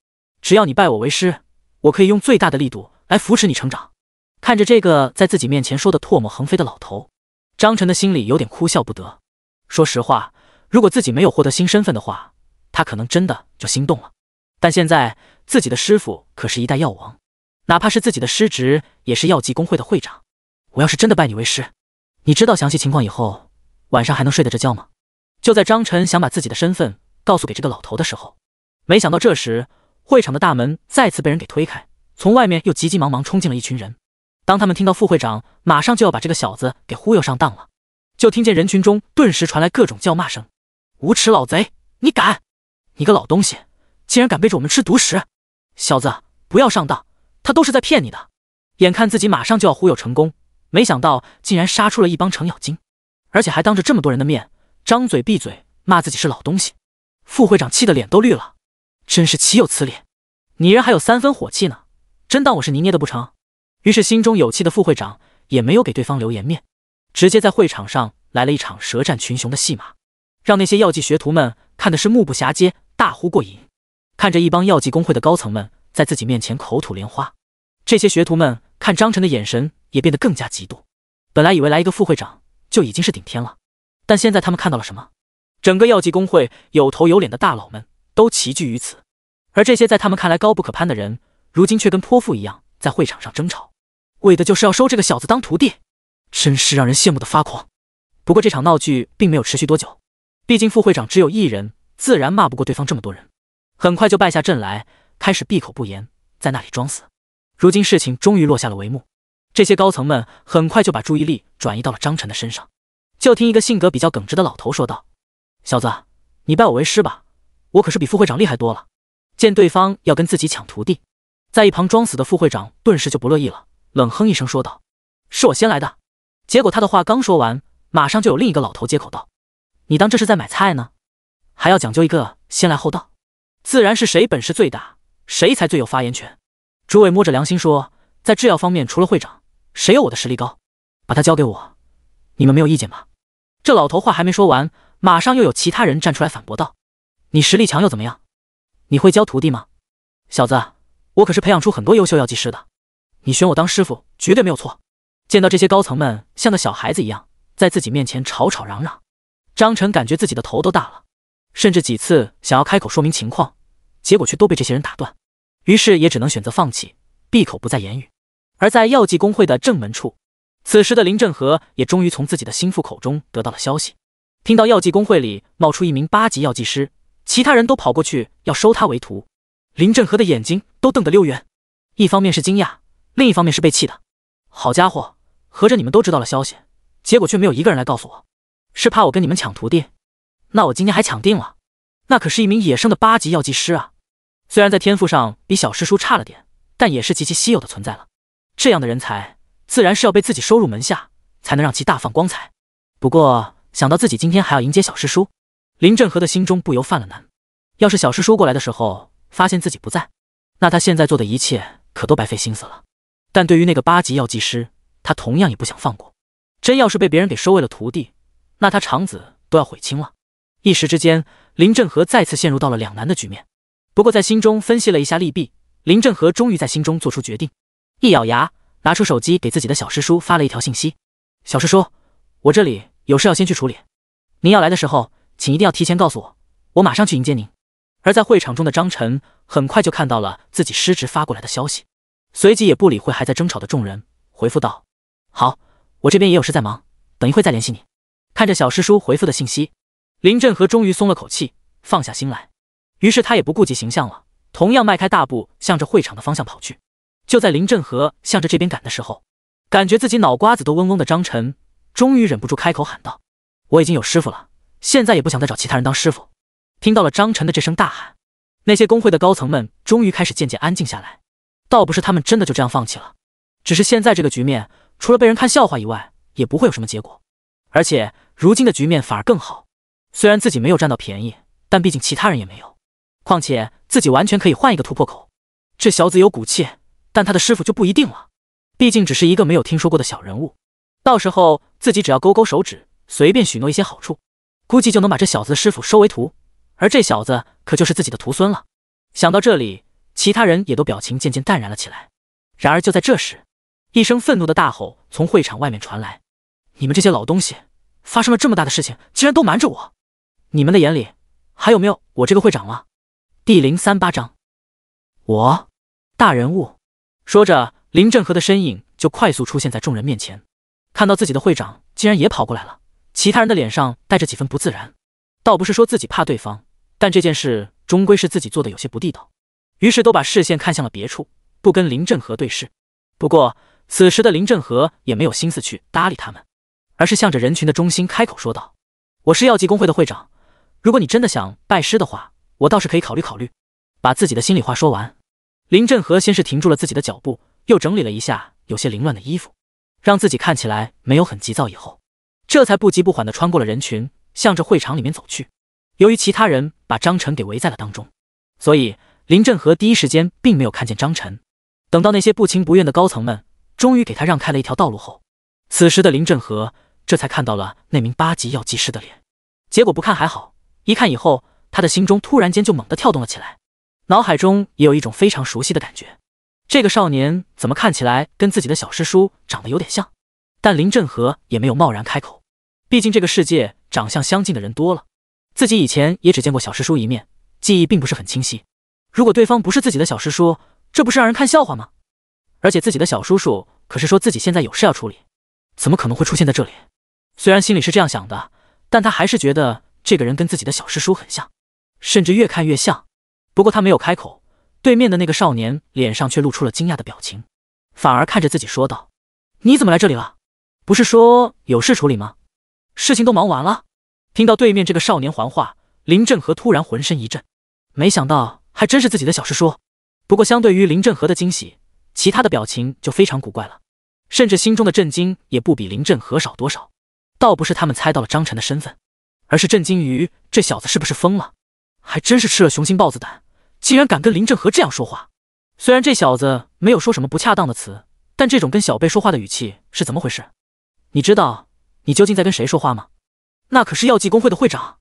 只要你拜我为师，我可以用最大的力度来扶持你成长。看着这个在自己面前说的唾沫横飞的老头，张晨的心里有点哭笑不得。说实话，如果自己没有获得新身份的话，他可能真的就心动了。但现在自己的师傅可是一代药王。哪怕是自己的师侄，也是药剂工会的会长。我要是真的拜你为师，你知道详细情况以后，晚上还能睡得着觉吗？就在张晨想把自己的身份告诉给这个老头的时候，没想到这时会场的大门再次被人给推开，从外面又急急忙忙冲进了一群人。当他们听到副会长马上就要把这个小子给忽悠上当了，就听见人群中顿时传来各种叫骂声：“无耻老贼，你敢！你个老东西，竟然敢背着我们吃独食！小子，不要上当！”他都是在骗你的，眼看自己马上就要忽悠成功，没想到竟然杀出了一帮程咬金，而且还当着这么多人的面张嘴闭嘴骂自己是老东西。副会长气得脸都绿了，真是岂有此理！你人还有三分火气呢，真当我是泥捏的不成？于是心中有气的副会长也没有给对方留颜面，直接在会场上来了一场舌战群雄的戏码，让那些药剂学徒们看的是目不暇接，大呼过瘾。看着一帮药剂工会的高层们在自己面前口吐莲花。这些学徒们看张晨的眼神也变得更加嫉妒。本来以为来一个副会长就已经是顶天了，但现在他们看到了什么？整个药剂工会有头有脸的大佬们都齐聚于此，而这些在他们看来高不可攀的人，如今却跟泼妇一样在会场上争吵，为的就是要收这个小子当徒弟，真是让人羡慕的发狂。不过这场闹剧并没有持续多久，毕竟副会长只有一人，自然骂不过对方这么多人，很快就败下阵来，开始闭口不言，在那里装死。如今事情终于落下了帷幕，这些高层们很快就把注意力转移到了张晨的身上。就听一个性格比较耿直的老头说道：“小子，你拜我为师吧，我可是比副会长厉害多了。”见对方要跟自己抢徒弟，在一旁装死的副会长顿时就不乐意了，冷哼一声说道：“是我先来的。”结果他的话刚说完，马上就有另一个老头接口道：“你当这是在买菜呢？还要讲究一个先来后到，自然是谁本事最大，谁才最有发言权。”诸位摸着良心说，在制药方面，除了会长，谁有我的实力高？把他交给我，你们没有意见吧？这老头话还没说完，马上又有其他人站出来反驳道：“你实力强又怎么样？你会教徒弟吗？小子，我可是培养出很多优秀药剂师的，你选我当师傅绝对没有错。”见到这些高层们像个小孩子一样在自己面前吵吵嚷嚷，张晨感觉自己的头都大了，甚至几次想要开口说明情况，结果却都被这些人打断。于是也只能选择放弃，闭口不再言语。而在药剂工会的正门处，此时的林振和也终于从自己的心腹口中得到了消息。听到药剂工会里冒出一名八级药剂师，其他人都跑过去要收他为徒，林振和的眼睛都瞪得溜圆。一方面是惊讶，另一方面是被气的。好家伙，合着你们都知道了消息，结果却没有一个人来告诉我，是怕我跟你们抢徒弟？那我今天还抢定了，那可是一名野生的八级药剂师啊！虽然在天赋上比小师叔差了点，但也是极其稀有的存在了。这样的人才，自然是要被自己收入门下，才能让其大放光彩。不过，想到自己今天还要迎接小师叔，林振和的心中不由犯了难。要是小师叔过来的时候发现自己不在，那他现在做的一切可都白费心思了。但对于那个八级药剂师，他同样也不想放过。真要是被别人给收为了徒弟，那他肠子都要悔青了。一时之间，林振和再次陷入到了两难的局面。不过，在心中分析了一下利弊，林振和终于在心中做出决定，一咬牙，拿出手机给自己的小师叔发了一条信息：“小师叔，我这里有事要先去处理，您要来的时候，请一定要提前告诉我，我马上去迎接您。”而在会场中的张晨很快就看到了自己失职发过来的消息，随即也不理会还在争吵的众人，回复道：“好，我这边也有事在忙，等一会再联系你。”看着小师叔回复的信息，林振和终于松了口气，放下心来。于是他也不顾及形象了，同样迈开大步向着会场的方向跑去。就在林振和向着这边赶的时候，感觉自己脑瓜子都嗡嗡的，张晨终于忍不住开口喊道：“我已经有师傅了，现在也不想再找其他人当师傅。”听到了张晨的这声大喊，那些工会的高层们终于开始渐渐安静下来。倒不是他们真的就这样放弃了，只是现在这个局面，除了被人看笑话以外，也不会有什么结果。而且如今的局面反而更好，虽然自己没有占到便宜，但毕竟其他人也没有。况且自己完全可以换一个突破口。这小子有骨气，但他的师傅就不一定了。毕竟只是一个没有听说过的小人物。到时候自己只要勾勾手指，随便许诺一些好处，估计就能把这小子的师傅收为徒，而这小子可就是自己的徒孙了。想到这里，其他人也都表情渐渐淡然了起来。然而就在这时，一声愤怒的大吼从会场外面传来：“你们这些老东西，发生了这么大的事情，竟然都瞒着我！你们的眼里还有没有我这个会长了？”第零三八章，我，大人物。说着，林振和的身影就快速出现在众人面前。看到自己的会长竟然也跑过来了，其他人的脸上带着几分不自然。倒不是说自己怕对方，但这件事终归是自己做的有些不地道，于是都把视线看向了别处，不跟林振和对视。不过此时的林振和也没有心思去搭理他们，而是向着人群的中心开口说道：“我是药剂工会的会长，如果你真的想拜师的话。”我倒是可以考虑考虑，把自己的心里话说完。林振和先是停住了自己的脚步，又整理了一下有些凌乱的衣服，让自己看起来没有很急躁。以后，这才不急不缓的穿过了人群，向着会场里面走去。由于其他人把张晨给围在了当中，所以林振和第一时间并没有看见张晨。等到那些不情不愿的高层们终于给他让开了一条道路后，此时的林振和这才看到了那名八级药剂师的脸。结果不看还好，一看以后。他的心中突然间就猛地跳动了起来，脑海中也有一种非常熟悉的感觉。这个少年怎么看起来跟自己的小师叔长得有点像？但林振和也没有贸然开口，毕竟这个世界长相相近的人多了，自己以前也只见过小师叔一面，记忆并不是很清晰。如果对方不是自己的小师叔，这不是让人看笑话吗？而且自己的小叔叔可是说自己现在有事要处理，怎么可能会出现在这里？虽然心里是这样想的，但他还是觉得这个人跟自己的小师叔很像。甚至越看越像，不过他没有开口，对面的那个少年脸上却露出了惊讶的表情，反而看着自己说道：“你怎么来这里了？不是说有事处理吗？事情都忙完了？”听到对面这个少年还话，林振和突然浑身一震，没想到还真是自己的小师叔。不过相对于林振和的惊喜，其他的表情就非常古怪了，甚至心中的震惊也不比林振和少多少。倒不是他们猜到了张晨的身份，而是震惊于这小子是不是疯了。还真是吃了雄心豹子胆，竟然敢跟林正和这样说话。虽然这小子没有说什么不恰当的词，但这种跟小辈说话的语气是怎么回事？你知道你究竟在跟谁说话吗？那可是药剂工会的会长，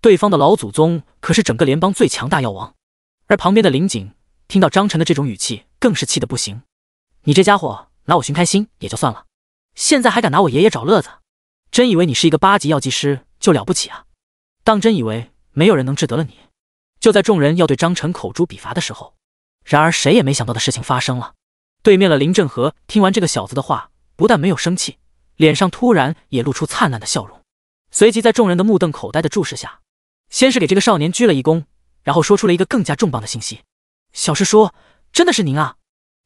对方的老祖宗可是整个联邦最强大药王。而旁边的林景听到张晨的这种语气，更是气得不行。你这家伙拿我寻开心也就算了，现在还敢拿我爷爷找乐子，真以为你是一个八级药剂师就了不起啊？当真以为没有人能治得了你？就在众人要对张晨口诛笔伐的时候，然而谁也没想到的事情发生了。对面的林振和听完这个小子的话，不但没有生气，脸上突然也露出灿烂的笑容。随即在众人的目瞪口呆的注视下，先是给这个少年鞠了一躬，然后说出了一个更加重磅的信息：“小师叔，真的是您啊！”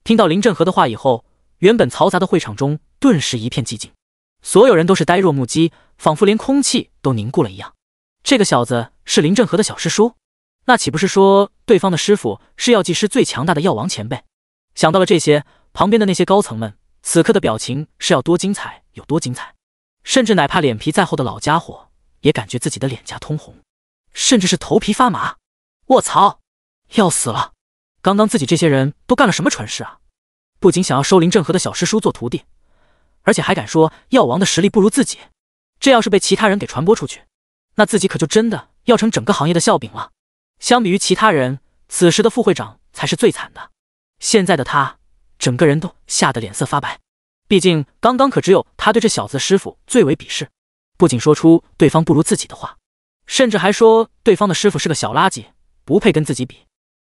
听到林振和的话以后，原本嘈杂的会场中顿时一片寂静，所有人都是呆若木鸡，仿佛连空气都凝固了一样。这个小子是林振和的小师叔。那岂不是说，对方的师傅是药剂师最强大的药王前辈？想到了这些，旁边的那些高层们此刻的表情是要多精彩有多精彩，甚至哪怕脸皮再厚的老家伙，也感觉自己的脸颊通红，甚至是头皮发麻。我操，要死了！刚刚自己这些人都干了什么蠢事啊？不仅想要收林正和的小师叔做徒弟，而且还敢说药王的实力不如自己，这要是被其他人给传播出去，那自己可就真的要成整个行业的笑柄了。相比于其他人，此时的副会长才是最惨的。现在的他整个人都吓得脸色发白，毕竟刚刚可只有他对这小子的师傅最为鄙视，不仅说出对方不如自己的话，甚至还说对方的师傅是个小垃圾，不配跟自己比。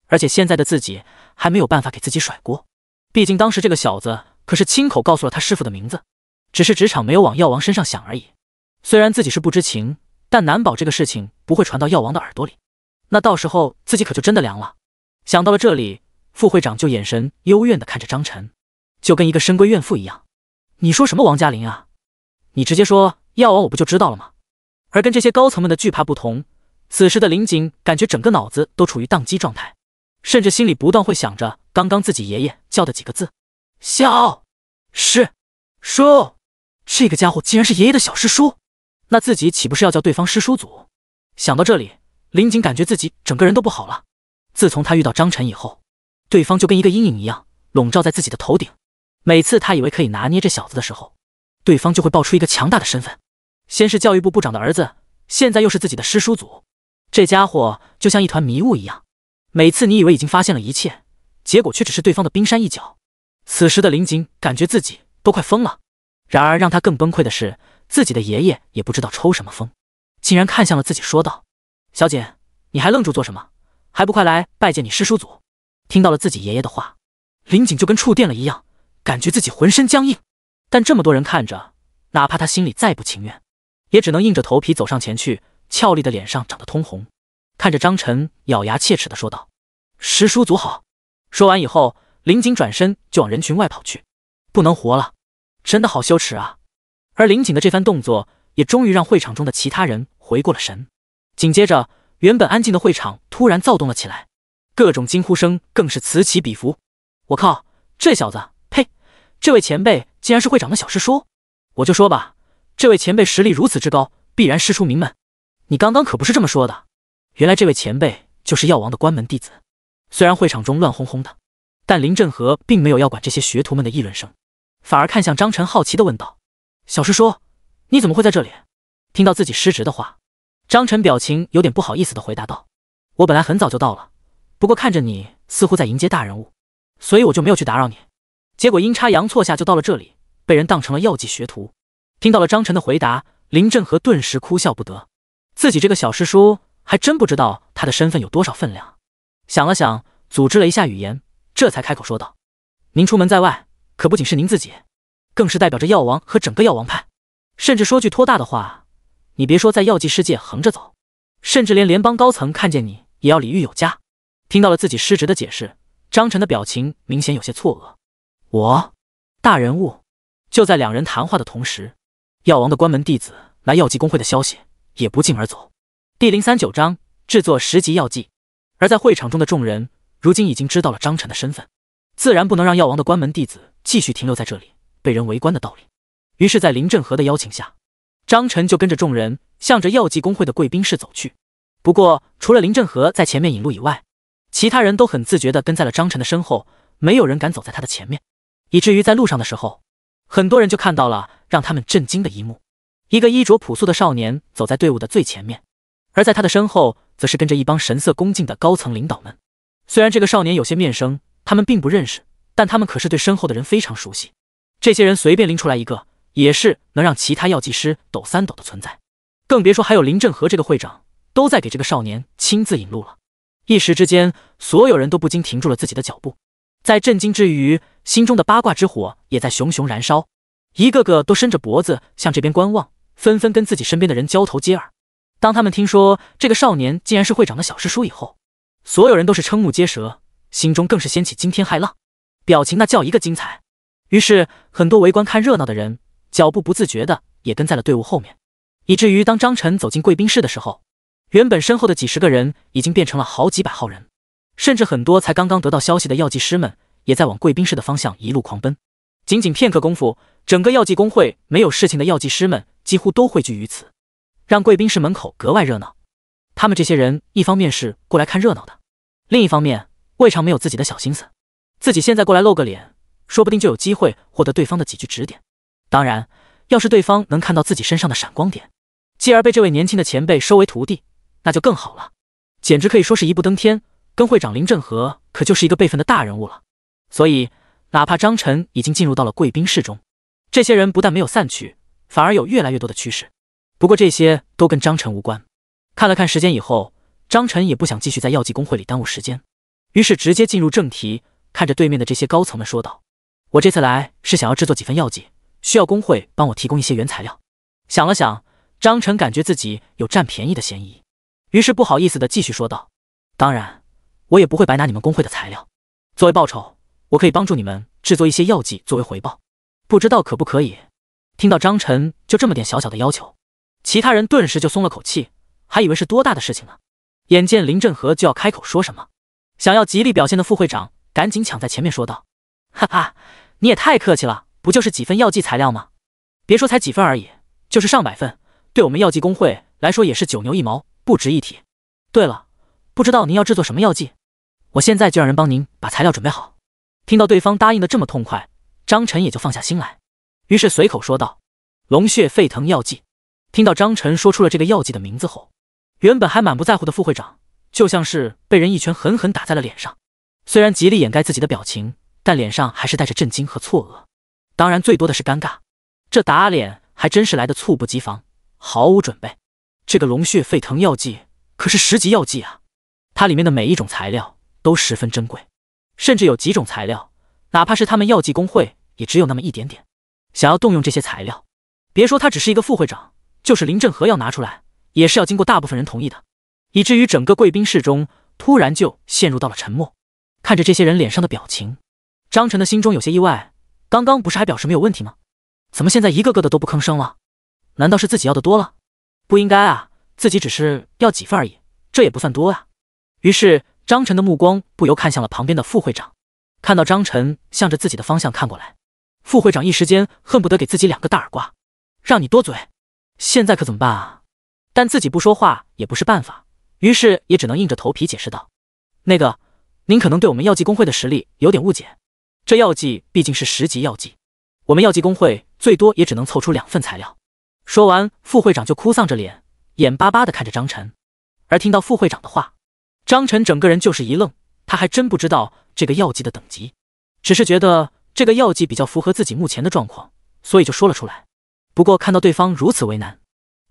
而且现在的自己还没有办法给自己甩锅，毕竟当时这个小子可是亲口告诉了他师傅的名字，只是职场没有往药王身上想而已。虽然自己是不知情，但难保这个事情不会传到药王的耳朵里。那到时候自己可就真的凉了。想到了这里，副会长就眼神幽怨的看着张晨，就跟一个深闺怨妇一样。你说什么王佳林啊？你直接说药王，我不就知道了吗？而跟这些高层们的惧怕不同，此时的林锦感觉整个脑子都处于宕机状态，甚至心里不断会想着刚刚自己爷爷叫的几个字：小师叔。这个家伙竟然是爷爷的小师叔，那自己岂不是要叫对方师叔祖？想到这里。林锦感觉自己整个人都不好了。自从他遇到张晨以后，对方就跟一个阴影一样笼罩在自己的头顶。每次他以为可以拿捏这小子的时候，对方就会爆出一个强大的身份。先是教育部部长的儿子，现在又是自己的师叔祖。这家伙就像一团迷雾一样，每次你以为已经发现了一切，结果却只是对方的冰山一角。此时的林锦感觉自己都快疯了。然而让他更崩溃的是，自己的爷爷也不知道抽什么风，竟然看向了自己，说道。小姐，你还愣住做什么？还不快来拜见你师叔祖！听到了自己爷爷的话，林景就跟触电了一样，感觉自己浑身僵硬。但这么多人看着，哪怕他心里再不情愿，也只能硬着头皮走上前去。俏丽的脸上涨得通红，看着张晨，咬牙切齿地说道：“师叔祖好！”说完以后，林景转身就往人群外跑去。不能活了，真的好羞耻啊！而林景的这番动作，也终于让会场中的其他人回过了神。紧接着，原本安静的会场突然躁动了起来，各种惊呼声更是此起彼伏。我靠，这小子，呸！这位前辈竟然是会长的小师叔，我就说吧，这位前辈实力如此之高，必然师出名门。你刚刚可不是这么说的。原来这位前辈就是药王的关门弟子。虽然会场中乱哄哄的，但林振和并没有要管这些学徒们的议论声，反而看向张晨，好奇的问道：“小师叔，你怎么会在这里？”听到自己失职的话。张晨表情有点不好意思的回答道：“我本来很早就到了，不过看着你似乎在迎接大人物，所以我就没有去打扰你。结果阴差阳错下就到了这里，被人当成了药剂学徒。”听到了张晨的回答，林振和顿时哭笑不得，自己这个小师叔还真不知道他的身份有多少分量。想了想，组织了一下语言，这才开口说道：“您出门在外，可不仅是您自己，更是代表着药王和整个药王派，甚至说句托大的话。”你别说在药剂世界横着走，甚至连联邦高层看见你也要礼遇有加。听到了自己失职的解释，张晨的表情明显有些错愕。我大人物，就在两人谈话的同时，药王的关门弟子来药剂工会的消息也不胫而走。第零三九章制作十级药剂，而在会场中的众人如今已经知道了张晨的身份，自然不能让药王的关门弟子继续停留在这里被人围观的道理。于是，在林振和的邀请下。张晨就跟着众人，向着药剂工会的贵宾室走去。不过，除了林振和在前面引路以外，其他人都很自觉的跟在了张晨的身后，没有人敢走在他的前面。以至于在路上的时候，很多人就看到了让他们震惊的一幕：一个衣着朴素的少年走在队伍的最前面，而在他的身后，则是跟着一帮神色恭敬的高层领导们。虽然这个少年有些面生，他们并不认识，但他们可是对身后的人非常熟悉。这些人随便拎出来一个。也是能让其他药剂师抖三抖的存在，更别说还有林振和这个会长都在给这个少年亲自引路了。一时之间，所有人都不禁停住了自己的脚步，在震惊之余，心中的八卦之火也在熊熊燃烧，一个个都伸着脖子向这边观望，纷纷跟自己身边的人交头接耳。当他们听说这个少年竟然是会长的小师叔以后，所有人都是瞠目结舌，心中更是掀起惊天骇浪，表情那叫一个精彩。于是，很多围观看热闹的人。脚步不自觉的也跟在了队伍后面，以至于当张晨走进贵宾室的时候，原本身后的几十个人已经变成了好几百号人，甚至很多才刚刚得到消息的药剂师们也在往贵宾室的方向一路狂奔。仅仅片刻功夫，整个药剂工会没有事情的药剂师们几乎都汇聚于此，让贵宾室门口格外热闹。他们这些人一方面是过来看热闹的，另一方面未尝没有自己的小心思，自己现在过来露个脸，说不定就有机会获得对方的几句指点。当然，要是对方能看到自己身上的闪光点，继而被这位年轻的前辈收为徒弟，那就更好了，简直可以说是一步登天。跟会长林振和可就是一个辈分的大人物了。所以，哪怕张晨已经进入到了贵宾室中，这些人不但没有散去，反而有越来越多的趋势。不过这些都跟张晨无关。看了看时间以后，张晨也不想继续在药剂工会里耽误时间，于是直接进入正题，看着对面的这些高层们说道：“我这次来是想要制作几份药剂。”需要工会帮我提供一些原材料。想了想，张晨感觉自己有占便宜的嫌疑，于是不好意思的继续说道：“当然，我也不会白拿你们工会的材料。作为报酬，我可以帮助你们制作一些药剂作为回报，不知道可不可以？”听到张晨就这么点小小的要求，其他人顿时就松了口气，还以为是多大的事情呢。眼见林振和就要开口说什么，想要极力表现的副会长赶紧抢在前面说道：“哈哈，你也太客气了。”不就是几份药剂材料吗？别说才几份而已，就是上百份，对我们药剂工会来说也是九牛一毛，不值一提。对了，不知道您要制作什么药剂？我现在就让人帮您把材料准备好。听到对方答应的这么痛快，张晨也就放下心来，于是随口说道：“龙血沸腾药剂。”听到张晨说出了这个药剂的名字后，原本还满不在乎的副会长就像是被人一拳狠狠打在了脸上，虽然极力掩盖自己的表情，但脸上还是带着震惊和错愕。当然，最多的是尴尬。这打脸还真是来得猝不及防，毫无准备。这个龙血沸腾药剂可是十级药剂啊，它里面的每一种材料都十分珍贵，甚至有几种材料，哪怕是他们药剂工会也只有那么一点点。想要动用这些材料，别说他只是一个副会长，就是林振和要拿出来，也是要经过大部分人同意的。以至于整个贵宾室中突然就陷入到了沉默。看着这些人脸上的表情，张晨的心中有些意外。刚刚不是还表示没有问题吗？怎么现在一个个的都不吭声了？难道是自己要的多了？不应该啊，自己只是要几份而已，这也不算多啊。于是张晨的目光不由看向了旁边的副会长。看到张晨向着自己的方向看过来，副会长一时间恨不得给自己两个大耳刮。让你多嘴，现在可怎么办啊？但自己不说话也不是办法，于是也只能硬着头皮解释道：“那个，您可能对我们药剂工会的实力有点误解。”这药剂毕竟是十级药剂，我们药剂工会最多也只能凑出两份材料。说完，副会长就哭丧着脸，眼巴巴的看着张晨。而听到副会长的话，张晨整个人就是一愣，他还真不知道这个药剂的等级，只是觉得这个药剂比较符合自己目前的状况，所以就说了出来。不过看到对方如此为难，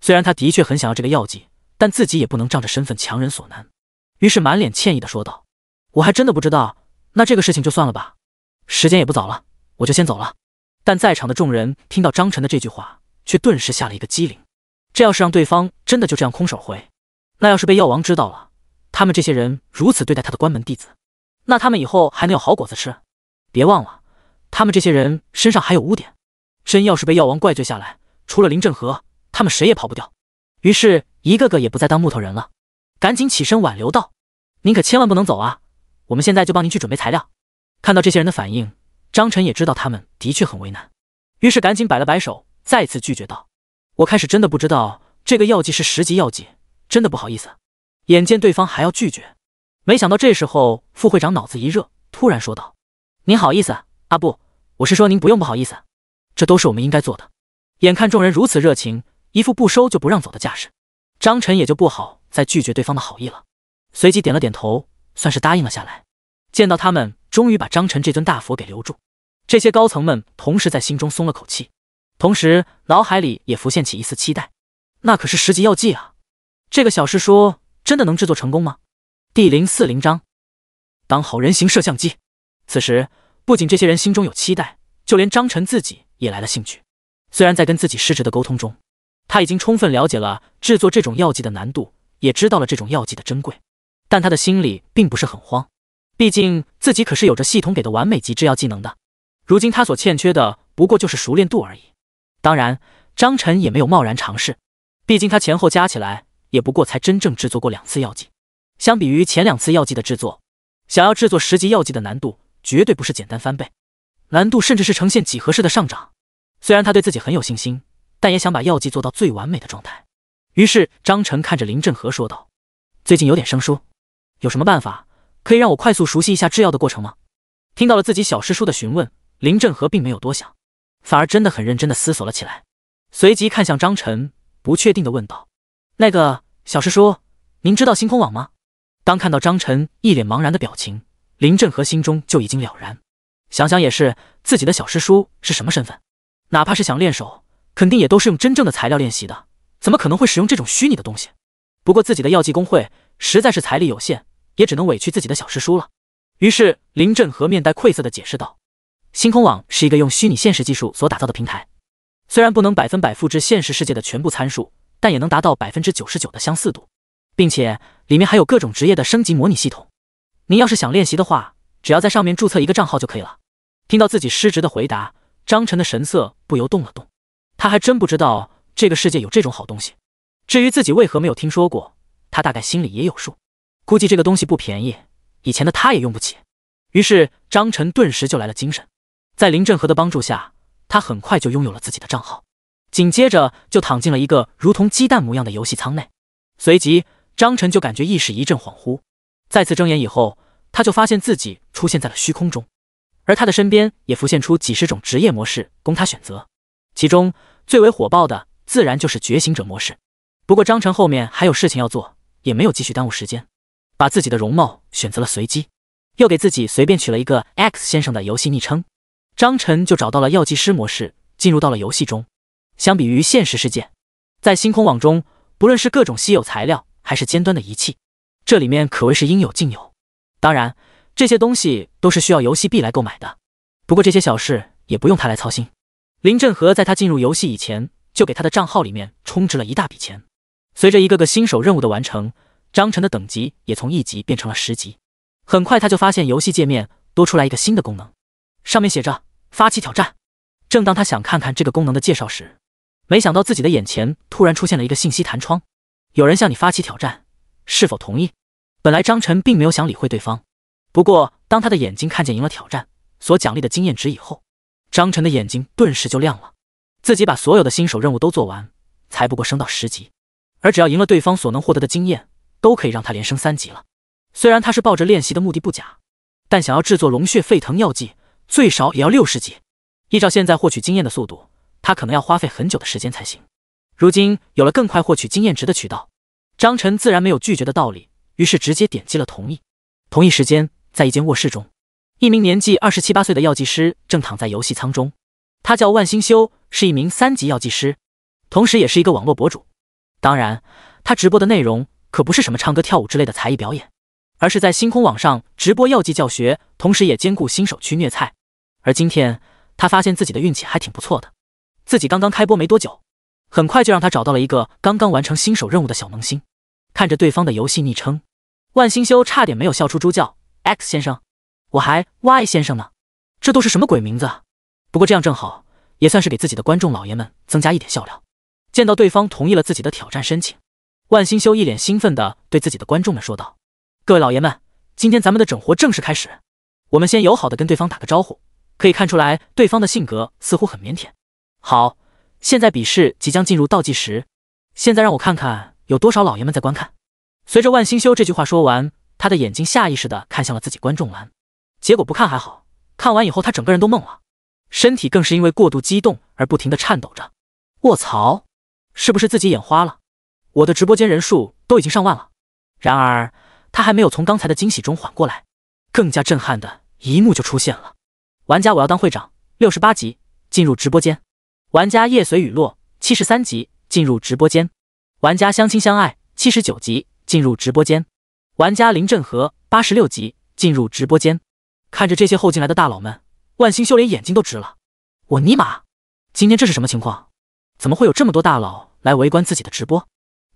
虽然他的确很想要这个药剂，但自己也不能仗着身份强人所难，于是满脸歉意的说道：“我还真的不知道，那这个事情就算了吧。”时间也不早了，我就先走了。但在场的众人听到张晨的这句话，却顿时下了一个机灵。这要是让对方真的就这样空手回，那要是被药王知道了，他们这些人如此对待他的关门弟子，那他们以后还能有好果子吃？别忘了，他们这些人身上还有污点，真要是被药王怪罪下来，除了林正和，他们谁也跑不掉。于是，一个个也不再当木头人了，赶紧起身挽留道：“您可千万不能走啊！我们现在就帮您去准备材料。”看到这些人的反应，张晨也知道他们的确很为难，于是赶紧摆了摆手，再次拒绝道：“我开始真的不知道这个药剂是十级药剂，真的不好意思。”眼见对方还要拒绝，没想到这时候副会长脑子一热，突然说道：“您好意思？啊不，我是说您不用不好意思，这都是我们应该做的。”眼看众人如此热情，一副不收就不让走的架势，张晨也就不好再拒绝对方的好意了，随即点了点头，算是答应了下来。见到他们。终于把张晨这尊大佛给留住，这些高层们同时在心中松了口气，同时脑海里也浮现起一丝期待。那可是十级药剂啊！这个小师叔真的能制作成功吗？第零四零章当好人形摄像机。此时，不仅这些人心中有期待，就连张晨自己也来了兴趣。虽然在跟自己师侄的沟通中，他已经充分了解了制作这种药剂的难度，也知道了这种药剂的珍贵，但他的心里并不是很慌。毕竟自己可是有着系统给的完美级制药技能的，如今他所欠缺的不过就是熟练度而已。当然，张晨也没有贸然尝试，毕竟他前后加起来也不过才真正制作过两次药剂。相比于前两次药剂的制作，想要制作十级药剂的难度绝对不是简单翻倍，难度甚至是呈现几何式的上涨。虽然他对自己很有信心，但也想把药剂做到最完美的状态。于是张晨看着林振和说道：“最近有点生疏，有什么办法？”可以让我快速熟悉一下制药的过程吗？听到了自己小师叔的询问，林振和并没有多想，反而真的很认真的思索了起来，随即看向张晨，不确定的问道：“那个小师叔，您知道星空网吗？”当看到张晨一脸茫然的表情，林振和心中就已经了然。想想也是，自己的小师叔是什么身份？哪怕是想练手，肯定也都是用真正的材料练习的，怎么可能会使用这种虚拟的东西？不过自己的药剂工会实在是财力有限。也只能委屈自己的小师叔了。于是林振和面带愧色的解释道：“星空网是一个用虚拟现实技术所打造的平台，虽然不能百分百复制现实世界的全部参数，但也能达到百分之九十九的相似度，并且里面还有各种职业的升级模拟系统。您要是想练习的话，只要在上面注册一个账号就可以了。”听到自己失职的回答，张晨的神色不由动了动。他还真不知道这个世界有这种好东西。至于自己为何没有听说过，他大概心里也有数。估计这个东西不便宜，以前的他也用不起。于是张晨顿时就来了精神，在林振和的帮助下，他很快就拥有了自己的账号，紧接着就躺进了一个如同鸡蛋模样的游戏舱内。随即张晨就感觉意识一阵恍惚，再次睁眼以后，他就发现自己出现在了虚空中，而他的身边也浮现出几十种职业模式供他选择，其中最为火爆的自然就是觉醒者模式。不过张晨后面还有事情要做，也没有继续耽误时间。把自己的容貌选择了随机，又给自己随便取了一个 “X 先生”的游戏昵称，张晨就找到了药剂师模式，进入到了游戏中。相比于现实世界，在星空网中，不论是各种稀有材料，还是尖端的仪器，这里面可谓是应有尽有。当然，这些东西都是需要游戏币来购买的。不过这些小事也不用他来操心。林振和在他进入游戏以前，就给他的账号里面充值了一大笔钱。随着一个个新手任务的完成。张晨的等级也从一级变成了十级。很快，他就发现游戏界面多出来一个新的功能，上面写着“发起挑战”。正当他想看看这个功能的介绍时，没想到自己的眼前突然出现了一个信息弹窗：“有人向你发起挑战，是否同意？”本来张晨并没有想理会对方，不过当他的眼睛看见赢了挑战所奖励的经验值以后，张晨的眼睛顿时就亮了。自己把所有的新手任务都做完，才不过升到十级，而只要赢了对方所能获得的经验。都可以让他连升三级了。虽然他是抱着练习的目的不假，但想要制作龙血沸腾药剂，最少也要六十级。依照现在获取经验的速度，他可能要花费很久的时间才行。如今有了更快获取经验值的渠道，张晨自然没有拒绝的道理，于是直接点击了同意。同一时间，在一间卧室中，一名年纪二十七八岁的药剂师正躺在游戏舱中。他叫万星修，是一名三级药剂师，同时也是一个网络博主。当然，他直播的内容。可不是什么唱歌跳舞之类的才艺表演，而是在星空网上直播药剂教学，同时也兼顾新手区虐菜。而今天他发现自己的运气还挺不错的，自己刚刚开播没多久，很快就让他找到了一个刚刚完成新手任务的小萌新。看着对方的游戏昵称“万星修”，差点没有笑出猪叫。X 先生，我还 Y 先生呢，这都是什么鬼名字？不过这样正好，也算是给自己的观众老爷们增加一点笑料。见到对方同意了自己的挑战申请。万星修一脸兴奋的对自己的观众们说道：“各位老爷们，今天咱们的整活正式开始。我们先友好的跟对方打个招呼。可以看出来，对方的性格似乎很腼腆。好，现在比试即将进入倒计时。现在让我看看有多少老爷们在观看。”随着万星修这句话说完，他的眼睛下意识的看向了自己观众栏，结果不看还好，看完以后他整个人都懵了，身体更是因为过度激动而不停的颤抖着。卧槽，是不是自己眼花了？我的直播间人数都已经上万了，然而他还没有从刚才的惊喜中缓过来，更加震撼的一幕就出现了。玩家我要当会长，六十八级进入直播间；玩家夜随雨落，七十三级进入直播间；玩家相亲相爱，七十九级进入直播间；玩家林振和，八十六级进入直播间。看着这些后进来的大佬们，万星修连眼睛都直了。我尼玛，今天这是什么情况？怎么会有这么多大佬来围观自己的直播？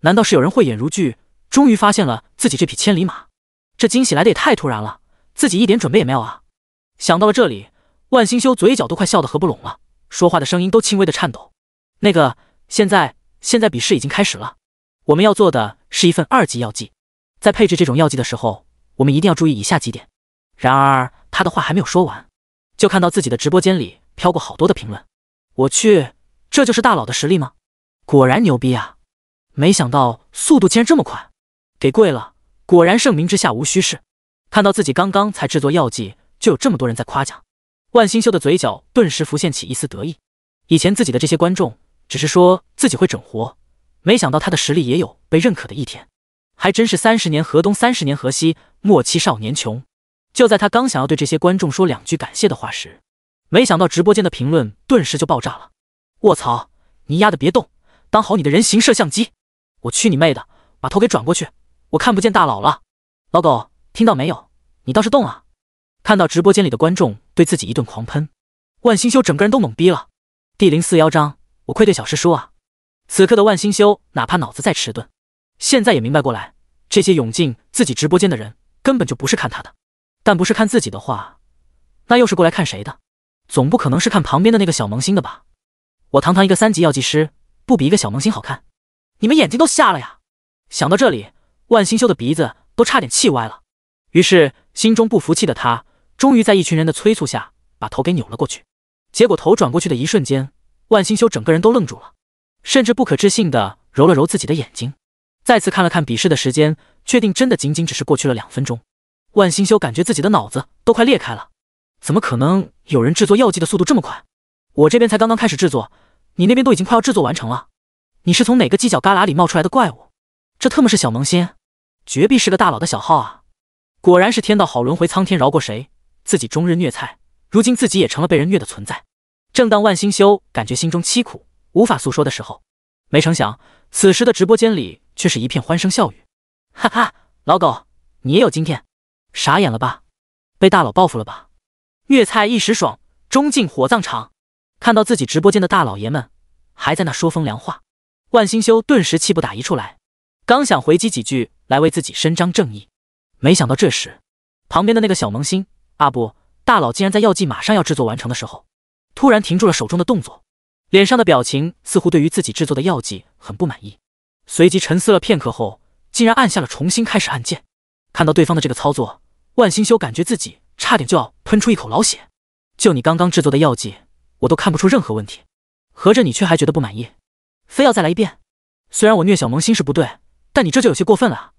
难道是有人慧眼如炬，终于发现了自己这匹千里马？这惊喜来的也太突然了，自己一点准备也没有啊！想到了这里，万星修嘴角都快笑得合不拢了，说话的声音都轻微的颤抖。那个，现在现在比试已经开始了，我们要做的是一份二级药剂，在配置这种药剂的时候，我们一定要注意以下几点。然而他的话还没有说完，就看到自己的直播间里飘过好多的评论。我去，这就是大佬的实力吗？果然牛逼啊！没想到速度竟然这么快，给跪了！果然盛名之下无虚事。看到自己刚刚才制作药剂，就有这么多人在夸奖，万星秀的嘴角顿时浮现起一丝得意。以前自己的这些观众只是说自己会整活，没想到他的实力也有被认可的一天，还真是三十年河东三十年河西，莫欺少年穷。就在他刚想要对这些观众说两句感谢的话时，没想到直播间的评论顿时就爆炸了。卧槽！你丫的别动，当好你的人形摄像机！我去你妹的！把头给转过去，我看不见大佬了。老狗，听到没有？你倒是动啊！看到直播间里的观众对自己一顿狂喷，万星修整个人都懵逼了。第零四幺章，我愧对小师叔啊！此刻的万星修哪怕脑子再迟钝，现在也明白过来，这些涌进自己直播间的人根本就不是看他的，但不是看自己的话，那又是过来看谁的？总不可能是看旁边的那个小萌新的吧？我堂堂一个三级药剂师，不比一个小萌新好看？你们眼睛都瞎了呀！想到这里，万星修的鼻子都差点气歪了。于是，心中不服气的他，终于在一群人的催促下，把头给扭了过去。结果，头转过去的一瞬间，万星修整个人都愣住了，甚至不可置信地揉了揉自己的眼睛，再次看了看比试的时间，确定真的仅仅只是过去了两分钟。万星修感觉自己的脑子都快裂开了，怎么可能有人制作药剂的速度这么快？我这边才刚刚开始制作，你那边都已经快要制作完成了。你是从哪个犄角旮旯里冒出来的怪物？这特么是小萌新，绝壁是个大佬的小号啊！果然是天道好轮回，苍天饶过谁？自己终日虐菜，如今自己也成了被人虐的存在。正当万星修感觉心中凄苦无法诉说的时候，没成想此时的直播间里却是一片欢声笑语。哈哈，老狗，你也有今天！傻眼了吧？被大佬报复了吧？虐菜一时爽，终进火葬场。看到自己直播间的大老爷们还在那说风凉话。万星修顿时气不打一处来，刚想回击几句来为自己伸张正义，没想到这时，旁边的那个小萌新，啊不，大佬竟然在药剂马上要制作完成的时候，突然停住了手中的动作，脸上的表情似乎对于自己制作的药剂很不满意。随即沉思了片刻后，竟然按下了重新开始按键。看到对方的这个操作，万星修感觉自己差点就要喷出一口老血。就你刚刚制作的药剂，我都看不出任何问题，合着你却还觉得不满意？非要再来一遍？虽然我虐小萌心是不对，但你这就有些过分了。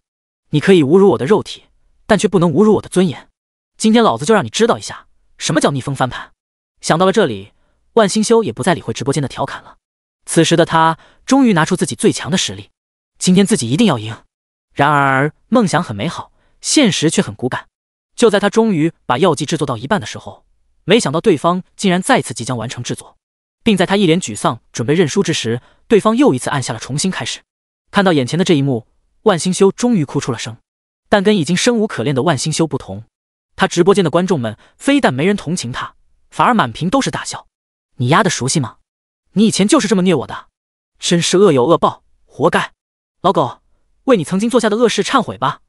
你可以侮辱我的肉体，但却不能侮辱我的尊严。今天老子就让你知道一下什么叫逆风翻盘。想到了这里，万星修也不再理会直播间的调侃了。此时的他终于拿出自己最强的实力，今天自己一定要赢。然而梦想很美好，现实却很骨感。就在他终于把药剂制作到一半的时候，没想到对方竟然再次即将完成制作。并在他一脸沮丧、准备认输之时，对方又一次按下了重新开始。看到眼前的这一幕，万星修终于哭出了声。但跟已经生无可恋的万星修不同，他直播间的观众们非但没人同情他，反而满屏都是大笑。你丫的熟悉吗？你以前就是这么虐我的，真是恶有恶报，活该！老狗，为你曾经做下的恶事忏悔吧！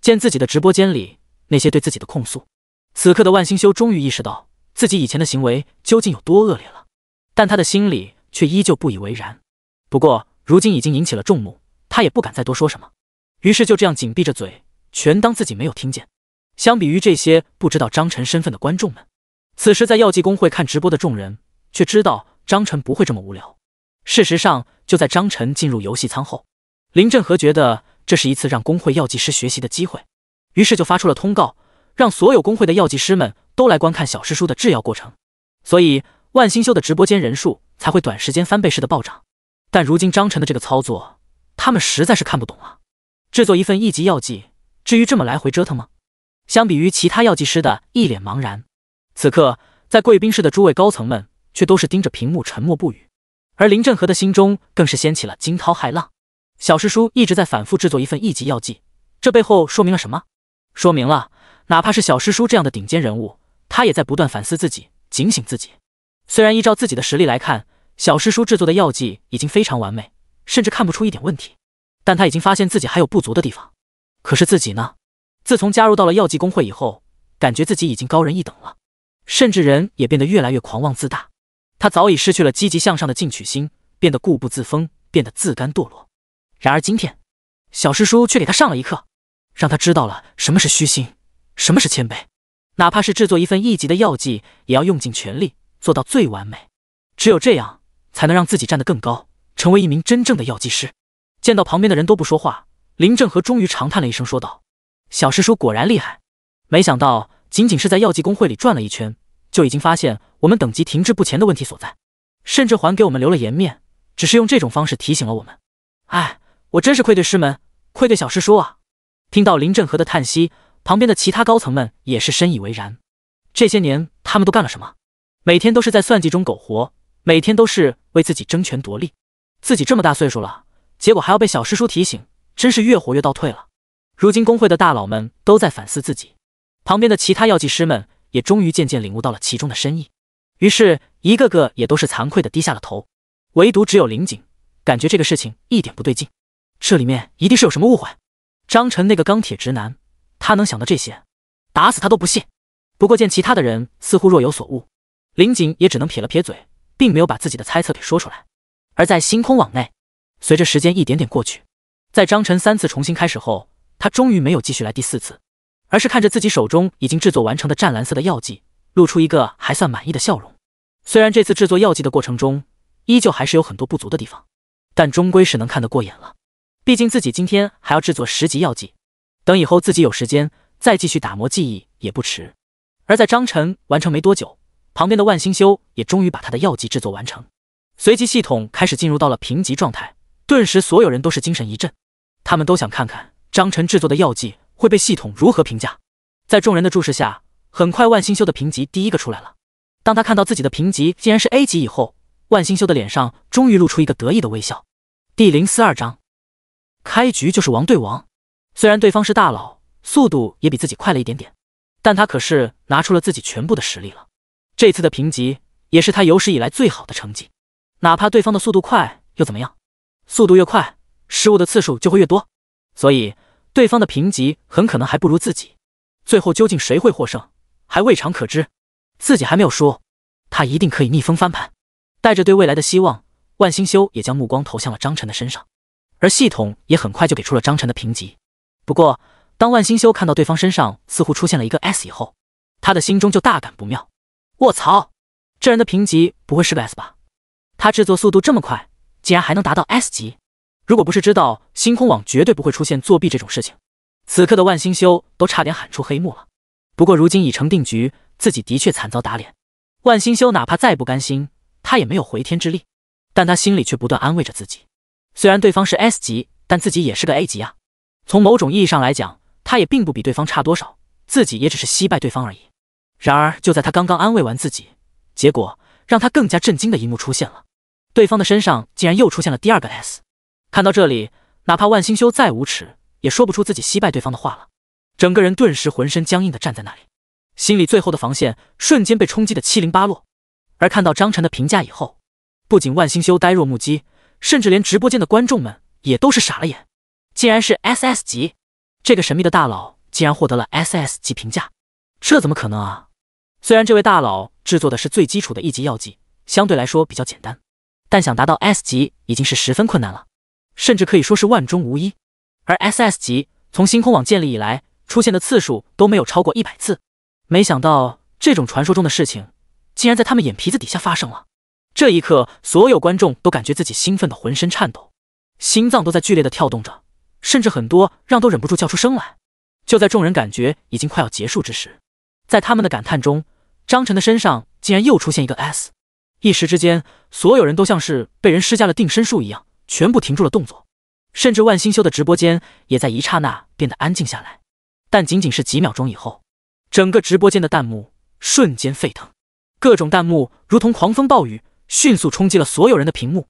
见自己的直播间里那些对自己的控诉，此刻的万星修终于意识到自己以前的行为究竟有多恶劣了。但他的心里却依旧不以为然。不过，如今已经引起了众怒，他也不敢再多说什么，于是就这样紧闭着嘴，全当自己没有听见。相比于这些不知道张晨身份的观众们，此时在药剂工会看直播的众人却知道张晨不会这么无聊。事实上，就在张晨进入游戏舱后，林振和觉得这是一次让工会药剂师学习的机会，于是就发出了通告，让所有工会的药剂师们都来观看小师叔的制药过程。所以。万星秀的直播间人数才会短时间翻倍式的暴涨，但如今张晨的这个操作，他们实在是看不懂啊！制作一份一级药剂，至于这么来回折腾吗？相比于其他药剂师的一脸茫然，此刻在贵宾室的诸位高层们却都是盯着屏幕沉默不语，而林振和的心中更是掀起了惊涛骇浪。小师叔一直在反复制作一份一级药剂，这背后说明了什么？说明了，哪怕是小师叔这样的顶尖人物，他也在不断反思自己，警醒自己。虽然依照自己的实力来看，小师叔制作的药剂已经非常完美，甚至看不出一点问题，但他已经发现自己还有不足的地方。可是自己呢？自从加入到了药剂工会以后，感觉自己已经高人一等了，甚至人也变得越来越狂妄自大。他早已失去了积极向上的进取心，变得固步自封，变得自甘堕落。然而今天，小师叔却给他上了一课，让他知道了什么是虚心，什么是谦卑。哪怕是制作一份一级的药剂，也要用尽全力。做到最完美，只有这样，才能让自己站得更高，成为一名真正的药剂师。见到旁边的人都不说话，林正和终于长叹了一声，说道：“小师叔果然厉害，没想到仅仅是在药剂工会里转了一圈，就已经发现我们等级停滞不前的问题所在，甚至还给我们留了颜面，只是用这种方式提醒了我们。哎，我真是愧对师门，愧对小师叔啊！”听到林正和的叹息，旁边的其他高层们也是深以为然。这些年，他们都干了什么？每天都是在算计中苟活，每天都是为自己争权夺利。自己这么大岁数了，结果还要被小师叔提醒，真是越活越倒退了。如今工会的大佬们都在反思自己，旁边的其他药剂师们也终于渐渐领悟到了其中的深意，于是一个个也都是惭愧的低下了头。唯独只有林景，感觉这个事情一点不对劲，这里面一定是有什么误会。张晨那个钢铁直男，他能想到这些，打死他都不信。不过见其他的人似乎若有所悟。林锦也只能撇了撇嘴，并没有把自己的猜测给说出来。而在星空网内，随着时间一点点过去，在张晨三次重新开始后，他终于没有继续来第四次，而是看着自己手中已经制作完成的湛蓝色的药剂，露出一个还算满意的笑容。虽然这次制作药剂的过程中依旧还是有很多不足的地方，但终归是能看得过眼了。毕竟自己今天还要制作十级药剂，等以后自己有时间再继续打磨技艺也不迟。而在张晨完成没多久。旁边的万星修也终于把他的药剂制作完成，随即系统开始进入到了评级状态，顿时所有人都是精神一振，他们都想看看张晨制作的药剂会被系统如何评价。在众人的注视下，很快万星修的评级第一个出来了。当他看到自己的评级竟然是 A 级以后，万星修的脸上终于露出一个得意的微笑。第零四二章，开局就是王对王，虽然对方是大佬，速度也比自己快了一点点，但他可是拿出了自己全部的实力了。这次的评级也是他有史以来最好的成绩，哪怕对方的速度快又怎么样？速度越快，失误的次数就会越多，所以对方的评级很可能还不如自己。最后究竟谁会获胜，还未尝可知。自己还没有输，他一定可以逆风翻盘。带着对未来的希望，万星修也将目光投向了张晨的身上，而系统也很快就给出了张晨的评级。不过，当万星修看到对方身上似乎出现了一个 S 以后，他的心中就大感不妙。我操，这人的评级不会是个 S 吧？他制作速度这么快，竟然还能达到 S 级？如果不是知道星空网绝对不会出现作弊这种事情，此刻的万星修都差点喊出黑幕了。不过如今已成定局，自己的确惨遭打脸。万星修哪怕再不甘心，他也没有回天之力。但他心里却不断安慰着自己：虽然对方是 S 级，但自己也是个 A 级啊。从某种意义上来讲，他也并不比对方差多少。自己也只是惜败对方而已。然而，就在他刚刚安慰完自己，结果让他更加震惊的一幕出现了，对方的身上竟然又出现了第二个 S。看到这里，哪怕万星修再无耻，也说不出自己惜败对方的话了，整个人顿时浑身僵硬的站在那里，心里最后的防线瞬间被冲击的七零八落。而看到张晨的评价以后，不仅万星修呆若木鸡，甚至连直播间的观众们也都是傻了眼，竟然是 SS 级，这个神秘的大佬竟然获得了 SS 级评价，这怎么可能啊？虽然这位大佬制作的是最基础的一级药剂，相对来说比较简单，但想达到 S 级已经是十分困难了，甚至可以说是万中无一。而 SS 级从星空网建立以来出现的次数都没有超过一百次。没想到这种传说中的事情竟然在他们眼皮子底下发生了。这一刻，所有观众都感觉自己兴奋的浑身颤抖，心脏都在剧烈的跳动着，甚至很多让都忍不住叫出声来。就在众人感觉已经快要结束之时，在他们的感叹中。张晨的身上竟然又出现一个 S，一时之间，所有人都像是被人施加了定身术一样，全部停住了动作，甚至万星修的直播间也在一刹那变得安静下来。但仅仅是几秒钟以后，整个直播间的弹幕瞬间沸腾，各种弹幕如同狂风暴雨，迅速冲击了所有人的屏幕，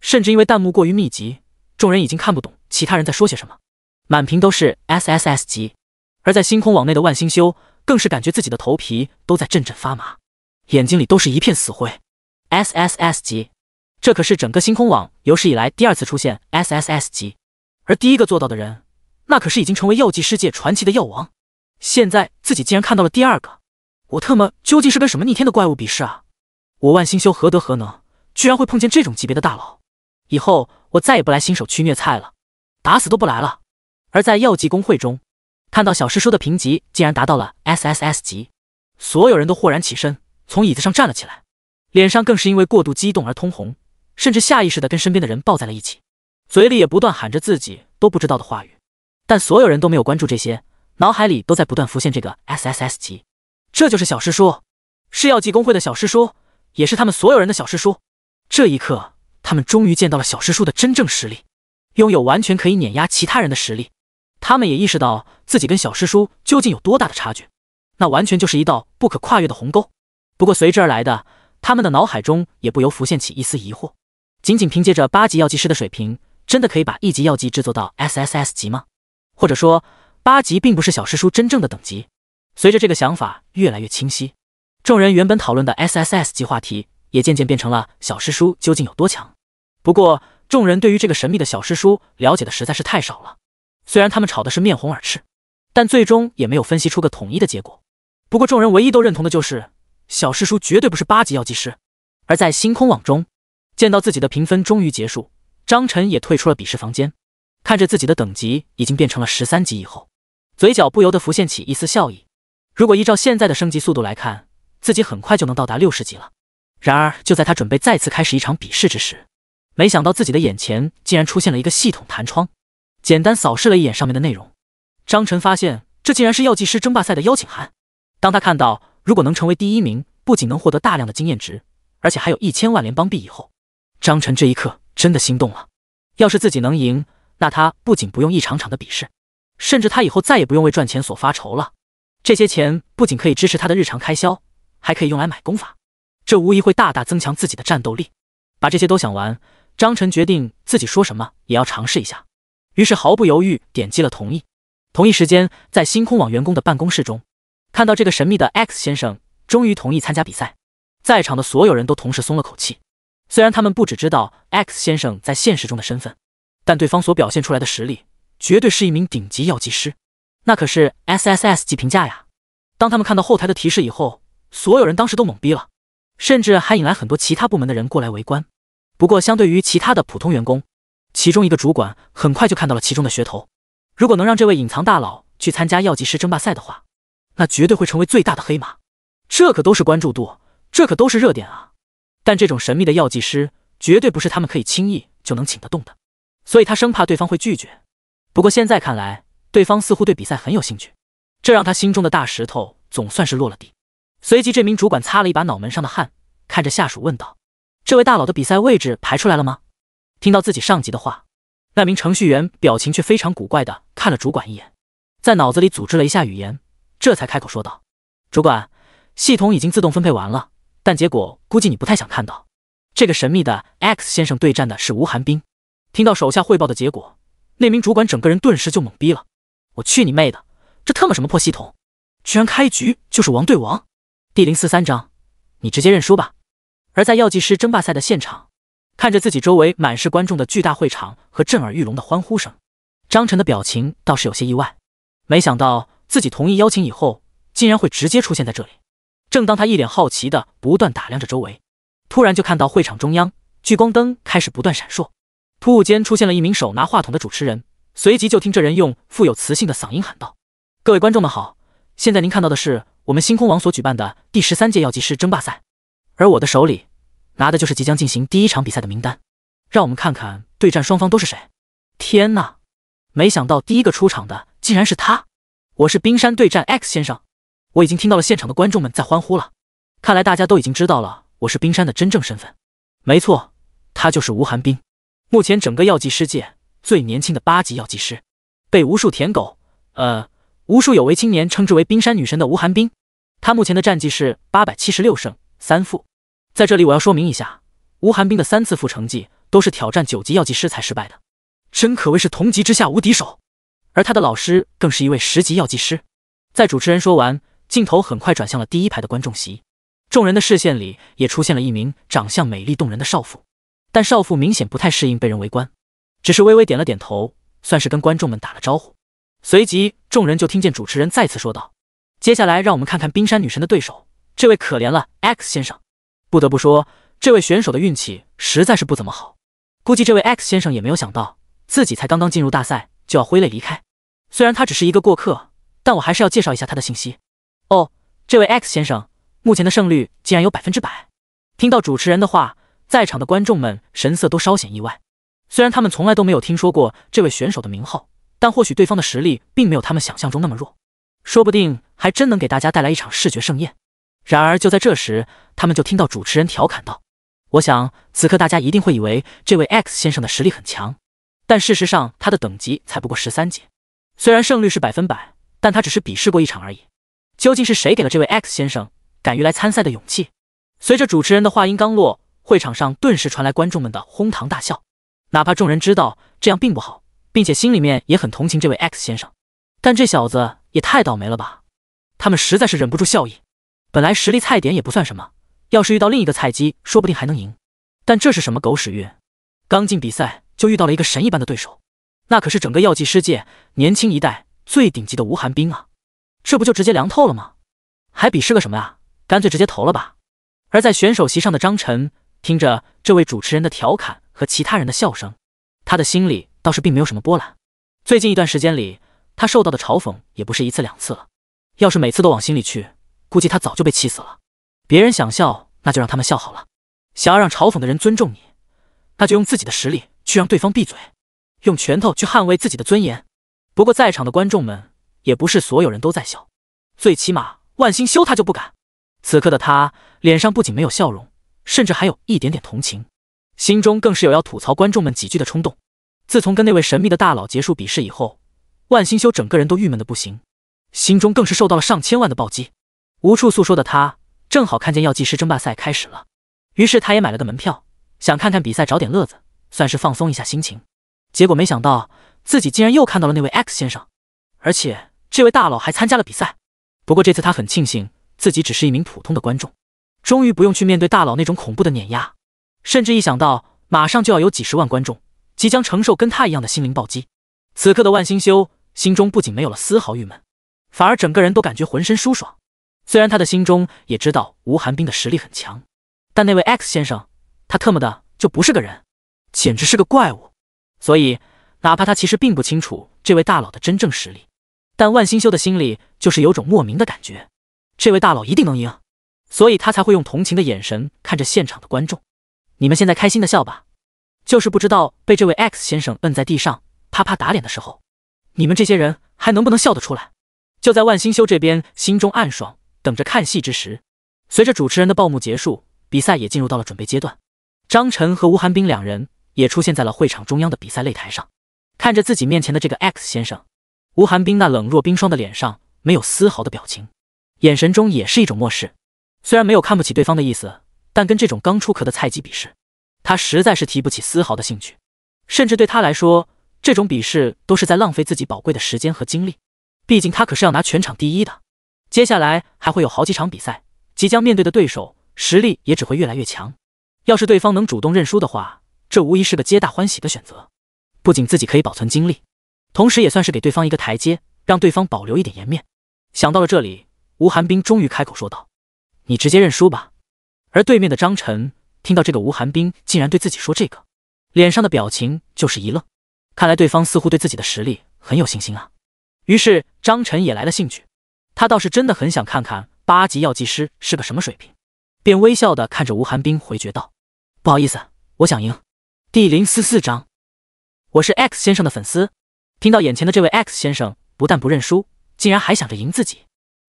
甚至因为弹幕过于密集，众人已经看不懂其他人在说些什么，满屏都是 S S S 级。而在星空网内的万星修。更是感觉自己的头皮都在阵阵发麻，眼睛里都是一片死灰。S S S 级，这可是整个星空网有史以来第二次出现 S S S 级，而第一个做到的人，那可是已经成为药剂世界传奇的药王。现在自己竟然看到了第二个，我特么究竟是跟什么逆天的怪物比试啊？我万星修何德何能，居然会碰见这种级别的大佬？以后我再也不来新手区虐菜了，打死都不来了。而在药剂工会中。看到小师叔的评级竟然达到了 SSS 级，所有人都豁然起身，从椅子上站了起来，脸上更是因为过度激动而通红，甚至下意识的跟身边的人抱在了一起，嘴里也不断喊着自己都不知道的话语。但所有人都没有关注这些，脑海里都在不断浮现这个 SSS 级，这就是小师叔，是药剂工会的小师叔，也是他们所有人的小师叔。这一刻，他们终于见到了小师叔的真正实力，拥有完全可以碾压其他人的实力。他们也意识到自己跟小师叔究竟有多大的差距，那完全就是一道不可跨越的鸿沟。不过随之而来的，他们的脑海中也不由浮现起一丝疑惑：仅仅凭借着八级药剂师的水平，真的可以把一级药剂制作到 SSS 级吗？或者说，八级并不是小师叔真正的等级？随着这个想法越来越清晰，众人原本讨论的 SSS 级话题也渐渐变成了小师叔究竟有多强。不过，众人对于这个神秘的小师叔了解的实在是太少了。虽然他们吵的是面红耳赤，但最终也没有分析出个统一的结果。不过众人唯一都认同的就是小师叔绝对不是八级药剂师。而在星空网中，见到自己的评分终于结束，张晨也退出了比试房间，看着自己的等级已经变成了十三级以后，嘴角不由得浮现起一丝笑意。如果依照现在的升级速度来看，自己很快就能到达六十级了。然而就在他准备再次开始一场比试之时，没想到自己的眼前竟然出现了一个系统弹窗。简单扫视了一眼上面的内容，张晨发现这竟然是药剂师争霸赛的邀请函。当他看到如果能成为第一名，不仅能获得大量的经验值，而且还有一千万联邦币以后，张晨这一刻真的心动了。要是自己能赢，那他不仅不用一场场的比试，甚至他以后再也不用为赚钱所发愁了。这些钱不仅可以支持他的日常开销，还可以用来买功法，这无疑会大大增强自己的战斗力。把这些都想完，张晨决定自己说什么也要尝试一下。于是毫不犹豫点击了同意。同一时间，在星空网员工的办公室中，看到这个神秘的 X 先生终于同意参加比赛，在场的所有人都同时松了口气。虽然他们不只知道 X 先生在现实中的身份，但对方所表现出来的实力绝对是一名顶级药剂师，那可是 S S S 级评价呀！当他们看到后台的提示以后，所有人当时都懵逼了，甚至还引来很多其他部门的人过来围观。不过，相对于其他的普通员工。其中一个主管很快就看到了其中的噱头，如果能让这位隐藏大佬去参加药剂师争霸赛的话，那绝对会成为最大的黑马。这可都是关注度，这可都是热点啊！但这种神秘的药剂师绝对不是他们可以轻易就能请得动的，所以他生怕对方会拒绝。不过现在看来，对方似乎对比赛很有兴趣，这让他心中的大石头总算是落了地。随即，这名主管擦了一把脑门上的汗，看着下属问道：“这位大佬的比赛位置排出来了吗？”听到自己上级的话，那名程序员表情却非常古怪的看了主管一眼，在脑子里组织了一下语言，这才开口说道：“主管，系统已经自动分配完了，但结果估计你不太想看到。”这个神秘的 X 先生对战的是吴寒冰。听到手下汇报的结果，那名主管整个人顿时就懵逼了：“我去你妹的，这特么什么破系统，居然开局就是王对王！”第零四三章，你直接认输吧。而在药剂师争霸赛的现场。看着自己周围满是观众的巨大会场和震耳欲聋的欢呼声，张晨的表情倒是有些意外，没想到自己同意邀请以后，竟然会直接出现在这里。正当他一脸好奇的不断打量着周围，突然就看到会场中央聚光灯开始不断闪烁，突兀间出现了一名手拿话筒的主持人，随即就听这人用富有磁性的嗓音喊道：“各位观众们好，现在您看到的是我们星空网所举办的第十三届药剂师争霸赛，而我的手里……”拿的就是即将进行第一场比赛的名单，让我们看看对战双方都是谁。天呐，没想到第一个出场的竟然是他！我是冰山对战 X 先生，我已经听到了现场的观众们在欢呼了。看来大家都已经知道了我是冰山的真正身份。没错，他就是吴寒冰，目前整个药剂师界最年轻的八级药剂师，被无数舔狗呃无数有为青年称之为“冰山女神”的吴寒冰。他目前的战绩是八百七十六胜三负。在这里，我要说明一下，吴寒冰的三次负成绩都是挑战九级药剂师才失败的，真可谓是同级之下无敌手。而他的老师更是一位十级药剂师。在主持人说完，镜头很快转向了第一排的观众席，众人的视线里也出现了一名长相美丽动人的少妇，但少妇明显不太适应被人围观，只是微微点了点头，算是跟观众们打了招呼。随即，众人就听见主持人再次说道：“接下来，让我们看看冰山女神的对手，这位可怜了 X 先生。”不得不说，这位选手的运气实在是不怎么好。估计这位 X 先生也没有想到，自己才刚刚进入大赛就要挥泪离开。虽然他只是一个过客，但我还是要介绍一下他的信息。哦，这位 X 先生目前的胜率竟然有百分之百！听到主持人的话，在场的观众们神色都稍显意外。虽然他们从来都没有听说过这位选手的名号，但或许对方的实力并没有他们想象中那么弱，说不定还真能给大家带来一场视觉盛宴。然而，就在这时，他们就听到主持人调侃道：“我想，此刻大家一定会以为这位 X 先生的实力很强，但事实上，他的等级才不过十三级。虽然胜率是百分百，但他只是比试过一场而已。究竟是谁给了这位 X 先生敢于来参赛的勇气？”随着主持人的话音刚落，会场上顿时传来观众们的哄堂大笑。哪怕众人知道这样并不好，并且心里面也很同情这位 X 先生，但这小子也太倒霉了吧！他们实在是忍不住笑意。本来实力菜点也不算什么，要是遇到另一个菜鸡，说不定还能赢。但这是什么狗屎运？刚进比赛就遇到了一个神一般的对手，那可是整个药剂师界年轻一代最顶级的吴寒冰啊！这不就直接凉透了吗？还比视个什么啊？干脆直接投了吧。而在选手席上的张晨，听着这位主持人的调侃和其他人的笑声，他的心里倒是并没有什么波澜。最近一段时间里，他受到的嘲讽也不是一次两次了，要是每次都往心里去。估计他早就被气死了。别人想笑，那就让他们笑好了。想要让嘲讽的人尊重你，那就用自己的实力去让对方闭嘴，用拳头去捍卫自己的尊严。不过，在场的观众们也不是所有人都在笑，最起码万星修他就不敢。此刻的他脸上不仅没有笑容，甚至还有一点点同情，心中更是有要吐槽观众们几句的冲动。自从跟那位神秘的大佬结束比试以后，万星修整个人都郁闷的不行，心中更是受到了上千万的暴击。无处诉说的他，正好看见药剂师争霸赛开始了，于是他也买了个门票，想看看比赛，找点乐子，算是放松一下心情。结果没想到自己竟然又看到了那位 X 先生，而且这位大佬还参加了比赛。不过这次他很庆幸自己只是一名普通的观众，终于不用去面对大佬那种恐怖的碾压。甚至一想到马上就要有几十万观众即将承受跟他一样的心灵暴击，此刻的万星修心中不仅没有了丝毫郁闷，反而整个人都感觉浑身舒爽。虽然他的心中也知道吴寒冰的实力很强，但那位 X 先生，他特么的就不是个人，简直是个怪物。所以，哪怕他其实并不清楚这位大佬的真正实力，但万星修的心里就是有种莫名的感觉，这位大佬一定能赢。所以他才会用同情的眼神看着现场的观众：“你们现在开心的笑吧，就是不知道被这位 X 先生摁在地上啪啪打脸的时候，你们这些人还能不能笑得出来？”就在万星修这边心中暗爽。等着看戏之时，随着主持人的报幕结束，比赛也进入到了准备阶段。张晨和吴寒冰两人也出现在了会场中央的比赛擂台上，看着自己面前的这个 X 先生，吴寒冰那冷若冰霜的脸上没有丝毫的表情，眼神中也是一种漠视。虽然没有看不起对方的意思，但跟这种刚出壳的菜鸡比试，他实在是提不起丝毫的兴趣，甚至对他来说，这种比试都是在浪费自己宝贵的时间和精力。毕竟他可是要拿全场第一的。接下来还会有好几场比赛，即将面对的对手实力也只会越来越强。要是对方能主动认输的话，这无疑是个皆大欢喜的选择。不仅自己可以保存精力，同时也算是给对方一个台阶，让对方保留一点颜面。想到了这里，吴寒冰终于开口说道：“你直接认输吧。”而对面的张晨听到这个，吴寒冰竟然对自己说这个，脸上的表情就是一愣。看来对方似乎对自己的实力很有信心啊。于是张晨也来了兴趣。他倒是真的很想看看八级药剂师是个什么水平，便微笑的看着吴寒冰回绝道：“不好意思，我想赢。”第零四四章，我是 X 先生的粉丝。听到眼前的这位 X 先生不但不认输，竟然还想着赢自己，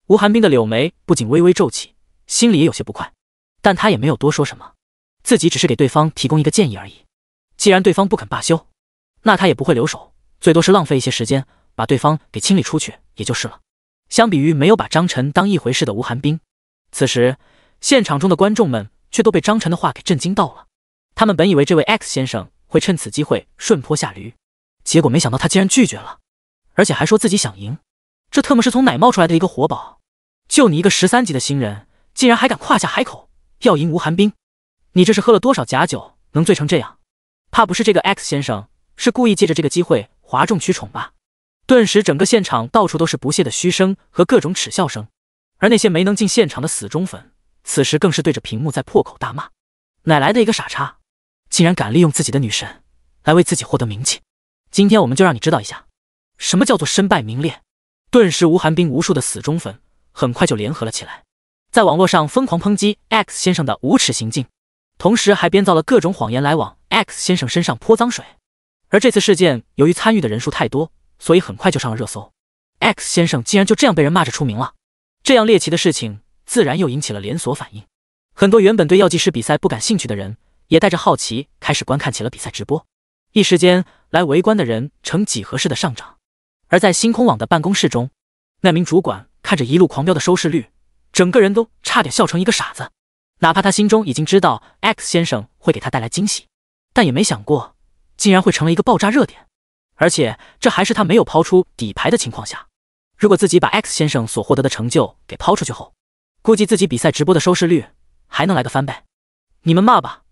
吴寒冰的柳眉不仅微微皱起，心里也有些不快，但他也没有多说什么，自己只是给对方提供一个建议而已。既然对方不肯罢休，那他也不会留手，最多是浪费一些时间，把对方给清理出去也就是了。相比于没有把张晨当一回事的吴寒冰，此时现场中的观众们却都被张晨的话给震惊到了。他们本以为这位 X 先生会趁此机会顺坡下驴，结果没想到他竟然拒绝了，而且还说自己想赢。这特么是从哪冒出来的一个活宝？就你一个十三级的新人，竟然还敢夸下海口要赢吴寒冰？你这是喝了多少假酒能醉成这样？怕不是这个 X 先生是故意借着这个机会哗众取宠吧？顿时，整个现场到处都是不屑的嘘声和各种耻笑声，而那些没能进现场的死忠粉，此时更是对着屏幕在破口大骂：“哪来的一个傻叉，竟然敢利用自己的女神来为自己获得名气？今天我们就让你知道一下，什么叫做身败名裂！”顿时，吴寒冰无数的死忠粉很快就联合了起来，在网络上疯狂抨击 X 先生的无耻行径，同时还编造了各种谎言来往 X 先生身上泼脏水。而这次事件，由于参与的人数太多。所以很快就上了热搜，X 先生竟然就这样被人骂着出名了。这样猎奇的事情自然又引起了连锁反应，很多原本对药剂师比赛不感兴趣的人也带着好奇开始观看起了比赛直播。一时间，来围观的人呈几何式的上涨。而在星空网的办公室中，那名主管看着一路狂飙的收视率，整个人都差点笑成一个傻子。哪怕他心中已经知道 X 先生会给他带来惊喜，但也没想过，竟然会成了一个爆炸热点。而且这还是他没有抛出底牌的情况下。如果自己把 X 先生所获得的成就给抛出去后，估计自己比赛直播的收视率还能来个翻倍。你们骂吧，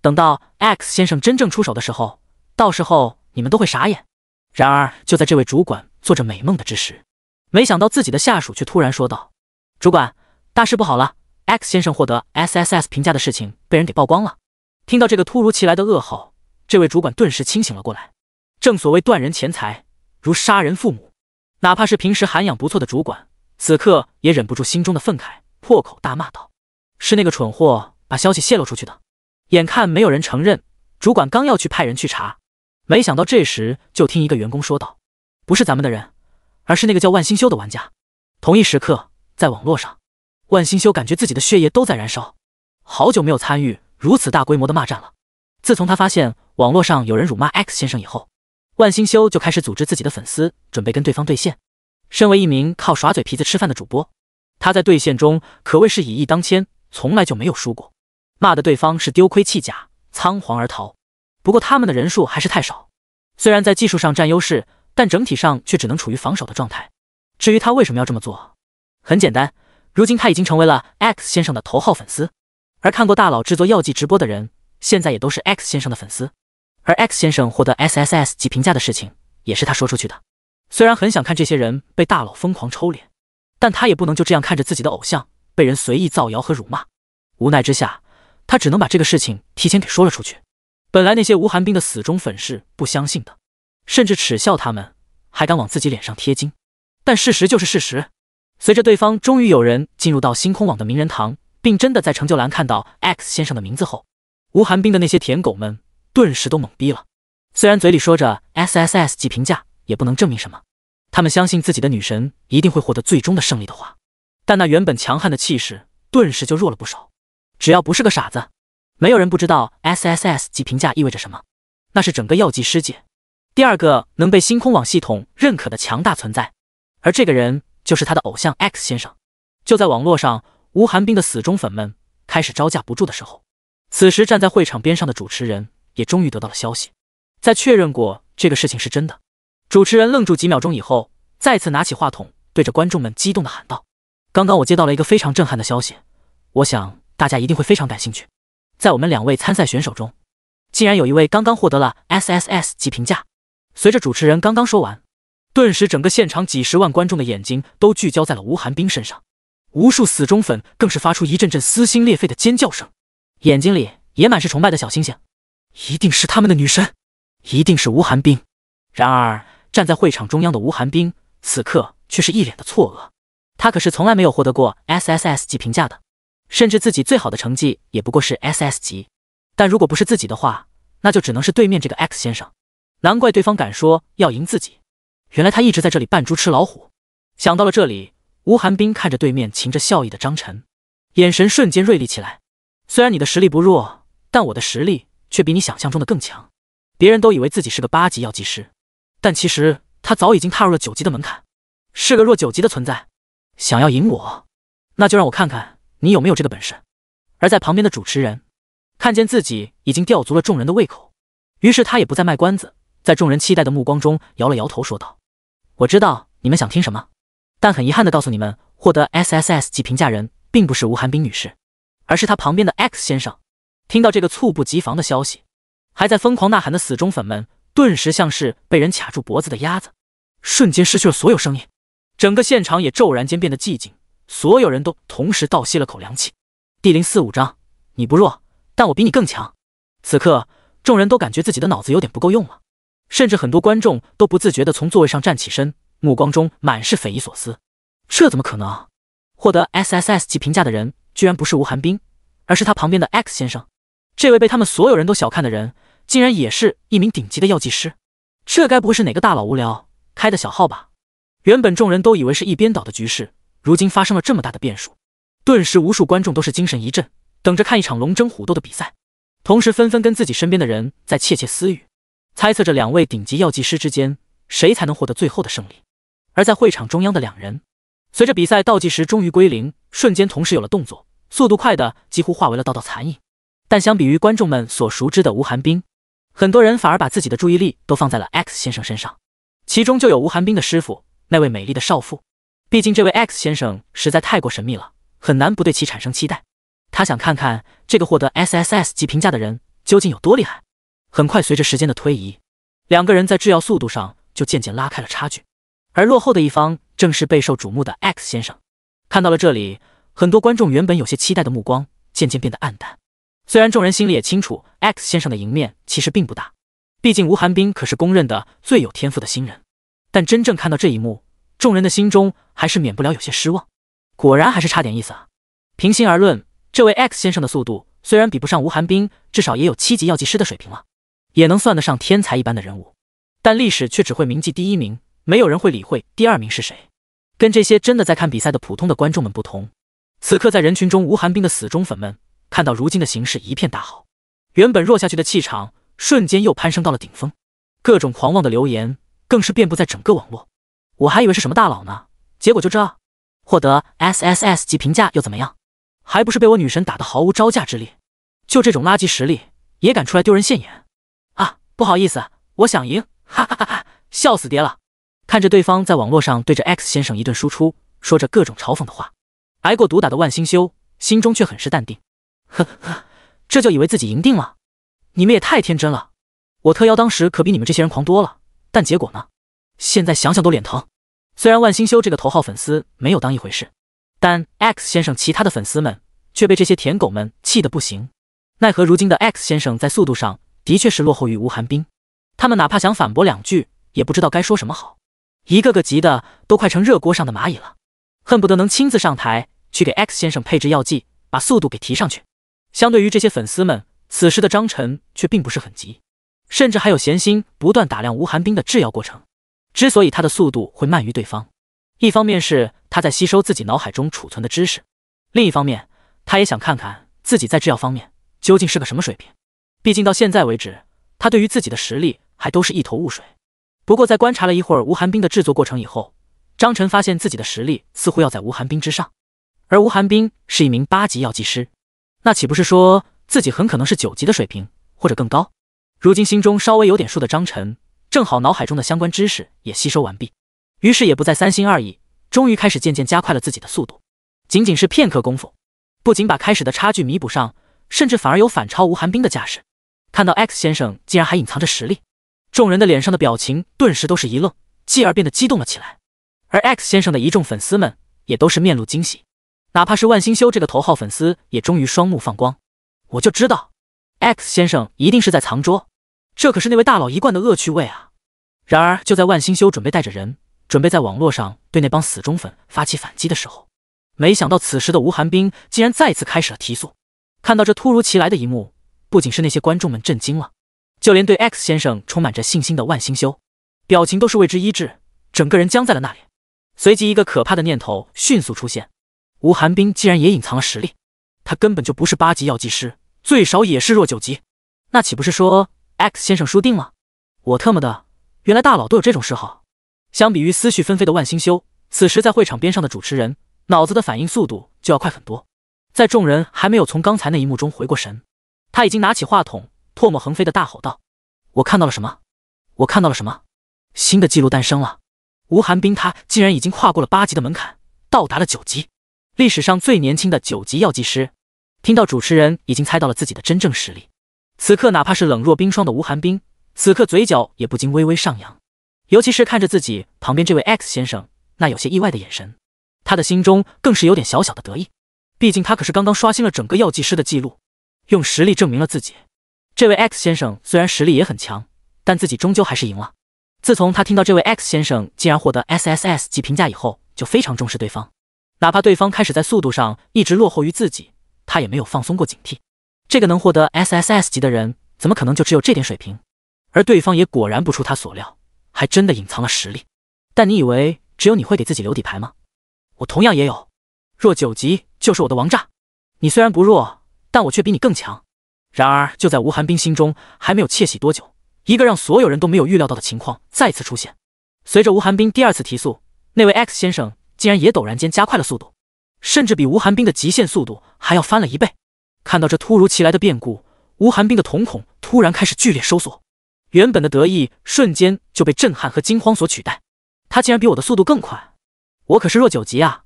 等到 X 先生真正出手的时候，到时候你们都会傻眼。然而就在这位主管做着美梦的之时，没想到自己的下属却突然说道：“主管，大事不好了！X 先生获得 SSS 评价的事情被人给曝光了。”听到这个突如其来的噩耗，这位主管顿时清醒了过来。正所谓断人钱财如杀人父母，哪怕是平时涵养不错的主管，此刻也忍不住心中的愤慨，破口大骂道：“是那个蠢货把消息泄露出去的。”眼看没有人承认，主管刚要去派人去查，没想到这时就听一个员工说道：“不是咱们的人，而是那个叫万星修的玩家。”同一时刻，在网络上，万星修感觉自己的血液都在燃烧。好久没有参与如此大规模的骂战了。自从他发现网络上有人辱骂 X 先生以后。万星修就开始组织自己的粉丝，准备跟对方对线。身为一名靠耍嘴皮子吃饭的主播，他在对线中可谓是以一当千，从来就没有输过，骂的对方是丢盔弃甲，仓皇而逃。不过他们的人数还是太少，虽然在技术上占优势，但整体上却只能处于防守的状态。至于他为什么要这么做，很简单，如今他已经成为了 X 先生的头号粉丝，而看过大佬制作药剂直播的人，现在也都是 X 先生的粉丝。而 X 先生获得 S S S 级评价的事情，也是他说出去的。虽然很想看这些人被大佬疯狂抽脸，但他也不能就这样看着自己的偶像被人随意造谣和辱骂。无奈之下，他只能把这个事情提前给说了出去。本来那些吴寒冰的死忠粉是不相信的，甚至耻笑他们还敢往自己脸上贴金。但事实就是事实。随着对方终于有人进入到星空网的名人堂，并真的在成就栏看到 X 先生的名字后，吴寒冰的那些舔狗们。顿时都懵逼了。虽然嘴里说着 SSS 级评价也不能证明什么，他们相信自己的女神一定会获得最终的胜利的话，但那原本强悍的气势顿时就弱了不少。只要不是个傻子，没有人不知道 SSS 级评价意味着什么。那是整个药剂师界第二个能被星空网系统认可的强大存在，而这个人就是他的偶像 X 先生。就在网络上吴寒冰的死忠粉们开始招架不住的时候，此时站在会场边上的主持人。也终于得到了消息，在确认过这个事情是真的，主持人愣住几秒钟以后，再次拿起话筒，对着观众们激动地喊道：“刚刚我接到了一个非常震撼的消息，我想大家一定会非常感兴趣。在我们两位参赛选手中，竟然有一位刚刚获得了 S S S 级评价。”随着主持人刚刚说完，顿时整个现场几十万观众的眼睛都聚焦在了吴寒冰身上，无数死忠粉更是发出一阵阵撕心裂肺的尖叫声，眼睛里也满是崇拜的小星星。一定是他们的女神，一定是吴寒冰。然而，站在会场中央的吴寒冰，此刻却是一脸的错愕。他可是从来没有获得过 SSS 级评价的，甚至自己最好的成绩也不过是 SS 级。但如果不是自己的话，那就只能是对面这个 X 先生。难怪对方敢说要赢自己，原来他一直在这里扮猪吃老虎。想到了这里，吴寒冰看着对面噙着笑意的张晨，眼神瞬间锐利起来。虽然你的实力不弱，但我的实力……却比你想象中的更强。别人都以为自己是个八级药剂师，但其实他早已经踏入了九级的门槛，是个弱九级的存在。想要赢我，那就让我看看你有没有这个本事。而在旁边的主持人看见自己已经吊足了众人的胃口，于是他也不再卖关子，在众人期待的目光中摇了摇头，说道：“我知道你们想听什么，但很遗憾的告诉你们，获得 SSS 级评价人并不是吴寒冰女士，而是她旁边的 X 先生。”听到这个猝不及防的消息，还在疯狂呐喊的死忠粉们，顿时像是被人卡住脖子的鸭子，瞬间失去了所有声音。整个现场也骤然间变得寂静，所有人都同时倒吸了口凉气。第零四五章：你不弱，但我比你更强。此刻，众人都感觉自己的脑子有点不够用了，甚至很多观众都不自觉地从座位上站起身，目光中满是匪夷所思：这怎么可能？获得 SSS 级评价的人，居然不是吴寒冰，而是他旁边的 X 先生。这位被他们所有人都小看的人，竟然也是一名顶级的药剂师。这该不会是哪个大佬无聊开的小号吧？原本众人都以为是一边倒的局势，如今发生了这么大的变数，顿时无数观众都是精神一振，等着看一场龙争虎斗的比赛，同时纷纷跟自己身边的人在窃窃私语，猜测着两位顶级药剂师之间谁才能获得最后的胜利。而在会场中央的两人，随着比赛倒计时终于归零，瞬间同时有了动作，速度快的几乎化为了道道残影。但相比于观众们所熟知的吴寒冰，很多人反而把自己的注意力都放在了 X 先生身上，其中就有吴寒冰的师傅那位美丽的少妇。毕竟这位 X 先生实在太过神秘了，很难不对其产生期待。他想看看这个获得 SSS 级评价的人究竟有多厉害。很快，随着时间的推移，两个人在制药速度上就渐渐拉开了差距，而落后的一方正是备受瞩目的 X 先生。看到了这里，很多观众原本有些期待的目光渐渐变得暗淡。虽然众人心里也清楚，X 先生的赢面其实并不大，毕竟吴寒冰可是公认的最有天赋的新人。但真正看到这一幕，众人的心中还是免不了有些失望。果然还是差点意思啊！平心而论，这位 X 先生的速度虽然比不上吴寒冰，至少也有七级药剂师的水平了，也能算得上天才一般的人物。但历史却只会铭记第一名，没有人会理会第二名是谁。跟这些真的在看比赛的普通的观众们不同，此刻在人群中，吴寒冰的死忠粉们。看到如今的形势一片大好，原本弱下去的气场瞬间又攀升到了顶峰，各种狂妄的流言更是遍布在整个网络。我还以为是什么大佬呢，结果就这，获得 S S S 级评价又怎么样？还不是被我女神打得毫无招架之力。就这种垃圾实力也敢出来丢人现眼啊！不好意思，我想赢，哈哈哈哈，笑死爹了。看着对方在网络上对着 X 先生一顿输出，说着各种嘲讽的话，挨过毒打的万星修心中却很是淡定。呵呵，这就以为自己赢定了？你们也太天真了！我特邀当时可比你们这些人狂多了，但结果呢？现在想想都脸疼。虽然万星修这个头号粉丝没有当一回事，但 X 先生其他的粉丝们却被这些舔狗们气得不行。奈何如今的 X 先生在速度上的确是落后于吴寒冰，他们哪怕想反驳两句，也不知道该说什么好，一个个急得都快成热锅上的蚂蚁了，恨不得能亲自上台去给 X 先生配置药剂，把速度给提上去。相对于这些粉丝们，此时的张晨却并不是很急，甚至还有闲心不断打量吴寒冰的制药过程。之所以他的速度会慢于对方，一方面是他在吸收自己脑海中储存的知识，另一方面他也想看看自己在制药方面究竟是个什么水平。毕竟到现在为止，他对于自己的实力还都是一头雾水。不过在观察了一会儿吴寒冰的制作过程以后，张晨发现自己的实力似乎要在吴寒冰之上，而吴寒冰是一名八级药剂师。那岂不是说自己很可能是九级的水平，或者更高？如今心中稍微有点数的张晨，正好脑海中的相关知识也吸收完毕，于是也不再三心二意，终于开始渐渐加快了自己的速度。仅仅是片刻功夫，不仅把开始的差距弥补上，甚至反而有反超吴寒冰的架势。看到 X 先生竟然还隐藏着实力，众人的脸上的表情顿时都是一愣，继而变得激动了起来。而 X 先生的一众粉丝们也都是面露惊喜。哪怕是万星修这个头号粉丝，也终于双目放光。我就知道，X 先生一定是在藏桌，这可是那位大佬一贯的恶趣味啊！然而，就在万星修准备带着人准备在网络上对那帮死忠粉发起反击的时候，没想到此时的吴寒冰竟然再次开始了提速。看到这突如其来的一幕，不仅是那些观众们震惊了，就连对 X 先生充满着信心的万星修，表情都是为之一滞，整个人僵在了那里。随即，一个可怕的念头迅速出现。吴寒冰既然也隐藏了实力，他根本就不是八级药剂师，最少也是弱九级，那岂不是说 X 先生输定了？我特么的，原来大佬都有这种嗜好。相比于思绪纷飞的万星修，此时在会场边上的主持人脑子的反应速度就要快很多。在众人还没有从刚才那一幕中回过神，他已经拿起话筒，唾沫横飞的大吼道：“我看到了什么？我看到了什么？新的记录诞生了！吴寒冰他竟然已经跨过了八级的门槛，到达了九级！”历史上最年轻的九级药剂师，听到主持人已经猜到了自己的真正实力，此刻哪怕是冷若冰霜的吴寒冰，此刻嘴角也不禁微微上扬。尤其是看着自己旁边这位 X 先生那有些意外的眼神，他的心中更是有点小小的得意。毕竟他可是刚刚刷新了整个药剂师的记录，用实力证明了自己。这位 X 先生虽然实力也很强，但自己终究还是赢了。自从他听到这位 X 先生竟然获得 S S S 级评价以后，就非常重视对方。哪怕对方开始在速度上一直落后于自己，他也没有放松过警惕。这个能获得 SSS 级的人，怎么可能就只有这点水平？而对方也果然不出他所料，还真的隐藏了实力。但你以为只有你会给自己留底牌吗？我同样也有。若九级就是我的王炸。你虽然不弱，但我却比你更强。然而就在吴寒冰心中还没有窃喜多久，一个让所有人都没有预料到的情况再次出现。随着吴寒冰第二次提速，那位 X 先生。竟然也陡然间加快了速度，甚至比吴寒冰的极限速度还要翻了一倍。看到这突如其来的变故，吴寒冰的瞳孔突然开始剧烈收缩，原本的得意瞬间就被震撼和惊慌所取代。他竟然比我的速度更快！我可是弱九级啊！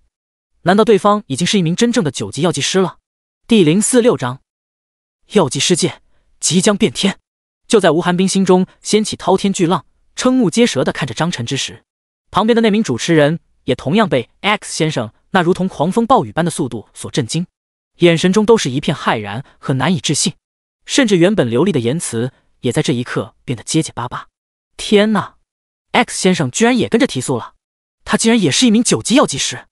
难道对方已经是一名真正的九级药剂师了？第零四六章：药剂世界即将变天。就在吴寒冰心中掀起滔天巨浪、瞠目结舌的看着张晨之时，旁边的那名主持人。也同样被 X 先生那如同狂风暴雨般的速度所震惊，眼神中都是一片骇然和难以置信，甚至原本流利的言辞也在这一刻变得结结巴巴。天哪，X 先生居然也跟着提速了！他竟然也是一名九级药剂师，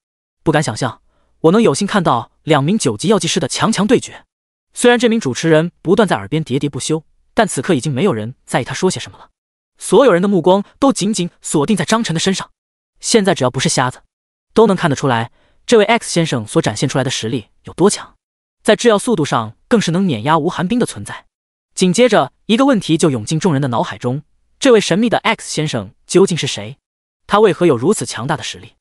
不敢想象我能有幸看到两名九级药剂师的强强对决。虽然这名主持人不断在耳边喋喋不休，但此刻已经没有人在意他说些什么了，所有人的目光都紧紧锁定在张晨的身上。现在只要不是瞎子，都能看得出来，这位 X 先生所展现出来的实力有多强，在制药速度上更是能碾压吴寒冰的存在。紧接着，一个问题就涌进众人的脑海中：这位神秘的 X 先生究竟是谁？他为何有如此强大的实力？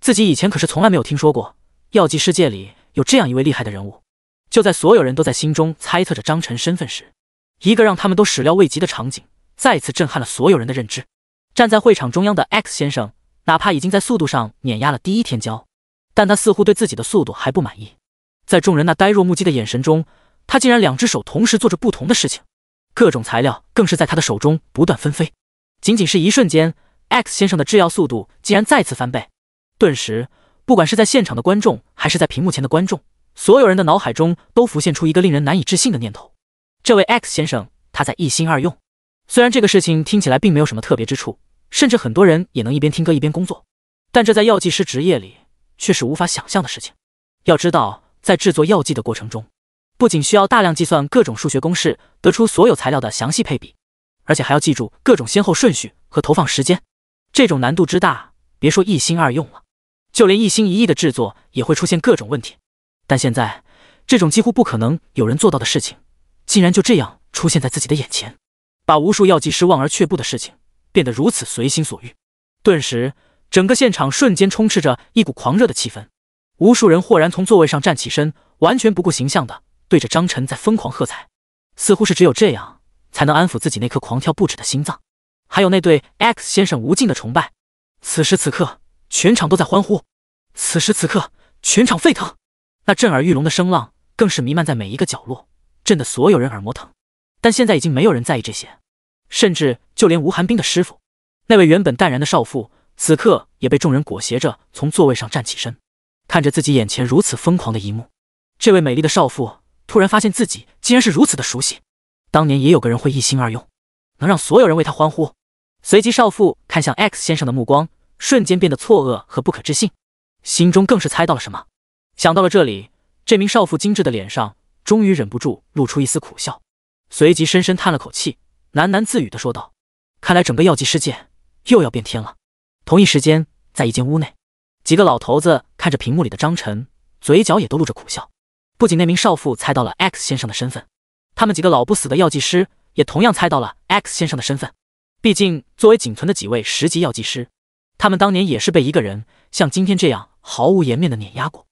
自己以前可是从来没有听说过药剂世界里有这样一位厉害的人物。就在所有人都在心中猜测着张晨身份时，一个让他们都始料未及的场景再次震撼了所有人的认知。站在会场中央的 X 先生。哪怕已经在速度上碾压了第一天骄，但他似乎对自己的速度还不满意。在众人那呆若木鸡的眼神中，他竟然两只手同时做着不同的事情，各种材料更是在他的手中不断纷飞。仅仅是一瞬间，X 先生的制药速度竟然再次翻倍。顿时，不管是在现场的观众还是在屏幕前的观众，所有人的脑海中都浮现出一个令人难以置信的念头：这位 X 先生他在一心二用。虽然这个事情听起来并没有什么特别之处。甚至很多人也能一边听歌一边工作，但这在药剂师职业里却是无法想象的事情。要知道，在制作药剂的过程中，不仅需要大量计算各种数学公式，得出所有材料的详细配比，而且还要记住各种先后顺序和投放时间。这种难度之大，别说一心二用了，就连一心一意的制作也会出现各种问题。但现在，这种几乎不可能有人做到的事情，竟然就这样出现在自己的眼前，把无数药剂师望而却步的事情。变得如此随心所欲，顿时整个现场瞬间充斥着一股狂热的气氛。无数人豁然从座位上站起身，完全不顾形象的对着张晨在疯狂喝彩，似乎是只有这样才能安抚自己那颗狂跳不止的心脏，还有那对 X 先生无尽的崇拜。此时此刻，全场都在欢呼；此时此刻，全场沸腾。那震耳欲聋的声浪更是弥漫在每一个角落，震得所有人耳膜疼。但现在已经没有人在意这些。甚至就连吴寒冰的师傅，那位原本淡然的少妇，此刻也被众人裹挟着从座位上站起身，看着自己眼前如此疯狂的一幕，这位美丽的少妇突然发现自己竟然是如此的熟悉。当年也有个人会一心二用，能让所有人为他欢呼。随即，少妇看向 X 先生的目光瞬间变得错愕和不可置信，心中更是猜到了什么。想到了这里，这名少妇精致的脸上终于忍不住露出一丝苦笑，随即深深叹了口气。喃喃自语的说道：“看来整个药剂世界又要变天了。”同一时间，在一间屋内，几个老头子看着屏幕里的张晨，嘴角也都露着苦笑。不仅那名少妇猜到了 X 先生的身份，他们几个老不死的药剂师也同样猜到了 X 先生的身份。毕竟，作为仅存的几位十级药剂师，他们当年也是被一个人像今天这样毫无颜面的碾压过，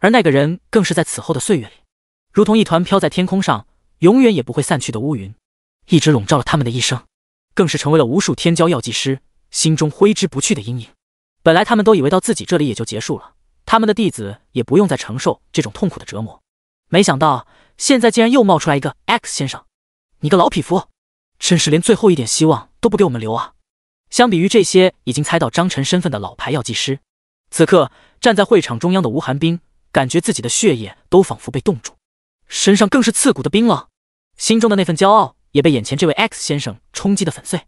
而那个人更是在此后的岁月里，如同一团飘在天空上永远也不会散去的乌云。一直笼罩了他们的一生，更是成为了无数天骄药剂师心中挥之不去的阴影。本来他们都以为到自己这里也就结束了，他们的弟子也不用再承受这种痛苦的折磨。没想到现在竟然又冒出来一个 X 先生，你个老匹夫，真是连最后一点希望都不给我们留啊！相比于这些已经猜到张晨身份的老牌药剂师，此刻站在会场中央的吴寒冰，感觉自己的血液都仿佛被冻住，身上更是刺骨的冰冷，心中的那份骄傲。也被眼前这位 X 先生冲击的粉碎，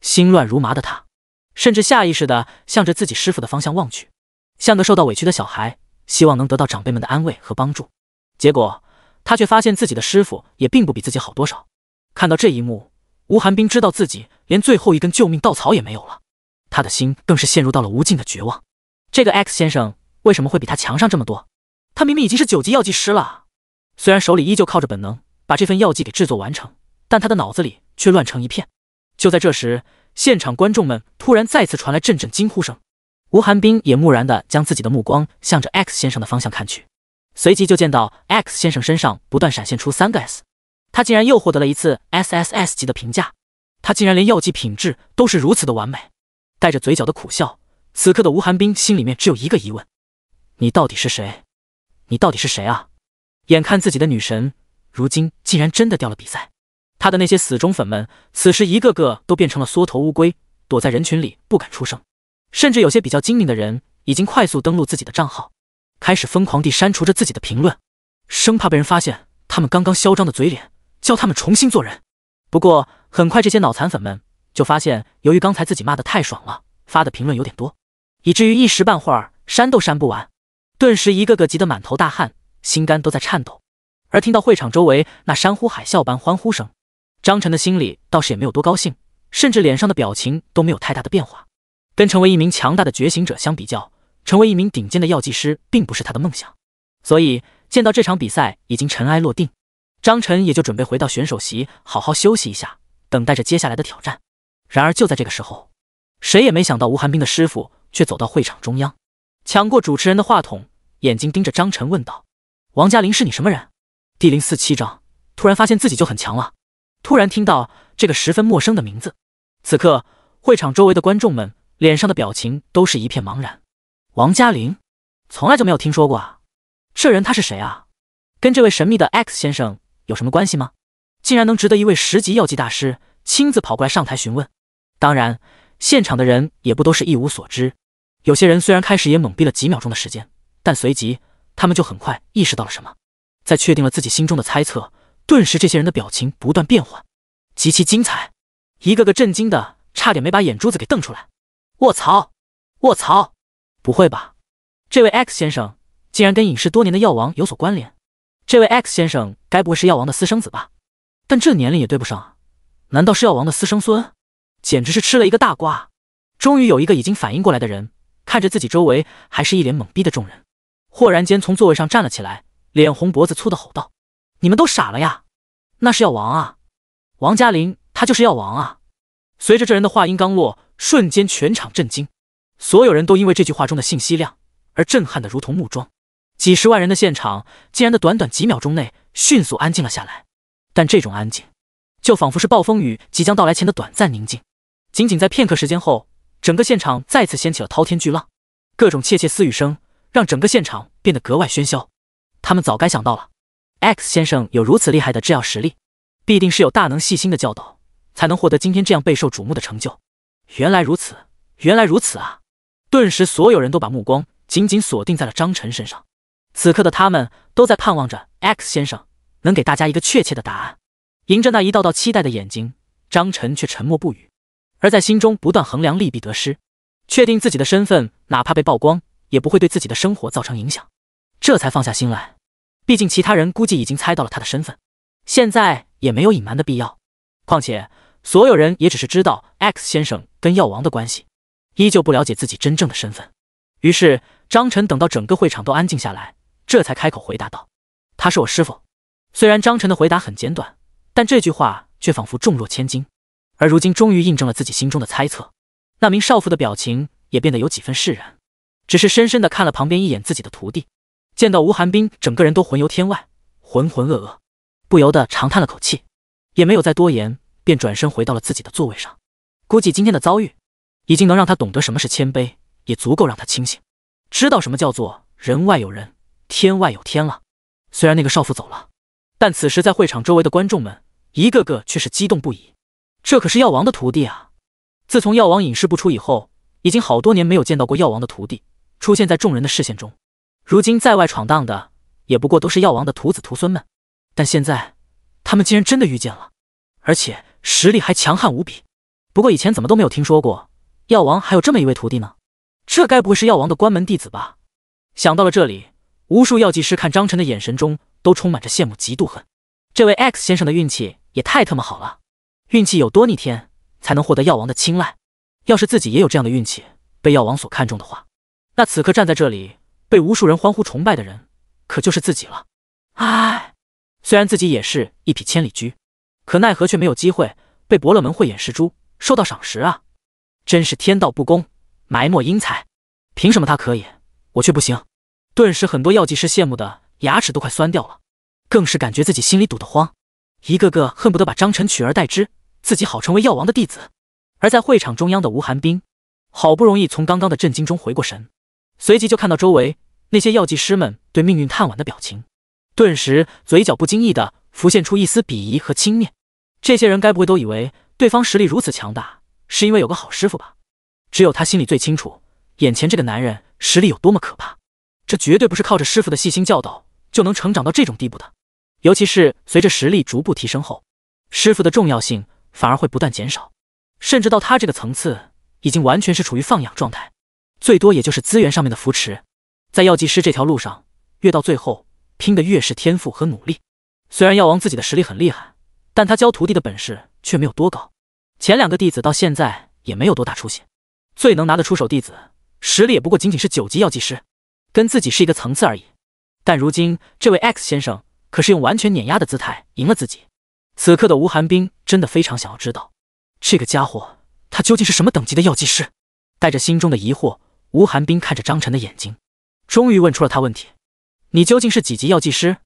心乱如麻的他，甚至下意识的向着自己师傅的方向望去，像个受到委屈的小孩，希望能得到长辈们的安慰和帮助。结果他却发现自己的师傅也并不比自己好多少。看到这一幕，吴寒冰知道自己连最后一根救命稻草也没有了，他的心更是陷入到了无尽的绝望。这个 X 先生为什么会比他强上这么多？他明明已经是九级药剂师了，虽然手里依旧靠着本能把这份药剂给制作完成。但他的脑子里却乱成一片。就在这时，现场观众们突然再次传来阵阵惊呼声。吴寒冰也木然地将自己的目光向着 X 先生的方向看去，随即就见到 X 先生身上不断闪现出三个 S，他竟然又获得了一次 SSS 级的评价。他竟然连药剂品质都是如此的完美。带着嘴角的苦笑，此刻的吴寒冰心里面只有一个疑问：你到底是谁？你到底是谁啊？眼看自己的女神如今竟然真的掉了比赛。他的那些死忠粉们，此时一个个都变成了缩头乌龟，躲在人群里不敢出声，甚至有些比较精明的人已经快速登录自己的账号，开始疯狂地删除着自己的评论，生怕被人发现他们刚刚嚣张的嘴脸，教他们重新做人。不过很快，这些脑残粉们就发现，由于刚才自己骂得太爽了，发的评论有点多，以至于一时半会儿删都删不完，顿时一个个急得满头大汗，心肝都在颤抖。而听到会场周围那山呼海啸般欢呼声，张晨的心里倒是也没有多高兴，甚至脸上的表情都没有太大的变化。跟成为一名强大的觉醒者相比较，成为一名顶尖的药剂师并不是他的梦想，所以见到这场比赛已经尘埃落定，张晨也就准备回到选手席好好休息一下，等待着接下来的挑战。然而就在这个时候，谁也没想到吴寒冰的师傅却走到会场中央，抢过主持人的话筒，眼睛盯着张晨问道：“王佳林是你什么人？”第零四七章，突然发现自己就很强了。突然听到这个十分陌生的名字，此刻会场周围的观众们脸上的表情都是一片茫然。王佳玲，从来就没有听说过啊！这人他是谁啊？跟这位神秘的 X 先生有什么关系吗？竟然能值得一位十级药剂大师亲自跑过来上台询问？当然，现场的人也不都是一无所知。有些人虽然开始也懵逼了几秒钟的时间，但随即他们就很快意识到了什么，在确定了自己心中的猜测。顿时，这些人的表情不断变换，极其精彩，一个个震惊的差点没把眼珠子给瞪出来。卧槽！卧槽！不会吧？这位 X 先生竟然跟隐世多年的药王有所关联？这位 X 先生该不会是药王的私生子吧？但这年龄也对不上啊！难道是药王的私生孙？简直是吃了一个大瓜！终于有一个已经反应过来的人，看着自己周围还是一脸懵逼的众人，豁然间从座位上站了起来，脸红脖子粗的吼道。你们都傻了呀！那是药王啊，王佳林，他就是药王啊！随着这人的话音刚落，瞬间全场震惊，所有人都因为这句话中的信息量而震撼的如同木桩。几十万人的现场，竟然在短短几秒钟内迅速安静了下来。但这种安静，就仿佛是暴风雨即将到来前的短暂宁静。仅仅在片刻时间后，整个现场再次掀起了滔天巨浪，各种窃窃私语声让整个现场变得格外喧嚣。他们早该想到了。X 先生有如此厉害的制药实力，必定是有大能细心的教导，才能获得今天这样备受瞩目的成就。原来如此，原来如此啊！顿时，所有人都把目光紧紧锁定在了张晨身上。此刻的他们都在盼望着 X 先生能给大家一个确切的答案。迎着那一道道期待的眼睛，张晨却沉默不语，而在心中不断衡量利弊得失，确定自己的身份，哪怕被曝光，也不会对自己的生活造成影响，这才放下心来。毕竟其他人估计已经猜到了他的身份，现在也没有隐瞒的必要。况且所有人也只是知道 X 先生跟药王的关系，依旧不了解自己真正的身份。于是张晨等到整个会场都安静下来，这才开口回答道：“他是我师傅。”虽然张晨的回答很简短，但这句话却仿佛重若千斤。而如今终于印证了自己心中的猜测，那名少妇的表情也变得有几分释然，只是深深的看了旁边一眼自己的徒弟。见到吴寒冰，整个人都魂游天外，浑浑噩噩，不由得长叹了口气，也没有再多言，便转身回到了自己的座位上。估计今天的遭遇，已经能让他懂得什么是谦卑，也足够让他清醒，知道什么叫做人外有人，天外有天了。虽然那个少妇走了，但此时在会场周围的观众们，一个个却是激动不已。这可是药王的徒弟啊！自从药王隐世不出以后，已经好多年没有见到过药王的徒弟出现在众人的视线中。如今在外闯荡的，也不过都是药王的徒子徒孙们。但现在，他们竟然真的遇见了，而且实力还强悍无比。不过以前怎么都没有听说过药王还有这么一位徒弟呢？这该不会是药王的关门弟子吧？想到了这里，无数药剂师看张晨的眼神中都充满着羡慕、嫉妒、恨。这位 X 先生的运气也太他妈好了！运气有多逆天，才能获得药王的青睐？要是自己也有这样的运气，被药王所看中的话，那此刻站在这里。被无数人欢呼崇拜的人，可就是自己了。唉，虽然自己也是一匹千里驹，可奈何却没有机会被伯乐门慧眼识珠，受到赏识啊！真是天道不公，埋没英才。凭什么他可以，我却不行？顿时，很多药剂师羡慕的牙齿都快酸掉了，更是感觉自己心里堵得慌，一个个恨不得把张晨取而代之，自己好成为药王的弟子。而在会场中央的吴寒冰，好不容易从刚刚的震惊中回过神。随即就看到周围那些药剂师们对命运叹惋的表情，顿时嘴角不经意的浮现出一丝鄙夷和轻蔑。这些人该不会都以为对方实力如此强大，是因为有个好师傅吧？只有他心里最清楚，眼前这个男人实力有多么可怕。这绝对不是靠着师傅的细心教导就能成长到这种地步的。尤其是随着实力逐步提升后，师傅的重要性反而会不断减少，甚至到他这个层次，已经完全是处于放养状态。最多也就是资源上面的扶持，在药剂师这条路上，越到最后拼的越是天赋和努力。虽然药王自己的实力很厉害，但他教徒弟的本事却没有多高。前两个弟子到现在也没有多大出息，最能拿得出手弟子实力也不过仅仅是九级药剂师，跟自己是一个层次而已。但如今这位 X 先生可是用完全碾压的姿态赢了自己。此刻的吴寒冰真的非常想要知道，这个家伙他究竟是什么等级的药剂师？带着心中的疑惑。吴寒冰看着张晨的眼睛，终于问出了他问题：“你究竟是几级药剂师？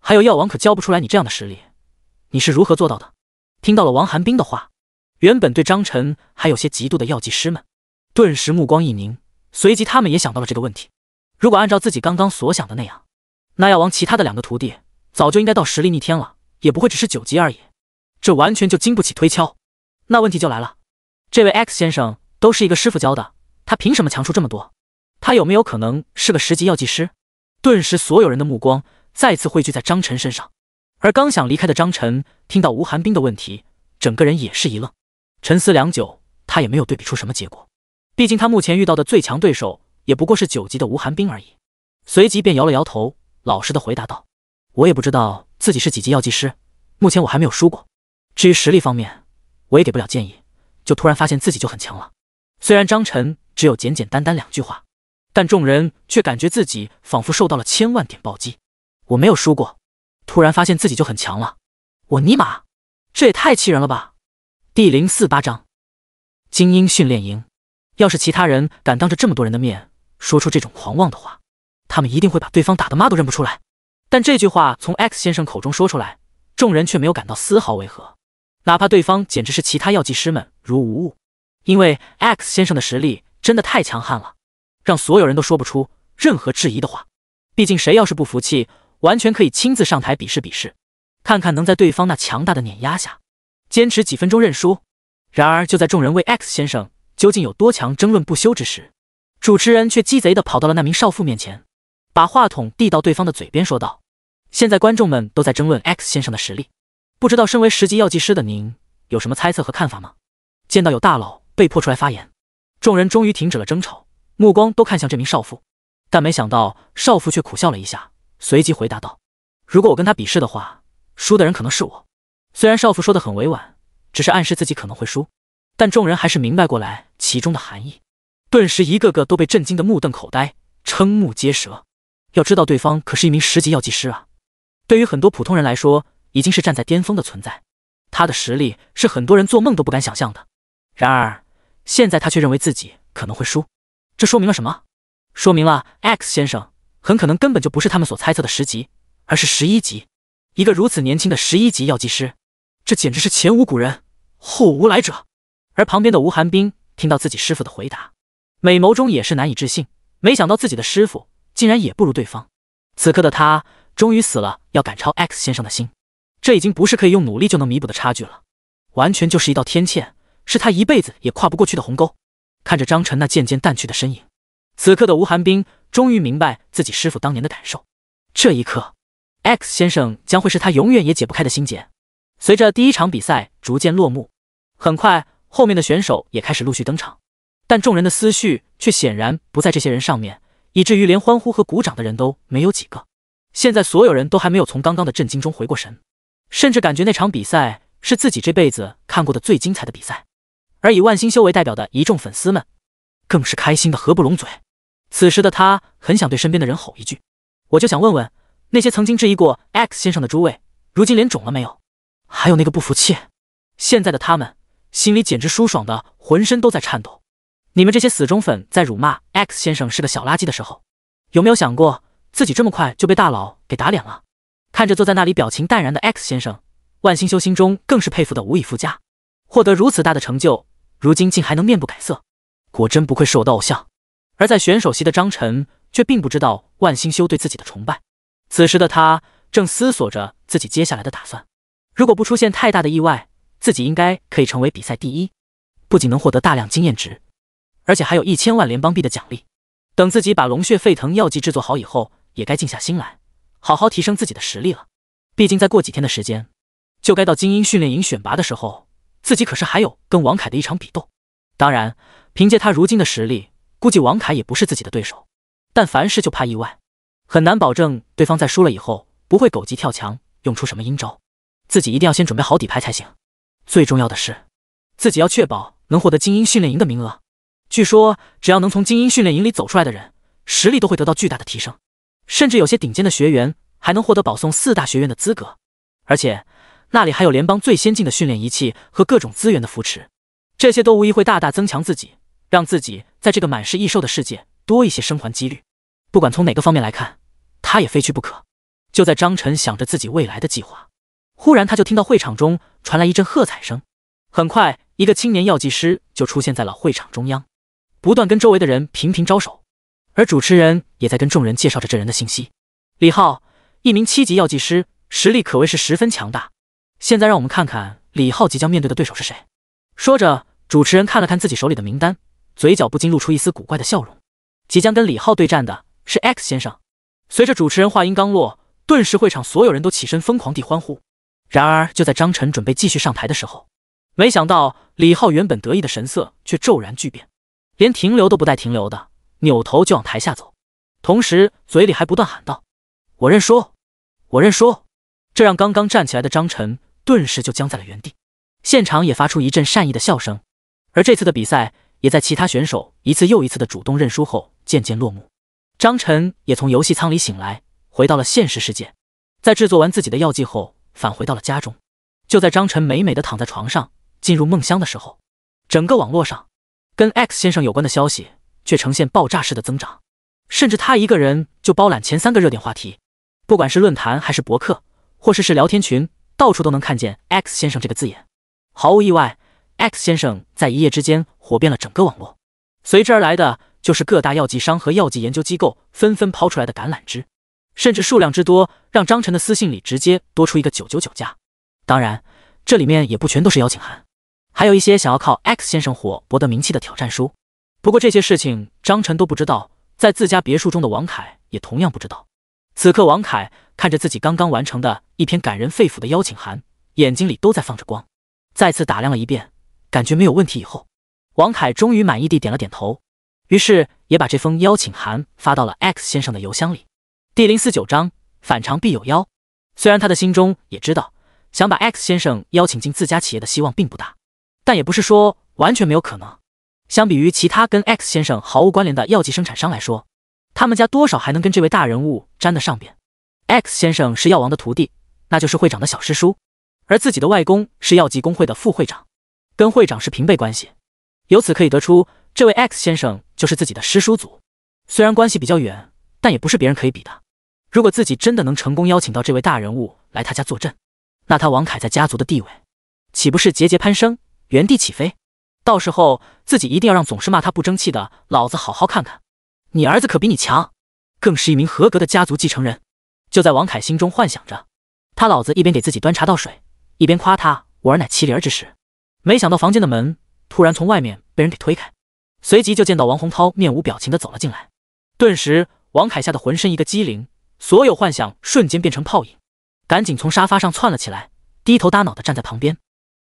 还有药王可教不出来你这样的实力，你是如何做到的？”听到了王寒冰的话，原本对张晨还有些嫉妒的药剂师们，顿时目光一凝，随即他们也想到了这个问题：如果按照自己刚刚所想的那样，那药王其他的两个徒弟早就应该到实力逆天了，也不会只是九级而已，这完全就经不起推敲。那问题就来了，这位 X 先生都是一个师傅教的。他凭什么强出这么多？他有没有可能是个十级药剂师？顿时，所有人的目光再次汇聚在张晨身上。而刚想离开的张晨听到吴寒冰的问题，整个人也是一愣，沉思良久，他也没有对比出什么结果。毕竟他目前遇到的最强对手也不过是九级的吴寒冰而已。随即便摇了摇头，老实的回答道：“我也不知道自己是几级药剂师，目前我还没有输过。至于实力方面，我也给不了建议。”就突然发现自己就很强了。虽然张晨。只有简简单单两句话，但众人却感觉自己仿佛受到了千万点暴击。我没有输过，突然发现自己就很强了。我尼玛，这也太气人了吧！第零四八章精英训练营。要是其他人敢当着这么多人的面说出这种狂妄的话，他们一定会把对方打的妈都认不出来。但这句话从 X 先生口中说出来，众人却没有感到丝毫违和，哪怕对方简直是其他药剂师们如无物，因为 X 先生的实力。真的太强悍了，让所有人都说不出任何质疑的话。毕竟谁要是不服气，完全可以亲自上台比试比试，看看能在对方那强大的碾压下坚持几分钟认输。然而就在众人为 X 先生究竟有多强争论不休之时，主持人却鸡贼的跑到了那名少妇面前，把话筒递到对方的嘴边，说道：“现在观众们都在争论 X 先生的实力，不知道身为十级药剂师的您有什么猜测和看法吗？”见到有大佬被迫出来发言。众人终于停止了争吵，目光都看向这名少妇，但没想到少妇却苦笑了一下，随即回答道：“如果我跟他比试的话，输的人可能是我。”虽然少妇说的很委婉，只是暗示自己可能会输，但众人还是明白过来其中的含义，顿时一个个都被震惊的目瞪口呆，瞠目结舌。要知道，对方可是一名十级药剂师啊，对于很多普通人来说，已经是站在巅峰的存在，他的实力是很多人做梦都不敢想象的。然而。现在他却认为自己可能会输，这说明了什么？说明了 X 先生很可能根本就不是他们所猜测的十级，而是十一级。一个如此年轻的十一级药剂师，这简直是前无古人后无来者。而旁边的吴寒冰听到自己师傅的回答，美眸中也是难以置信。没想到自己的师傅竟然也不如对方。此刻的他终于死了要赶超 X 先生的心，这已经不是可以用努力就能弥补的差距了，完全就是一道天堑。是他一辈子也跨不过去的鸿沟。看着张晨那渐渐淡去的身影，此刻的吴寒冰终于明白自己师傅当年的感受。这一刻，X 先生将会是他永远也解不开的心结。随着第一场比赛逐渐落幕，很快后面的选手也开始陆续登场，但众人的思绪却显然不在这些人上面，以至于连欢呼和鼓掌的人都没有几个。现在所有人都还没有从刚刚的震惊中回过神，甚至感觉那场比赛是自己这辈子看过的最精彩的比赛。而以万星修为代表的一众粉丝们，更是开心的合不拢嘴。此时的他很想对身边的人吼一句：“我就想问问，那些曾经质疑过 X 先生的诸位，如今脸肿了没有？还有那个不服气，现在的他们心里简直舒爽的浑身都在颤抖。你们这些死忠粉在辱骂 X 先生是个小垃圾的时候，有没有想过自己这么快就被大佬给打脸了？”看着坐在那里表情淡然的 X 先生，万星修心中更是佩服的无以复加。获得如此大的成就。如今竟还能面不改色，果真不愧是我的偶像。而在选手席的张晨却并不知道万星修对自己的崇拜。此时的他正思索着自己接下来的打算。如果不出现太大的意外，自己应该可以成为比赛第一，不仅能获得大量经验值，而且还有一千万联邦币的奖励。等自己把龙血沸腾药剂制作好以后，也该静下心来，好好提升自己的实力了。毕竟再过几天的时间，就该到精英训练营选拔的时候。自己可是还有跟王凯的一场比斗，当然，凭借他如今的实力，估计王凯也不是自己的对手。但凡事就怕意外，很难保证对方在输了以后不会狗急跳墙，用出什么阴招。自己一定要先准备好底牌才行。最重要的是，自己要确保能获得精英训练营的名额。据说，只要能从精英训练营里走出来的人，实力都会得到巨大的提升，甚至有些顶尖的学员还能获得保送四大学院的资格。而且。那里还有联邦最先进的训练仪器和各种资源的扶持，这些都无疑会大大增强自己，让自己在这个满是异兽的世界多一些生还几率。不管从哪个方面来看，他也非去不可。就在张晨想着自己未来的计划，忽然他就听到会场中传来一阵喝彩声。很快，一个青年药剂师就出现在了会场中央，不断跟周围的人频频招手，而主持人也在跟众人介绍着这人的信息：李浩，一名七级药剂师，实力可谓是十分强大。现在让我们看看李浩即将面对的对手是谁。说着，主持人看了看自己手里的名单，嘴角不禁露出一丝古怪的笑容。即将跟李浩对战的是 X 先生。随着主持人话音刚落，顿时会场所有人都起身，疯狂地欢呼。然而就在张晨准备继续上台的时候，没想到李浩原本得意的神色却骤然巨变，连停留都不带停留的扭头就往台下走，同时嘴里还不断喊道：“我认输，我认输。”这让刚刚站起来的张晨顿时就僵在了原地，现场也发出一阵善意的笑声。而这次的比赛也在其他选手一次又一次的主动认输后渐渐落幕。张晨也从游戏舱里醒来，回到了现实世界，在制作完自己的药剂后，返回到了家中。就在张晨美美的躺在床上进入梦乡的时候，整个网络上跟 X 先生有关的消息却呈现爆炸式的增长，甚至他一个人就包揽前三个热点话题，不管是论坛还是博客。或是是聊天群，到处都能看见 “X 先生”这个字眼。毫无意外，X 先生在一夜之间火遍了整个网络。随之而来的就是各大药剂商和药剂研究机构纷纷抛出来的橄榄枝，甚至数量之多，让张晨的私信里直接多出一个“九九九加”。当然，这里面也不全都是邀请函，还有一些想要靠 X 先生火博得名气的挑战书。不过这些事情，张晨都不知道，在自家别墅中的王凯也同样不知道。此刻，王凯。看着自己刚刚完成的一篇感人肺腑的邀请函，眼睛里都在放着光。再次打量了一遍，感觉没有问题以后，王凯终于满意地点了点头。于是也把这封邀请函发到了 X 先生的邮箱里。第零四九章：反常必有妖。虽然他的心中也知道，想把 X 先生邀请进自家企业的希望并不大，但也不是说完全没有可能。相比于其他跟 X 先生毫无关联的药剂生产商来说，他们家多少还能跟这位大人物沾得上边。X 先生是药王的徒弟，那就是会长的小师叔，而自己的外公是药剂工会的副会长，跟会长是平辈关系。由此可以得出，这位 X 先生就是自己的师叔祖，虽然关系比较远，但也不是别人可以比的。如果自己真的能成功邀请到这位大人物来他家坐镇，那他王凯在家族的地位岂不是节节攀升，原地起飞？到时候自己一定要让总是骂他不争气的老子好好看看，你儿子可比你强，更是一名合格的家族继承人。就在王凯心中幻想着，他老子一边给自己端茶倒水，一边夸他“我儿乃麒麟儿之时”，没想到房间的门突然从外面被人给推开，随即就见到王洪涛面无表情的走了进来。顿时，王凯吓得浑身一个机灵，所有幻想瞬间变成泡影，赶紧从沙发上窜了起来，低头耷脑的站在旁边。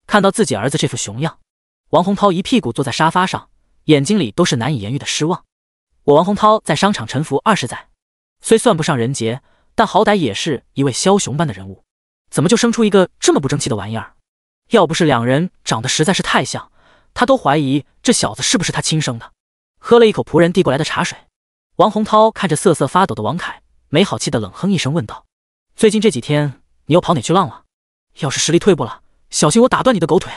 看到自己儿子这副熊样，王洪涛一屁股坐在沙发上，眼睛里都是难以言喻的失望。我王洪涛在商场沉浮二十载，虽算不上人杰。但好歹也是一位枭雄般的人物，怎么就生出一个这么不争气的玩意儿？要不是两人长得实在是太像，他都怀疑这小子是不是他亲生的。喝了一口仆人递过来的茶水，王洪涛看着瑟瑟发抖的王凯，没好气的冷哼一声问道：“最近这几天你又跑哪去浪了？要是实力退步了，小心我打断你的狗腿！”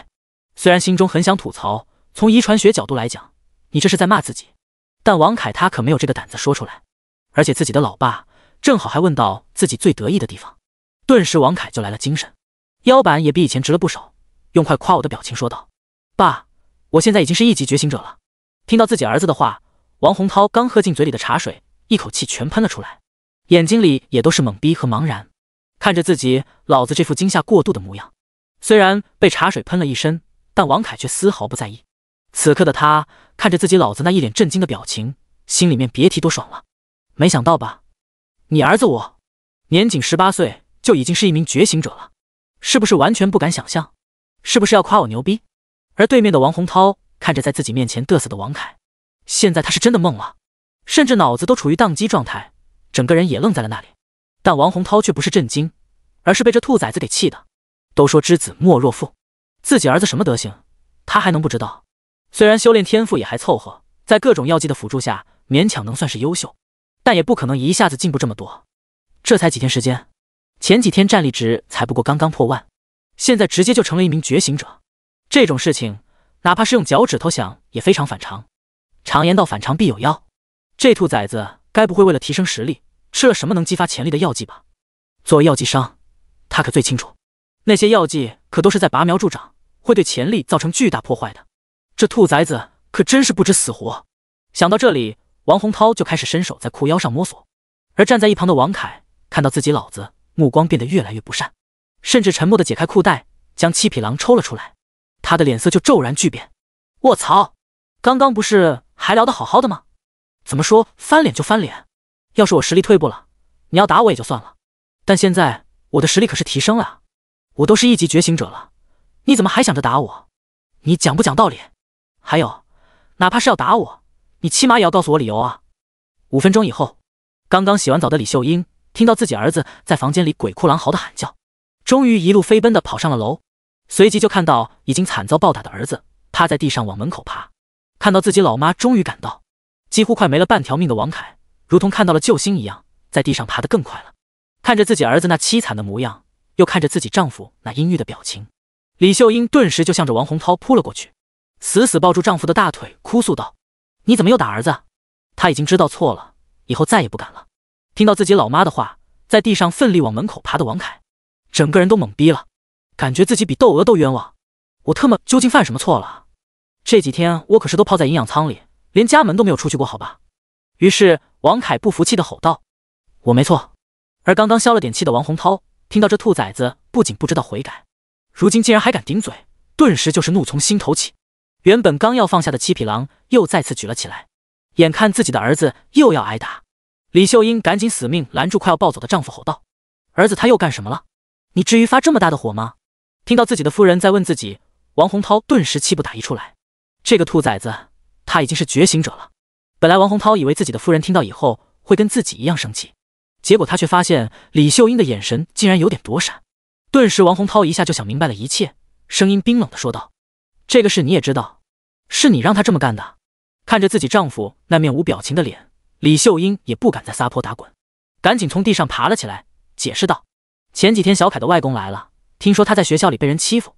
虽然心中很想吐槽，从遗传学角度来讲，你这是在骂自己，但王凯他可没有这个胆子说出来，而且自己的老爸。正好还问到自己最得意的地方，顿时王凯就来了精神，腰板也比以前直了不少，用快夸我的表情说道：“爸，我现在已经是一级觉醒者了。”听到自己儿子的话，王洪涛刚喝进嘴里的茶水，一口气全喷了出来，眼睛里也都是懵逼和茫然，看着自己老子这副惊吓过度的模样。虽然被茶水喷了一身，但王凯却丝毫不在意。此刻的他看着自己老子那一脸震惊的表情，心里面别提多爽了。没想到吧？你儿子我年仅十八岁就已经是一名觉醒者了，是不是完全不敢想象？是不是要夸我牛逼？而对面的王洪涛看着在自己面前嘚瑟的王凯，现在他是真的懵了，甚至脑子都处于宕机状态，整个人也愣在了那里。但王洪涛却不是震惊，而是被这兔崽子给气的。都说知子莫若父，自己儿子什么德行，他还能不知道？虽然修炼天赋也还凑合，在各种药剂的辅助下，勉强能算是优秀。但也不可能一下子进步这么多，这才几天时间，前几天战力值才不过刚刚破万，现在直接就成了一名觉醒者，这种事情，哪怕是用脚趾头想也非常反常。常言道反常必有妖，这兔崽子该不会为了提升实力吃了什么能激发潜力的药剂吧？作为药剂商，他可最清楚，那些药剂可都是在拔苗助长，会对潜力造成巨大破坏的。这兔崽子可真是不知死活。想到这里。王洪涛就开始伸手在裤腰上摸索，而站在一旁的王凯看到自己老子目光变得越来越不善，甚至沉默的解开裤带，将七匹狼抽了出来。他的脸色就骤然巨变。我操！刚刚不是还聊得好好的吗？怎么说翻脸就翻脸？要是我实力退步了，你要打我也就算了，但现在我的实力可是提升了啊！我都是一级觉醒者了，你怎么还想着打我？你讲不讲道理？还有，哪怕是要打我。你起码也要告诉我理由啊！五分钟以后，刚刚洗完澡的李秀英听到自己儿子在房间里鬼哭狼嚎的喊叫，终于一路飞奔的跑上了楼，随即就看到已经惨遭暴打的儿子趴在地上往门口爬。看到自己老妈终于赶到，几乎快没了半条命的王凯，如同看到了救星一样，在地上爬得更快了。看着自己儿子那凄惨的模样，又看着自己丈夫那阴郁的表情，李秀英顿时就向着王洪涛扑了过去，死死抱住丈夫的大腿，哭诉道。你怎么又打儿子？他已经知道错了，以后再也不敢了。听到自己老妈的话，在地上奋力往门口爬的王凯，整个人都懵逼了，感觉自己比窦娥都冤枉。我特么究竟犯什么错了？这几天我可是都泡在营养舱里，连家门都没有出去过，好吧？于是王凯不服气的吼道：“我没错。”而刚刚消了点气的王洪涛，听到这兔崽子不仅不知道悔改，如今竟然还敢顶嘴，顿时就是怒从心头起。原本刚要放下的七匹狼又再次举了起来，眼看自己的儿子又要挨打，李秀英赶紧死命拦住快要暴走的丈夫，吼道：“儿子他又干什么了？你至于发这么大的火吗？”听到自己的夫人在问自己，王洪涛顿时气不打一处来。这个兔崽子，他已经是觉醒者了。本来王洪涛以为自己的夫人听到以后会跟自己一样生气，结果他却发现李秀英的眼神竟然有点躲闪。顿时，王洪涛一下就想明白了一切，声音冰冷的说道：“这个事你也知道。”是你让他这么干的？看着自己丈夫那面无表情的脸，李秀英也不敢再撒泼打滚，赶紧从地上爬了起来，解释道：“前几天小凯的外公来了，听说他在学校里被人欺负，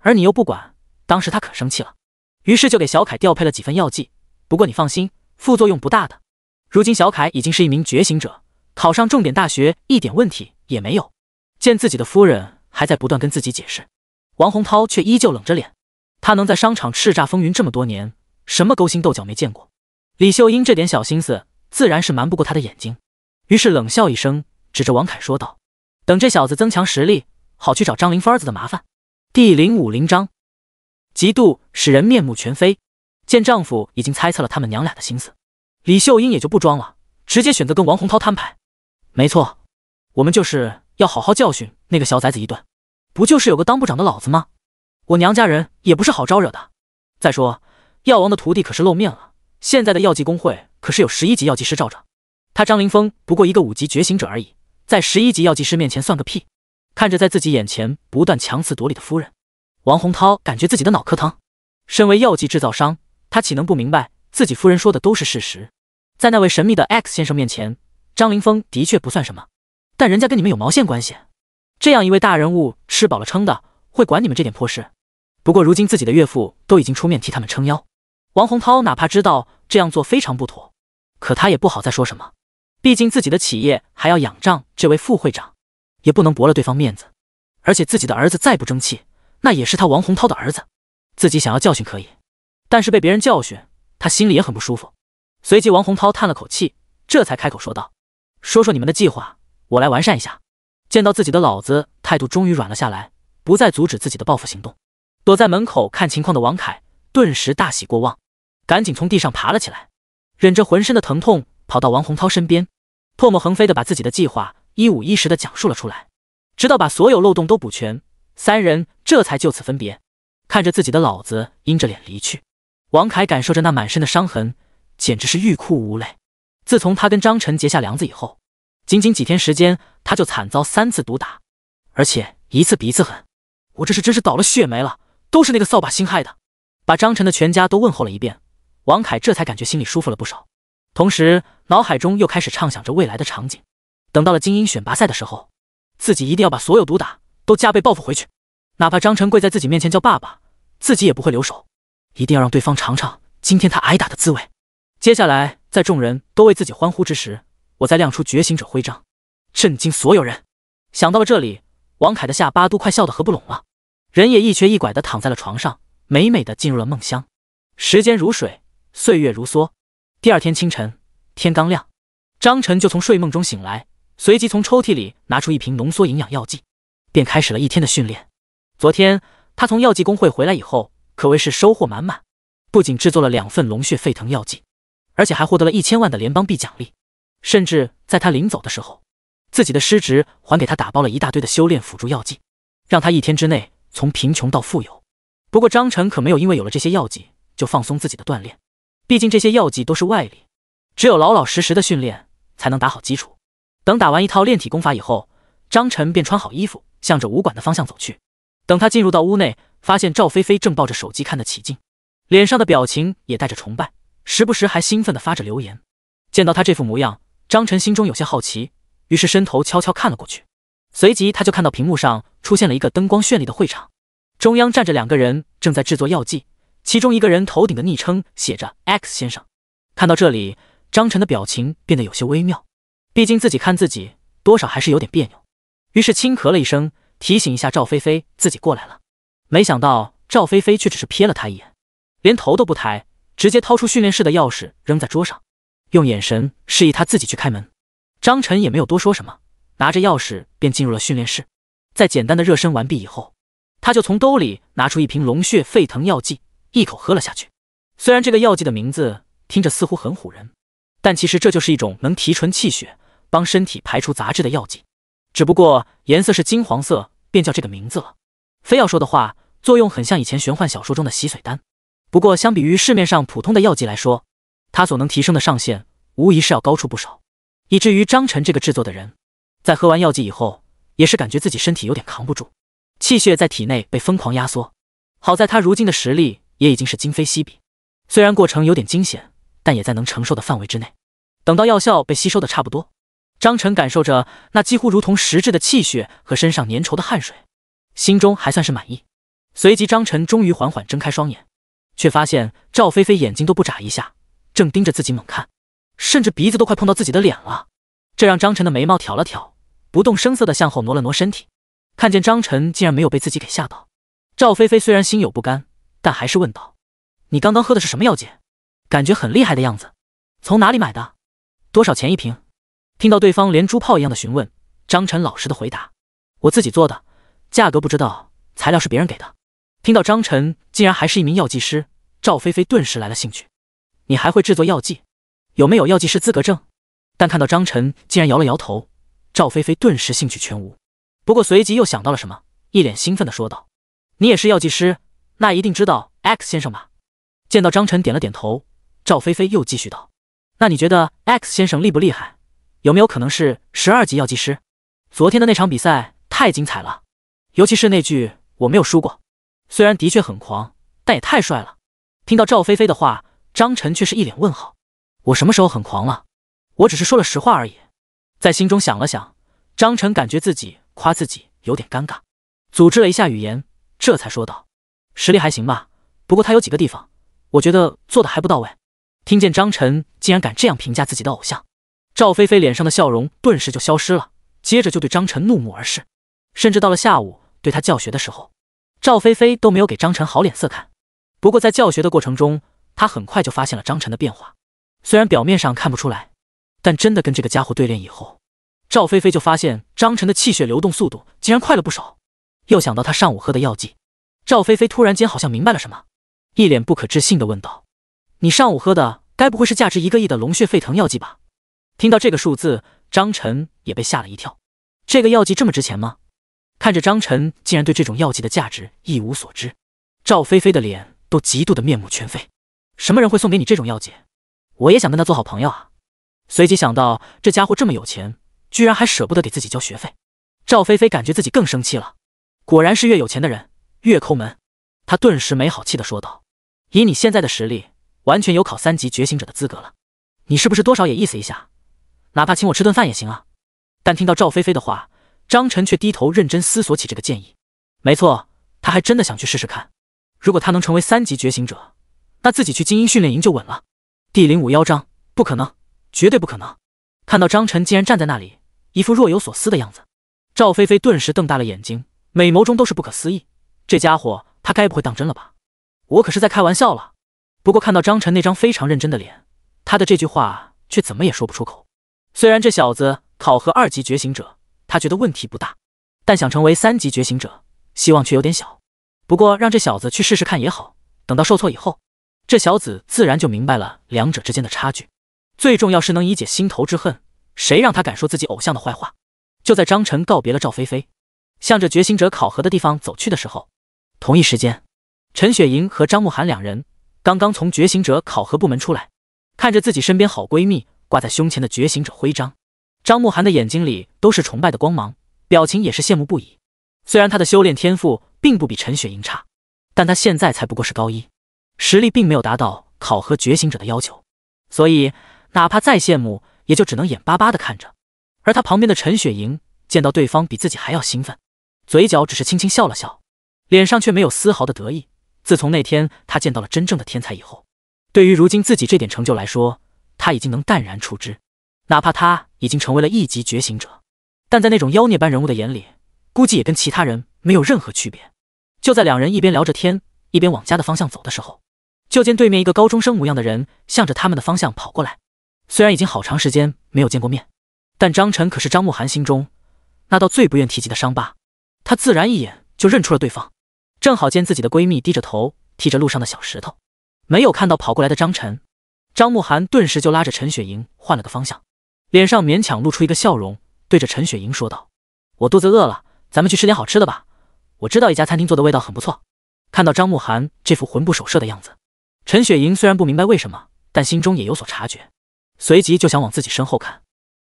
而你又不管，当时他可生气了，于是就给小凯调配了几份药剂。不过你放心，副作用不大的。如今小凯已经是一名觉醒者，考上重点大学一点问题也没有。”见自己的夫人还在不断跟自己解释，王洪涛却依旧冷着脸。他能在商场叱咤风云这么多年，什么勾心斗角没见过？李秀英这点小心思，自然是瞒不过他的眼睛。于是冷笑一声，指着王凯说道：“等这小子增强实力，好去找张林芳儿子的麻烦。”第零五零章，嫉妒使人面目全非。见丈夫已经猜测了他们娘俩的心思，李秀英也就不装了，直接选择跟王洪涛摊牌。没错，我们就是要好好教训那个小崽子一顿。不就是有个当部长的老子吗？我娘家人也不是好招惹的。再说，药王的徒弟可是露面了。现在的药剂工会可是有十一级药剂师罩着，他张凌峰不过一个五级觉醒者而已，在十一级药剂师面前算个屁。看着在自己眼前不断强词夺理的夫人，王洪涛感觉自己的脑壳疼。身为药剂制造商，他岂能不明白自己夫人说的都是事实？在那位神秘的 X 先生面前，张凌峰的确不算什么，但人家跟你们有毛线关系？这样一位大人物吃饱了撑的会管你们这点破事？不过如今自己的岳父都已经出面替他们撑腰，王洪涛哪怕知道这样做非常不妥，可他也不好再说什么。毕竟自己的企业还要仰仗这位副会长，也不能驳了对方面子。而且自己的儿子再不争气，那也是他王洪涛的儿子，自己想要教训可以，但是被别人教训，他心里也很不舒服。随即，王洪涛叹了口气，这才开口说道：“说说你们的计划，我来完善一下。”见到自己的老子态度终于软了下来，不再阻止自己的报复行动。躲在门口看情况的王凯顿时大喜过望，赶紧从地上爬了起来，忍着浑身的疼痛跑到王洪涛身边，唾沫横飞的把自己的计划一五一十的讲述了出来，直到把所有漏洞都补全，三人这才就此分别。看着自己的老子阴着脸离去，王凯感受着那满身的伤痕，简直是欲哭无泪。自从他跟张晨结下梁子以后，仅仅几天时间，他就惨遭三次毒打，而且一次比一次狠。我这是真是倒了血霉了。都是那个扫把星害的，把张晨的全家都问候了一遍，王凯这才感觉心里舒服了不少。同时，脑海中又开始畅想着未来的场景。等到了精英选拔赛的时候，自己一定要把所有毒打都加倍报复回去，哪怕张晨跪在自己面前叫爸爸，自己也不会留手，一定要让对方尝尝今天他挨打的滋味。接下来，在众人都为自己欢呼之时，我再亮出觉醒者徽章，震惊所有人。想到了这里，王凯的下巴都快笑得合不拢了。人也一瘸一拐的躺在了床上，美美的进入了梦乡。时间如水，岁月如梭。第二天清晨，天刚亮，张晨就从睡梦中醒来，随即从抽屉里拿出一瓶浓缩营养药剂，便开始了一天的训练。昨天他从药剂工会回来以后，可谓是收获满满，不仅制作了两份龙血沸腾药剂，而且还获得了一千万的联邦币奖励。甚至在他临走的时候，自己的失职还给他打包了一大堆的修炼辅助药剂，让他一天之内。从贫穷到富有，不过张晨可没有因为有了这些药剂就放松自己的锻炼，毕竟这些药剂都是外力，只有老老实实的训练才能打好基础。等打完一套炼体功法以后，张晨便穿好衣服，向着武馆的方向走去。等他进入到屋内，发现赵菲菲正抱着手机看得起劲，脸上的表情也带着崇拜，时不时还兴奋地发着留言。见到他这副模样，张晨心中有些好奇，于是伸头悄悄看了过去。随即他就看到屏幕上出现了一个灯光绚丽的会场，中央站着两个人正在制作药剂，其中一个人头顶的昵称写着 “X 先生”。看到这里，张晨的表情变得有些微妙，毕竟自己看自己多少还是有点别扭，于是轻咳了一声，提醒一下赵菲菲自己过来了。没想到赵菲菲却只是瞥了他一眼，连头都不抬，直接掏出训练室的钥匙扔在桌上，用眼神示意他自己去开门。张晨也没有多说什么。拿着钥匙便进入了训练室，在简单的热身完毕以后，他就从兜里拿出一瓶龙血沸腾药剂，一口喝了下去。虽然这个药剂的名字听着似乎很唬人，但其实这就是一种能提纯气血、帮身体排除杂质的药剂，只不过颜色是金黄色，便叫这个名字了。非要说的话，作用很像以前玄幻小说中的洗髓丹。不过相比于市面上普通的药剂来说，它所能提升的上限无疑是要高出不少，以至于张晨这个制作的人。在喝完药剂以后，也是感觉自己身体有点扛不住，气血在体内被疯狂压缩。好在他如今的实力也已经是今非昔比，虽然过程有点惊险，但也在能承受的范围之内。等到药效被吸收的差不多，张晨感受着那几乎如同实质的气血和身上粘稠的汗水，心中还算是满意。随即，张晨终于缓缓睁开双眼，却发现赵菲菲眼睛都不眨一下，正盯着自己猛看，甚至鼻子都快碰到自己的脸了，这让张晨的眉毛挑了挑。不动声色的向后挪了挪身体，看见张晨竟然没有被自己给吓到，赵菲菲虽然心有不甘，但还是问道：“你刚刚喝的是什么药剂？感觉很厉害的样子，从哪里买的？多少钱一瓶？”听到对方连珠炮一样的询问，张晨老实的回答：“我自己做的，价格不知道，材料是别人给的。”听到张晨竟然还是一名药剂师，赵菲菲顿时来了兴趣：“你还会制作药剂？有没有药剂师资格证？”但看到张晨竟然摇了摇头。赵菲菲顿时兴趣全无，不过随即又想到了什么，一脸兴奋的说道：“你也是药剂师，那一定知道 X 先生吧？”见到张晨点了点头，赵菲菲又继续道：“那你觉得 X 先生厉不厉害？有没有可能是十二级药剂师？昨天的那场比赛太精彩了，尤其是那句‘我没有输过’，虽然的确很狂，但也太帅了。”听到赵菲菲的话，张晨却是一脸问号：“我什么时候很狂了？我只是说了实话而已。”在心中想了想，张晨感觉自己夸自己有点尴尬，组织了一下语言，这才说道：“实力还行吧，不过他有几个地方，我觉得做的还不到位。”听见张晨竟然敢这样评价自己的偶像，赵菲菲脸上的笑容顿时就消失了，接着就对张晨怒目而视，甚至到了下午对他教学的时候，赵菲菲都没有给张晨好脸色看。不过在教学的过程中，她很快就发现了张晨的变化，虽然表面上看不出来。但真的跟这个家伙对练以后，赵菲菲就发现张晨的气血流动速度竟然快了不少。又想到他上午喝的药剂，赵菲菲突然间好像明白了什么，一脸不可置信地问道：“你上午喝的，该不会是价值一个亿的龙血沸腾药剂吧？”听到这个数字，张晨也被吓了一跳。这个药剂这么值钱吗？看着张晨竟然对这种药剂的价值一无所知，赵菲菲的脸都极度的面目全非。什么人会送给你这种药剂？我也想跟他做好朋友啊。随即想到这家伙这么有钱，居然还舍不得给自己交学费，赵菲菲感觉自己更生气了。果然是越有钱的人越抠门，她顿时没好气的说道：“以你现在的实力，完全有考三级觉醒者的资格了，你是不是多少也意思一下，哪怕请我吃顿饭也行啊？”但听到赵菲菲的话，张晨却低头认真思索起这个建议。没错，他还真的想去试试看。如果他能成为三级觉醒者，那自己去精英训练营就稳了。第零五幺章，不可能。绝对不可能！看到张晨竟然站在那里，一副若有所思的样子，赵菲菲顿时瞪大了眼睛，美眸中都是不可思议。这家伙，他该不会当真了吧？我可是在开玩笑了。不过看到张晨那张非常认真的脸，他的这句话却怎么也说不出口。虽然这小子考核二级觉醒者，他觉得问题不大，但想成为三级觉醒者，希望却有点小。不过让这小子去试试看也好，等到受挫以后，这小子自然就明白了两者之间的差距。最重要是能以解心头之恨。谁让他敢说自己偶像的坏话？就在张晨告别了赵菲菲，向着觉醒者考核的地方走去的时候，同一时间，陈雪莹和张慕涵两人刚刚从觉醒者考核部门出来，看着自己身边好闺蜜挂在胸前的觉醒者徽章，张慕涵的眼睛里都是崇拜的光芒，表情也是羡慕不已。虽然他的修炼天赋并不比陈雪莹差，但他现在才不过是高一，实力并没有达到考核觉醒者的要求，所以。哪怕再羡慕，也就只能眼巴巴的看着。而他旁边的陈雪莹见到对方比自己还要兴奋，嘴角只是轻轻笑了笑，脸上却没有丝毫的得意。自从那天他见到了真正的天才以后，对于如今自己这点成就来说，他已经能淡然处之。哪怕他已经成为了一级觉醒者，但在那种妖孽般人物的眼里，估计也跟其他人没有任何区别。就在两人一边聊着天，一边往家的方向走的时候，就见对面一个高中生模样的人向着他们的方向跑过来。虽然已经好长时间没有见过面，但张晨可是张慕涵心中那道最不愿提及的伤疤，她自然一眼就认出了对方。正好见自己的闺蜜低着头踢着路上的小石头，没有看到跑过来的张晨，张慕涵顿时就拉着陈雪莹换了个方向，脸上勉强露出一个笑容，对着陈雪莹说道：“我肚子饿了，咱们去吃点好吃的吧。我知道一家餐厅做的味道很不错。”看到张慕涵这副魂不守舍的样子，陈雪莹虽然不明白为什么，但心中也有所察觉。随即就想往自己身后看，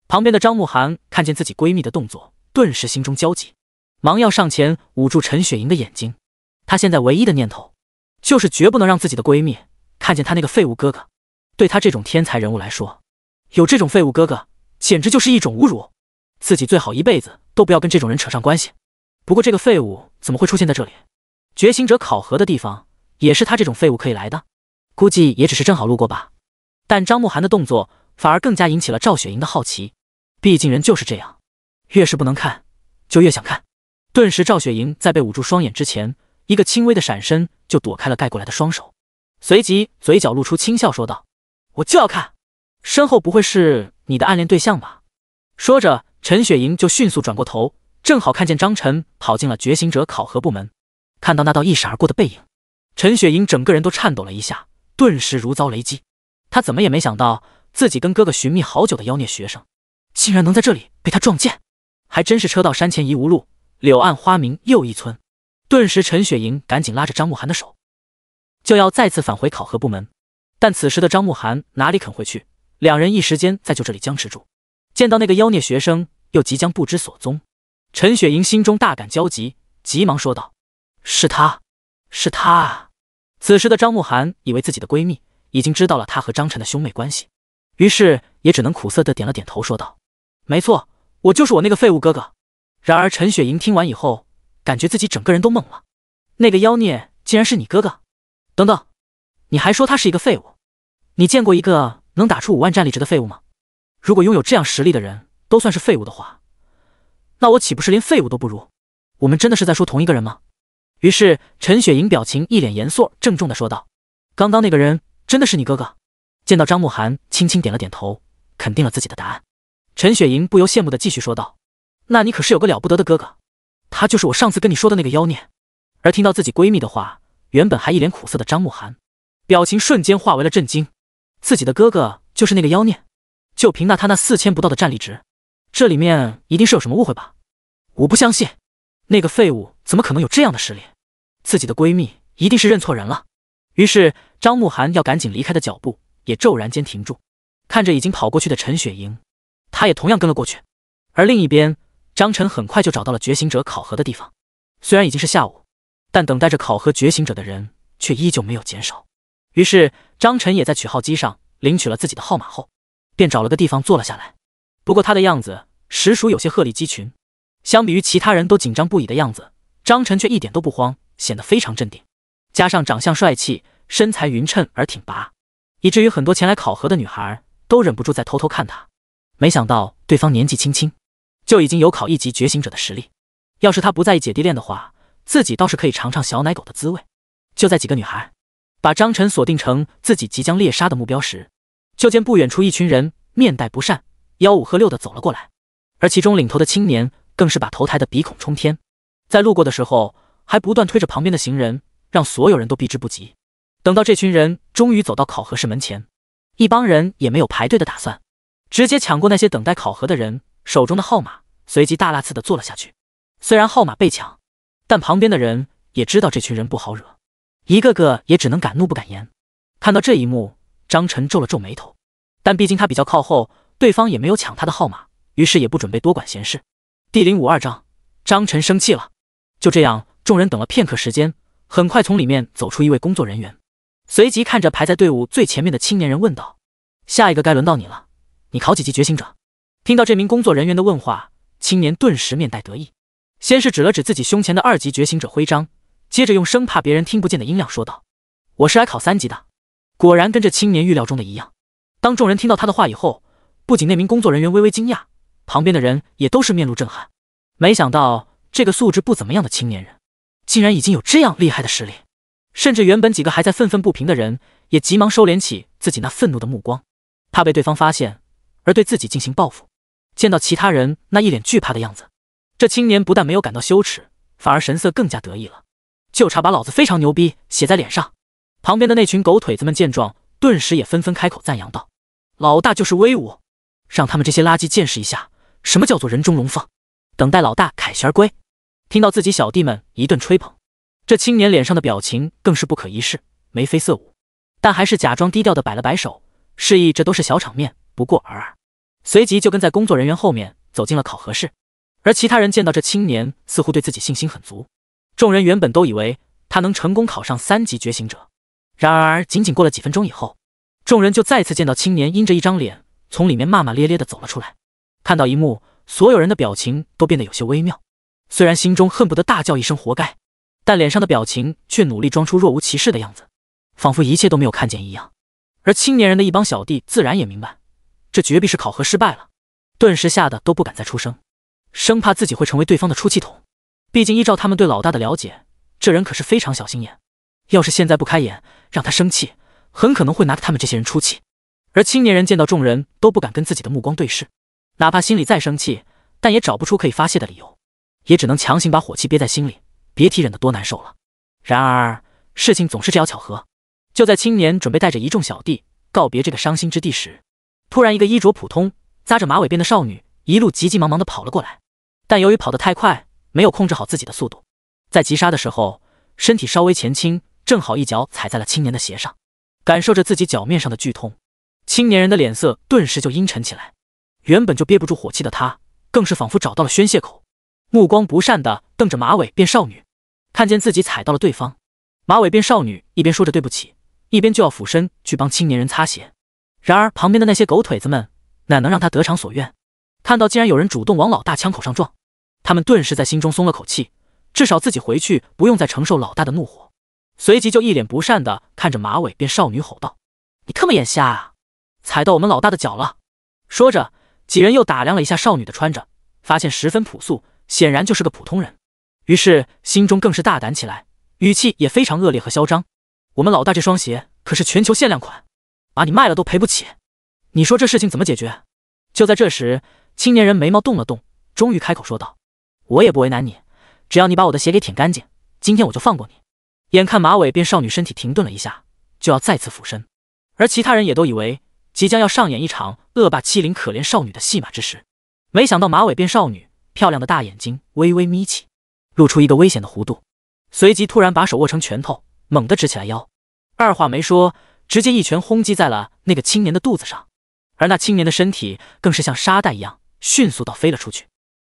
旁边的张慕涵看见自己闺蜜的动作，顿时心中焦急，忙要上前捂住陈雪莹的眼睛。她现在唯一的念头，就是绝不能让自己的闺蜜看见她那个废物哥哥。对她这种天才人物来说，有这种废物哥哥，简直就是一种侮辱。自己最好一辈子都不要跟这种人扯上关系。不过这个废物怎么会出现在这里？觉醒者考核的地方，也是他这种废物可以来的？估计也只是正好路过吧。但张慕涵的动作。反而更加引起了赵雪莹的好奇，毕竟人就是这样，越是不能看，就越想看。顿时，赵雪莹在被捂住双眼之前，一个轻微的闪身就躲开了盖过来的双手，随即嘴角露出轻笑，说道：“我就要看，身后不会是你的暗恋对象吧？”说着，陈雪莹就迅速转过头，正好看见张晨跑进了觉醒者考核部门，看到那道一闪而过的背影，陈雪莹整个人都颤抖了一下，顿时如遭雷击。她怎么也没想到。自己跟哥哥寻觅好久的妖孽学生，竟然能在这里被他撞见，还真是车到山前疑无路，柳暗花明又一村。顿时，陈雪莹赶紧拉着张慕涵的手，就要再次返回考核部门。但此时的张慕涵哪里肯回去？两人一时间在就这里僵持住。见到那个妖孽学生又即将不知所踪，陈雪莹心中大感焦急，急忙说道：“是他，是他！”此时的张慕涵以为自己的闺蜜已经知道了她和张晨的兄妹关系。于是也只能苦涩的点了点头，说道：“没错，我就是我那个废物哥哥。”然而陈雪莹听完以后，感觉自己整个人都懵了。那个妖孽竟然是你哥哥？等等，你还说他是一个废物？你见过一个能打出五万战力值的废物吗？如果拥有这样实力的人都算是废物的话，那我岂不是连废物都不如？我们真的是在说同一个人吗？于是陈雪莹表情一脸严肃，郑重的说道：“刚刚那个人真的是你哥哥？”见到张慕涵，轻轻点了点头，肯定了自己的答案。陈雪莹不由羡慕的继续说道：“那你可是有个了不得的哥哥，他就是我上次跟你说的那个妖孽。”而听到自己闺蜜的话，原本还一脸苦涩的张慕涵，表情瞬间化为了震惊。自己的哥哥就是那个妖孽？就凭那他那四千不到的战力值，这里面一定是有什么误会吧？我不相信，那个废物怎么可能有这样的实力？自己的闺蜜一定是认错人了。于是，张慕涵要赶紧离开的脚步。也骤然间停住，看着已经跑过去的陈雪莹，他也同样跟了过去。而另一边，张晨很快就找到了觉醒者考核的地方。虽然已经是下午，但等待着考核觉醒者的人却依旧没有减少。于是，张晨也在取号机上领取了自己的号码后，便找了个地方坐了下来。不过，他的样子实属有些鹤立鸡群。相比于其他人都紧张不已的样子，张晨却一点都不慌，显得非常镇定。加上长相帅气，身材匀称而挺拔。以至于很多前来考核的女孩都忍不住在偷偷看他。没想到对方年纪轻轻就已经有考一级觉醒者的实力，要是他不在意姐弟恋的话，自己倒是可以尝尝小奶狗的滋味。就在几个女孩把张晨锁定成自己即将猎杀的目标时，就见不远处一群人面带不善，吆五喝六的走了过来，而其中领头的青年更是把头抬得鼻孔冲天，在路过的时候还不断推着旁边的行人，让所有人都避之不及。等到这群人终于走到考核室门前，一帮人也没有排队的打算，直接抢过那些等待考核的人手中的号码，随即大剌剌的坐了下去。虽然号码被抢，但旁边的人也知道这群人不好惹，一个个也只能敢怒不敢言。看到这一幕，张晨皱了皱眉头，但毕竟他比较靠后，对方也没有抢他的号码，于是也不准备多管闲事。第零五二章：张晨生气了。就这样，众人等了片刻时间，很快从里面走出一位工作人员。随即看着排在队伍最前面的青年人问道：“下一个该轮到你了，你考几级觉醒者？”听到这名工作人员的问话，青年顿时面带得意，先是指了指自己胸前的二级觉醒者徽章，接着用生怕别人听不见的音量说道：“我是来考三级的。”果然跟这青年预料中的一样。当众人听到他的话以后，不仅那名工作人员微微惊讶，旁边的人也都是面露震撼。没想到这个素质不怎么样的青年人，竟然已经有这样厉害的实力。甚至原本几个还在愤愤不平的人，也急忙收敛起自己那愤怒的目光，怕被对方发现而对自己进行报复。见到其他人那一脸惧怕的样子，这青年不但没有感到羞耻，反而神色更加得意了，就差把“老子非常牛逼”写在脸上。旁边的那群狗腿子们见状，顿时也纷纷开口赞扬道：“老大就是威武，让他们这些垃圾见识一下什么叫做人中龙凤。”等待老大凯旋而归。听到自己小弟们一顿吹捧。这青年脸上的表情更是不可一世，眉飞色舞，但还是假装低调的摆了摆手，示意这都是小场面，不过尔尔。随即就跟在工作人员后面走进了考核室。而其他人见到这青年，似乎对自己信心很足。众人原本都以为他能成功考上三级觉醒者，然而仅仅过了几分钟以后，众人就再次见到青年阴着一张脸从里面骂骂咧咧的走了出来。看到一幕，所有人的表情都变得有些微妙，虽然心中恨不得大叫一声“活该”。但脸上的表情却努力装出若无其事的样子，仿佛一切都没有看见一样。而青年人的一帮小弟自然也明白，这绝壁是考核失败了，顿时吓得都不敢再出声，生怕自己会成为对方的出气筒。毕竟依照他们对老大的了解，这人可是非常小心眼，要是现在不开眼，让他生气，很可能会拿他们这些人出气。而青年人见到众人都不敢跟自己的目光对视，哪怕心里再生气，但也找不出可以发泄的理由，也只能强行把火气憋在心里。别提忍得多难受了。然而事情总是这样巧合，就在青年准备带着一众小弟告别这个伤心之地时，突然一个衣着普通、扎着马尾辫的少女一路急急忙忙地跑了过来。但由于跑得太快，没有控制好自己的速度，在急刹的时候身体稍微前倾，正好一脚踩在了青年的鞋上。感受着自己脚面上的剧痛，青年人的脸色顿时就阴沉起来。原本就憋不住火气的他，更是仿佛找到了宣泄口，目光不善地瞪着马尾辫少女。看见自己踩到了对方，马尾辫少女一边说着对不起，一边就要俯身去帮青年人擦鞋。然而旁边的那些狗腿子们哪能让他得偿所愿？看到竟然有人主动往老大枪口上撞，他们顿时在心中松了口气，至少自己回去不用再承受老大的怒火。随即就一脸不善的看着马尾辫少女吼道：“你特么眼瞎，啊！踩到我们老大的脚了！”说着，几人又打量了一下少女的穿着，发现十分朴素，显然就是个普通人。于是心中更是大胆起来，语气也非常恶劣和嚣张。我们老大这双鞋可是全球限量款，把你卖了都赔不起。你说这事情怎么解决？就在这时，青年人眉毛动了动，终于开口说道：“我也不为难你，只要你把我的鞋给舔干净，今天我就放过你。”眼看马尾辫少女身体停顿了一下，就要再次俯身，而其他人也都以为即将要上演一场恶霸欺凌可怜少女的戏码之时，没想到马尾辫少女漂亮的大眼睛微微眯起。露出一个危险的弧度，随即突然把手握成拳头，猛地直起来腰，二话没说，直接一拳轰击在了那个青年的肚子上，而那青年的身体更是像沙袋一样迅速倒飞了出去，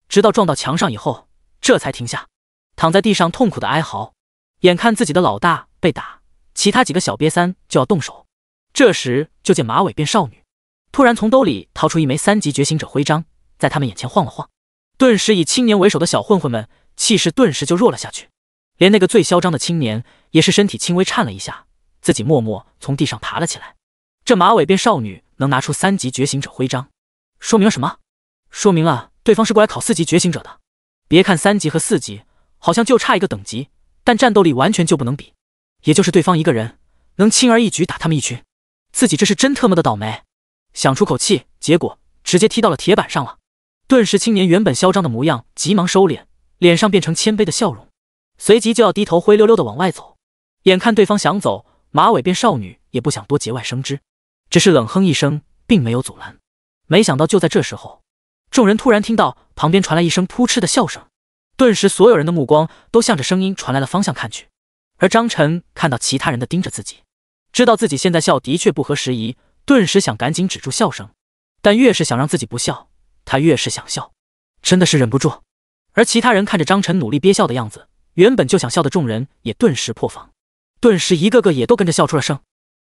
直到撞到墙上以后，这才停下，躺在地上痛苦的哀嚎。眼看自己的老大被打，其他几个小瘪三就要动手，这时就见马尾辫少女突然从兜里掏出一枚三级觉醒者徽章，在他们眼前晃了晃，顿时以青年为首的小混混们。气势顿时就弱了下去，连那个最嚣张的青年也是身体轻微颤了一下，自己默默从地上爬了起来。这马尾辫少女能拿出三级觉醒者徽章，说明了什么？说明了对方是过来考四级觉醒者的。别看三级和四级好像就差一个等级，但战斗力完全就不能比。也就是对方一个人能轻而易举打他们一群，自己这是真特么的倒霉。想出口气，结果直接踢到了铁板上了。顿时，青年原本嚣张的模样急忙收敛。脸上变成谦卑的笑容，随即就要低头灰溜溜的往外走。眼看对方想走，马尾辫少女也不想多节外生枝，只是冷哼一声，并没有阻拦。没想到就在这时候，众人突然听到旁边传来一声“噗嗤”的笑声，顿时所有人的目光都向着声音传来的方向看去。而张晨看到其他人的盯着自己，知道自己现在笑的确不合时宜，顿时想赶紧止住笑声，但越是想让自己不笑，他越是想笑，真的是忍不住。而其他人看着张晨努力憋笑的样子，原本就想笑的众人也顿时破防，顿时一个个也都跟着笑出了声。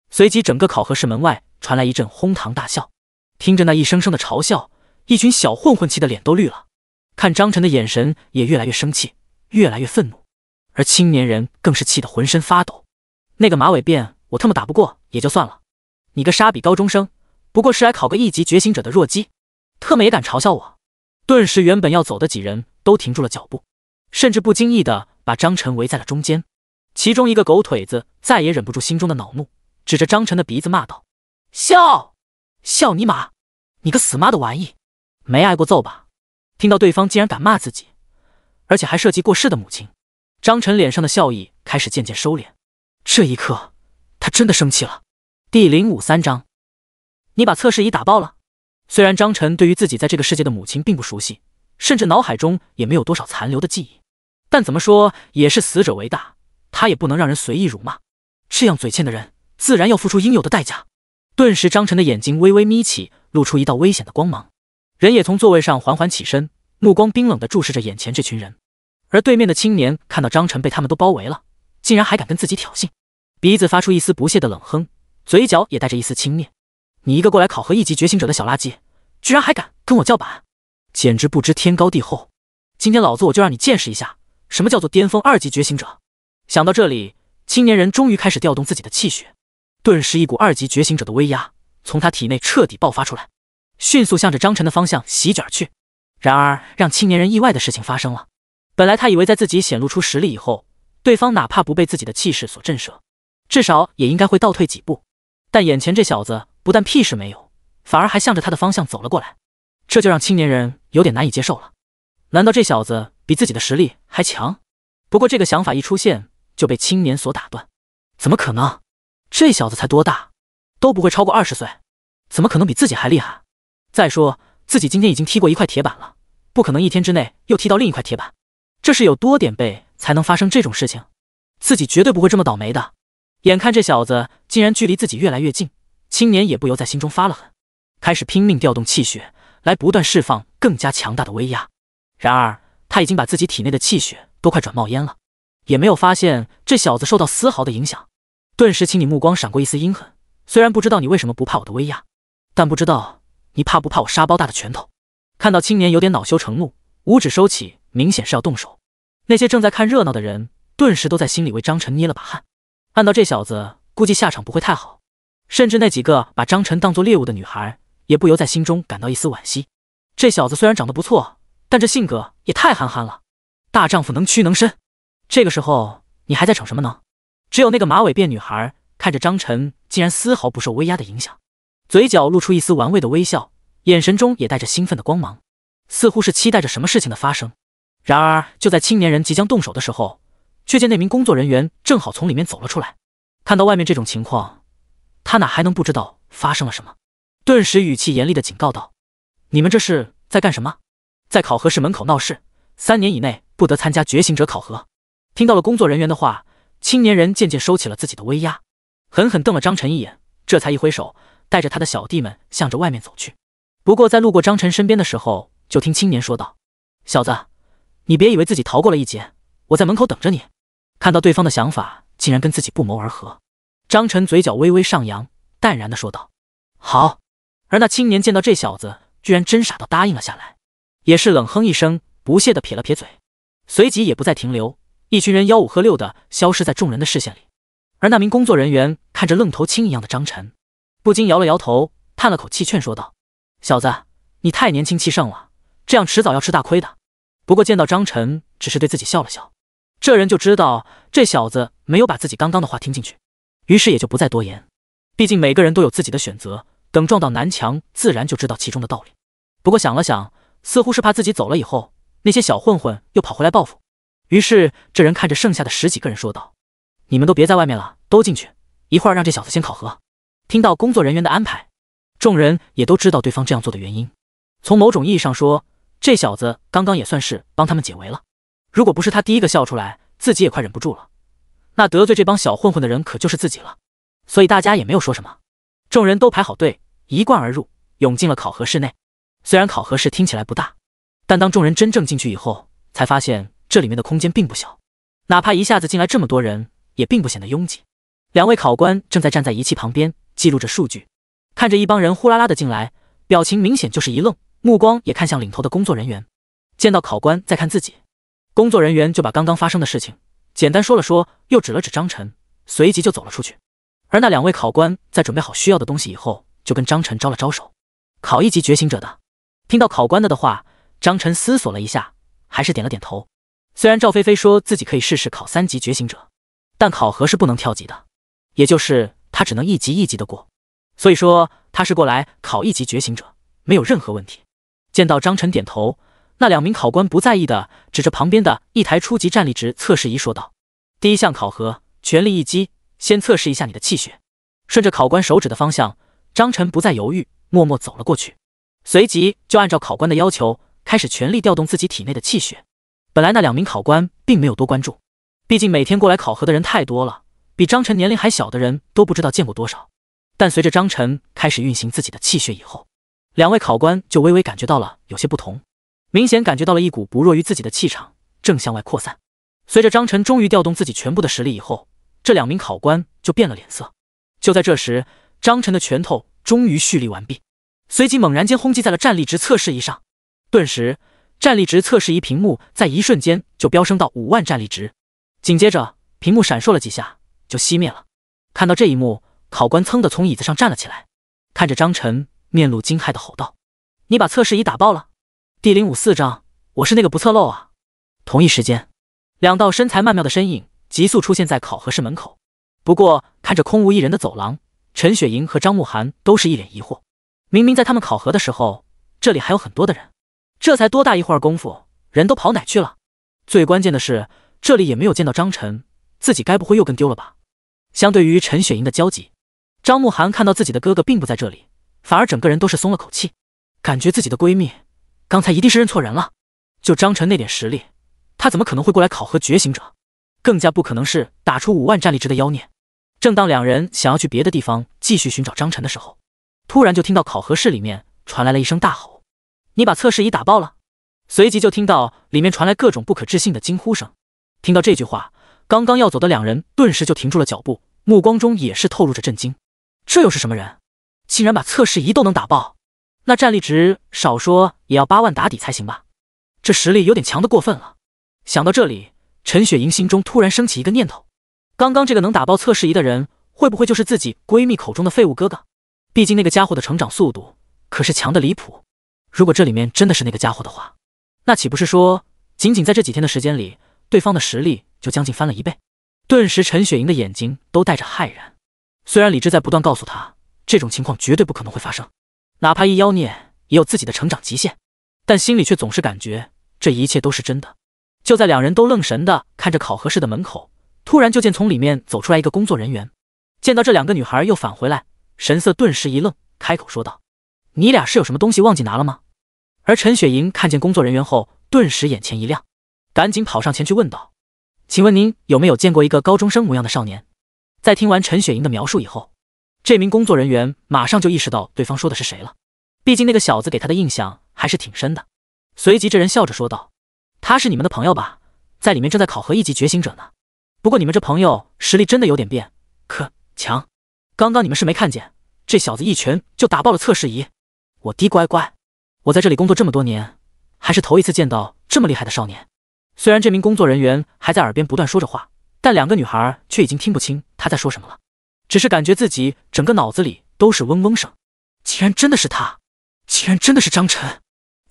随即，整个考核室门外传来一阵哄堂大笑。听着那一声声的嘲笑，一群小混混气的脸都绿了，看张晨的眼神也越来越生气，越来越愤怒。而青年人更是气得浑身发抖。那个马尾辫，我特么打不过也就算了，你个傻逼高中生，不过是来考个一级觉醒者的弱鸡，特么也敢嘲笑我！顿时，原本要走的几人。都停住了脚步，甚至不经意的把张晨围在了中间。其中一个狗腿子再也忍不住心中的恼怒，指着张晨的鼻子骂道：“笑，笑你妈！你个死妈的玩意，没挨过揍吧？”听到对方竟然敢骂自己，而且还涉及过世的母亲，张晨脸上的笑意开始渐渐收敛。这一刻，他真的生气了。第零五三章，你把测试仪打爆了。虽然张晨对于自己在这个世界的母亲并不熟悉。甚至脑海中也没有多少残留的记忆，但怎么说也是死者为大，他也不能让人随意辱骂。这样嘴欠的人，自然要付出应有的代价。顿时，张晨的眼睛微微眯起，露出一道危险的光芒。人也从座位上缓缓起身，目光冰冷地注视着眼前这群人。而对面的青年看到张晨被他们都包围了，竟然还敢跟自己挑衅，鼻子发出一丝不屑的冷哼，嘴角也带着一丝轻蔑：“你一个过来考核一级觉醒者的小垃圾，居然还敢跟我叫板！”简直不知天高地厚！今天老子我就让你见识一下什么叫做巅峰二级觉醒者。想到这里，青年人终于开始调动自己的气血，顿时一股二级觉醒者的威压从他体内彻底爆发出来，迅速向着张晨的方向席卷去。然而，让青年人意外的事情发生了。本来他以为在自己显露出实力以后，对方哪怕不被自己的气势所震慑，至少也应该会倒退几步。但眼前这小子不但屁事没有，反而还向着他的方向走了过来。这就让青年人有点难以接受了。难道这小子比自己的实力还强？不过这个想法一出现就被青年所打断。怎么可能？这小子才多大？都不会超过二十岁，怎么可能比自己还厉害？再说自己今天已经踢过一块铁板了，不可能一天之内又踢到另一块铁板。这是有多点背才能发生这种事情？自己绝对不会这么倒霉的。眼看这小子竟然距离自己越来越近，青年也不由在心中发了狠，开始拼命调动气血。来不断释放更加强大的威压，然而他已经把自己体内的气血都快转冒烟了，也没有发现这小子受到丝毫的影响。顿时，请你目光闪过一丝阴狠。虽然不知道你为什么不怕我的威压，但不知道你怕不怕我沙包大的拳头。看到青年有点恼羞成怒，五指收起，明显是要动手。那些正在看热闹的人顿时都在心里为张晨捏了把汗。按到这小子，估计下场不会太好。甚至那几个把张晨当做猎物的女孩。也不由在心中感到一丝惋惜。这小子虽然长得不错，但这性格也太憨憨了。大丈夫能屈能伸，这个时候你还在逞什么呢？只有那个马尾辫女孩看着张晨，竟然丝毫不受威压的影响，嘴角露出一丝玩味的微笑，眼神中也带着兴奋的光芒，似乎是期待着什么事情的发生。然而，就在青年人即将动手的时候，却见那名工作人员正好从里面走了出来。看到外面这种情况，他哪还能不知道发生了什么？顿时语气严厉的警告道：“你们这是在干什么？在考核室门口闹事，三年以内不得参加觉醒者考核。”听到了工作人员的话，青年人渐渐收起了自己的威压，狠狠瞪了张晨一眼，这才一挥手，带着他的小弟们向着外面走去。不过在路过张晨身边的时候，就听青年说道：“小子，你别以为自己逃过了一劫，我在门口等着你。”看到对方的想法竟然跟自己不谋而合，张晨嘴角微微上扬，淡然的说道：“好。”而那青年见到这小子居然真傻到答应了下来，也是冷哼一声，不屑的撇了撇嘴，随即也不再停留，一群人吆五喝六的消失在众人的视线里。而那名工作人员看着愣头青一样的张晨，不禁摇了摇头，叹了口气，劝说道：“小子，你太年轻气盛了，这样迟早要吃大亏的。”不过见到张晨只是对自己笑了笑，这人就知道这小子没有把自己刚刚的话听进去，于是也就不再多言，毕竟每个人都有自己的选择。等撞到南墙，自然就知道其中的道理。不过想了想，似乎是怕自己走了以后，那些小混混又跑回来报复。于是这人看着剩下的十几个人说道：“你们都别在外面了，都进去，一会儿让这小子先考核。”听到工作人员的安排，众人也都知道对方这样做的原因。从某种意义上说，这小子刚刚也算是帮他们解围了。如果不是他第一个笑出来，自己也快忍不住了。那得罪这帮小混混的人可就是自己了。所以大家也没有说什么。众人都排好队，一贯而入，涌进了考核室内。虽然考核室听起来不大，但当众人真正进去以后，才发现这里面的空间并不小。哪怕一下子进来这么多人，也并不显得拥挤。两位考官正在站在仪器旁边记录着数据，看着一帮人呼啦啦的进来，表情明显就是一愣，目光也看向领头的工作人员。见到考官在看自己，工作人员就把刚刚发生的事情简单说了说，又指了指张晨，随即就走了出去。而那两位考官在准备好需要的东西以后，就跟张晨招了招手：“考一级觉醒者的。”听到考官的的话，张晨思索了一下，还是点了点头。虽然赵菲菲说自己可以试试考三级觉醒者，但考核是不能跳级的，也就是他只能一级一级的过，所以说他是过来考一级觉醒者，没有任何问题。见到张晨点头，那两名考官不在意的指着旁边的一台初级战力值测试仪说道：“第一项考核，全力一击。”先测试一下你的气血，顺着考官手指的方向，张晨不再犹豫，默默走了过去，随即就按照考官的要求开始全力调动自己体内的气血。本来那两名考官并没有多关注，毕竟每天过来考核的人太多了，比张晨年龄还小的人都不知道见过多少。但随着张晨开始运行自己的气血以后，两位考官就微微感觉到了有些不同，明显感觉到了一股不弱于自己的气场正向外扩散。随着张晨终于调动自己全部的实力以后，这两名考官就变了脸色。就在这时，张晨的拳头终于蓄力完毕，随即猛然间轰击在了战力值测试仪上。顿时，战力值测试仪屏幕在一瞬间就飙升到五万战力值。紧接着，屏幕闪烁了几下就熄灭了。看到这一幕，考官噌的从椅子上站了起来，看着张晨，面露惊骇的吼道：“你把测试仪打爆了！”第零五四章，我是那个不测漏啊！同一时间，两道身材曼妙的身影。急速出现在考核室门口，不过看着空无一人的走廊，陈雪莹和张慕涵都是一脸疑惑。明明在他们考核的时候，这里还有很多的人，这才多大一会儿功夫，人都跑哪去了？最关键的是，这里也没有见到张晨，自己该不会又跟丢了吧？相对于陈雪莹的焦急，张慕涵看到自己的哥哥并不在这里，反而整个人都是松了口气，感觉自己的闺蜜刚才一定是认错人了。就张晨那点实力，他怎么可能会过来考核觉醒者？更加不可能是打出五万战力值的妖孽。正当两人想要去别的地方继续寻找张晨的时候，突然就听到考核室里面传来了一声大吼：“你把测试仪打爆了！”随即就听到里面传来各种不可置信的惊呼声。听到这句话，刚刚要走的两人顿时就停住了脚步，目光中也是透露着震惊。这又是什么人？竟然把测试仪都能打爆？那战力值少说也要八万打底才行吧？这实力有点强的过分了。想到这里。陈雪莹心中突然升起一个念头：，刚刚这个能打爆测试仪的人，会不会就是自己闺蜜口中的废物哥哥？毕竟那个家伙的成长速度可是强的离谱。如果这里面真的是那个家伙的话，那岂不是说，仅仅在这几天的时间里，对方的实力就将近翻了一倍？顿时，陈雪莹的眼睛都带着骇然。虽然理智在不断告诉她，这种情况绝对不可能会发生，哪怕一妖孽也有自己的成长极限，但心里却总是感觉这一切都是真的。就在两人都愣神的看着考核室的门口，突然就见从里面走出来一个工作人员，见到这两个女孩又返回来，神色顿时一愣，开口说道：“你俩是有什么东西忘记拿了吗？”而陈雪莹看见工作人员后，顿时眼前一亮，赶紧跑上前去问道：“请问您有没有见过一个高中生模样的少年？”在听完陈雪莹的描述以后，这名工作人员马上就意识到对方说的是谁了，毕竟那个小子给他的印象还是挺深的。随即这人笑着说道。他是你们的朋友吧？在里面正在考核一级觉醒者呢。不过你们这朋友实力真的有点变，可强。刚刚你们是没看见，这小子一拳就打爆了测试仪。我滴乖乖，我在这里工作这么多年，还是头一次见到这么厉害的少年。虽然这名工作人员还在耳边不断说着话，但两个女孩却已经听不清他在说什么了，只是感觉自己整个脑子里都是嗡嗡声。竟然真的是他！竟然真的是张晨！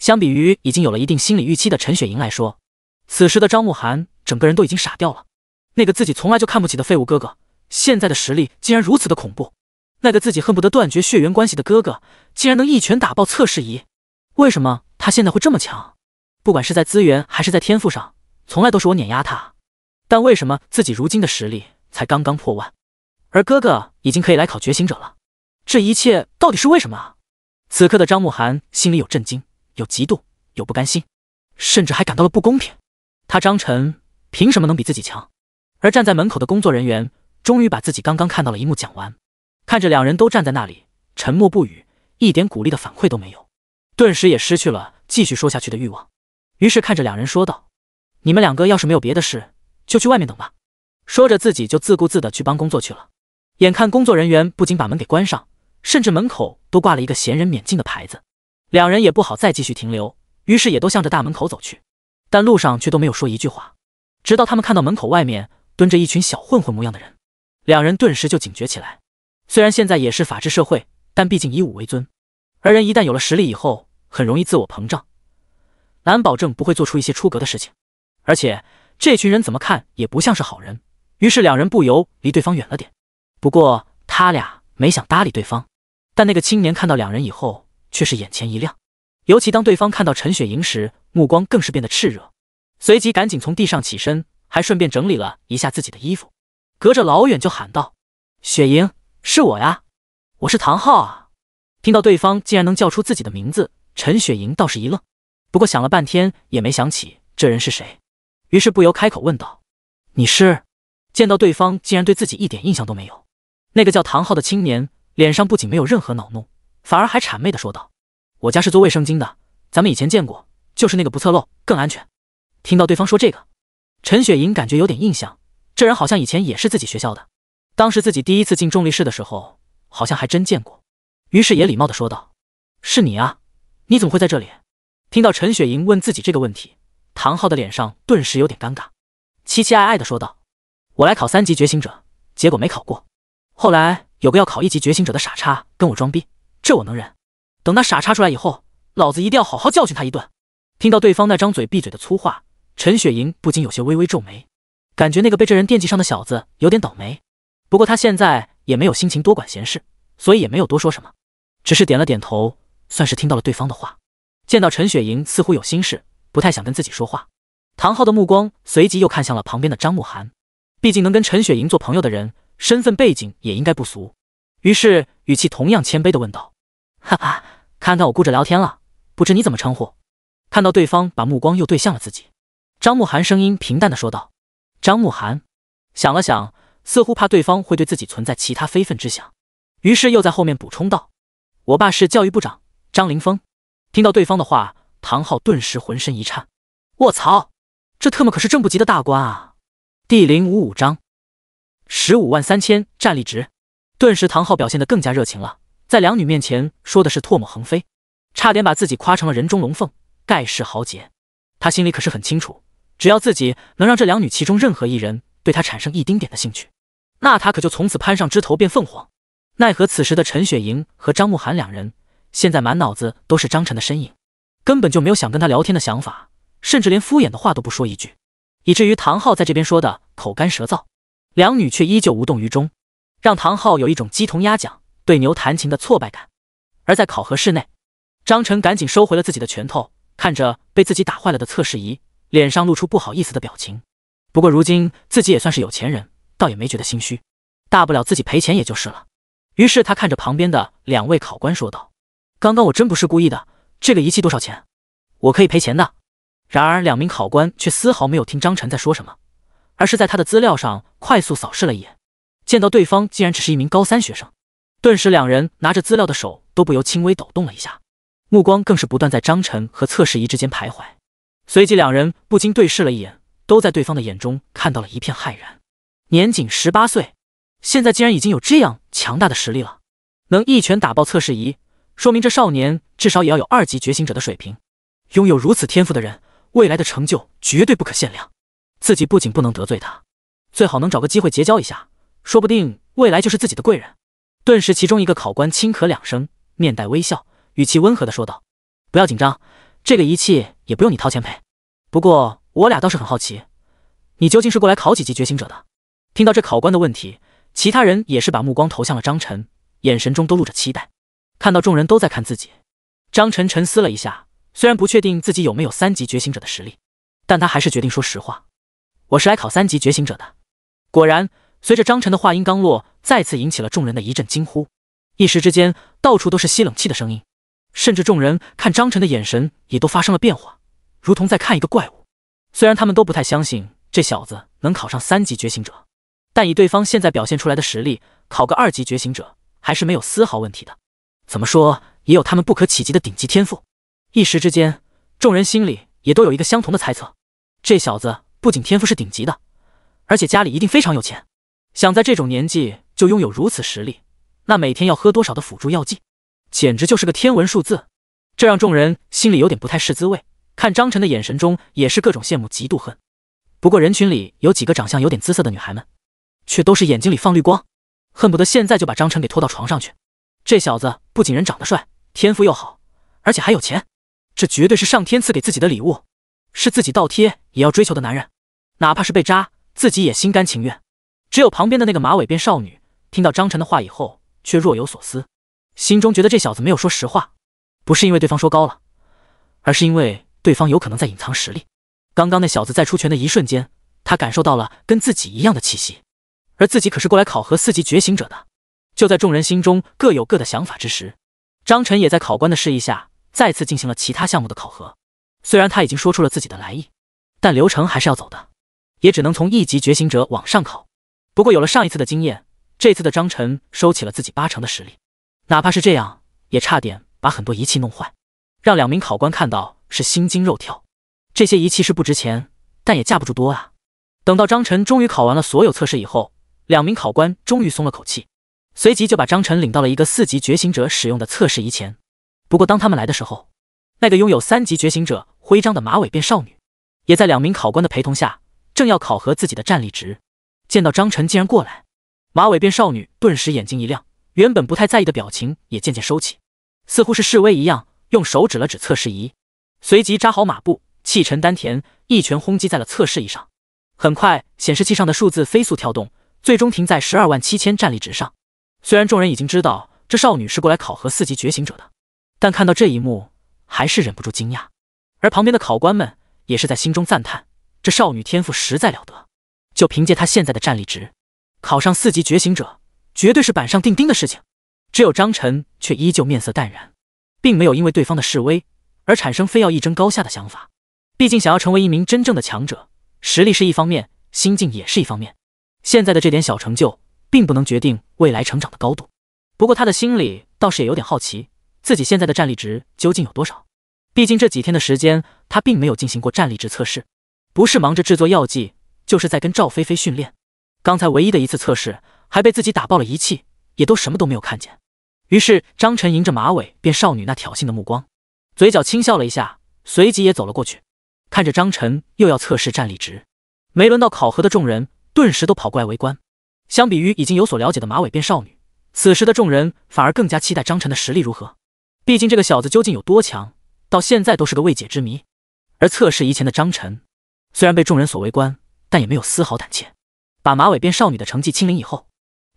相比于已经有了一定心理预期的陈雪莹来说，此时的张慕涵整个人都已经傻掉了。那个自己从来就看不起的废物哥哥，现在的实力竟然如此的恐怖！那个自己恨不得断绝血缘关系的哥哥，竟然能一拳打爆测试仪！为什么他现在会这么强？不管是在资源还是在天赋上，从来都是我碾压他。但为什么自己如今的实力才刚刚破万，而哥哥已经可以来考觉醒者了？这一切到底是为什么啊？此刻的张慕涵心里有震惊。有嫉妒，有不甘心，甚至还感到了不公平。他张晨凭什么能比自己强？而站在门口的工作人员终于把自己刚刚看到的一幕讲完，看着两人都站在那里沉默不语，一点鼓励的反馈都没有，顿时也失去了继续说下去的欲望。于是看着两人说道：“你们两个要是没有别的事，就去外面等吧。”说着自己就自顾自的去帮工作去了。眼看工作人员不仅把门给关上，甚至门口都挂了一个“闲人免进”的牌子。两人也不好再继续停留，于是也都向着大门口走去，但路上却都没有说一句话。直到他们看到门口外面蹲着一群小混混模样的人，两人顿时就警觉起来。虽然现在也是法治社会，但毕竟以武为尊，而人一旦有了实力以后，很容易自我膨胀，难保证不会做出一些出格的事情。而且这群人怎么看也不像是好人，于是两人不由离对方远了点。不过他俩没想搭理对方，但那个青年看到两人以后。却是眼前一亮，尤其当对方看到陈雪莹时，目光更是变得炽热，随即赶紧从地上起身，还顺便整理了一下自己的衣服，隔着老远就喊道：“雪莹，是我呀，我是唐昊啊！”听到对方竟然能叫出自己的名字，陈雪莹倒是一愣，不过想了半天也没想起这人是谁，于是不由开口问道：“你是？”见到对方竟然对自己一点印象都没有，那个叫唐昊的青年脸上不仅没有任何恼怒，反而还谄媚的说道。我家是做卫生巾的，咱们以前见过，就是那个不侧漏更安全。听到对方说这个，陈雪莹感觉有点印象，这人好像以前也是自己学校的，当时自己第一次进重力室的时候，好像还真见过。于是也礼貌的说道：“是你啊，你怎么会在这里？”听到陈雪莹问自己这个问题，唐昊的脸上顿时有点尴尬，期期艾艾的说道：“我来考三级觉醒者，结果没考过，后来有个要考一级觉醒者的傻叉跟我装逼，这我能忍。”等那傻叉出来以后，老子一定要好好教训他一顿。听到对方那张嘴闭嘴的粗话，陈雪莹不禁有些微微皱眉，感觉那个被这人惦记上的小子有点倒霉。不过他现在也没有心情多管闲事，所以也没有多说什么，只是点了点头，算是听到了对方的话。见到陈雪莹似乎有心事，不太想跟自己说话，唐昊的目光随即又看向了旁边的张慕寒。毕竟能跟陈雪莹做朋友的人，身份背景也应该不俗。于是语气同样谦卑的问道：“哈哈。”看看我顾着聊天了，不知你怎么称呼？看到对方把目光又对向了自己，张慕涵声音平淡的说道：“张慕涵。”想了想，似乎怕对方会对自己存在其他非分之想，于是又在后面补充道：“我爸是教育部长张凌峰。”听到对方的话，唐昊顿时浑身一颤：“我操，这特么可是正部级的大官啊！”第零五五章十五万三千战力值，顿时唐昊表现的更加热情了。在两女面前说的是唾沫横飞，差点把自己夸成了人中龙凤、盖世豪杰。他心里可是很清楚，只要自己能让这两女其中任何一人对他产生一丁点的兴趣，那他可就从此攀上枝头变凤凰。奈何此时的陈雪莹和张慕寒两人现在满脑子都是张晨的身影，根本就没有想跟他聊天的想法，甚至连敷衍的话都不说一句，以至于唐昊在这边说的口干舌燥，两女却依旧无动于衷，让唐昊有一种鸡同鸭讲。对牛弹琴的挫败感，而在考核室内，张晨赶紧收回了自己的拳头，看着被自己打坏了的测试仪，脸上露出不好意思的表情。不过如今自己也算是有钱人，倒也没觉得心虚，大不了自己赔钱也就是了。于是他看着旁边的两位考官说道：“刚刚我真不是故意的，这个仪器多少钱？我可以赔钱的。”然而两名考官却丝毫没有听张晨在说什么，而是在他的资料上快速扫视了一眼，见到对方竟然只是一名高三学生。顿时，两人拿着资料的手都不由轻微抖动了一下，目光更是不断在张晨和测试仪之间徘徊。随即，两人不禁对视了一眼，都在对方的眼中看到了一片骇然。年仅十八岁，现在竟然已经有这样强大的实力了，能一拳打爆测试仪，说明这少年至少也要有二级觉醒者的水平。拥有如此天赋的人，未来的成就绝对不可限量。自己不仅不能得罪他，最好能找个机会结交一下，说不定未来就是自己的贵人。顿时，其中一个考官轻咳两声，面带微笑，语气温和的说道：“不要紧张，这个仪器也不用你掏钱赔。不过我俩倒是很好奇，你究竟是过来考几级觉醒者的？”听到这考官的问题，其他人也是把目光投向了张晨，眼神中都露着期待。看到众人都在看自己，张晨沉思了一下，虽然不确定自己有没有三级觉醒者的实力，但他还是决定说实话：“我是来考三级觉醒者的。”果然。随着张晨的话音刚落，再次引起了众人的一阵惊呼，一时之间，到处都是吸冷气的声音，甚至众人看张晨的眼神也都发生了变化，如同在看一个怪物。虽然他们都不太相信这小子能考上三级觉醒者，但以对方现在表现出来的实力，考个二级觉醒者还是没有丝毫问题的。怎么说，也有他们不可企及的顶级天赋。一时之间，众人心里也都有一个相同的猜测：这小子不仅天赋是顶级的，而且家里一定非常有钱。想在这种年纪就拥有如此实力，那每天要喝多少的辅助药剂，简直就是个天文数字。这让众人心里有点不太是滋味，看张晨的眼神中也是各种羡慕、嫉妒、恨。不过人群里有几个长相有点姿色的女孩们，却都是眼睛里放绿光，恨不得现在就把张晨给拖到床上去。这小子不仅人长得帅，天赋又好，而且还有钱，这绝对是上天赐给自己的礼物，是自己倒贴也要追求的男人，哪怕是被扎，自己也心甘情愿。只有旁边的那个马尾辫少女听到张晨的话以后，却若有所思，心中觉得这小子没有说实话，不是因为对方说高了，而是因为对方有可能在隐藏实力。刚刚那小子在出拳的一瞬间，他感受到了跟自己一样的气息，而自己可是过来考核四级觉醒者的。就在众人心中各有各的想法之时，张晨也在考官的示意下再次进行了其他项目的考核。虽然他已经说出了自己的来意，但流程还是要走的，也只能从一级觉醒者往上考。不过有了上一次的经验，这次的张晨收起了自己八成的实力，哪怕是这样，也差点把很多仪器弄坏，让两名考官看到是心惊肉跳。这些仪器是不值钱，但也架不住多啊。等到张晨终于考完了所有测试以后，两名考官终于松了口气，随即就把张晨领到了一个四级觉醒者使用的测试仪前。不过当他们来的时候，那个拥有三级觉醒者徽章的马尾辫少女，也在两名考官的陪同下，正要考核自己的战力值。见到张晨竟然过来，马尾辫少女顿时眼睛一亮，原本不太在意的表情也渐渐收起，似乎是示威一样，用手指了指测试仪，随即扎好马步，气沉丹田，一拳轰击在了测试仪上。很快，显示器上的数字飞速跳动，最终停在十二万七千战力值上。虽然众人已经知道这少女是过来考核四级觉醒者的，但看到这一幕，还是忍不住惊讶。而旁边的考官们也是在心中赞叹，这少女天赋实在了得。就凭借他现在的战力值，考上四级觉醒者绝对是板上钉钉的事情。只有张晨却依旧面色淡然，并没有因为对方的示威而产生非要一争高下的想法。毕竟想要成为一名真正的强者，实力是一方面，心境也是一方面。现在的这点小成就，并不能决定未来成长的高度。不过他的心里倒是也有点好奇，自己现在的战力值究竟有多少？毕竟这几天的时间，他并没有进行过战力值测试，不是忙着制作药剂。就是在跟赵菲菲训练，刚才唯一的一次测试还被自己打爆了仪器，也都什么都没有看见。于是张晨迎着马尾辫少女那挑衅的目光，嘴角轻笑了一下，随即也走了过去。看着张晨又要测试站立值，没轮到考核的众人顿时都跑过来围观。相比于已经有所了解的马尾辫少女，此时的众人反而更加期待张晨的实力如何。毕竟这个小子究竟有多强，到现在都是个未解之谜。而测试仪前的张晨，虽然被众人所围观。但也没有丝毫胆怯，把马尾辫少女的成绩清零以后，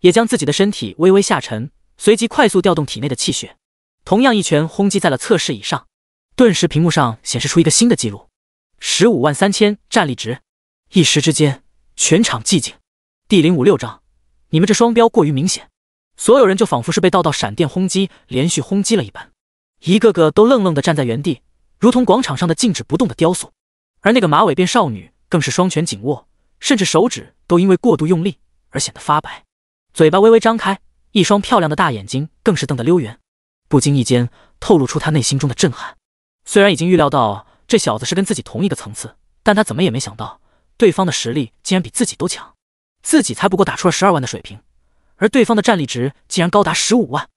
也将自己的身体微微下沉，随即快速调动体内的气血，同样一拳轰击在了测试椅上，顿时屏幕上显示出一个新的记录：十五万三千战力值。一时之间，全场寂静。第零五六章，你们这双标过于明显，所有人就仿佛是被道道闪电轰击，连续轰击了一般，一个个都愣愣的站在原地，如同广场上的静止不动的雕塑。而那个马尾辫少女。更是双拳紧握，甚至手指都因为过度用力而显得发白，嘴巴微微张开，一双漂亮的大眼睛更是瞪得溜圆，不经意间透露出他内心中的震撼。虽然已经预料到这小子是跟自己同一个层次，但他怎么也没想到，对方的实力竟然比自己都强。自己才不过打出了十二万的水平，而对方的战力值竟然高达十五万。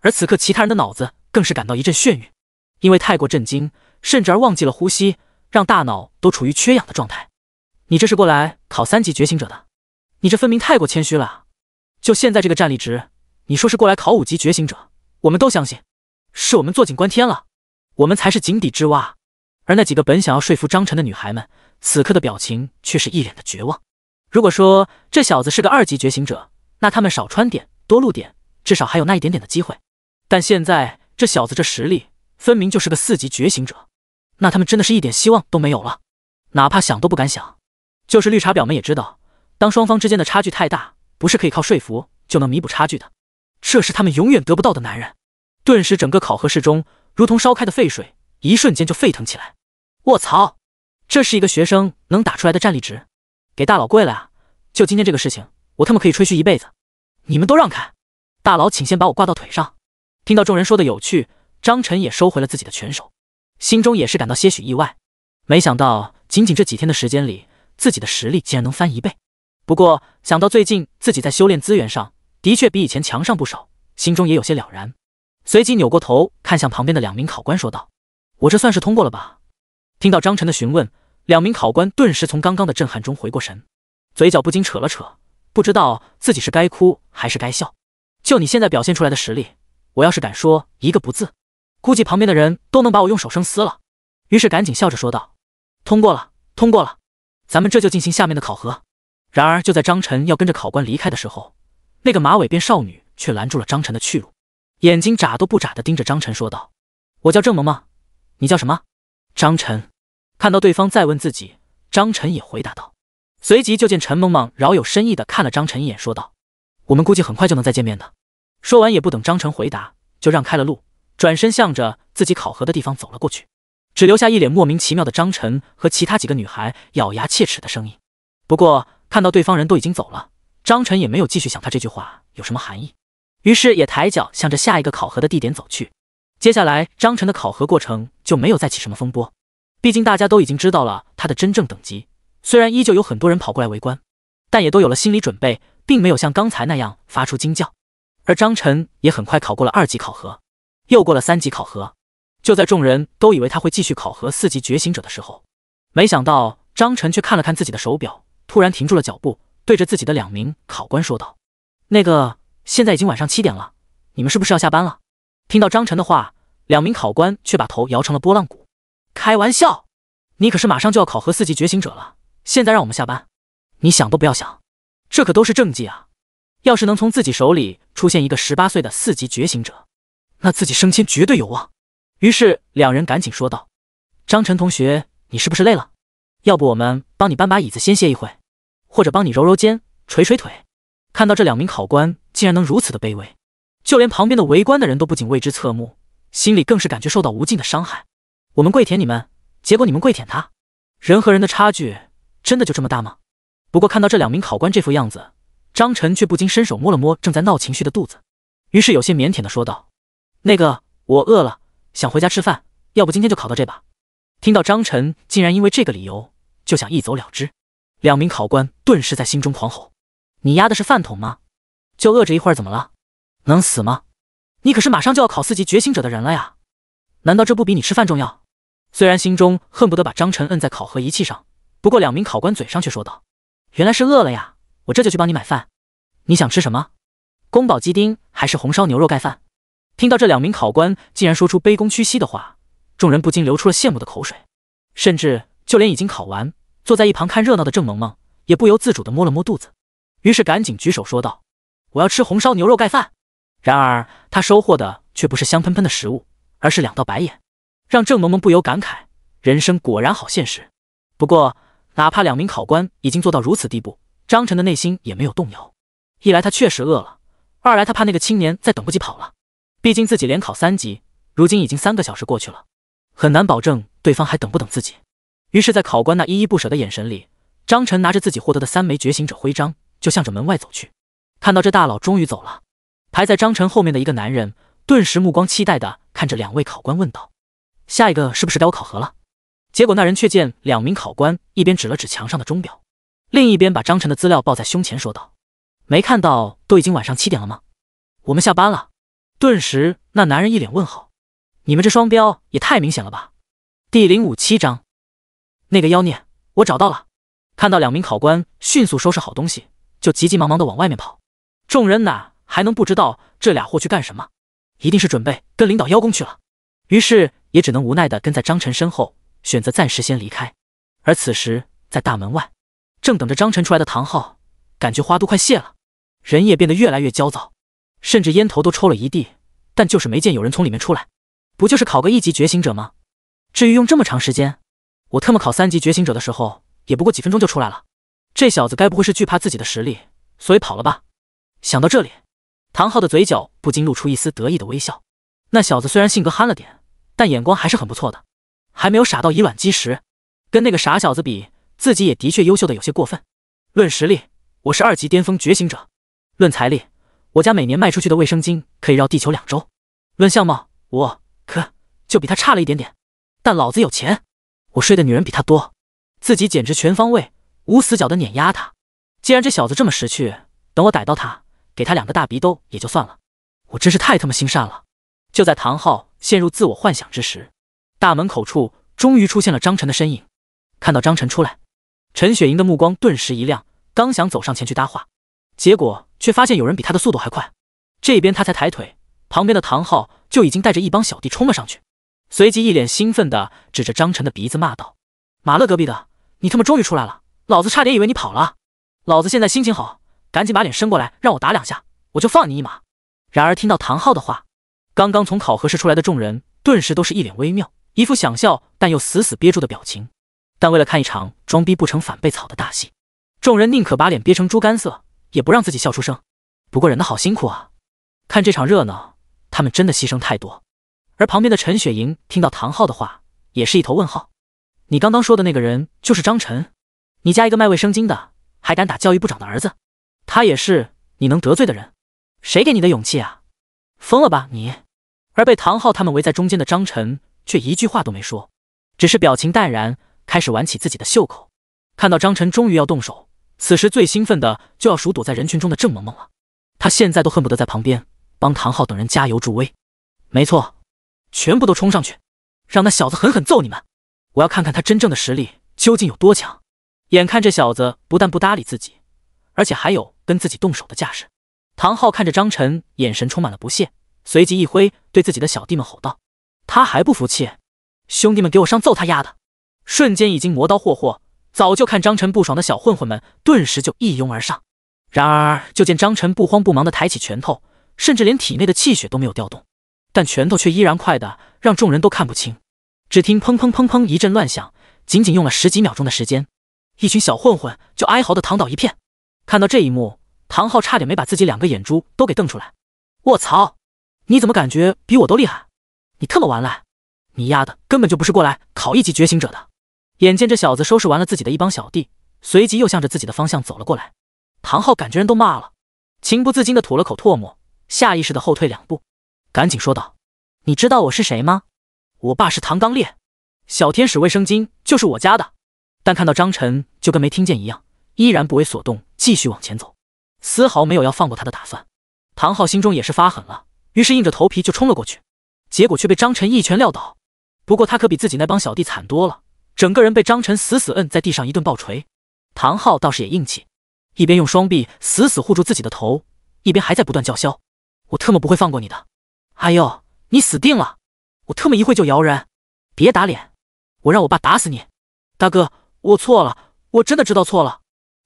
而此刻，其他人的脑子更是感到一阵眩晕，因为太过震惊，甚至而忘记了呼吸，让大脑都处于缺氧的状态。你这是过来考三级觉醒者的，你这分明太过谦虚了。就现在这个战力值，你说是过来考五级觉醒者，我们都相信，是我们坐井观天了，我们才是井底之蛙。而那几个本想要说服张晨的女孩们，此刻的表情却是一脸的绝望。如果说这小子是个二级觉醒者，那他们少穿点多露点，至少还有那一点点的机会。但现在这小子这实力，分明就是个四级觉醒者，那他们真的是一点希望都没有了，哪怕想都不敢想。就是绿茶婊们也知道，当双方之间的差距太大，不是可以靠说服就能弥补差距的。这是他们永远得不到的男人。顿时，整个考核室中如同烧开的沸水，一瞬间就沸腾起来。我操，这是一个学生能打出来的战力值？给大佬跪了啊！就今天这个事情，我他妈可以吹嘘一辈子。你们都让开，大佬请先把我挂到腿上。听到众人说的有趣，张晨也收回了自己的拳手，心中也是感到些许意外。没想到，仅仅这几天的时间里。自己的实力竟然能翻一倍，不过想到最近自己在修炼资源上的确比以前强上不少，心中也有些了然。随即扭过头看向旁边的两名考官，说道：“我这算是通过了吧？”听到张晨的询问，两名考官顿时从刚刚的震撼中回过神，嘴角不禁扯了扯，不知道自己是该哭还是该笑。就你现在表现出来的实力，我要是敢说一个不字，估计旁边的人都能把我用手生撕了。于是赶紧笑着说道：“通过了，通过了。”咱们这就进行下面的考核。然而，就在张晨要跟着考官离开的时候，那个马尾辫少女却拦住了张晨的去路，眼睛眨都不眨的盯着张晨说道：“我叫郑萌萌，你叫什么？”张晨看到对方再问自己，张晨也回答道。随即就见陈萌萌饶有深意的看了张晨一眼，说道：“我们估计很快就能再见面的。”说完也不等张晨回答，就让开了路，转身向着自己考核的地方走了过去。只留下一脸莫名其妙的张晨和其他几个女孩咬牙切齿的声音。不过看到对方人都已经走了，张晨也没有继续想他这句话有什么含义，于是也抬脚向着下一个考核的地点走去。接下来张晨的考核过程就没有再起什么风波，毕竟大家都已经知道了他的真正等级。虽然依旧有很多人跑过来围观，但也都有了心理准备，并没有像刚才那样发出惊叫。而张晨也很快考过了二级考核，又过了三级考核。就在众人都以为他会继续考核四级觉醒者的时候，没想到张晨却看了看自己的手表，突然停住了脚步，对着自己的两名考官说道：“那个，现在已经晚上七点了，你们是不是要下班了？”听到张晨的话，两名考官却把头摇成了拨浪鼓：“开玩笑，你可是马上就要考核四级觉醒者了，现在让我们下班？你想都不要想，这可都是政绩啊！要是能从自己手里出现一个十八岁的四级觉醒者，那自己升迁绝对有望。”于是两人赶紧说道：“张晨同学，你是不是累了？要不我们帮你搬把椅子，先歇一会，或者帮你揉揉肩、捶捶腿。”看到这两名考官竟然能如此的卑微，就连旁边的围观的人都不仅为之侧目，心里更是感觉受到无尽的伤害。我们跪舔你们，结果你们跪舔他，人和人的差距真的就这么大吗？不过看到这两名考官这副样子，张晨却不禁伸手摸了摸正在闹情绪的肚子，于是有些腼腆的说道：“那个，我饿了。”想回家吃饭，要不今天就考到这吧。听到张晨竟然因为这个理由就想一走了之，两名考官顿时在心中狂吼：“你压的是饭桶吗？就饿着一会儿怎么了？能死吗？你可是马上就要考四级觉醒者的人了呀！难道这不比你吃饭重要？”虽然心中恨不得把张晨摁在考核仪器上，不过两名考官嘴上却说道：“原来是饿了呀，我这就去帮你买饭。你想吃什么？宫保鸡丁还是红烧牛肉盖饭？”听到这两名考官竟然说出卑躬屈膝的话，众人不禁流出了羡慕的口水，甚至就连已经考完坐在一旁看热闹的郑萌萌，也不由自主的摸了摸肚子，于是赶紧举手说道：“我要吃红烧牛肉盖饭。”然而他收获的却不是香喷喷的食物，而是两道白眼，让郑萌萌不由感慨：“人生果然好现实。”不过，哪怕两名考官已经做到如此地步，张晨的内心也没有动摇。一来他确实饿了，二来他怕那个青年再等不及跑了。毕竟自己连考三级，如今已经三个小时过去了，很难保证对方还等不等自己。于是，在考官那依依不舍的眼神里，张晨拿着自己获得的三枚觉醒者徽章，就向着门外走去。看到这大佬终于走了，排在张晨后面的一个男人顿时目光期待的看着两位考官，问道：“下一个是不是该我考核了？”结果那人却见两名考官一边指了指墙上的钟表，另一边把张晨的资料抱在胸前，说道：“没看到都已经晚上七点了吗？我们下班了。”顿时，那男人一脸问号：“你们这双标也太明显了吧！”第零五七章，那个妖孽我找到了。看到两名考官迅速收拾好东西，就急急忙忙的往外面跑。众人哪还能不知道这俩货去干什么？一定是准备跟领导邀功去了。于是也只能无奈的跟在张晨身后，选择暂时先离开。而此时，在大门外，正等着张晨出来的唐昊，感觉花都快谢了，人也变得越来越焦躁，甚至烟头都抽了一地。但就是没见有人从里面出来，不就是考个一级觉醒者吗？至于用这么长时间？我特么考三级觉醒者的时候，也不过几分钟就出来了。这小子该不会是惧怕自己的实力，所以跑了吧？想到这里，唐昊的嘴角不禁露出一丝得意的微笑。那小子虽然性格憨了点，但眼光还是很不错的，还没有傻到以卵击石。跟那个傻小子比，自己也的确优秀的有些过分。论实力，我是二级巅峰觉醒者；论财力，我家每年卖出去的卫生巾可以绕地球两周。论相貌，我可就比他差了一点点，但老子有钱，我睡的女人比他多，自己简直全方位无死角的碾压他。既然这小子这么识趣，等我逮到他，给他两个大鼻兜也就算了。我真是太他妈心善了。就在唐昊陷入自我幻想之时，大门口处终于出现了张晨的身影。看到张晨出来，陈雪莹的目光顿时一亮，刚想走上前去搭话。结果却发现有人比他的速度还快，这边他才抬腿，旁边的唐昊就已经带着一帮小弟冲了上去，随即一脸兴奋的指着张晨的鼻子骂道：“马勒隔壁的，你他妈终于出来了，老子差点以为你跑了！老子现在心情好，赶紧把脸伸过来让我打两下，我就放你一马。”然而听到唐昊的话，刚刚从考核室出来的众人顿时都是一脸微妙，一副想笑但又死死憋住的表情。但为了看一场装逼不成反被草的大戏，众人宁可把脸憋成猪肝色。也不让自己笑出声，不过忍得好辛苦啊！看这场热闹，他们真的牺牲太多。而旁边的陈雪莹听到唐昊的话，也是一头问号：“你刚刚说的那个人就是张晨？你家一个卖卫生巾的，还敢打教育部长的儿子？他也是你能得罪的人？谁给你的勇气啊？疯了吧你！”而被唐昊他们围在中间的张晨却一句话都没说，只是表情淡然，开始挽起自己的袖口。看到张晨终于要动手。此时最兴奋的就要数躲在人群中的郑萌萌了，她现在都恨不得在旁边帮唐昊等人加油助威。没错，全部都冲上去，让那小子狠狠揍你们！我要看看他真正的实力究竟有多强。眼看这小子不但不搭理自己，而且还有跟自己动手的架势，唐昊看着张晨，眼神充满了不屑，随即一挥，对自己的小弟们吼道：“他还不服气，兄弟们给我上，揍他丫的！”瞬间已经磨刀霍霍。早就看张晨不爽的小混混们，顿时就一拥而上。然而，就见张晨不慌不忙的抬起拳头，甚至连体内的气血都没有调动，但拳头却依然快的让众人都看不清。只听砰砰砰砰一阵乱响，仅仅用了十几秒钟的时间，一群小混混就哀嚎的躺倒一片。看到这一幕，唐昊差点没把自己两个眼珠都给瞪出来。卧槽，你怎么感觉比我都厉害？你特么完了！你丫的根本就不是过来考一级觉醒者的！眼见这小子收拾完了自己的一帮小弟，随即又向着自己的方向走了过来，唐昊感觉人都骂了，情不自禁的吐了口唾沫，下意识的后退两步，赶紧说道：“你知道我是谁吗？我爸是唐刚烈，小天使卫生巾就是我家的。”但看到张晨就跟没听见一样，依然不为所动，继续往前走，丝毫没有要放过他的打算。唐昊心中也是发狠了，于是硬着头皮就冲了过去，结果却被张晨一拳撂倒。不过他可比自己那帮小弟惨多了。整个人被张晨死死摁在地上一顿暴锤，唐昊倒是也硬气，一边用双臂死死护住自己的头，一边还在不断叫嚣：“我特么不会放过你的，阿佑，你死定了！我特么一会就摇人，别打脸，我让我爸打死你！大哥，我错了，我真的知道错了。”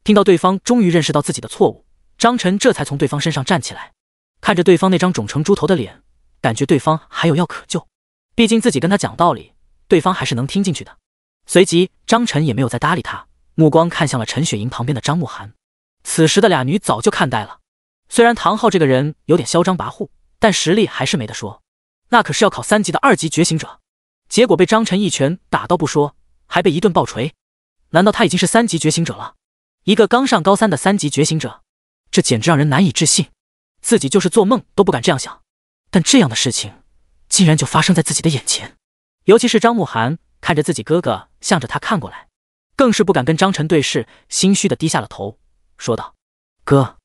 听到对方终于认识到自己的错误，张晨这才从对方身上站起来，看着对方那张肿成猪头的脸，感觉对方还有药可救，毕竟自己跟他讲道理，对方还是能听进去的。随即，张晨也没有再搭理他，目光看向了陈雪莹旁边的张慕涵。此时的俩女早就看呆了。虽然唐昊这个人有点嚣张跋扈，但实力还是没得说，那可是要考三级的二级觉醒者。结果被张晨一拳打到不说，还被一顿暴锤。难道他已经是三级觉醒者了？一个刚上高三的三级觉醒者，这简直让人难以置信。自己就是做梦都不敢这样想，但这样的事情竟然就发生在自己的眼前。尤其是张慕涵。看着自己哥哥向着他看过来，更是不敢跟张晨对视，心虚的低下了头，说道：“哥。”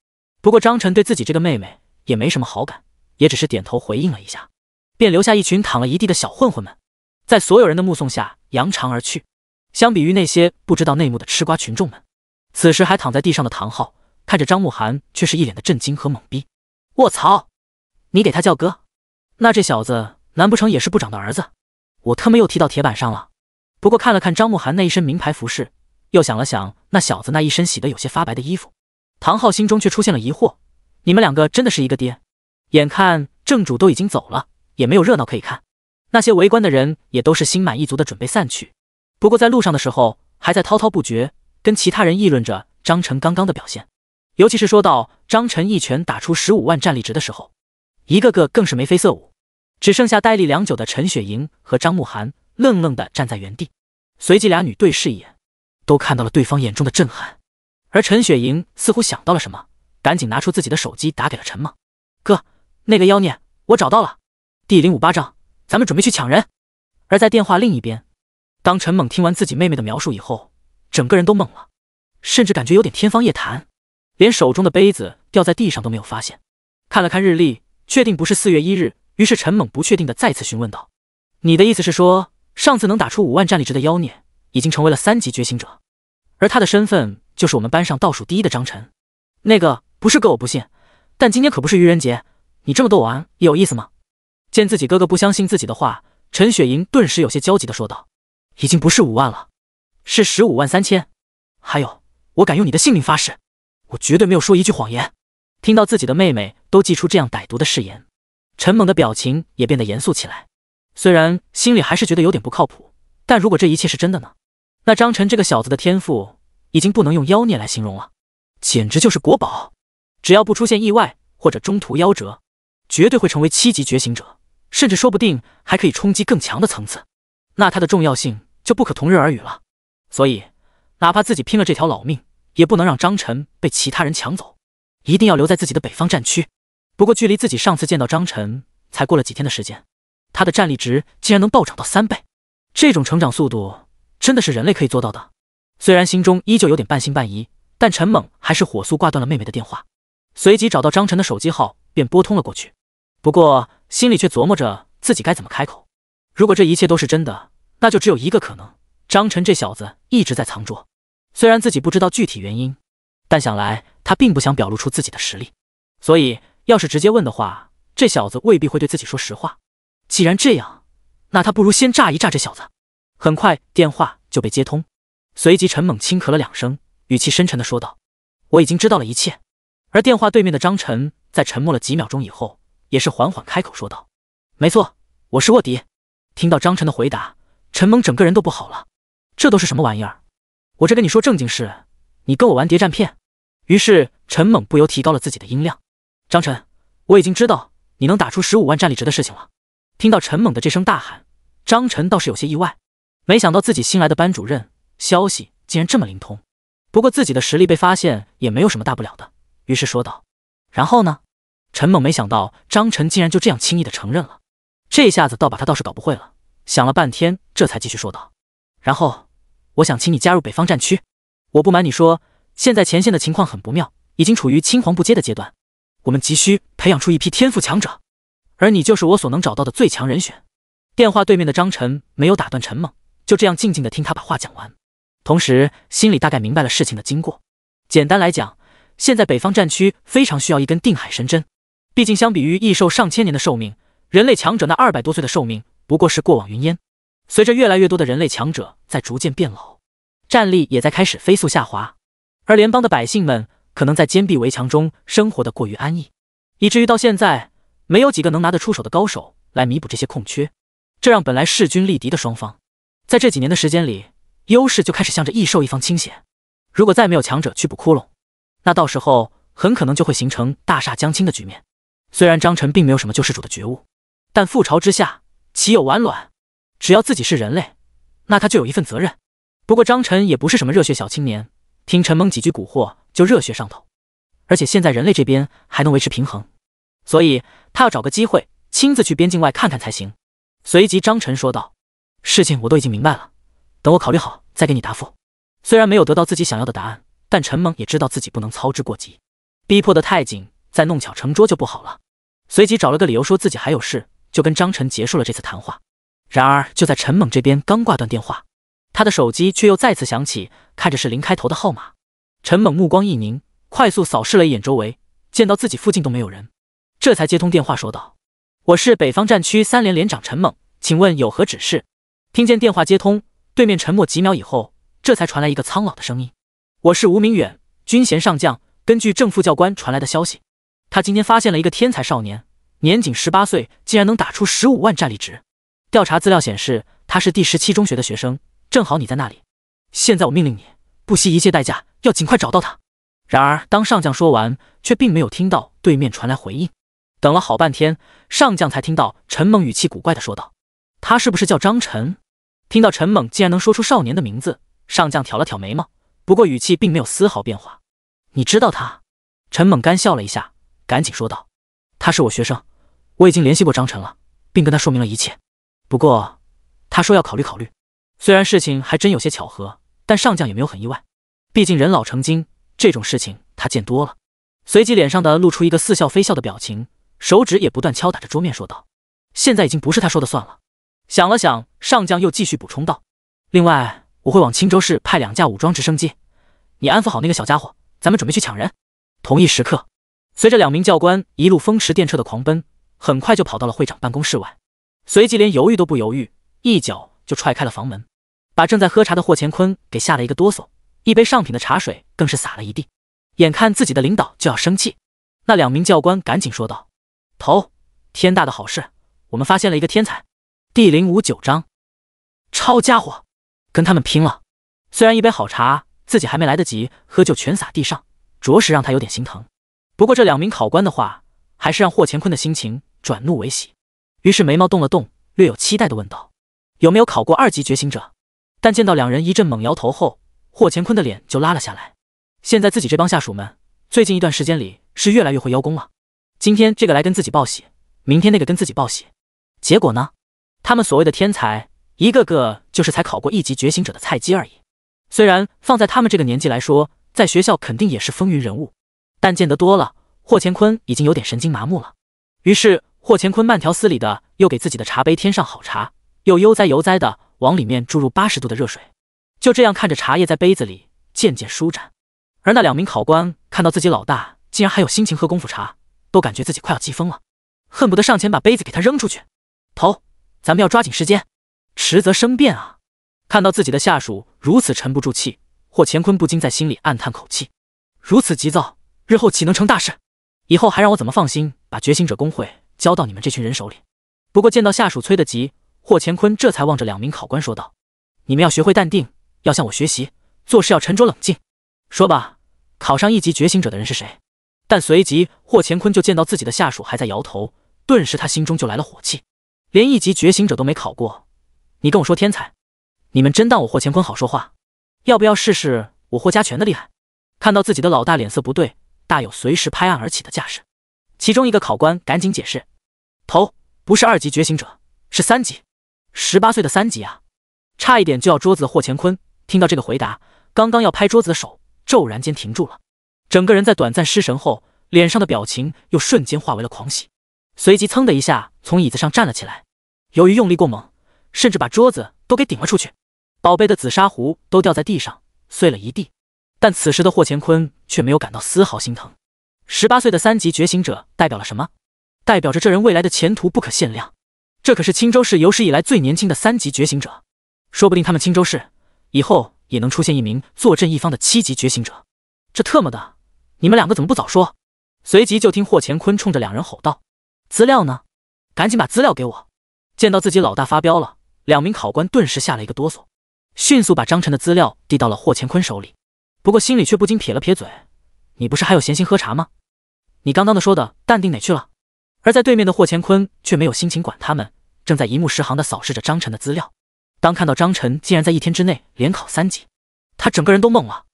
不过张晨对自己这个妹妹也没什么好感，也只是点头回应了一下，便留下一群躺了一地的小混混们，在所有人的目送下扬长而去。相比于那些不知道内幕的吃瓜群众们，此时还躺在地上的唐昊看着张慕寒，却是一脸的震惊和懵逼：“卧槽，你给他叫哥？那这小子难不成也是部长的儿子？”我他妈又踢到铁板上了，不过看了看张慕涵那一身名牌服饰，又想了想那小子那一身洗得有些发白的衣服，唐昊心中却出现了疑惑：你们两个真的是一个爹？眼看正主都已经走了，也没有热闹可以看，那些围观的人也都是心满意足的准备散去。不过在路上的时候，还在滔滔不绝跟其他人议论着张晨刚刚的表现，尤其是说到张晨一拳打出十五万战力值的时候，一个个更是眉飞色舞。只剩下呆立良久的陈雪莹和张慕寒愣愣地站在原地，随即俩女对视一眼，都看到了对方眼中的震撼。而陈雪莹似乎想到了什么，赶紧拿出自己的手机打给了陈猛：“哥，那个妖孽我找到了。”第零五八章，咱们准备去抢人。而在电话另一边，当陈猛听完自己妹妹的描述以后，整个人都懵了，甚至感觉有点天方夜谭，连手中的杯子掉在地上都没有发现。看了看日历，确定不是四月一日。于是陈猛不确定的再次询问道：“你的意思是说，上次能打出五万战力值的妖孽，已经成为了三级觉醒者，而他的身份就是我们班上倒数第一的张晨？那个不是哥我不信，但今天可不是愚人节，你这么逗我玩有意思吗？”见自己哥哥不相信自己的话，陈雪莹顿时有些焦急的说道：“已经不是五万了，是十五万三千。还有，我敢用你的性命发誓，我绝对没有说一句谎言。”听到自己的妹妹都寄出这样歹毒的誓言。陈猛的表情也变得严肃起来，虽然心里还是觉得有点不靠谱，但如果这一切是真的呢？那张晨这个小子的天赋已经不能用妖孽来形容了，简直就是国宝。只要不出现意外或者中途夭折，绝对会成为七级觉醒者，甚至说不定还可以冲击更强的层次。那他的重要性就不可同日而语了。所以，哪怕自己拼了这条老命，也不能让张晨被其他人抢走，一定要留在自己的北方战区。不过，距离自己上次见到张晨才过了几天的时间，他的战力值竟然能暴涨到三倍，这种成长速度真的是人类可以做到的。虽然心中依旧有点半信半疑，但陈猛还是火速挂断了妹妹的电话，随即找到张晨的手机号便拨通了过去。不过心里却琢磨着自己该怎么开口。如果这一切都是真的，那就只有一个可能：张晨这小子一直在藏拙。虽然自己不知道具体原因，但想来他并不想表露出自己的实力，所以。要是直接问的话，这小子未必会对自己说实话。既然这样，那他不如先炸一炸这小子。很快，电话就被接通，随即陈猛轻咳了两声，语气深沉的说道：“我已经知道了一切。”而电话对面的张晨在沉默了几秒钟以后，也是缓缓开口说道：“没错，我是卧底。”听到张晨的回答，陈猛整个人都不好了。这都是什么玩意儿？我这跟你说正经事，你跟我玩谍战片？于是陈猛不由提高了自己的音量。张晨，我已经知道你能打出十五万战力值的事情了。听到陈猛的这声大喊，张晨倒是有些意外，没想到自己新来的班主任消息竟然这么灵通。不过自己的实力被发现也没有什么大不了的，于是说道：“然后呢？”陈猛没想到张晨竟然就这样轻易的承认了，这下子倒把他倒是搞不会了。想了半天，这才继续说道：“然后，我想请你加入北方战区。我不瞒你说，现在前线的情况很不妙，已经处于青黄不接的阶段。”我们急需培养出一批天赋强者，而你就是我所能找到的最强人选。电话对面的张晨没有打断陈猛，就这样静静的听他把话讲完，同时心里大概明白了事情的经过。简单来讲，现在北方战区非常需要一根定海神针。毕竟，相比于异兽上千年的寿命，人类强者那二百多岁的寿命不过是过往云烟。随着越来越多的人类强者在逐渐变老，战力也在开始飞速下滑，而联邦的百姓们。可能在坚壁围墙中生活的过于安逸，以至于到现在没有几个能拿得出手的高手来弥补这些空缺，这让本来势均力敌的双方，在这几年的时间里，优势就开始向着异兽一方倾斜。如果再没有强者去补窟窿，那到时候很可能就会形成大厦将倾的局面。虽然张晨并没有什么救世主的觉悟，但覆巢之下岂有完卵？只要自己是人类，那他就有一份责任。不过张晨也不是什么热血小青年。听陈猛几句蛊惑，就热血上头，而且现在人类这边还能维持平衡，所以他要找个机会亲自去边境外看看才行。随即张晨说道：“事情我都已经明白了，等我考虑好再给你答复。”虽然没有得到自己想要的答案，但陈猛也知道自己不能操之过急，逼迫的太紧，再弄巧成拙就不好了。随即找了个理由说自己还有事，就跟张晨结束了这次谈话。然而就在陈猛这边刚挂断电话。他的手机却又再次响起，看着是零开头的号码。陈猛目光一凝，快速扫视了一眼周围，见到自己附近都没有人，这才接通电话说道：“我是北方战区三连连长陈猛，请问有何指示？”听见电话接通，对面沉默几秒以后，这才传来一个苍老的声音：“我是吴明远，军衔上将。根据正副教官传来的消息，他今天发现了一个天才少年，年仅十八岁，竟然能打出十五万战力值。调查资料显示，他是第十七中学的学生。”正好你在那里，现在我命令你，不惜一切代价要尽快找到他。然而，当上将说完，却并没有听到对面传来回应。等了好半天，上将才听到陈猛语气古怪的说道：“他是不是叫张晨？”听到陈猛竟然能说出少年的名字，上将挑了挑眉毛，不过语气并没有丝毫变化。“你知道他？”陈猛干笑了一下，赶紧说道：“他是我学生，我已经联系过张晨了，并跟他说明了一切。不过，他说要考虑考虑。”虽然事情还真有些巧合，但上将也没有很意外，毕竟人老成精这种事情他见多了。随即脸上的露出一个似笑非笑的表情，手指也不断敲打着桌面，说道：“现在已经不是他说的算了。”想了想，上将又继续补充道：“另外，我会往青州市派两架武装直升机，你安抚好那个小家伙，咱们准备去抢人。”同一时刻，随着两名教官一路风驰电掣的狂奔，很快就跑到了会长办公室外，随即连犹豫都不犹豫，一脚就踹开了房门。把正在喝茶的霍乾坤给吓了一个哆嗦，一杯上品的茶水更是洒了一地。眼看自己的领导就要生气，那两名教官赶紧说道：“头，天大的好事，我们发现了一个天才。”第零五九章，抄家伙，跟他们拼了！虽然一杯好茶自己还没来得及喝就全洒地上，着实让他有点心疼。不过这两名考官的话还是让霍乾坤的心情转怒为喜，于是眉毛动了动，略有期待的问道：“有没有考过二级觉醒者？”但见到两人一阵猛摇头后，霍乾坤的脸就拉了下来。现在自己这帮下属们，最近一段时间里是越来越会邀功了。今天这个来跟自己报喜，明天那个跟自己报喜，结果呢，他们所谓的天才，一个个就是才考过一级觉醒者的菜鸡而已。虽然放在他们这个年纪来说，在学校肯定也是风云人物，但见得多了，霍乾坤已经有点神经麻木了。于是霍乾坤慢条斯理的又给自己的茶杯添上好茶，又悠哉悠哉的。往里面注入八十度的热水，就这样看着茶叶在杯子里渐渐舒展。而那两名考官看到自己老大竟然还有心情喝功夫茶，都感觉自己快要急疯了，恨不得上前把杯子给他扔出去。头，咱们要抓紧时间，迟则生变啊！看到自己的下属如此沉不住气，霍乾坤不禁在心里暗叹口气：如此急躁，日后岂能成大事？以后还让我怎么放心把觉醒者工会交到你们这群人手里？不过见到下属催得急。霍乾坤这才望着两名考官说道：“你们要学会淡定，要向我学习，做事要沉着冷静。说吧，考上一级觉醒者的人是谁？”但随即霍乾坤就见到自己的下属还在摇头，顿时他心中就来了火气，连一级觉醒者都没考过，你跟我说天才？你们真当我霍乾坤好说话？要不要试试我霍家拳的厉害？看到自己的老大脸色不对，大有随时拍案而起的架势。其中一个考官赶紧解释：“头不是二级觉醒者，是三级。”十八岁的三级啊，差一点就要桌子的霍乾坤听到这个回答，刚刚要拍桌子的手骤然间停住了，整个人在短暂失神后，脸上的表情又瞬间化为了狂喜，随即噌的一下从椅子上站了起来。由于用力过猛，甚至把桌子都给顶了出去，宝贝的紫砂壶都掉在地上碎了一地。但此时的霍乾坤却没有感到丝毫心疼。十八岁的三级觉醒者代表了什么？代表着这人未来的前途不可限量。这可是青州市有史以来最年轻的三级觉醒者，说不定他们青州市以后也能出现一名坐镇一方的七级觉醒者。这特么的，你们两个怎么不早说？随即就听霍乾坤冲着两人吼道：“资料呢？赶紧把资料给我！”见到自己老大发飙了，两名考官顿时吓了一个哆嗦，迅速把张晨的资料递到了霍乾坤手里。不过心里却不禁撇了撇嘴：“你不是还有闲心喝茶吗？你刚刚的说的淡定哪去了？”而在对面的霍乾坤却没有心情管他们，正在一目十行的扫视着张晨的资料。当看到张晨竟然在一天之内连考三级，他整个人都懵了，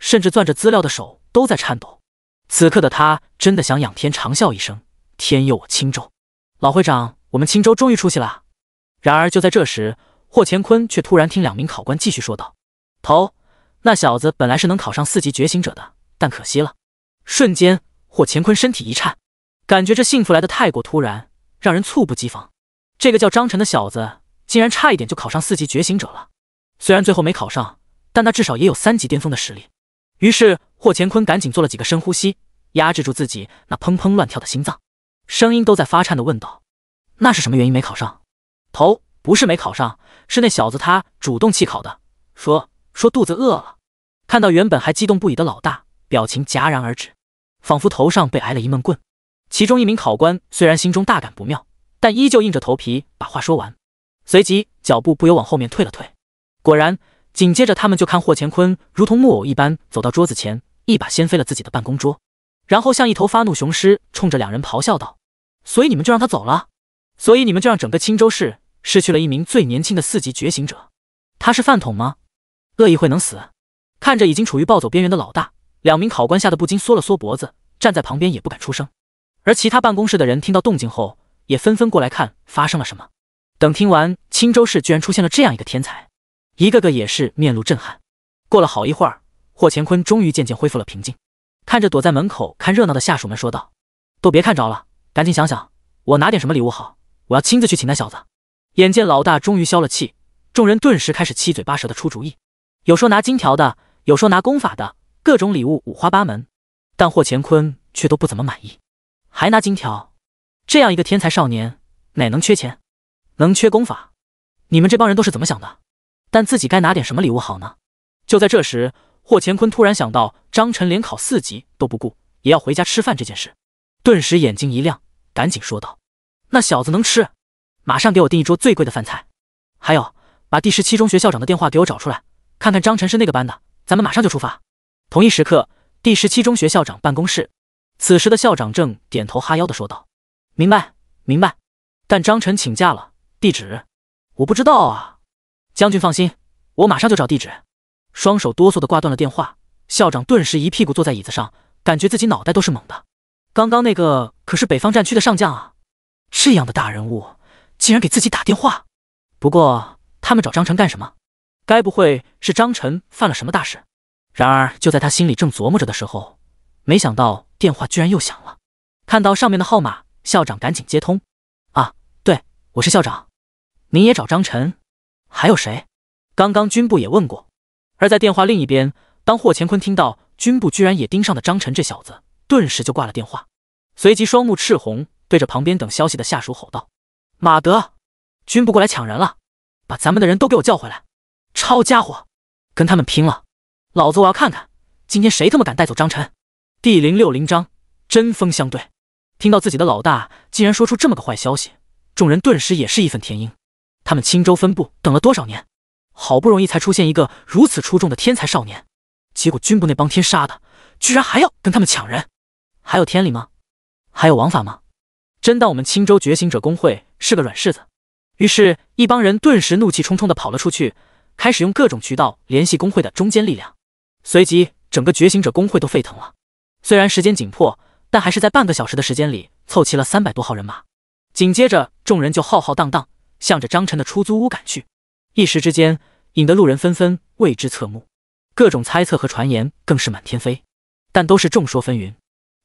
甚至攥着资料的手都在颤抖。此刻的他真的想仰天长啸一声：“天佑我青州！”老会长，我们青州终于出息了。然而就在这时，霍乾坤却突然听两名考官继续说道：“头，那小子本来是能考上四级觉醒者的，但可惜了。”瞬间，霍乾坤身体一颤。感觉这幸福来的太过突然，让人猝不及防。这个叫张晨的小子，竟然差一点就考上四级觉醒者了。虽然最后没考上，但他至少也有三级巅峰的实力。于是霍乾坤赶紧做了几个深呼吸，压制住自己那砰砰乱跳的心脏，声音都在发颤的问道：“那是什么原因没考上？”“头不是没考上，是那小子他主动弃考的，说说肚子饿了。”看到原本还激动不已的老大，表情戛然而止，仿佛头上被挨了一闷棍。其中一名考官虽然心中大感不妙，但依旧硬着头皮把话说完，随即脚步不由往后面退了退。果然，紧接着他们就看霍乾坤如同木偶一般走到桌子前，一把掀飞了自己的办公桌，然后像一头发怒雄狮，冲着两人咆哮道：“所以你们就让他走了？所以你们就让整个青州市失去了一名最年轻的四级觉醒者？他是饭桶吗？恶意会能死？”看着已经处于暴走边缘的老大，两名考官吓得不禁缩了缩脖子，站在旁边也不敢出声。而其他办公室的人听到动静后，也纷纷过来看发生了什么。等听完青州市居然出现了这样一个天才，一个个也是面露震撼。过了好一会儿，霍乾坤终于渐渐恢复了平静，看着躲在门口看热闹的下属们说道：“都别看着了，赶紧想想，我拿点什么礼物好？我要亲自去请那小子。”眼见老大终于消了气，众人顿时开始七嘴八舌的出主意，有说拿金条的，有说拿功法的，各种礼物五花八门。但霍乾坤却都不怎么满意。还拿金条，这样一个天才少年，哪能缺钱？能缺功法？你们这帮人都是怎么想的？但自己该拿点什么礼物好呢？就在这时，霍乾坤突然想到张晨连考四级都不顾也要回家吃饭这件事，顿时眼睛一亮，赶紧说道：“那小子能吃，马上给我订一桌最贵的饭菜。还有，把第十七中学校长的电话给我找出来，看看张晨是那个班的。咱们马上就出发。”同一时刻，第十七中学校长办公室。此时的校长正点头哈腰的说道：“明白，明白。”但张晨请假了，地址我不知道啊。将军放心，我马上就找地址。双手哆嗦的挂断了电话，校长顿时一屁股坐在椅子上，感觉自己脑袋都是懵的。刚刚那个可是北方战区的上将啊，这样的大人物竟然给自己打电话。不过他们找张晨干什么？该不会是张晨犯了什么大事？然而就在他心里正琢磨着的时候，没想到。电话居然又响了，看到上面的号码，校长赶紧接通。啊，对，我是校长，您也找张晨？还有谁？刚刚军部也问过。而在电话另一边，当霍乾坤听到军部居然也盯上的张晨这小子，顿时就挂了电话，随即双目赤红，对着旁边等消息的下属吼道：“马德，军部过来抢人了，把咱们的人都给我叫回来，抄家伙，跟他们拼了！老子我要看看，今天谁他妈敢带走张晨！”第零六零章针锋相对。听到自己的老大竟然说出这么个坏消息，众人顿时也是义愤填膺。他们青州分部等了多少年，好不容易才出现一个如此出众的天才少年，结果军部那帮天杀的居然还要跟他们抢人，还有天理吗？还有王法吗？真当我们青州觉醒者工会是个软柿子？于是，一帮人顿时怒气冲冲的跑了出去，开始用各种渠道联系工会的中坚力量。随即，整个觉醒者工会都沸腾了。虽然时间紧迫，但还是在半个小时的时间里凑齐了三百多号人马。紧接着，众人就浩浩荡荡向着张晨的出租屋赶去，一时之间引得路人纷纷为之侧目，各种猜测和传言更是满天飞，但都是众说纷纭，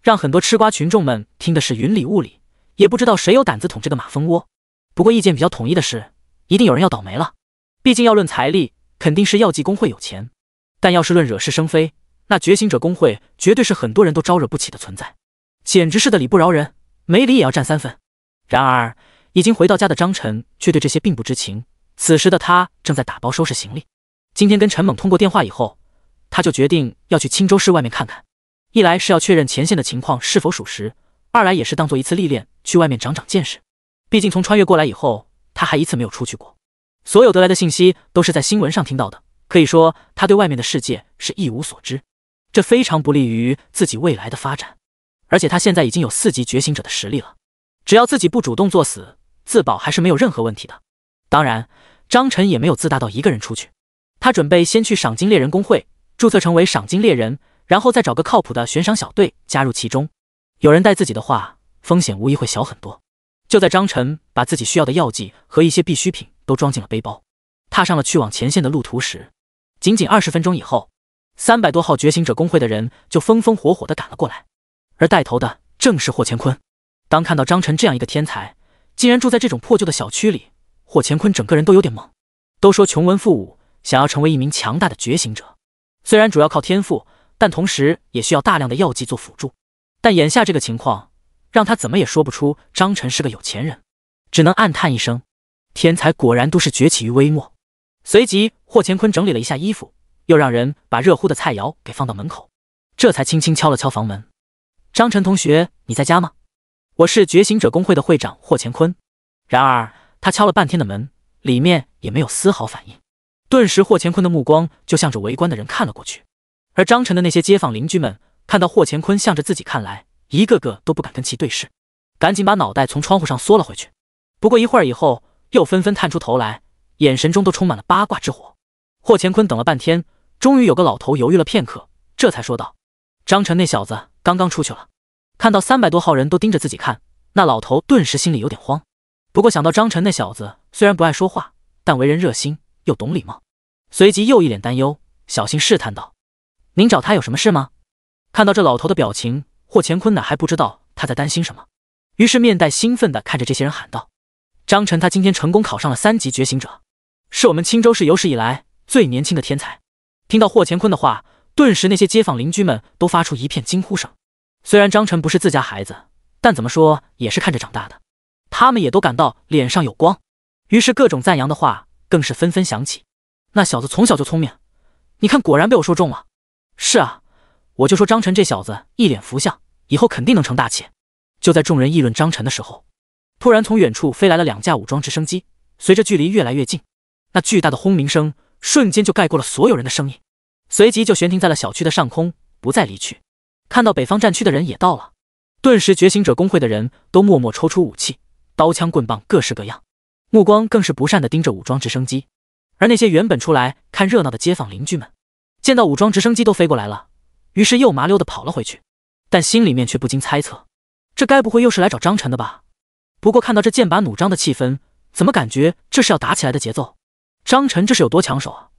让很多吃瓜群众们听的是云里雾里，也不知道谁有胆子捅这个马蜂窝。不过意见比较统一的是，一定有人要倒霉了。毕竟要论财力，肯定是药剂工会有钱，但要是论惹是生非，那觉醒者工会绝对是很多人都招惹不起的存在，简直是的理不饶人，没理也要占三分。然而，已经回到家的张晨却对这些并不知情。此时的他正在打包收拾行李。今天跟陈猛通过电话以后，他就决定要去青州市外面看看。一来是要确认前线的情况是否属实，二来也是当做一次历练，去外面长长见识。毕竟从穿越过来以后，他还一次没有出去过，所有得来的信息都是在新闻上听到的，可以说他对外面的世界是一无所知。这非常不利于自己未来的发展，而且他现在已经有四级觉醒者的实力了，只要自己不主动作死，自保还是没有任何问题的。当然，张晨也没有自大到一个人出去，他准备先去赏金猎人工会注册成为赏金猎人，然后再找个靠谱的悬赏小队加入其中。有人带自己的话，风险无疑会小很多。就在张晨把自己需要的药剂和一些必需品都装进了背包，踏上了去往前线的路途时，仅仅二十分钟以后。三百多号觉醒者工会的人就风风火火地赶了过来，而带头的正是霍乾坤。当看到张晨这样一个天才，竟然住在这种破旧的小区里，霍乾坤整个人都有点懵。都说穷文富武，想要成为一名强大的觉醒者，虽然主要靠天赋，但同时也需要大量的药剂做辅助。但眼下这个情况，让他怎么也说不出张晨是个有钱人，只能暗叹一声：天才果然都是崛起于微末。随即，霍乾坤整理了一下衣服。又让人把热乎的菜肴给放到门口，这才轻轻敲了敲房门。张晨同学，你在家吗？我是觉醒者工会的会长霍乾坤。然而他敲了半天的门，里面也没有丝毫反应。顿时，霍乾坤的目光就向着围观的人看了过去。而张晨的那些街坊邻居们看到霍乾坤向着自己看来，一个个都不敢跟其对视，赶紧把脑袋从窗户上缩了回去。不过一会儿以后，又纷纷探出头来，眼神中都充满了八卦之火。霍乾坤等了半天，终于有个老头犹豫了片刻，这才说道：“张晨那小子刚刚出去了。”看到三百多号人都盯着自己看，那老头顿时心里有点慌。不过想到张晨那小子虽然不爱说话，但为人热心又懂礼貌，随即又一脸担忧，小心试探道：“您找他有什么事吗？”看到这老头的表情，霍乾坤哪还不知道他在担心什么，于是面带兴奋地看着这些人喊道：“张晨，他今天成功考上了三级觉醒者，是我们青州市有史以来。”最年轻的天才，听到霍乾坤的话，顿时那些街坊邻居们都发出一片惊呼声。虽然张晨不是自家孩子，但怎么说也是看着长大的，他们也都感到脸上有光。于是各种赞扬的话更是纷纷响起。那小子从小就聪明，你看，果然被我说中了。是啊，我就说张晨这小子一脸福相，以后肯定能成大器。就在众人议论张晨的时候，突然从远处飞来了两架武装直升机，随着距离越来越近，那巨大的轰鸣声。瞬间就盖过了所有人的声音，随即就悬停在了小区的上空，不再离去。看到北方战区的人也到了，顿时觉醒者工会的人都默默抽出武器，刀枪棍棒各式各样，目光更是不善的盯着武装直升机。而那些原本出来看热闹的街坊邻居们，见到武装直升机都飞过来了，于是又麻溜的跑了回去，但心里面却不禁猜测：这该不会又是来找张晨的吧？不过看到这剑拔弩张的气氛，怎么感觉这是要打起来的节奏？张晨这是有多抢手啊！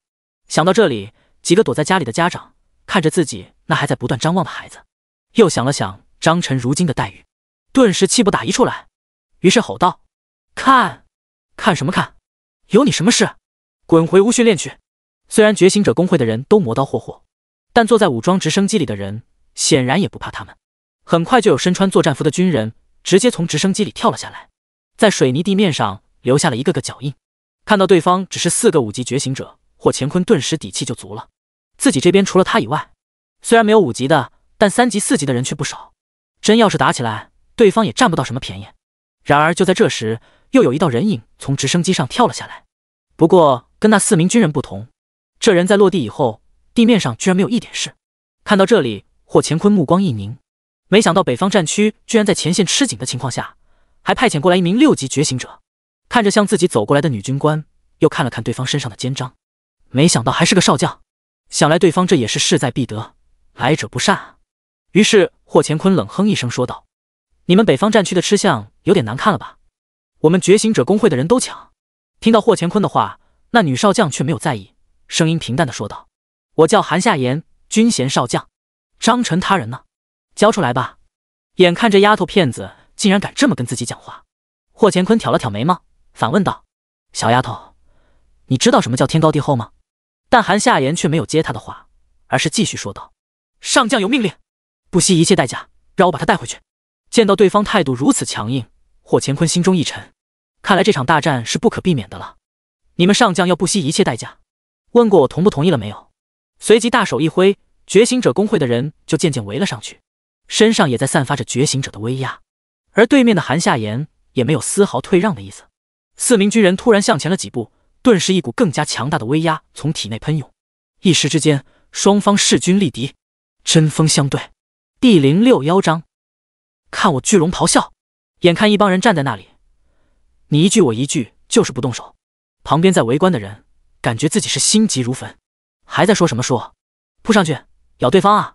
想到这里，几个躲在家里的家长看着自己那还在不断张望的孩子，又想了想张晨如今的待遇，顿时气不打一处来，于是吼道：“看，看什么看？有你什么事？滚回屋训练去！”虽然觉醒者工会的人都磨刀霍霍，但坐在武装直升机里的人显然也不怕他们。很快就有身穿作战服的军人直接从直升机里跳了下来，在水泥地面上留下了一个个脚印。看到对方只是四个五级觉醒者，霍乾坤顿时底气就足了。自己这边除了他以外，虽然没有五级的，但三级、四级的人却不少。真要是打起来，对方也占不到什么便宜。然而就在这时，又有一道人影从直升机上跳了下来。不过跟那四名军人不同，这人在落地以后，地面上居然没有一点事。看到这里，霍乾坤目光一凝，没想到北方战区居然在前线吃紧的情况下，还派遣过来一名六级觉醒者。看着向自己走过来的女军官，又看了看对方身上的肩章，没想到还是个少将。想来对方这也是势在必得，来者不善啊。于是霍乾坤冷哼一声说道：“你们北方战区的吃相有点难看了吧？我们觉醒者工会的人都强。”听到霍乾坤的话，那女少将却没有在意，声音平淡的说道：“我叫韩夏言，军衔少将。张晨他人呢？交出来吧。”眼看这丫头片子竟然敢这么跟自己讲话，霍乾坤挑了挑眉毛。反问道：“小丫头，你知道什么叫天高地厚吗？”但韩夏言却没有接他的话，而是继续说道：“上将有命令，不惜一切代价让我把他带回去。”见到对方态度如此强硬，霍乾坤心中一沉，看来这场大战是不可避免的了。你们上将要不惜一切代价，问过我同不同意了没有？随即大手一挥，觉醒者工会的人就渐渐围了上去，身上也在散发着觉醒者的威压。而对面的韩夏言也没有丝毫退让的意思。四名军人突然向前了几步，顿时一股更加强大的威压从体内喷涌，一时之间双方势均力敌，针锋相对。第零六幺章，看我巨龙咆哮！眼看一帮人站在那里，你一句我一句，就是不动手。旁边在围观的人感觉自己是心急如焚，还在说什么说，扑上去咬对方啊！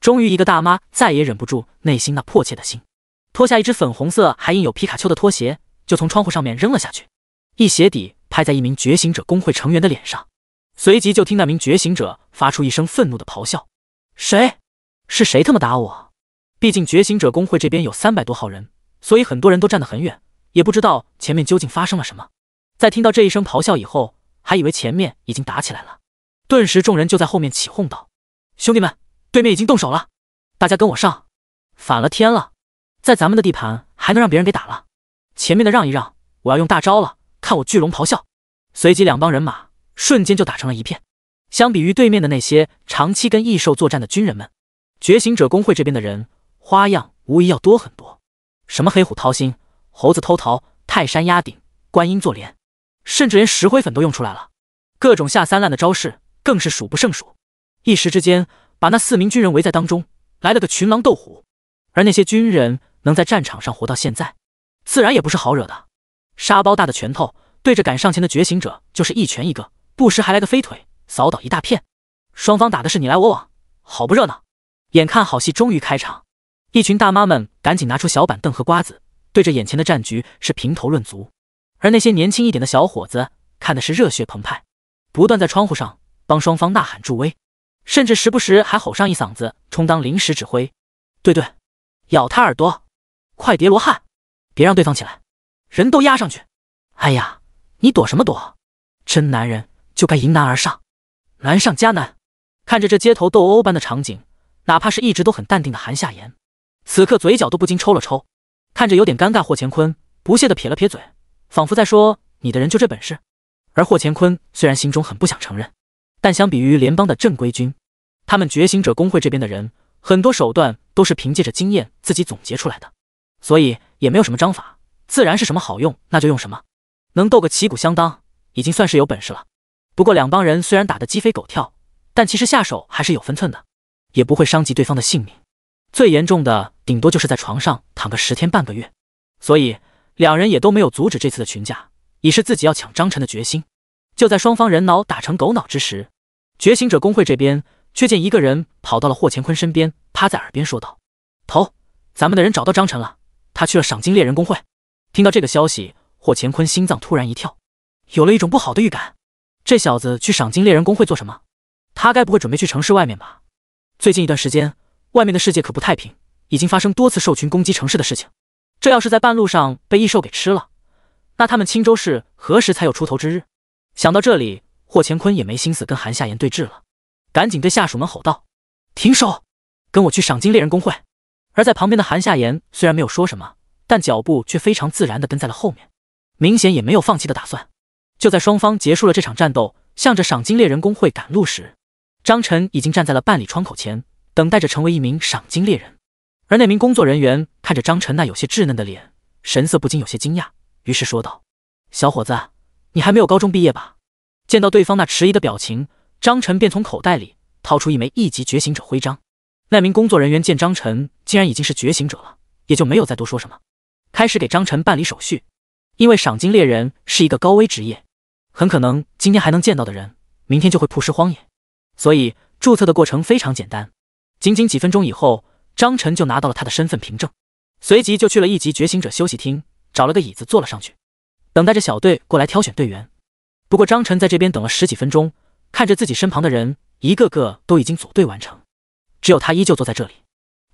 终于，一个大妈再也忍不住内心那迫切的心，脱下一只粉红色还印有皮卡丘的拖鞋。就从窗户上面扔了下去，一鞋底拍在一名觉醒者工会成员的脸上，随即就听那名觉醒者发出一声愤怒的咆哮：“谁？是谁他妈打我？”毕竟觉醒者工会这边有三百多号人，所以很多人都站得很远，也不知道前面究竟发生了什么。在听到这一声咆哮以后，还以为前面已经打起来了，顿时众人就在后面起哄道：“兄弟们，对面已经动手了，大家跟我上！反了天了，在咱们的地盘还能让别人给打了！”前面的让一让，我要用大招了！看我巨龙咆哮！随即两帮人马瞬间就打成了一片。相比于对面的那些长期跟异兽作战的军人们，觉醒者工会这边的人花样无疑要多很多。什么黑虎掏心、猴子偷桃、泰山压顶、观音坐莲，甚至连石灰粉都用出来了，各种下三滥的招式更是数不胜数。一时之间，把那四名军人围在当中，来了个群狼斗虎。而那些军人能在战场上活到现在。自然也不是好惹的，沙包大的拳头对着赶上前的觉醒者就是一拳一个，不时还来个飞腿，扫倒一大片。双方打的是你来我往，好不热闹。眼看好戏终于开场，一群大妈们赶紧拿出小板凳和瓜子，对着眼前的战局是评头论足；而那些年轻一点的小伙子看的是热血澎湃，不断在窗户上帮双方呐喊助威，甚至时不时还吼上一嗓子，充当临时指挥。对对，咬他耳朵，快叠罗汉！别让对方起来，人都压上去。哎呀，你躲什么躲？真男人就该迎难而上，难上加难。看着这街头斗殴般的场景，哪怕是一直都很淡定的韩夏言，此刻嘴角都不禁抽了抽。看着有点尴尬，霍乾坤不屑的撇了撇嘴，仿佛在说：“你的人就这本事。”而霍乾坤虽然心中很不想承认，但相比于联邦的正规军，他们觉醒者工会这边的人，很多手段都是凭借着经验自己总结出来的，所以。也没有什么章法，自然是什么好用那就用什么，能斗个旗鼓相当，已经算是有本事了。不过两帮人虽然打得鸡飞狗跳，但其实下手还是有分寸的，也不会伤及对方的性命。最严重的顶多就是在床上躺个十天半个月，所以两人也都没有阻止这次的群架，以示自己要抢张晨的决心。就在双方人脑打成狗脑之时，觉醒者工会这边却见一个人跑到了霍乾坤身边，趴在耳边说道：“头，咱们的人找到张晨了。”他去了赏金猎人工会，听到这个消息，霍乾坤心脏突然一跳，有了一种不好的预感。这小子去赏金猎人工会做什么？他该不会准备去城市外面吧？最近一段时间，外面的世界可不太平，已经发生多次兽群攻击城市的事情。这要是在半路上被异兽给吃了，那他们青州市何时才有出头之日？想到这里，霍乾坤也没心思跟韩夏言对峙了，赶紧对下属们吼道：“停手，跟我去赏金猎人工会。”而在旁边的韩夏言虽然没有说什么，但脚步却非常自然地跟在了后面，明显也没有放弃的打算。就在双方结束了这场战斗，向着赏金猎人工会赶路时，张晨已经站在了办理窗口前，等待着成为一名赏金猎人。而那名工作人员看着张晨那有些稚嫩的脸，神色不禁有些惊讶，于是说道：“小伙子，你还没有高中毕业吧？”见到对方那迟疑的表情，张晨便从口袋里掏出一枚一级觉醒者徽章。那名工作人员见张晨竟然已经是觉醒者了，也就没有再多说什么，开始给张晨办理手续。因为赏金猎人是一个高危职业，很可能今天还能见到的人，明天就会曝尸荒野，所以注册的过程非常简单，仅仅几分钟以后，张晨就拿到了他的身份凭证，随即就去了一级觉醒者休息厅，找了个椅子坐了上去，等待着小队过来挑选队员。不过张晨在这边等了十几分钟，看着自己身旁的人一个个都已经组队完成。只有他依旧坐在这里，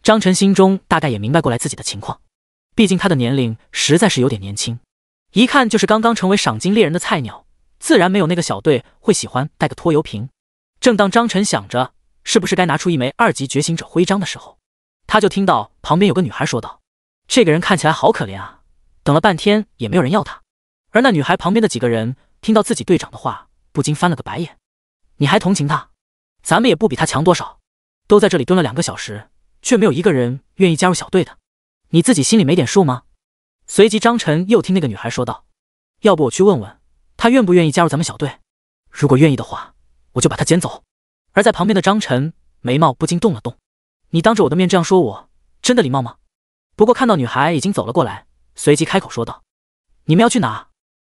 张晨心中大概也明白过来自己的情况，毕竟他的年龄实在是有点年轻，一看就是刚刚成为赏金猎人的菜鸟，自然没有那个小队会喜欢带个拖油瓶。正当张晨想着是不是该拿出一枚二级觉醒者徽章的时候，他就听到旁边有个女孩说道：“这个人看起来好可怜啊，等了半天也没有人要他。”而那女孩旁边的几个人听到自己队长的话，不禁翻了个白眼：“你还同情他？咱们也不比他强多少。”都在这里蹲了两个小时，却没有一个人愿意加入小队的，你自己心里没点数吗？随即张晨又听那个女孩说道：“要不我去问问她愿不愿意加入咱们小队，如果愿意的话，我就把她捡走。”而在旁边的张晨眉毛不禁动了动：“你当着我的面这样说，我真的礼貌吗？”不过看到女孩已经走了过来，随即开口说道：“你们要去哪？”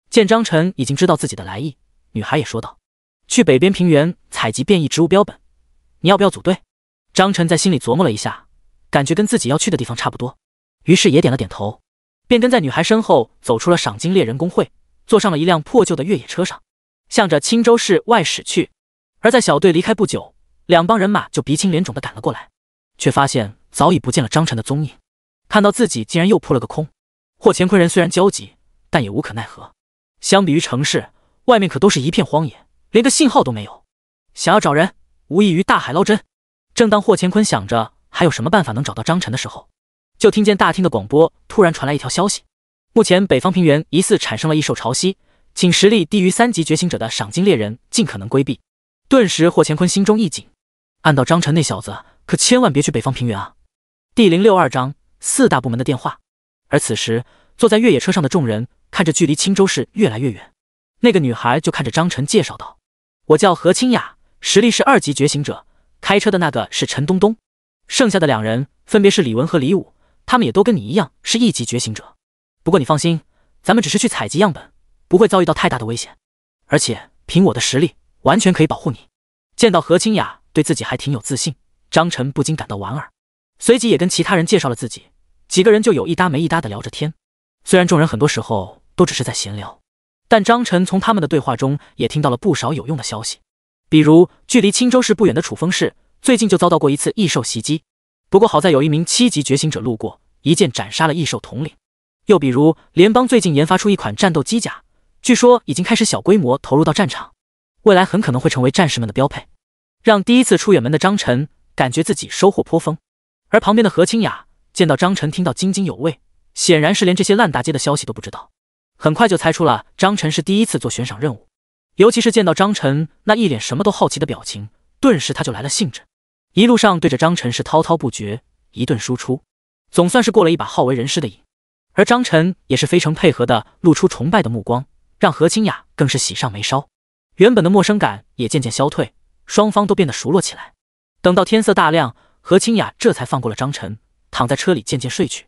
见张晨已经知道自己的来意，女孩也说道：“去北边平原采集变异植物标本，你要不要组队？”张晨在心里琢磨了一下，感觉跟自己要去的地方差不多，于是也点了点头，便跟在女孩身后走出了赏金猎人工会，坐上了一辆破旧的越野车上，向着青州市外驶去。而在小队离开不久，两帮人马就鼻青脸肿的赶了过来，却发现早已不见了张晨的踪影。看到自己竟然又扑了个空，霍乾坤人虽然焦急，但也无可奈何。相比于城市，外面可都是一片荒野，连个信号都没有，想要找人，无异于大海捞针。正当霍乾坤想着还有什么办法能找到张晨的时候，就听见大厅的广播突然传来一条消息：目前北方平原疑似产生了异兽潮汐，请实力低于三级觉醒者的赏金猎人尽可能规避。顿时霍乾坤心中一紧，暗道张晨那小子可千万别去北方平原啊！第零六二章四大部门的电话。而此时坐在越野车上的众人看着距离青州市越来越远，那个女孩就看着张晨介绍道：“我叫何清雅，实力是二级觉醒者。”开车的那个是陈东东，剩下的两人分别是李文和李武，他们也都跟你一样是一级觉醒者。不过你放心，咱们只是去采集样本，不会遭遇到太大的危险。而且凭我的实力，完全可以保护你。见到何清雅对自己还挺有自信，张晨不禁感到莞尔，随即也跟其他人介绍了自己。几个人就有一搭没一搭的聊着天。虽然众人很多时候都只是在闲聊，但张晨从他们的对话中也听到了不少有用的消息。比如距离青州市不远的楚风市，最近就遭到过一次异兽袭击，不过好在有一名七级觉醒者路过，一剑斩杀了异兽统领。又比如联邦最近研发出一款战斗机甲，据说已经开始小规模投入到战场，未来很可能会成为战士们的标配。让第一次出远门的张晨感觉自己收获颇丰，而旁边的何清雅见到张晨听到津津有味，显然是连这些烂大街的消息都不知道，很快就猜出了张晨是第一次做悬赏任务。尤其是见到张晨那一脸什么都好奇的表情，顿时他就来了兴致，一路上对着张晨是滔滔不绝，一顿输出，总算是过了一把好为人师的瘾。而张晨也是非常配合的，露出崇拜的目光，让何清雅更是喜上眉梢，原本的陌生感也渐渐消退，双方都变得熟络起来。等到天色大亮，何清雅这才放过了张晨，躺在车里渐渐睡去。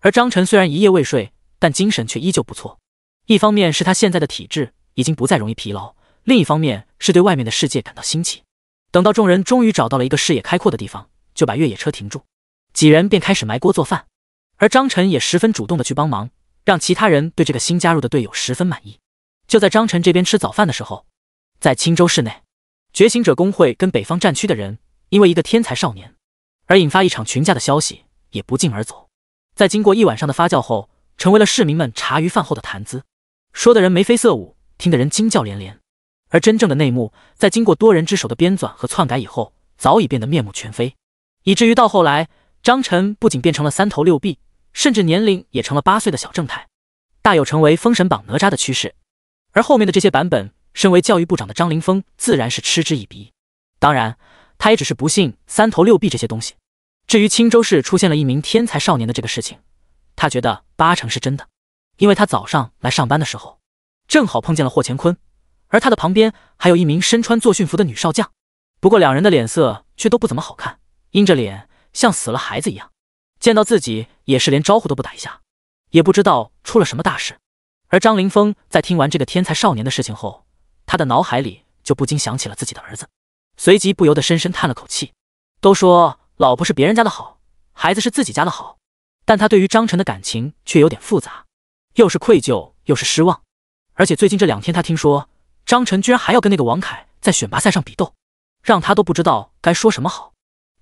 而张晨虽然一夜未睡，但精神却依旧不错。一方面是他现在的体质。已经不再容易疲劳。另一方面是对外面的世界感到新奇。等到众人终于找到了一个视野开阔的地方，就把越野车停住，几人便开始埋锅做饭。而张晨也十分主动的去帮忙，让其他人对这个新加入的队友十分满意。就在张晨这边吃早饭的时候，在青州市内，觉醒者工会跟北方战区的人因为一个天才少年而引发一场群架的消息也不胫而走。在经过一晚上的发酵后，成为了市民们茶余饭后的谈资，说的人眉飞色舞。听得人惊叫连连，而真正的内幕，在经过多人之手的编纂和篡改以后，早已变得面目全非，以至于到后来，张晨不仅变成了三头六臂，甚至年龄也成了八岁的小正太，大有成为《封神榜》哪吒的趋势。而后面的这些版本，身为教育部长的张凌峰自然是嗤之以鼻，当然，他也只是不信三头六臂这些东西。至于青州市出现了一名天才少年的这个事情，他觉得八成是真的，因为他早上来上班的时候。正好碰见了霍乾坤，而他的旁边还有一名身穿作训服的女少将。不过两人的脸色却都不怎么好看，阴着脸像死了孩子一样。见到自己也是连招呼都不打一下，也不知道出了什么大事。而张凌峰在听完这个天才少年的事情后，他的脑海里就不禁想起了自己的儿子，随即不由得深深叹了口气。都说老婆是别人家的好，孩子是自己家的好，但他对于张晨的感情却有点复杂，又是愧疚又是失望。而且最近这两天，他听说张晨居然还要跟那个王凯在选拔赛上比斗，让他都不知道该说什么好。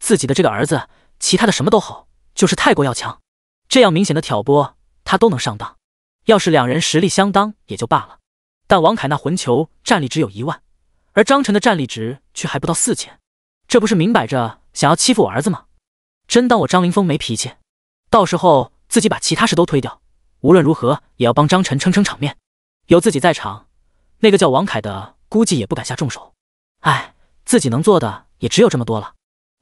自己的这个儿子，其他的什么都好，就是太过要强。这样明显的挑拨，他都能上当。要是两人实力相当也就罢了，但王凯那混球战力只有一万，而张晨的战力值却还不到四千，这不是明摆着想要欺负我儿子吗？真当我张凌峰没脾气？到时候自己把其他事都推掉，无论如何也要帮张晨撑撑场面。有自己在场，那个叫王凯的估计也不敢下重手。唉，自己能做的也只有这么多了。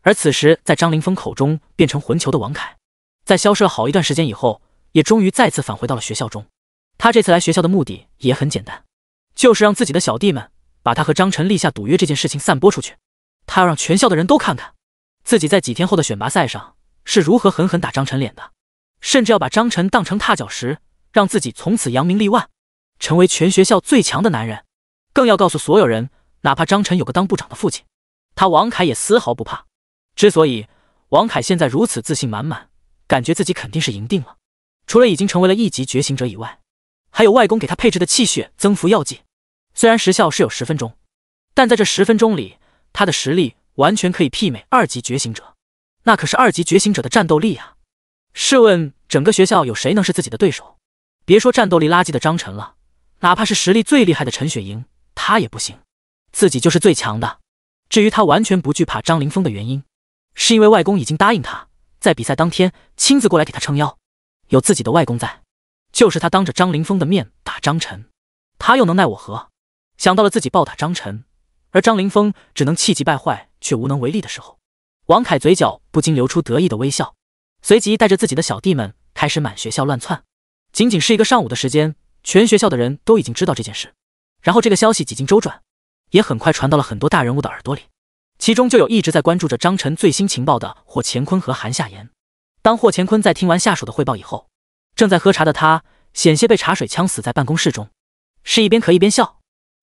而此时，在张凌峰口中变成魂球的王凯，在消失了好一段时间以后，也终于再次返回到了学校中。他这次来学校的目的也很简单，就是让自己的小弟们把他和张晨立下赌约这件事情散播出去。他要让全校的人都看看，自己在几天后的选拔赛上是如何狠狠打张晨脸的，甚至要把张晨当成踏脚石，让自己从此扬名立万。成为全学校最强的男人，更要告诉所有人，哪怕张晨有个当部长的父亲，他王凯也丝毫不怕。之所以王凯现在如此自信满满，感觉自己肯定是赢定了，除了已经成为了一级觉醒者以外，还有外公给他配置的气血增幅药剂。虽然时效是有十分钟，但在这十分钟里，他的实力完全可以媲美二级觉醒者。那可是二级觉醒者的战斗力呀！试问整个学校有谁能是自己的对手？别说战斗力垃圾的张晨了。哪怕是实力最厉害的陈雪莹，她也不行。自己就是最强的。至于她完全不惧怕张凌峰的原因，是因为外公已经答应她，在比赛当天亲自过来给她撑腰。有自己的外公在，就是他当着张凌峰的面打张晨，他又能奈我何？想到了自己暴打张晨，而张凌峰只能气急败坏却无能为力的时候，王凯嘴角不禁流出得意的微笑，随即带着自己的小弟们开始满学校乱窜。仅仅是一个上午的时间。全学校的人都已经知道这件事，然后这个消息几经周转，也很快传到了很多大人物的耳朵里。其中就有一直在关注着张晨最新情报的霍乾坤和韩夏言。当霍乾坤在听完下属的汇报以后，正在喝茶的他险些被茶水呛死在办公室中，是一边咳一边笑。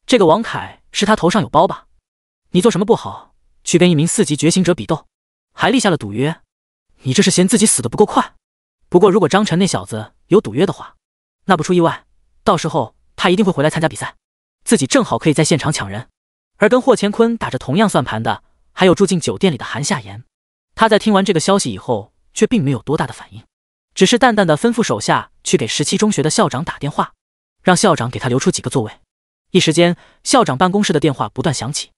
这个王凯是他头上有包吧？你做什么不好，去跟一名四级觉醒者比斗，还立下了赌约？你这是嫌自己死的不够快？不过如果张晨那小子有赌约的话，那不出意外。到时候他一定会回来参加比赛，自己正好可以在现场抢人。而跟霍乾坤打着同样算盘的，还有住进酒店里的韩夏言。他在听完这个消息以后，却并没有多大的反应，只是淡淡的吩咐手下去给十七中学的校长打电话，让校长给他留出几个座位。一时间，校长办公室的电话不断响起，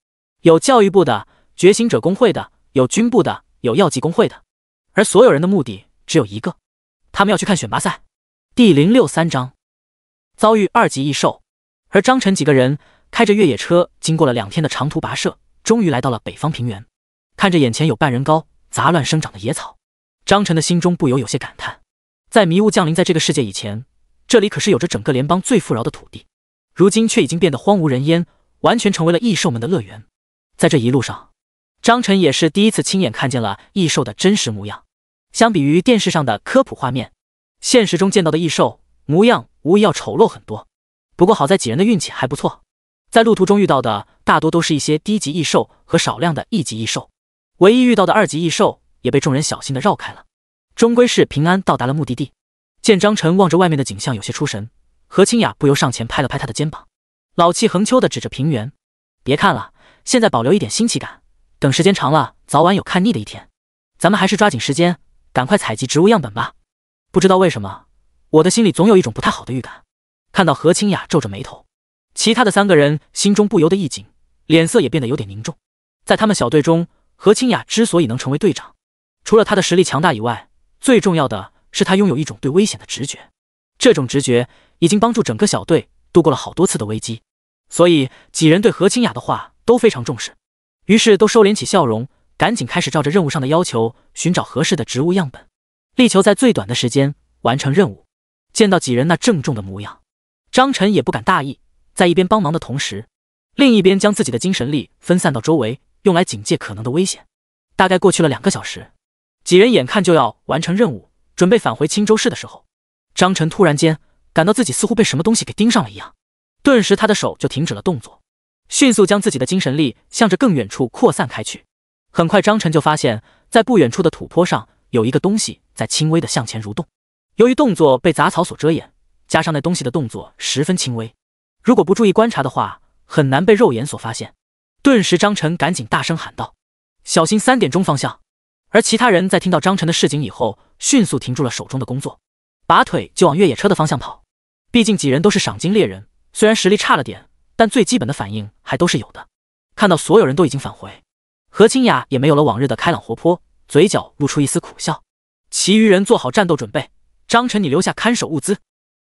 有教育部的，觉醒者工会的，有军部的，有药剂工会的。而所有人的目的只有一个，他们要去看选拔赛。第零六三章。遭遇二级异兽，而张晨几个人开着越野车，经过了两天的长途跋涉，终于来到了北方平原。看着眼前有半人高、杂乱生长的野草，张晨的心中不由有些感叹：在迷雾降临在这个世界以前，这里可是有着整个联邦最富饶的土地，如今却已经变得荒无人烟，完全成为了异兽们的乐园。在这一路上，张晨也是第一次亲眼看见了异兽的真实模样。相比于电视上的科普画面，现实中见到的异兽模样。无疑要丑陋很多，不过好在几人的运气还不错，在路途中遇到的大多都是一些低级异兽和少量的异级异兽，唯一遇到的二级异兽也被众人小心的绕开了，终归是平安到达了目的地。见张晨望着外面的景象有些出神，何清雅不由上前拍了拍他的肩膀，老气横秋的指着平原：“别看了，现在保留一点新奇感，等时间长了，早晚有看腻的一天。咱们还是抓紧时间，赶快采集植物样本吧。”不知道为什么。我的心里总有一种不太好的预感，看到何清雅皱着眉头，其他的三个人心中不由得一紧，脸色也变得有点凝重。在他们小队中，何清雅之所以能成为队长，除了她的实力强大以外，最重要的是她拥有一种对危险的直觉。这种直觉已经帮助整个小队度过了好多次的危机，所以几人对何清雅的话都非常重视。于是都收敛起笑容，赶紧开始照着任务上的要求寻找合适的植物样本，力求在最短的时间完成任务。见到几人那郑重的模样，张晨也不敢大意，在一边帮忙的同时，另一边将自己的精神力分散到周围，用来警戒可能的危险。大概过去了两个小时，几人眼看就要完成任务，准备返回青州市的时候，张晨突然间感到自己似乎被什么东西给盯上了一样，顿时他的手就停止了动作，迅速将自己的精神力向着更远处扩散开去。很快，张晨就发现，在不远处的土坡上，有一个东西在轻微的向前蠕动。由于动作被杂草所遮掩，加上那东西的动作十分轻微，如果不注意观察的话，很难被肉眼所发现。顿时，张晨赶紧大声喊道：“小心三点钟方向！”而其他人在听到张晨的示警以后，迅速停住了手中的工作，拔腿就往越野车的方向跑。毕竟几人都是赏金猎人，虽然实力差了点，但最基本的反应还都是有的。看到所有人都已经返回，何清雅也没有了往日的开朗活泼，嘴角露出一丝苦笑。其余人做好战斗准备。张晨，你留下看守物资。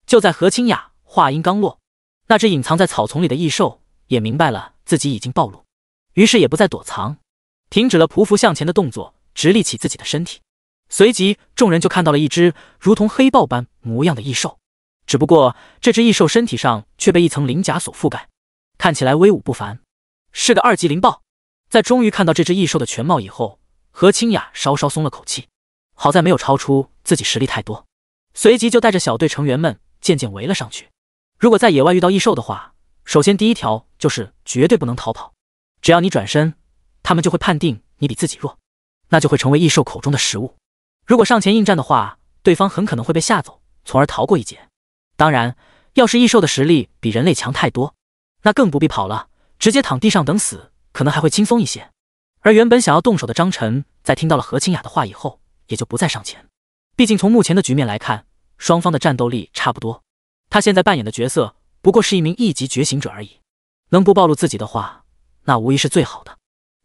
就在何清雅话音刚落，那只隐藏在草丛里的异兽也明白了自己已经暴露，于是也不再躲藏，停止了匍匐向前的动作，直立起自己的身体。随即，众人就看到了一只如同黑豹般模样的异兽，只不过这只异兽身体上却被一层鳞甲所覆盖，看起来威武不凡，是个二级灵豹。在终于看到这只异兽的全貌以后，何清雅稍稍松了口气，好在没有超出自己实力太多。随即就带着小队成员们渐渐围了上去。如果在野外遇到异兽的话，首先第一条就是绝对不能逃跑。只要你转身，他们就会判定你比自己弱，那就会成为异兽口中的食物。如果上前应战的话，对方很可能会被吓走，从而逃过一劫。当然，要是异兽的实力比人类强太多，那更不必跑了，直接躺地上等死，可能还会轻松一些。而原本想要动手的张晨，在听到了何清雅的话以后，也就不再上前。毕竟从目前的局面来看。双方的战斗力差不多，他现在扮演的角色不过是一名一级觉醒者而已，能不暴露自己的话，那无疑是最好的。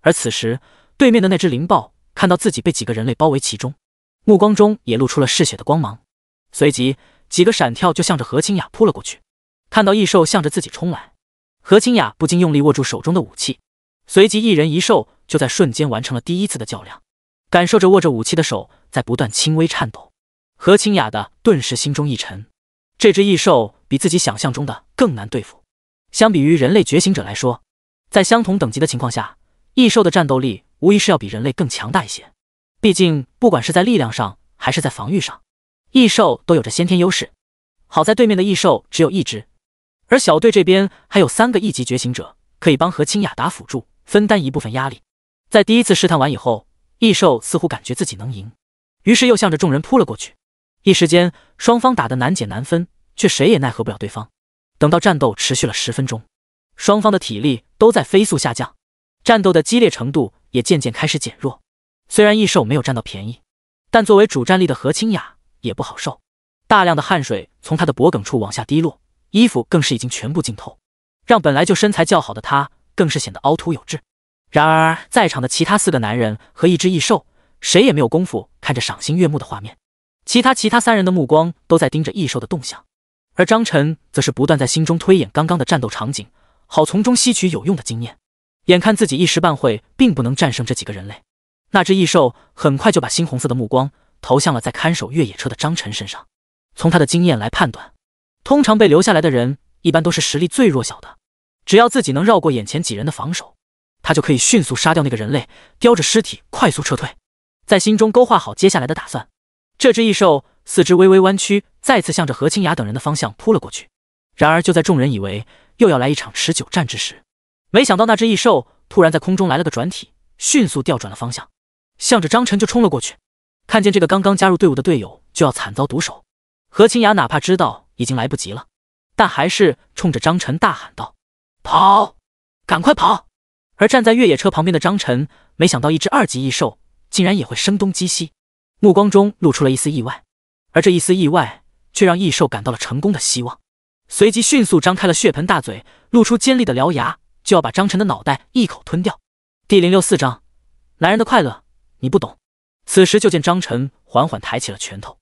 而此时，对面的那只灵豹看到自己被几个人类包围其中，目光中也露出了嗜血的光芒，随即几个闪跳就向着何清雅扑了过去。看到异兽向着自己冲来，何清雅不禁用力握住手中的武器，随即一人一兽就在瞬间完成了第一次的较量。感受着握着武器的手在不断轻微颤抖。何清雅的顿时心中一沉，这只异兽比自己想象中的更难对付。相比于人类觉醒者来说，在相同等级的情况下，异兽的战斗力无疑是要比人类更强大一些。毕竟，不管是在力量上还是在防御上，异兽都有着先天优势。好在对面的异兽只有一只，而小队这边还有三个一级觉醒者，可以帮何清雅打辅助，分担一部分压力。在第一次试探完以后，异兽似乎感觉自己能赢，于是又向着众人扑了过去。一时间，双方打得难解难分，却谁也奈何不了对方。等到战斗持续了十分钟，双方的体力都在飞速下降，战斗的激烈程度也渐渐开始减弱。虽然异兽没有占到便宜，但作为主战力的何清雅也不好受，大量的汗水从她的脖梗处往下滴落，衣服更是已经全部浸透，让本来就身材较好的她更是显得凹凸有致。然而，在场的其他四个男人和一只异兽，谁也没有功夫看着赏心悦目的画面。其他其他三人的目光都在盯着异兽的动向，而张晨则是不断在心中推演刚刚的战斗场景，好从中吸取有用的经验。眼看自己一时半会并不能战胜这几个人类，那只异兽很快就把猩红色的目光投向了在看守越野车的张晨身上。从他的经验来判断，通常被留下来的人一般都是实力最弱小的。只要自己能绕过眼前几人的防守，他就可以迅速杀掉那个人类，叼着尸体快速撤退，在心中勾画好接下来的打算。这只异兽四肢微微弯曲，再次向着何清雅等人的方向扑了过去。然而就在众人以为又要来一场持久战之时，没想到那只异兽突然在空中来了个转体，迅速调转了方向，向着张晨就冲了过去。看见这个刚刚加入队伍的队友就要惨遭毒手，何清雅哪怕知道已经来不及了，但还是冲着张晨大喊道：“跑，赶快跑！”而站在越野车旁边的张晨，没想到一只二级异兽竟然也会声东击西。目光中露出了一丝意外，而这一丝意外却让异兽感到了成功的希望，随即迅速张开了血盆大嘴，露出尖利的獠牙，就要把张晨的脑袋一口吞掉。第零六四章，男人的快乐你不懂。此时就见张晨缓缓抬起了拳头，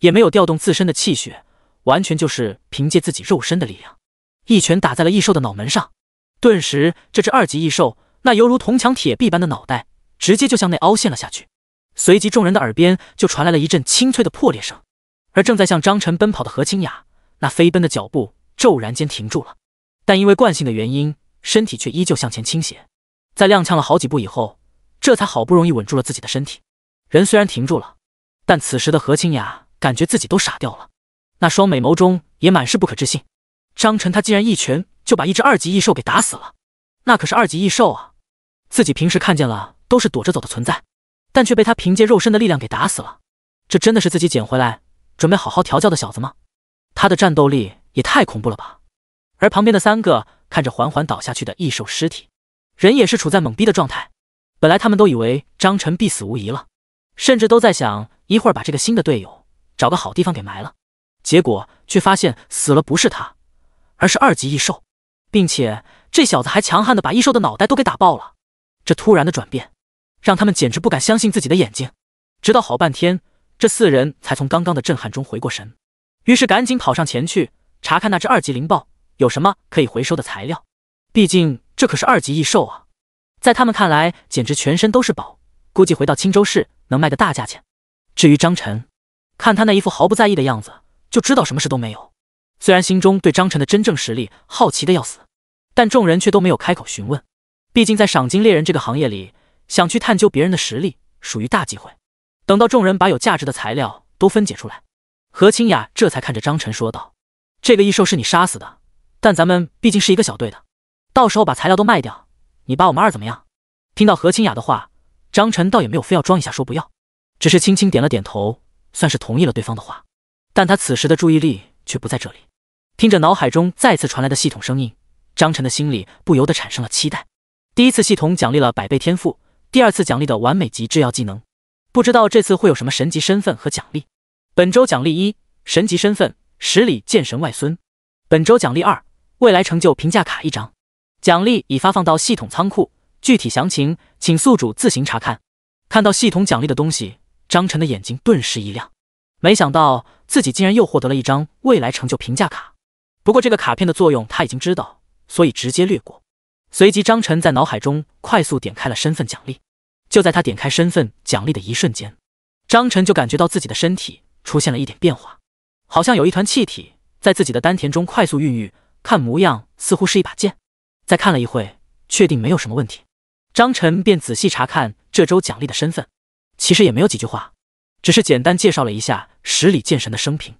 也没有调动自身的气血，完全就是凭借自己肉身的力量，一拳打在了异兽的脑门上，顿时这只二级异兽那犹如铜墙铁壁般的脑袋直接就向内凹陷了下去。随即，众人的耳边就传来了一阵清脆的破裂声，而正在向张晨奔跑的何清雅，那飞奔的脚步骤然间停住了，但因为惯性的原因，身体却依旧向前倾斜，在踉跄了好几步以后，这才好不容易稳住了自己的身体。人虽然停住了，但此时的何清雅感觉自己都傻掉了，那双美眸中也满是不可置信。张晨他竟然一拳就把一只二级异兽给打死了，那可是二级异兽啊，自己平时看见了都是躲着走的存在。但却被他凭借肉身的力量给打死了，这真的是自己捡回来准备好好调教的小子吗？他的战斗力也太恐怖了吧！而旁边的三个看着缓缓倒下去的异兽尸体，人也是处在懵逼的状态。本来他们都以为张晨必死无疑了，甚至都在想一会儿把这个新的队友找个好地方给埋了。结果却发现死了不是他，而是二级异兽，并且这小子还强悍的把异兽的脑袋都给打爆了。这突然的转变。让他们简直不敢相信自己的眼睛，直到好半天，这四人才从刚刚的震撼中回过神，于是赶紧跑上前去查看那只二级灵豹有什么可以回收的材料。毕竟这可是二级异兽啊，在他们看来，简直全身都是宝，估计回到青州市能卖个大价钱。至于张晨，看他那一副毫不在意的样子，就知道什么事都没有。虽然心中对张晨的真正实力好奇的要死，但众人却都没有开口询问。毕竟在赏金猎人这个行业里。想去探究别人的实力，属于大机会。等到众人把有价值的材料都分解出来，何清雅这才看着张晨说道：“这个异兽是你杀死的，但咱们毕竟是一个小队的，到时候把材料都卖掉，你把我们二怎么样？”听到何清雅的话，张晨倒也没有非要装一下说不要，只是轻轻点了点头，算是同意了对方的话。但他此时的注意力却不在这里，听着脑海中再次传来的系统声音，张晨的心里不由得产生了期待。第一次系统奖励了百倍天赋。第二次奖励的完美级制药技能，不知道这次会有什么神级身份和奖励。本周奖励一：神级身份十里剑神外孙。本周奖励二：未来成就评价卡一张。奖励已发放到系统仓库，具体详情请宿主自行查看。看到系统奖励的东西，张晨的眼睛顿时一亮，没想到自己竟然又获得了一张未来成就评价卡。不过这个卡片的作用他已经知道，所以直接略过。随即，张晨在脑海中快速点开了身份奖励。就在他点开身份奖励的一瞬间，张晨就感觉到自己的身体出现了一点变化，好像有一团气体在自己的丹田中快速孕育，看模样似乎是一把剑。再看了一会，确定没有什么问题，张晨便仔细查看这周奖励的身份。其实也没有几句话，只是简单介绍了一下十里剑神的生平。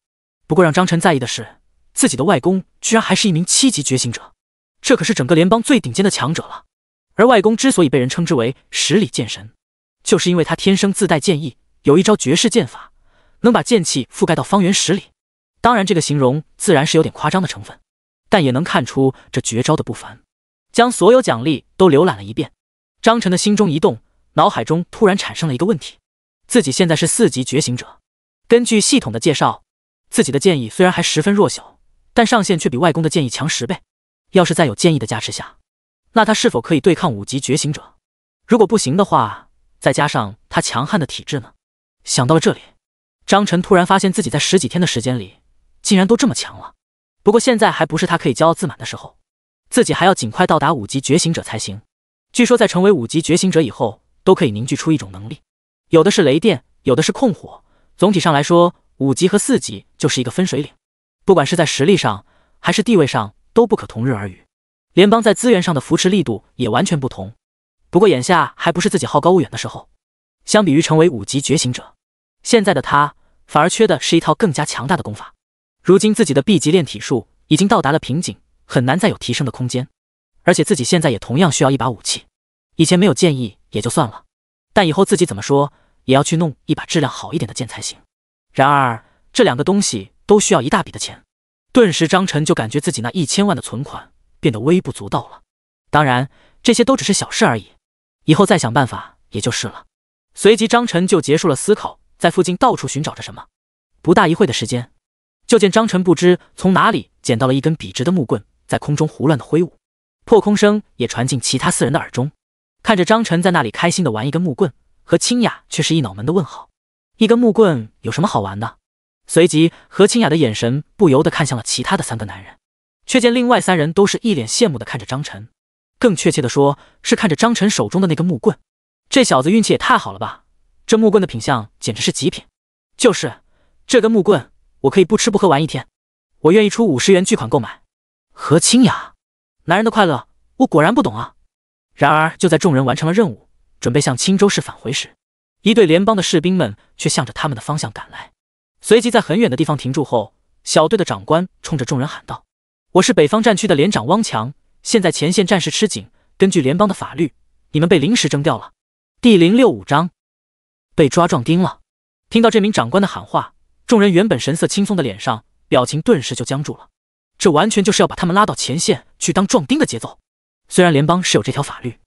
不过让张晨在意的是，自己的外公居然还是一名七级觉醒者，这可是整个联邦最顶尖的强者了。而外公之所以被人称之为十里剑神，就是因为他天生自带剑意，有一招绝世剑法，能把剑气覆盖到方圆十里。当然，这个形容自然是有点夸张的成分，但也能看出这绝招的不凡。将所有奖励都浏览了一遍，张晨的心中一动，脑海中突然产生了一个问题：自己现在是四级觉醒者，根据系统的介绍，自己的剑意虽然还十分弱小，但上限却比外公的剑意强十倍。要是再有剑意的加持下，那他是否可以对抗五级觉醒者？如果不行的话，再加上他强悍的体质呢？想到了这里，张晨突然发现自己在十几天的时间里竟然都这么强了。不过现在还不是他可以骄傲自满的时候，自己还要尽快到达五级觉醒者才行。据说在成为五级觉醒者以后，都可以凝聚出一种能力，有的是雷电，有的是控火。总体上来说，五级和四级就是一个分水岭，不管是在实力上还是地位上，都不可同日而语。联邦在资源上的扶持力度也完全不同，不过眼下还不是自己好高骛远的时候。相比于成为五级觉醒者，现在的他反而缺的是一套更加强大的功法。如今自己的 B 级炼体术已经到达了瓶颈，很难再有提升的空间。而且自己现在也同样需要一把武器，以前没有建议也就算了，但以后自己怎么说也要去弄一把质量好一点的剑才行。然而这两个东西都需要一大笔的钱，顿时张晨就感觉自己那一千万的存款。变得微不足道了，当然，这些都只是小事而已，以后再想办法也就是了。随即，张晨就结束了思考，在附近到处寻找着什么。不大一会的时间，就见张晨不知从哪里捡到了一根笔直的木棍，在空中胡乱的挥舞，破空声也传进其他四人的耳中。看着张晨在那里开心的玩一根木棍，何清雅却是一脑门的问号。一根木棍有什么好玩的？随即，何清雅的眼神不由得看向了其他的三个男人。却见另外三人都是一脸羡慕的看着张晨，更确切的说是看着张晨手中的那根木棍。这小子运气也太好了吧！这木棍的品相简直是极品。就是这根木棍，我可以不吃不喝玩一天，我愿意出五十元巨款购买。何清雅，男人的快乐我果然不懂啊！然而就在众人完成了任务，准备向青州市返回时，一队联邦的士兵们却向着他们的方向赶来，随即在很远的地方停住后，小队的长官冲着众人喊道。我是北方战区的连长汪强，现在前线战事吃紧，根据联邦的法律，你们被临时征调了。第零六五章被抓壮丁了。听到这名长官的喊话，众人原本神色轻松的脸上表情顿时就僵住了。这完全就是要把他们拉到前线去当壮丁的节奏。虽然联邦是有这条法律，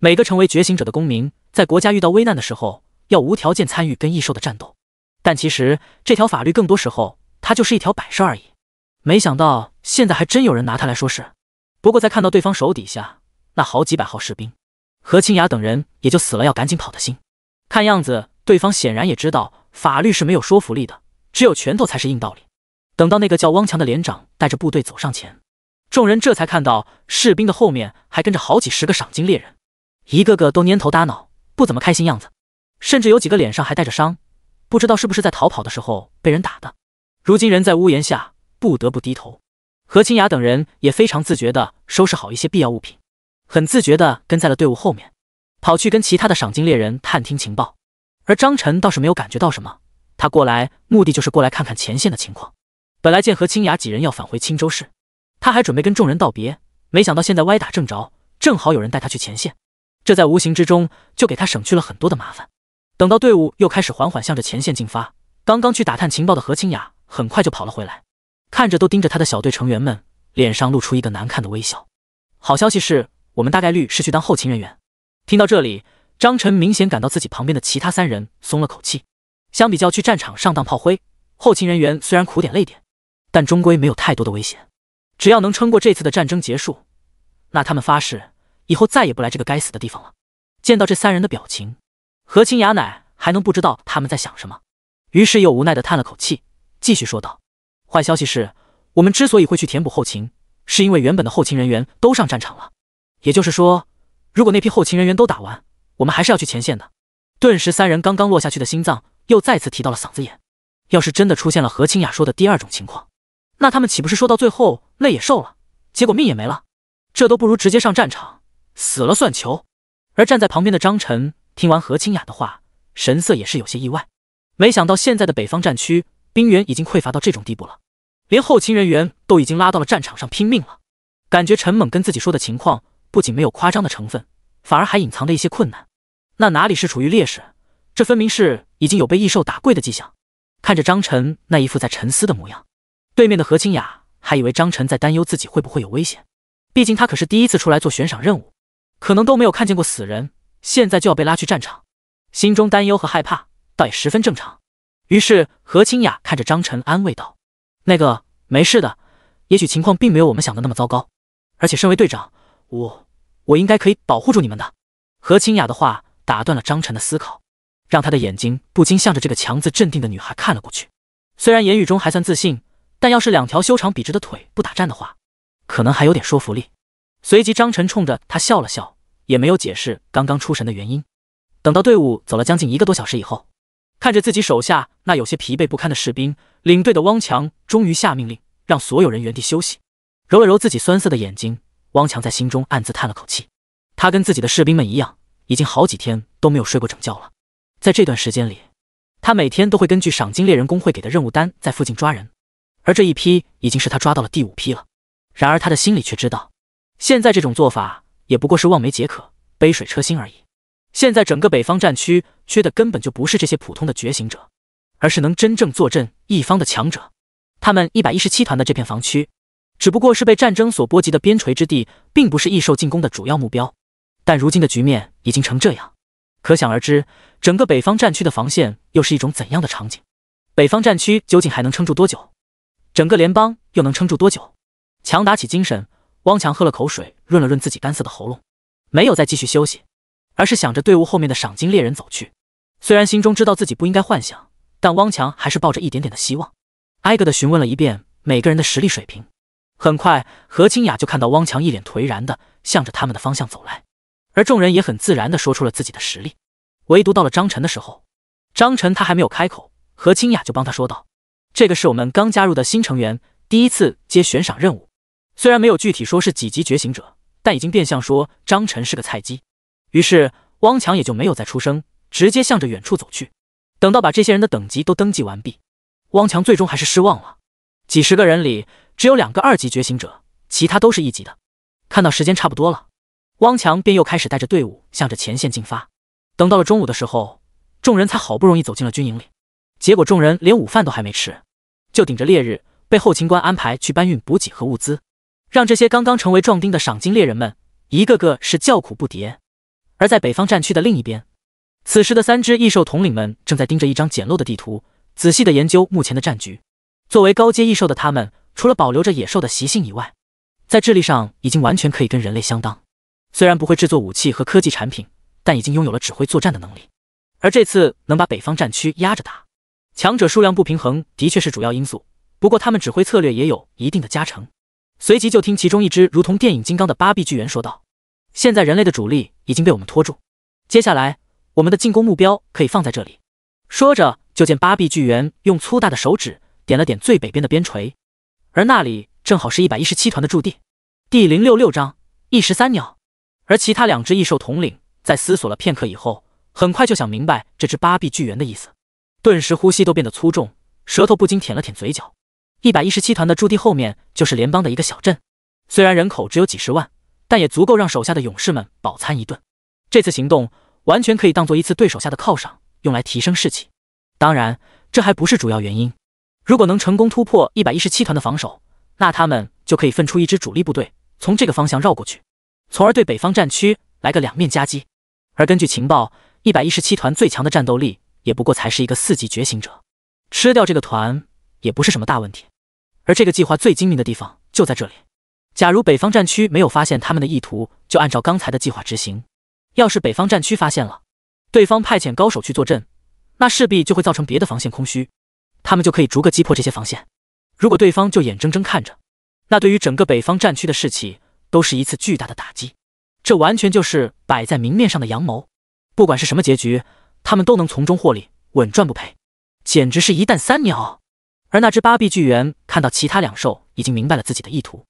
每个成为觉醒者的公民，在国家遇到危难的时候要无条件参与跟异兽的战斗，但其实这条法律更多时候它就是一条摆设而已。没想到现在还真有人拿他来说事。不过在看到对方手底下那好几百号士兵，何清雅等人也就死了要赶紧跑的心。看样子对方显然也知道法律是没有说服力的，只有拳头才是硬道理。等到那个叫汪强的连长带着部队走上前，众人这才看到士兵的后面还跟着好几十个赏金猎人，一个个都蔫头耷脑，不怎么开心样子，甚至有几个脸上还带着伤，不知道是不是在逃跑的时候被人打的。如今人在屋檐下。不得不低头，何清雅等人也非常自觉地收拾好一些必要物品，很自觉地跟在了队伍后面，跑去跟其他的赏金猎人探听情报。而张晨倒是没有感觉到什么，他过来目的就是过来看看前线的情况。本来见何清雅几人要返回青州市，他还准备跟众人道别，没想到现在歪打正着，正好有人带他去前线，这在无形之中就给他省去了很多的麻烦。等到队伍又开始缓缓向着前线进发，刚刚去打探情报的何清雅很快就跑了回来。看着都盯着他的小队成员们，脸上露出一个难看的微笑。好消息是我们大概率是去当后勤人员。听到这里，张晨明显感到自己旁边的其他三人松了口气。相比较去战场上当炮灰，后勤人员虽然苦点累点，但终归没有太多的危险。只要能撑过这次的战争结束，那他们发誓以后再也不来这个该死的地方了。见到这三人的表情，何清雅乃还能不知道他们在想什么？于是又无奈地叹了口气，继续说道。坏消息是，我们之所以会去填补后勤，是因为原本的后勤人员都上战场了。也就是说，如果那批后勤人员都打完，我们还是要去前线的。顿时，三人刚刚落下去的心脏又再次提到了嗓子眼。要是真的出现了何清雅说的第二种情况，那他们岂不是说到最后累也瘦了，结果命也没了？这都不如直接上战场，死了算球。而站在旁边的张晨听完何清雅的话，神色也是有些意外，没想到现在的北方战区兵源已经匮乏到这种地步了。连后勤人员都已经拉到了战场上拼命了，感觉陈猛跟自己说的情况不仅没有夸张的成分，反而还隐藏着一些困难。那哪里是处于劣势，这分明是已经有被异兽打跪的迹象。看着张晨那一副在沉思的模样，对面的何清雅还以为张晨在担忧自己会不会有危险，毕竟他可是第一次出来做悬赏任务，可能都没有看见过死人，现在就要被拉去战场，心中担忧和害怕倒也十分正常。于是何清雅看着张晨安慰道。那个没事的，也许情况并没有我们想的那么糟糕，而且身为队长，我我应该可以保护住你们的。何清雅的话打断了张晨的思考，让他的眼睛不禁向着这个强自镇定的女孩看了过去。虽然言语中还算自信，但要是两条修长笔直的腿不打颤的话，可能还有点说服力。随即，张晨冲着她笑了笑，也没有解释刚刚出神的原因。等到队伍走了将近一个多小时以后。看着自己手下那有些疲惫不堪的士兵，领队的汪强终于下命令，让所有人原地休息。揉了揉自己酸涩的眼睛，汪强在心中暗自叹了口气。他跟自己的士兵们一样，已经好几天都没有睡过整觉了。在这段时间里，他每天都会根据赏金猎人工会给的任务单，在附近抓人。而这一批已经是他抓到了第五批了。然而他的心里却知道，现在这种做法也不过是望梅解渴，杯水车薪而已。现在整个北方战区缺的根本就不是这些普通的觉醒者，而是能真正坐镇一方的强者。他们一百一十七团的这片防区，只不过是被战争所波及的边陲之地，并不是异兽进攻的主要目标。但如今的局面已经成这样，可想而知，整个北方战区的防线又是一种怎样的场景？北方战区究竟还能撑住多久？整个联邦又能撑住多久？强打起精神，汪强喝了口水，润了润自己干涩的喉咙，没有再继续休息。而是想着队伍后面的赏金猎人走去。虽然心中知道自己不应该幻想，但汪强还是抱着一点点的希望，挨个的询问了一遍每个人的实力水平。很快，何清雅就看到汪强一脸颓然的向着他们的方向走来，而众人也很自然的说出了自己的实力。唯独到了张晨的时候，张晨他还没有开口，何清雅就帮他说道：“这个是我们刚加入的新成员，第一次接悬赏任务，虽然没有具体说是几级觉醒者，但已经变相说张晨是个菜鸡。”于是，汪强也就没有再出声，直接向着远处走去。等到把这些人的等级都登记完毕，汪强最终还是失望了。几十个人里，只有两个二级觉醒者，其他都是一级的。看到时间差不多了，汪强便又开始带着队伍向着前线进发。等到了中午的时候，众人才好不容易走进了军营里，结果众人连午饭都还没吃，就顶着烈日被后勤官安排去搬运补给和物资，让这些刚刚成为壮丁的赏金猎人们一个个是叫苦不迭。而在北方战区的另一边，此时的三只异兽统领们正在盯着一张简陋的地图，仔细的研究目前的战局。作为高阶异兽的他们，除了保留着野兽的习性以外，在智力上已经完全可以跟人类相当。虽然不会制作武器和科技产品，但已经拥有了指挥作战的能力。而这次能把北方战区压着打，强者数量不平衡的确是主要因素。不过他们指挥策略也有一定的加成。随即就听其中一只如同电影金刚的八臂巨猿说道。现在人类的主力已经被我们拖住，接下来我们的进攻目标可以放在这里。说着，就见八臂巨猿用粗大的手指点了点最北边的边陲，而那里正好是一百一十七团的驻地。第零六六章一石三鸟。而其他两只异兽统领在思索了片刻以后，很快就想明白这只八臂巨猿的意思，顿时呼吸都变得粗重，舌头不禁舔了舔嘴角。一百一十七团的驻地后面就是联邦的一个小镇，虽然人口只有几十万。但也足够让手下的勇士们饱餐一顿。这次行动完全可以当做一次对手下的犒赏，用来提升士气。当然，这还不是主要原因。如果能成功突破一百一十七团的防守，那他们就可以分出一支主力部队，从这个方向绕过去，从而对北方战区来个两面夹击。而根据情报，一百一十七团最强的战斗力也不过才是一个四级觉醒者，吃掉这个团也不是什么大问题。而这个计划最精明的地方就在这里。假如北方战区没有发现他们的意图，就按照刚才的计划执行。要是北方战区发现了，对方派遣高手去坐镇，那势必就会造成别的防线空虚，他们就可以逐个击破这些防线。如果对方就眼睁睁看着，那对于整个北方战区的士气都是一次巨大的打击。这完全就是摆在明面上的阳谋，不管是什么结局，他们都能从中获利，稳赚不赔，简直是一弹三鸟。而那只八臂巨猿看到其他两兽已经明白了自己的意图。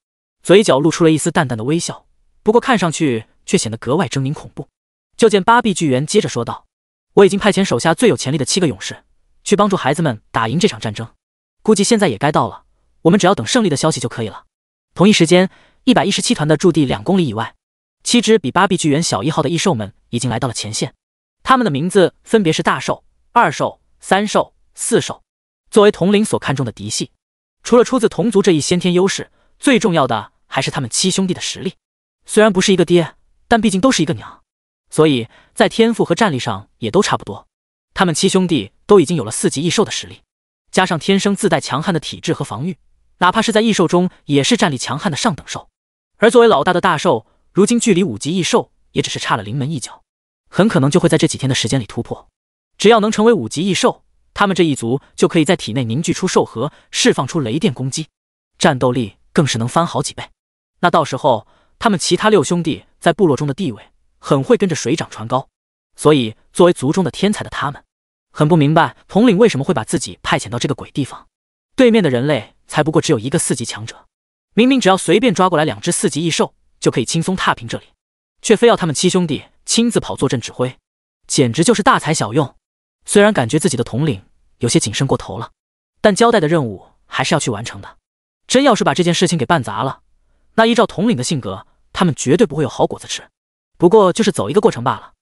嘴角露出了一丝淡淡的微笑，不过看上去却显得格外狰狞恐怖。就见八臂巨猿接着说道：“我已经派遣手下最有潜力的七个勇士去帮助孩子们打赢这场战争，估计现在也该到了。我们只要等胜利的消息就可以了。”同一时间，一百一十七团的驻地两公里以外，七只比八臂巨猿小一号的异兽们已经来到了前线。他们的名字分别是大兽、二兽、三兽、四兽。作为统领所看重的嫡系，除了出自同族这一先天优势，最重要的。还是他们七兄弟的实力，虽然不是一个爹，但毕竟都是一个娘，所以在天赋和战力上也都差不多。他们七兄弟都已经有了四级异兽的实力，加上天生自带强悍的体质和防御，哪怕是在异兽中也是战力强悍的上等兽。而作为老大的大兽，如今距离五级异兽也只是差了临门一脚，很可能就会在这几天的时间里突破。只要能成为五级异兽，他们这一族就可以在体内凝聚出兽核，释放出雷电攻击，战斗力更是能翻好几倍。那到时候，他们其他六兄弟在部落中的地位，很会跟着水涨船高。所以，作为族中的天才的他们，很不明白统领为什么会把自己派遣到这个鬼地方。对面的人类才不过只有一个四级强者，明明只要随便抓过来两只四级异兽，就可以轻松踏平这里，却非要他们七兄弟亲自跑坐镇指挥，简直就是大材小用。虽然感觉自己的统领有些谨慎过头了，但交代的任务还是要去完成的。真要是把这件事情给办砸了，那依照统领的性格，他们绝对不会有好果子吃。不过就是走一个过程罢了，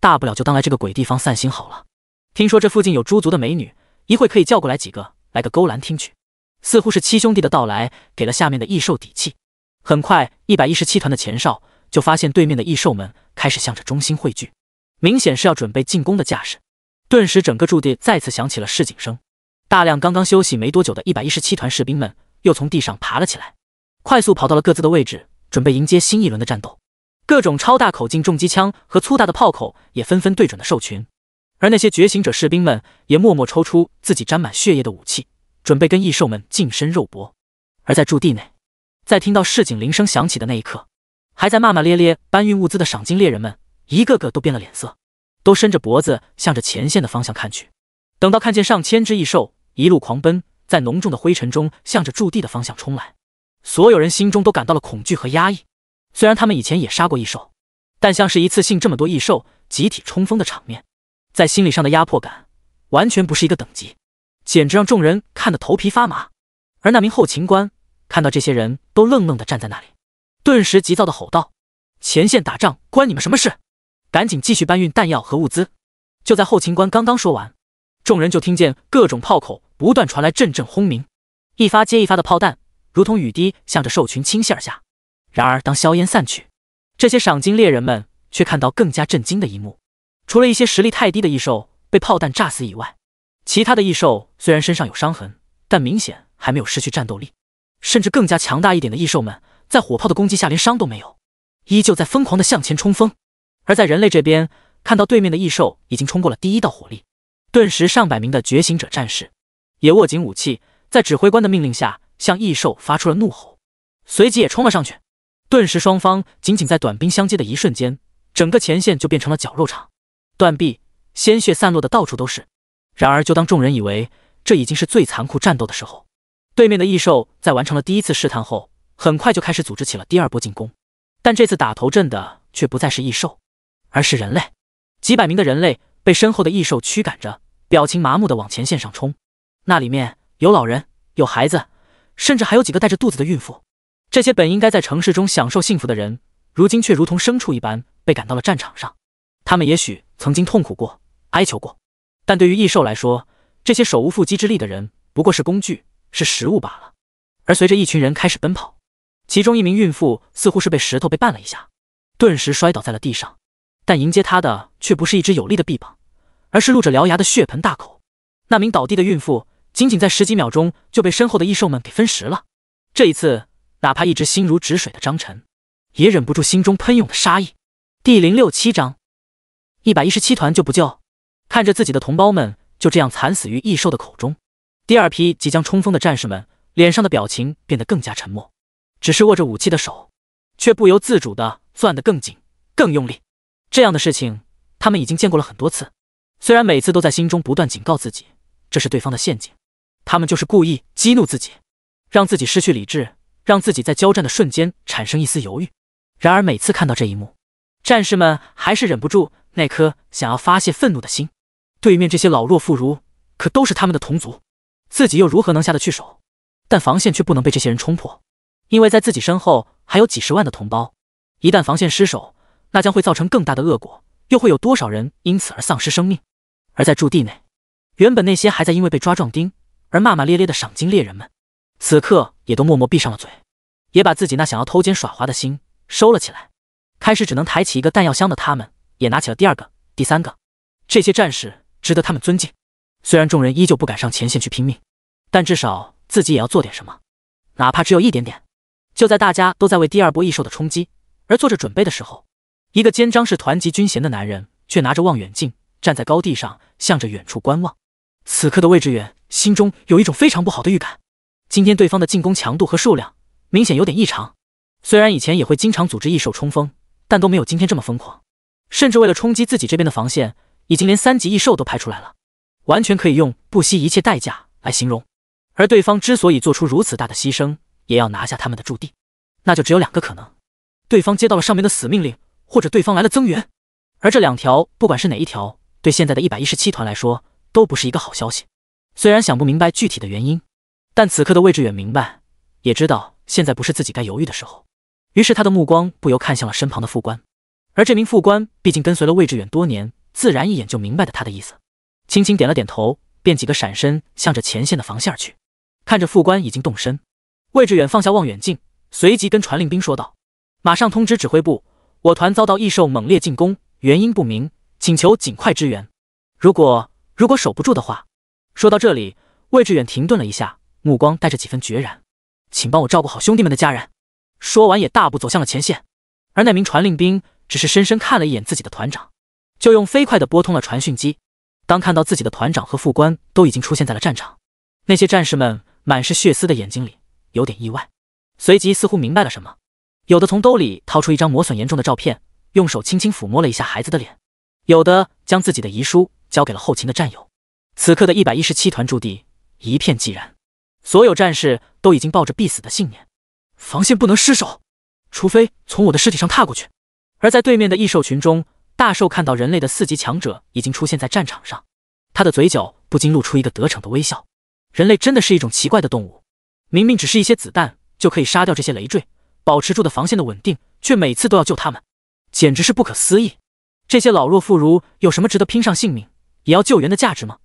大不了就当来这个鬼地方散心好了。听说这附近有诸族的美女，一会可以叫过来几个，来个勾栏听曲。似乎是七兄弟的到来给了下面的异兽底气。很快，一百一十七团的前哨就发现对面的异兽们开始向着中心汇聚，明显是要准备进攻的架势。顿时，整个驻地再次响起了示警声，大量刚刚休息没多久的一百一十七团士兵们又从地上爬了起来。快速跑到了各自的位置，准备迎接新一轮的战斗。各种超大口径重机枪和粗大的炮口也纷纷对准了兽群，而那些觉醒者士兵们也默默抽出自己沾满血液的武器，准备跟异兽们近身肉搏。而在驻地内，在听到市井铃声响起的那一刻，还在骂骂咧咧搬运物资的赏金猎人们一个个都变了脸色，都伸着脖子向着前线的方向看去。等到看见上千只异兽一路狂奔，在浓重的灰尘中向着驻地的方向冲来。所有人心中都感到了恐惧和压抑。虽然他们以前也杀过异兽，但像是一次性这么多异兽集体冲锋的场面，在心理上的压迫感完全不是一个等级，简直让众人看得头皮发麻。而那名后勤官看到这些人都愣愣地站在那里，顿时急躁地吼道：“前线打仗关你们什么事？赶紧继续搬运弹药和物资！”就在后勤官刚刚说完，众人就听见各种炮口不断传来阵阵轰鸣，一发接一发的炮弹。如同雨滴向着兽群倾泻而下。然而，当硝烟散去，这些赏金猎人们却看到更加震惊的一幕：除了一些实力太低的异兽被炮弹炸死以外，其他的异兽虽然身上有伤痕，但明显还没有失去战斗力。甚至更加强大一点的异兽们，在火炮的攻击下连伤都没有，依旧在疯狂的向前冲锋。而在人类这边，看到对面的异兽已经冲过了第一道火力，顿时上百名的觉醒者战士也握紧武器，在指挥官的命令下。向异兽发出了怒吼，随即也冲了上去。顿时，双方仅仅在短兵相接的一瞬间，整个前线就变成了绞肉场，断臂，鲜血散落的到处都是。然而，就当众人以为这已经是最残酷战斗的时候，对面的异兽在完成了第一次试探后，很快就开始组织起了第二波进攻。但这次打头阵的却不再是异兽，而是人类。几百名的人类被身后的异兽驱赶着，表情麻木的往前线上冲。那里面有老人，有孩子。甚至还有几个带着肚子的孕妇，这些本应该在城市中享受幸福的人，如今却如同牲畜一般被赶到了战场上。他们也许曾经痛苦过、哀求过，但对于异兽来说，这些手无缚鸡之力的人不过是工具、是食物罢了。而随着一群人开始奔跑，其中一名孕妇似乎是被石头被绊了一下，顿时摔倒在了地上。但迎接她的却不是一只有力的臂膀，而是露着獠牙的血盆大口。那名倒地的孕妇。仅仅在十几秒钟就被身后的异兽们给分食了。这一次，哪怕一直心如止水的张晨，也忍不住心中喷涌的杀意。第零六七章：一百一十七团就不救。看着自己的同胞们就这样惨死于异兽的口中，第二批即将冲锋的战士们脸上的表情变得更加沉默，只是握着武器的手却不由自主的攥得更紧、更用力。这样的事情他们已经见过了很多次，虽然每次都在心中不断警告自己，这是对方的陷阱。他们就是故意激怒自己，让自己失去理智，让自己在交战的瞬间产生一丝犹豫。然而每次看到这一幕，战士们还是忍不住那颗想要发泄愤怒的心。对面这些老弱妇孺可都是他们的同族，自己又如何能下得去手？但防线却不能被这些人冲破，因为在自己身后还有几十万的同胞。一旦防线失守，那将会造成更大的恶果，又会有多少人因此而丧失生命？而在驻地内，原本那些还在因为被抓壮丁。而骂骂咧咧的赏金猎人们，此刻也都默默闭上了嘴，也把自己那想要偷奸耍滑的心收了起来。开始只能抬起一个弹药箱的他们，也拿起了第二个、第三个。这些战士值得他们尊敬。虽然众人依旧不敢上前线去拼命，但至少自己也要做点什么，哪怕只有一点点。就在大家都在为第二波异兽的冲击而做着准备的时候，一个肩章是团级军衔的男人却拿着望远镜站在高地上，向着远处观望。此刻的位置远。心中有一种非常不好的预感，今天对方的进攻强度和数量明显有点异常。虽然以前也会经常组织异兽冲锋，但都没有今天这么疯狂。甚至为了冲击自己这边的防线，已经连三级异兽都派出来了，完全可以用不惜一切代价来形容。而对方之所以做出如此大的牺牲，也要拿下他们的驻地，那就只有两个可能：对方接到了上面的死命令，或者对方来了增援。而这两条，不管是哪一条，对现在的一百一十七团来说，都不是一个好消息。虽然想不明白具体的原因，但此刻的魏志远明白，也知道现在不是自己该犹豫的时候。于是他的目光不由看向了身旁的副官，而这名副官毕竟跟随了魏志远多年，自然一眼就明白了他的意思，轻轻点了点头，便几个闪身向着前线的防线去。看着副官已经动身，魏志远放下望远镜，随即跟传令兵说道：“马上通知指挥部，我团遭到异兽猛烈进攻，原因不明，请求尽快支援。如果如果守不住的话。”说到这里，魏志远停顿了一下，目光带着几分决然：“请帮我照顾好兄弟们的家人。”说完，也大步走向了前线。而那名传令兵只是深深看了一眼自己的团长，就用飞快的拨通了传讯机。当看到自己的团长和副官都已经出现在了战场，那些战士们满是血丝的眼睛里有点意外，随即似乎明白了什么，有的从兜里掏出一张磨损严重的照片，用手轻轻抚摸了一下孩子的脸；有的将自己的遗书交给了后勤的战友。此刻的一百一十七团驻地一片寂然，所有战士都已经抱着必死的信念，防线不能失守，除非从我的尸体上踏过去。而在对面的异兽群中，大兽看到人类的四级强者已经出现在战场上，他的嘴角不禁露出一个得逞的微笑。人类真的是一种奇怪的动物，明明只是一些子弹就可以杀掉这些累赘，保持住的防线的稳定，却每次都要救他们，简直是不可思议。这些老弱妇孺有什么值得拼上性命也要救援的价值吗？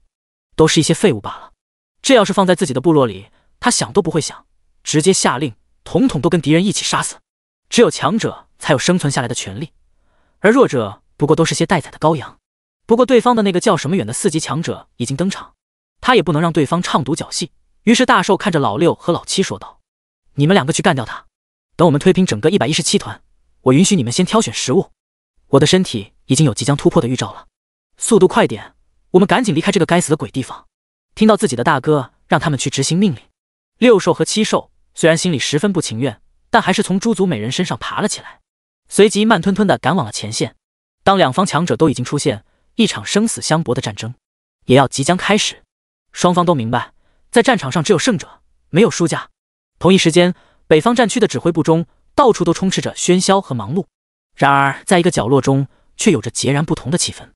都是一些废物罢了，这要是放在自己的部落里，他想都不会想，直接下令，统统都跟敌人一起杀死。只有强者才有生存下来的权利，而弱者不过都是些待宰的羔羊。不过对方的那个叫什么远的四级强者已经登场，他也不能让对方唱独角戏。于是大寿看着老六和老七说道：“你们两个去干掉他，等我们推平整个一百一十七团，我允许你们先挑选食物。我的身体已经有即将突破的预兆了，速度快点。”我们赶紧离开这个该死的鬼地方！听到自己的大哥让他们去执行命令，六兽和七兽虽然心里十分不情愿，但还是从诸族美人身上爬了起来，随即慢吞吞地赶往了前线。当两方强者都已经出现，一场生死相搏的战争也要即将开始。双方都明白，在战场上只有胜者，没有输家。同一时间，北方战区的指挥部中到处都充斥着喧嚣和忙碌，然而在一个角落中却有着截然不同的气氛。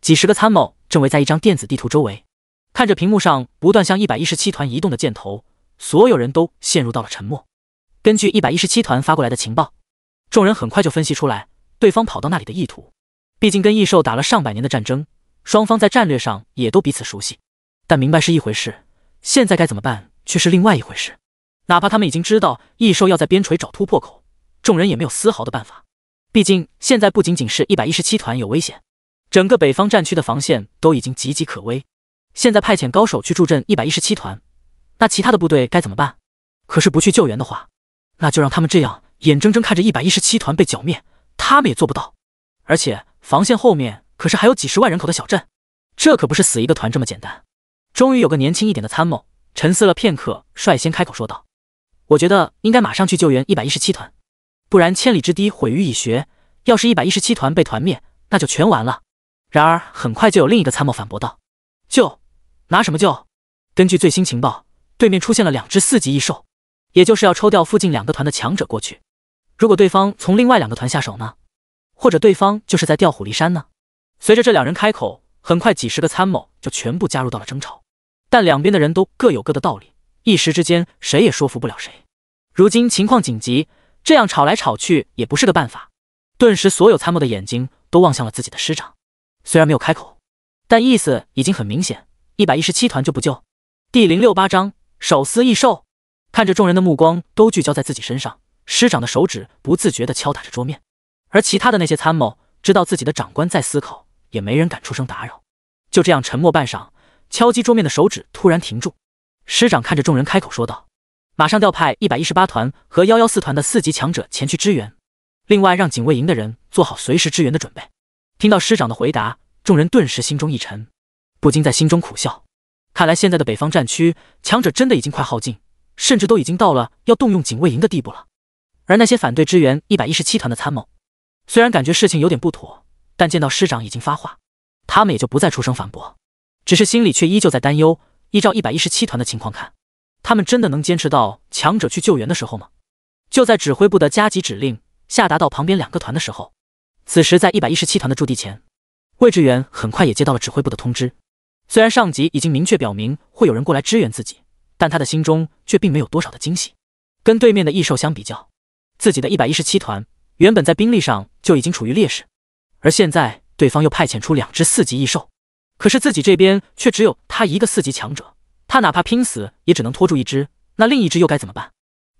几十个参谋正围在一张电子地图周围，看着屏幕上不断向一百一十七团移动的箭头，所有人都陷入到了沉默。根据一百一十七团发过来的情报，众人很快就分析出来对方跑到那里的意图。毕竟跟异兽打了上百年的战争，双方在战略上也都彼此熟悉。但明白是一回事，现在该怎么办却是另外一回事。哪怕他们已经知道异兽要在边陲找突破口，众人也没有丝毫的办法。毕竟现在不仅仅是一百一十七团有危险。整个北方战区的防线都已经岌岌可危，现在派遣高手去助阵一百一十七团，那其他的部队该怎么办？可是不去救援的话，那就让他们这样眼睁睁看着一百一十七团被剿灭，他们也做不到。而且防线后面可是还有几十万人口的小镇，这可不是死一个团这么简单。终于有个年轻一点的参谋沉思了片刻，率先开口说道：“我觉得应该马上去救援一百一十七团，不然千里之堤毁于蚁穴。要是一百一十七团被团灭，那就全完了。”然而，很快就有另一个参谋反驳道：“救，拿什么救？根据最新情报，对面出现了两只四级异兽，也就是要抽掉附近两个团的强者过去。如果对方从另外两个团下手呢？或者对方就是在调虎离山呢？”随着这两人开口，很快几十个参谋就全部加入到了争吵。但两边的人都各有各的道理，一时之间谁也说服不了谁。如今情况紧急，这样吵来吵去也不是个办法。顿时，所有参谋的眼睛都望向了自己的师长。虽然没有开口，但意思已经很明显。一百一十七团就不救。第零六八章手撕异兽。看着众人的目光都聚焦在自己身上，师长的手指不自觉地敲打着桌面。而其他的那些参谋知道自己的长官在思考，也没人敢出声打扰。就这样沉默半晌，敲击桌面的手指突然停住。师长看着众人开口说道：“马上调派一百一十八团和幺幺四团的四级强者前去支援，另外让警卫营的人做好随时支援的准备。”听到师长的回答，众人顿时心中一沉，不禁在心中苦笑。看来现在的北方战区强者真的已经快耗尽，甚至都已经到了要动用警卫营的地步了。而那些反对支援一百一十七团的参谋，虽然感觉事情有点不妥，但见到师长已经发话，他们也就不再出声反驳，只是心里却依旧在担忧。依照一百一十七团的情况看，他们真的能坚持到强者去救援的时候吗？就在指挥部的加急指令下达到旁边两个团的时候。此时，在一百一十七团的驻地前，魏志远很快也接到了指挥部的通知。虽然上级已经明确表明会有人过来支援自己，但他的心中却并没有多少的惊喜。跟对面的异兽相比较，自己的一百一十七团原本在兵力上就已经处于劣势，而现在对方又派遣出两只四级异兽，可是自己这边却只有他一个四级强者。他哪怕拼死，也只能拖住一只，那另一只又该怎么办？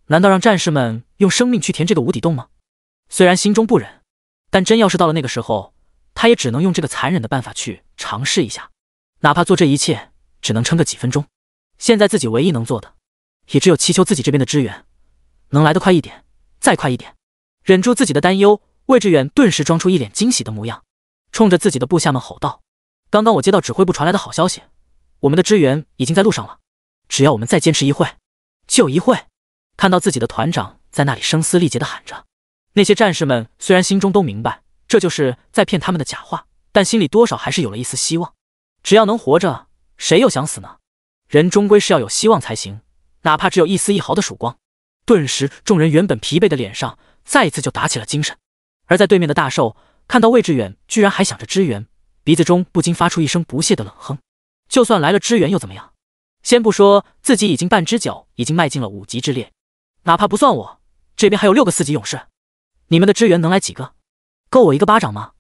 难道让战士们用生命去填这个无底洞吗？虽然心中不忍。但真要是到了那个时候，他也只能用这个残忍的办法去尝试一下，哪怕做这一切只能撑个几分钟。现在自己唯一能做的，也只有祈求自己这边的支援能来得快一点，再快一点。忍住自己的担忧，魏志远顿时装出一脸惊喜的模样，冲着自己的部下们吼道：“刚刚我接到指挥部传来的好消息，我们的支援已经在路上了。只要我们再坚持一会，就一会！”看到自己的团长在那里声嘶力竭的喊着。那些战士们虽然心中都明白这就是在骗他们的假话，但心里多少还是有了一丝希望。只要能活着，谁又想死呢？人终归是要有希望才行，哪怕只有一丝一毫的曙光。顿时，众人原本疲惫的脸上再一次就打起了精神。而在对面的大寿看到魏志远居然还想着支援，鼻子中不禁发出一声不屑的冷哼：“就算来了支援又怎么样？先不说自己已经半只脚已经迈进了五级之列，哪怕不算我，这边还有六个四级勇士。”你们的支援能来几个？够我一个巴掌吗？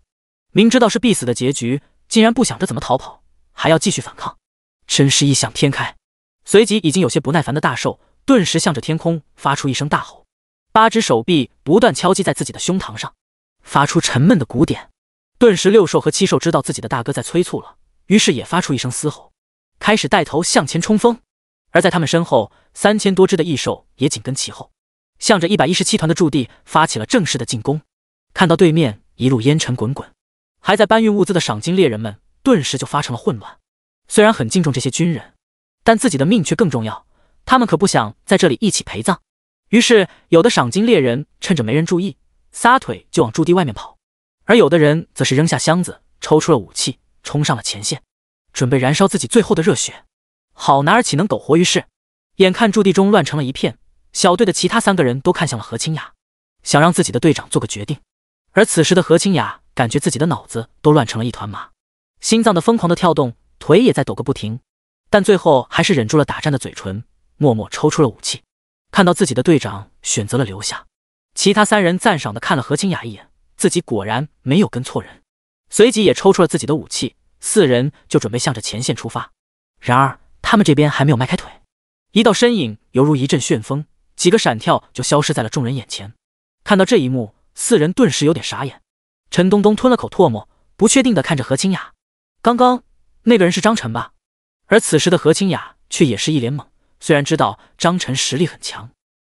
明知道是必死的结局，竟然不想着怎么逃跑，还要继续反抗，真是异想天开。随即，已经有些不耐烦的大兽顿时向着天空发出一声大吼，八只手臂不断敲击在自己的胸膛上，发出沉闷的鼓点。顿时，六兽和七兽知道自己的大哥在催促了，于是也发出一声嘶吼，开始带头向前冲锋。而在他们身后，三千多只的异兽也紧跟其后。向着一百一十七团的驻地发起了正式的进攻。看到对面一路烟尘滚滚，还在搬运物资的赏金猎人们顿时就发成了混乱。虽然很敬重这些军人，但自己的命却更重要。他们可不想在这里一起陪葬。于是，有的赏金猎人趁着没人注意，撒腿就往驻地外面跑；而有的人则是扔下箱子，抽出了武器，冲上了前线，准备燃烧自己最后的热血。好男儿岂能苟活于世？眼看驻地中乱成了一片。小队的其他三个人都看向了何清雅，想让自己的队长做个决定。而此时的何清雅感觉自己的脑子都乱成了一团麻，心脏的疯狂的跳动，腿也在抖个不停。但最后还是忍住了打颤的嘴唇，默默抽出了武器。看到自己的队长选择了留下，其他三人赞赏的看了何清雅一眼，自己果然没有跟错人。随即也抽出了自己的武器，四人就准备向着前线出发。然而他们这边还没有迈开腿，一道身影犹如一阵旋风。几个闪跳就消失在了众人眼前。看到这一幕，四人顿时有点傻眼。陈东东吞了口唾沫，不确定的看着何清雅：“刚刚那个人是张晨吧？”而此时的何清雅却也是一脸懵，虽然知道张晨实力很强，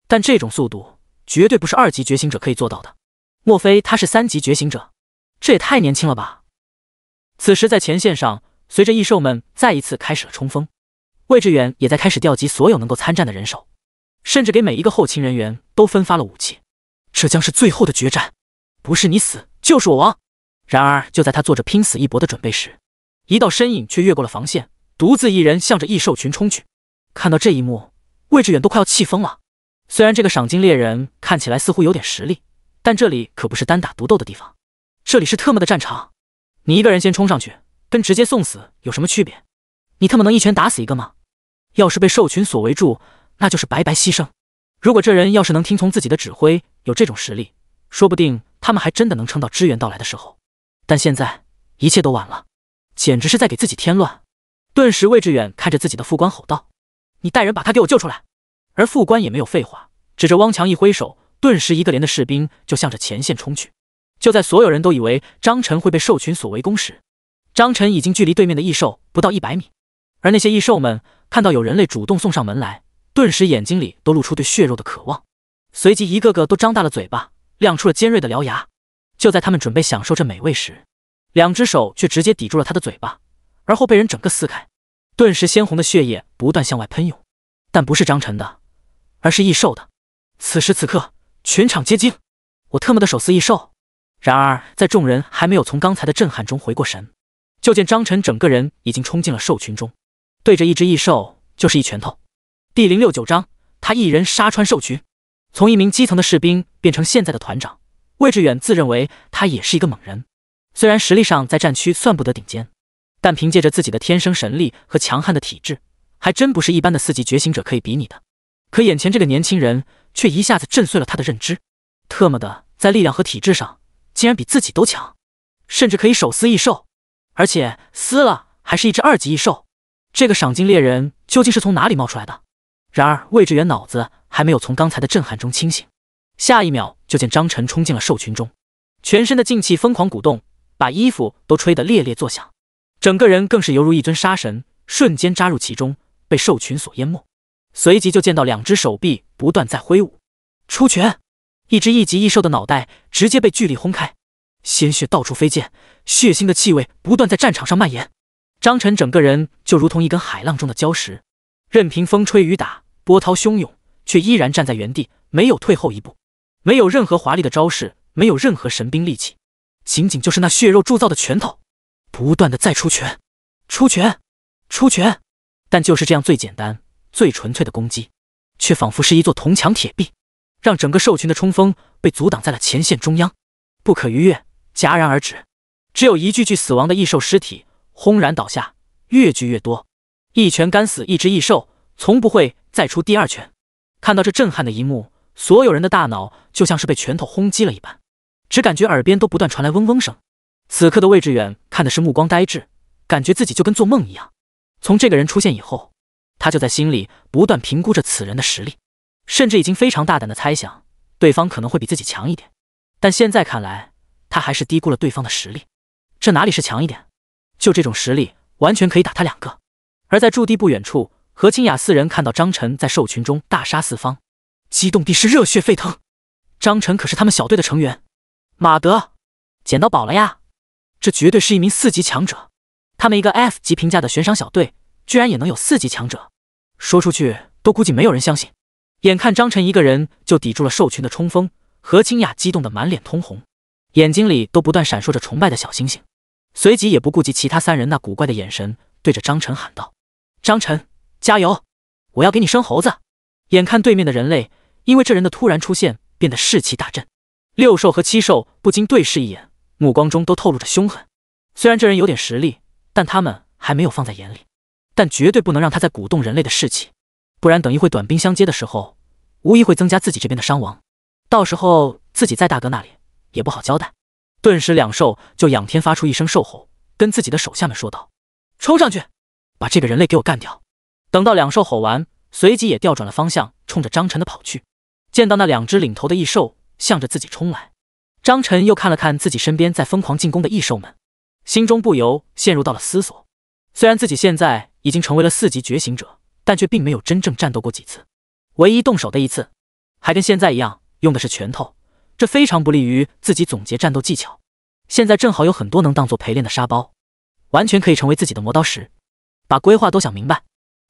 但这种速度绝对不是二级觉醒者可以做到的。莫非他是三级觉醒者？这也太年轻了吧！此时在前线上，随着异兽们再一次开始了冲锋，魏志远也在开始调集所有能够参战的人手。甚至给每一个后勤人员都分发了武器，这将是最后的决战，不是你死就是我亡。然而，就在他做着拼死一搏的准备时，一道身影却越过了防线，独自一人向着异兽群冲去。看到这一幕，魏志远都快要气疯了。虽然这个赏金猎人看起来似乎有点实力，但这里可不是单打独斗的地方，这里是特么的战场！你一个人先冲上去，跟直接送死有什么区别？你特么能一拳打死一个吗？要是被兽群所围住……那就是白白牺牲。如果这人要是能听从自己的指挥，有这种实力，说不定他们还真的能撑到支援到来的时候。但现在一切都晚了，简直是在给自己添乱。顿时，魏志远看着自己的副官吼道：“你带人把他给我救出来！”而副官也没有废话，指着汪强一挥手，顿时一个连的士兵就向着前线冲去。就在所有人都以为张晨会被兽群所围攻时，张晨已经距离对面的异兽不到一百米。而那些异兽们看到有人类主动送上门来，顿时眼睛里都露出对血肉的渴望，随即一个个都张大了嘴巴，亮出了尖锐的獠牙。就在他们准备享受这美味时，两只手却直接抵住了他的嘴巴，而后被人整个撕开，顿时鲜红的血液不断向外喷涌，但不是张晨的，而是异兽的。此时此刻，全场皆惊：“我特么的手撕异兽！”然而，在众人还没有从刚才的震撼中回过神，就见张晨整个人已经冲进了兽群中，对着一只异兽就是一拳头。第零六九章，他一人杀穿兽群，从一名基层的士兵变成现在的团长，魏志远自认为他也是一个猛人，虽然实力上在战区算不得顶尖，但凭借着自己的天生神力和强悍的体质，还真不是一般的四级觉醒者可以比拟的。可眼前这个年轻人却一下子震碎了他的认知，特么的，在力量和体质上竟然比自己都强，甚至可以手撕异兽，而且撕了还是一只二级异兽。这个赏金猎人究竟是从哪里冒出来的？然而，魏志远脑子还没有从刚才的震撼中清醒，下一秒就见张晨冲进了兽群中，全身的劲气疯狂鼓动，把衣服都吹得猎猎作响，整个人更是犹如一尊杀神，瞬间扎入其中，被兽群所淹没。随即就见到两只手臂不断在挥舞，出拳，一只一级异兽的脑袋直接被巨力轰开，鲜血到处飞溅，血腥的气味不断在战场上蔓延。张晨整个人就如同一根海浪中的礁石。任凭风吹雨打，波涛汹涌，却依然站在原地，没有退后一步，没有任何华丽的招式，没有任何神兵利器，仅仅就是那血肉铸造的拳头，不断的再出拳，出拳，出拳，但就是这样最简单、最纯粹的攻击，却仿佛是一座铜墙铁壁，让整个兽群的冲锋被阻挡在了前线中央，不可逾越，戛然而止，只有一具具死亡的异兽尸体轰然倒下，越聚越多。一拳干死一只异兽，从不会再出第二拳。看到这震撼的一幕，所有人的大脑就像是被拳头轰击了一般，只感觉耳边都不断传来嗡嗡声。此刻的魏志远看的是目光呆滞，感觉自己就跟做梦一样。从这个人出现以后，他就在心里不断评估着此人的实力，甚至已经非常大胆的猜想，对方可能会比自己强一点。但现在看来，他还是低估了对方的实力。这哪里是强一点？就这种实力，完全可以打他两个。而在驻地不远处，何清雅四人看到张晨在兽群中大杀四方，激动地是热血沸腾。张晨可是他们小队的成员，马德，捡到宝了呀！这绝对是一名四级强者。他们一个 F 级评价的悬赏小队，居然也能有四级强者，说出去都估计没有人相信。眼看张晨一个人就抵住了兽群的冲锋，何清雅激动得满脸通红，眼睛里都不断闪烁着崇拜的小星星。随即也不顾及其他三人那古怪的眼神，对着张晨喊道。张晨，加油！我要给你生猴子。眼看对面的人类因为这人的突然出现变得士气大振，六兽和七兽不禁对视一眼，目光中都透露着凶狠。虽然这人有点实力，但他们还没有放在眼里，但绝对不能让他再鼓动人类的士气，不然等一会短兵相接的时候，无疑会增加自己这边的伤亡。到时候自己在大哥那里也不好交代。顿时，两兽就仰天发出一声兽吼，跟自己的手下们说道：“冲上去！”把这个人类给我干掉！等到两兽吼完，随即也调转了方向，冲着张晨的跑去。见到那两只领头的异兽向着自己冲来，张晨又看了看自己身边在疯狂进攻的异兽们，心中不由陷入到了思索。虽然自己现在已经成为了四级觉醒者，但却并没有真正战斗过几次。唯一动手的一次，还跟现在一样，用的是拳头，这非常不利于自己总结战斗技巧。现在正好有很多能当做陪练的沙包，完全可以成为自己的磨刀石。把规划都想明白，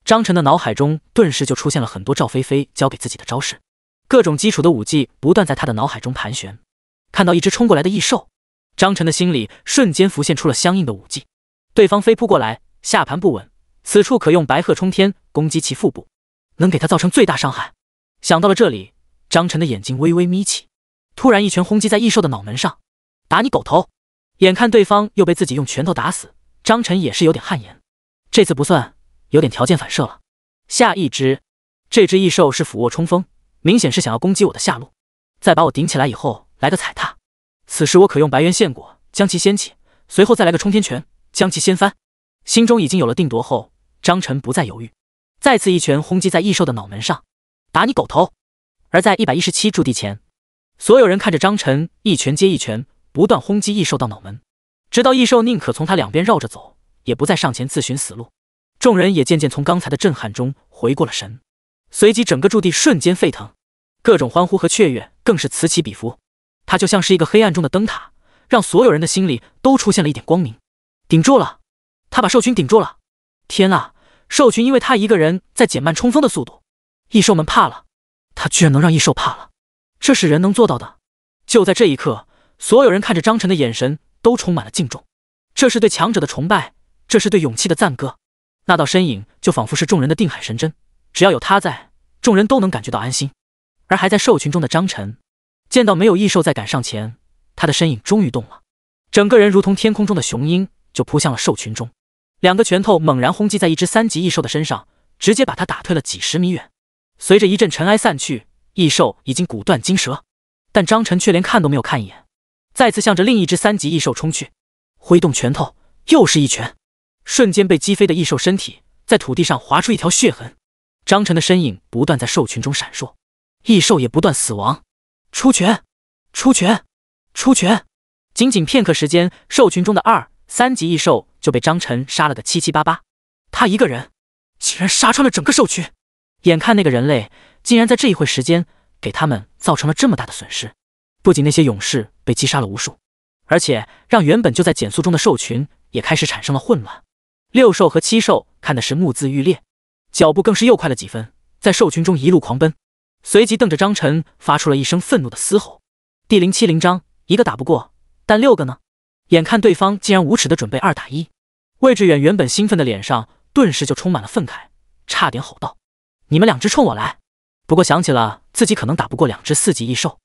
张晨的脑海中顿时就出现了很多赵菲菲教给自己的招式，各种基础的武技不断在他的脑海中盘旋。看到一只冲过来的异兽，张晨的心里瞬间浮现出了相应的武技。对方飞扑过来，下盘不稳，此处可用白鹤冲天攻击其腹部，能给他造成最大伤害。想到了这里，张晨的眼睛微微眯起，突然一拳轰击在异兽的脑门上，打你狗头！眼看对方又被自己用拳头打死，张晨也是有点汗颜。这次不算，有点条件反射了。下一只，这只异兽是俯卧冲锋，明显是想要攻击我的下路，再把我顶起来以后来个踩踏。此时我可用白猿献果将其掀起，随后再来个冲天拳将其掀翻。心中已经有了定夺后，张晨不再犹豫，再次一拳轰击在异兽的脑门上，打你狗头！而在一百一十七驻地前，所有人看着张晨一拳接一拳不断轰击异兽到脑门，直到异兽宁可从他两边绕着走。也不再上前自寻死路，众人也渐渐从刚才的震撼中回过了神，随即整个驻地瞬间沸腾，各种欢呼和雀跃更是此起彼伏。他就像是一个黑暗中的灯塔，让所有人的心里都出现了一点光明。顶住了，他把兽群顶住了！天啊，兽群因为他一个人在减慢冲锋的速度，异兽们怕了，他居然能让异兽怕了，这是人能做到的！就在这一刻，所有人看着张晨的眼神都充满了敬重，这是对强者的崇拜。这是对勇气的赞歌，那道身影就仿佛是众人的定海神针，只要有他在，众人都能感觉到安心。而还在兽群中的张晨，见到没有异兽再敢上前，他的身影终于动了，整个人如同天空中的雄鹰，就扑向了兽群中。两个拳头猛然轰击在一只三级异兽的身上，直接把他打退了几十米远。随着一阵尘埃散去，异兽已经骨断筋折，但张晨却连看都没有看一眼，再次向着另一只三级异兽冲去，挥动拳头，又是一拳。瞬间被击飞的异兽身体在土地上划出一条血痕，张晨的身影不断在兽群中闪烁，异兽也不断死亡。出拳！出拳！出拳！仅仅片刻时间，兽群中的二三级异兽就被张晨杀了个七七八八，他一个人竟然杀穿了整个兽群。眼看那个人类竟然在这一会时间给他们造成了这么大的损失，不仅那些勇士被击杀了无数，而且让原本就在减速中的兽群也开始产生了混乱。六兽和七兽看的是目眦欲裂，脚步更是又快了几分，在兽群中一路狂奔，随即瞪着张晨发出了一声愤怒的嘶吼。第零七零章，一个打不过，但六个呢？眼看对方竟然无耻的准备二打一，魏志远原本兴奋的脸上顿时就充满了愤慨，差点吼道：“你们两只冲我来！”不过想起了自己可能打不过两只四级异兽，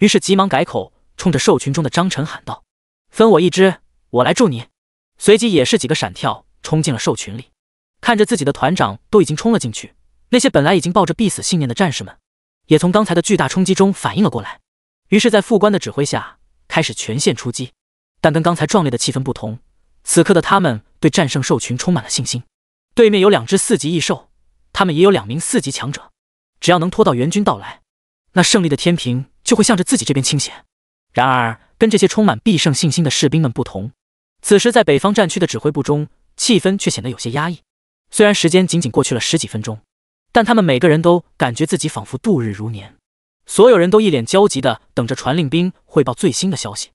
于是急忙改口，冲着兽群中的张晨喊道：“分我一只，我来助你。”随即也是几个闪跳。冲进了兽群里，看着自己的团长都已经冲了进去，那些本来已经抱着必死信念的战士们，也从刚才的巨大冲击中反应了过来。于是，在副官的指挥下，开始全线出击。但跟刚才壮烈的气氛不同，此刻的他们对战胜兽群充满了信心。对面有两只四级异兽，他们也有两名四级强者，只要能拖到援军到来，那胜利的天平就会向着自己这边倾斜。然而，跟这些充满必胜信心的士兵们不同，此时在北方战区的指挥部中。气氛却显得有些压抑。虽然时间仅仅过去了十几分钟，但他们每个人都感觉自己仿佛度日如年。所有人都一脸焦急的等着传令兵汇报最新的消息。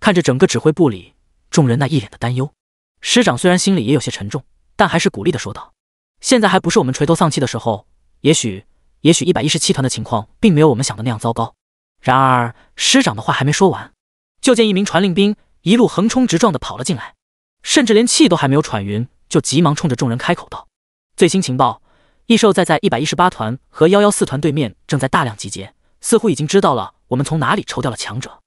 看着整个指挥部里众人那一脸的担忧，师长虽然心里也有些沉重，但还是鼓励的说道：“现在还不是我们垂头丧气的时候。也许，也许一百一十七团的情况并没有我们想的那样糟糕。”然而，师长的话还没说完，就见一名传令兵一路横冲直撞的跑了进来。甚至连气都还没有喘匀，就急忙冲着众人开口道：“最新情报，异兽在在一百一十八团和幺幺四团对面正在大量集结，似乎已经知道了我们从哪里抽调了强者。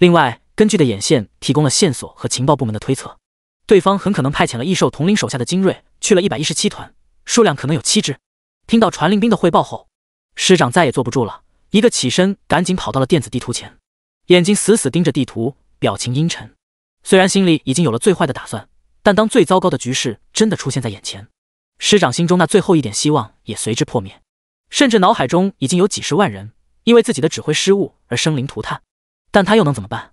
另外，根据的眼线提供了线索和情报部门的推测，对方很可能派遣了异兽统领手下的精锐去了一百一十七团，数量可能有七只。”听到传令兵的汇报后，师长再也坐不住了，一个起身，赶紧跑到了电子地图前，眼睛死死盯着地图，表情阴沉。虽然心里已经有了最坏的打算，但当最糟糕的局势真的出现在眼前，师长心中那最后一点希望也随之破灭，甚至脑海中已经有几十万人因为自己的指挥失误而生灵涂炭，但他又能怎么办？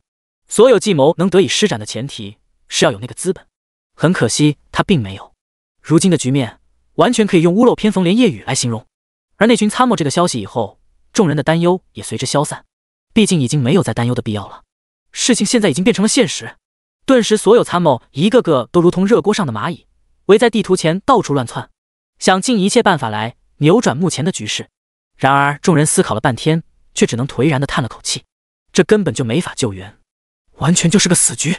所有计谋能得以施展的前提是要有那个资本，很可惜他并没有。如今的局面完全可以用“屋漏偏逢连夜雨”来形容。而那群参谋这个消息以后，众人的担忧也随之消散，毕竟已经没有再担忧的必要了。事情现在已经变成了现实。顿时，所有参谋一个个都如同热锅上的蚂蚁，围在地图前到处乱窜，想尽一切办法来扭转目前的局势。然而，众人思考了半天，却只能颓然地叹了口气：这根本就没法救援，完全就是个死局。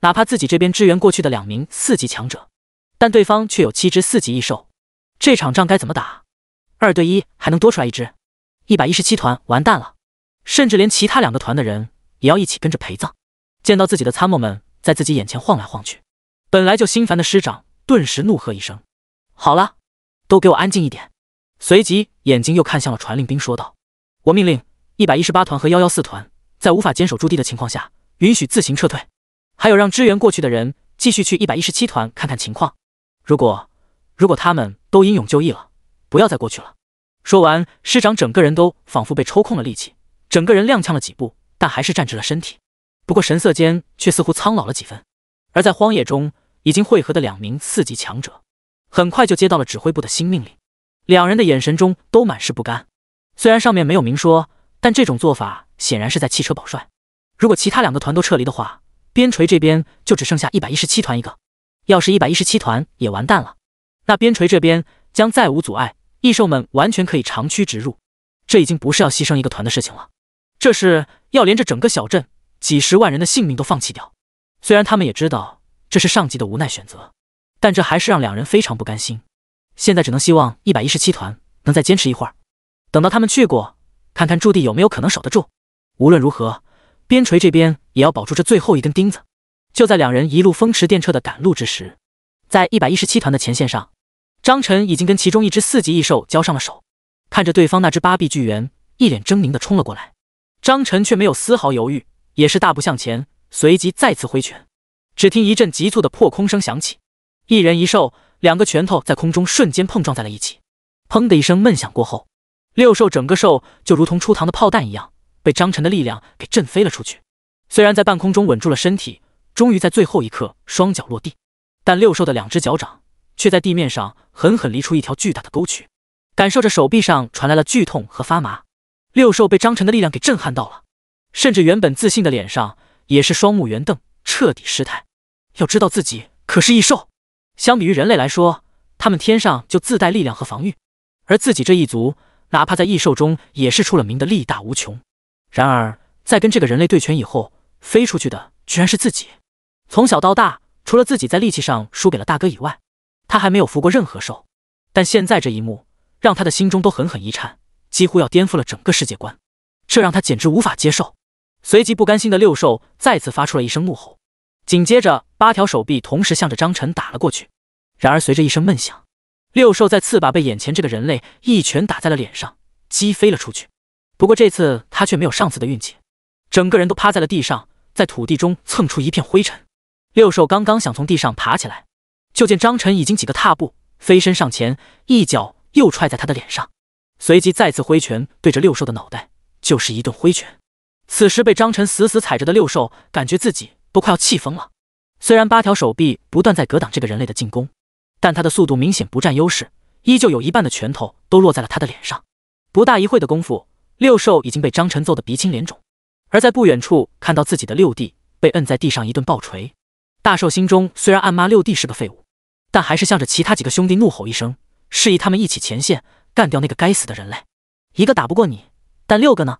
哪怕自己这边支援过去的两名四级强者，但对方却有七只四级异兽，这场仗该怎么打？二对一还能多出来一只，一百一十七团完蛋了，甚至连其他两个团的人也要一起跟着陪葬。见到自己的参谋们。在自己眼前晃来晃去，本来就心烦的师长顿时怒喝一声：“好了，都给我安静一点！”随即眼睛又看向了传令兵，说道：“我命令一百一十八团和幺幺四团，在无法坚守驻地的情况下，允许自行撤退。还有，让支援过去的人继续去一百一十七团看看情况。如果如果他们都英勇就义了，不要再过去了。”说完，师长整个人都仿佛被抽空了力气，整个人踉跄了几步，但还是站直了身体。不过神色间却似乎苍老了几分，而在荒野中已经汇合的两名四级强者，很快就接到了指挥部的新命令。两人的眼神中都满是不甘。虽然上面没有明说，但这种做法显然是在弃车保帅。如果其他两个团都撤离的话，边陲这边就只剩下一百一十七团一个。要是一百一十七团也完蛋了，那边陲这边将再无阻碍，异兽们完全可以长驱直入。这已经不是要牺牲一个团的事情了，这是要连着整个小镇。几十万人的性命都放弃掉，虽然他们也知道这是上级的无奈选择，但这还是让两人非常不甘心。现在只能希望一百一十七团能再坚持一会儿，等到他们去过看看驻地有没有可能守得住。无论如何，边陲这边也要保住这最后一根钉子。就在两人一路风驰电掣的赶路之时，在一百一十七团的前线上，张晨已经跟其中一只四级异兽交上了手。看着对方那只八臂巨猿一脸狰狞的冲了过来，张晨却没有丝毫犹豫。也是大步向前，随即再次挥拳。只听一阵急促的破空声响起，一人一兽两个拳头在空中瞬间碰撞在了一起。砰的一声闷响过后，六兽整个兽就如同出膛的炮弹一样，被张晨的力量给震飞了出去。虽然在半空中稳住了身体，终于在最后一刻双脚落地，但六兽的两只脚掌却在地面上狠狠离出一条巨大的沟渠。感受着手臂上传来了剧痛和发麻，六兽被张晨的力量给震撼到了。甚至原本自信的脸上也是双目圆瞪，彻底失态。要知道自己可是异兽，相比于人类来说，他们天上就自带力量和防御，而自己这一族哪怕在异兽中也是出了名的力大无穷。然而在跟这个人类对拳以后，飞出去的居然是自己。从小到大，除了自己在力气上输给了大哥以外，他还没有服过任何兽。但现在这一幕让他的心中都狠狠一颤，几乎要颠覆了整个世界观，这让他简直无法接受。随即不甘心的六兽再次发出了一声怒吼，紧接着八条手臂同时向着张晨打了过去。然而随着一声闷响，六兽再次把被眼前这个人类一拳打在了脸上，击飞了出去。不过这次他却没有上次的运气，整个人都趴在了地上，在土地中蹭出一片灰尘。六兽刚刚想从地上爬起来，就见张晨已经几个踏步飞身上前，一脚又踹在他的脸上，随即再次挥拳对着六兽的脑袋就是一顿挥拳。此时被张晨死死踩着的六兽，感觉自己都快要气疯了。虽然八条手臂不断在格挡这个人类的进攻，但他的速度明显不占优势，依旧有一半的拳头都落在了他的脸上。不大一会的功夫，六兽已经被张晨揍得鼻青脸肿。而在不远处看到自己的六弟被摁在地上一顿暴锤，大兽心中虽然暗骂六弟是个废物，但还是向着其他几个兄弟怒吼一声，示意他们一起前线干掉那个该死的人类。一个打不过你，但六个呢？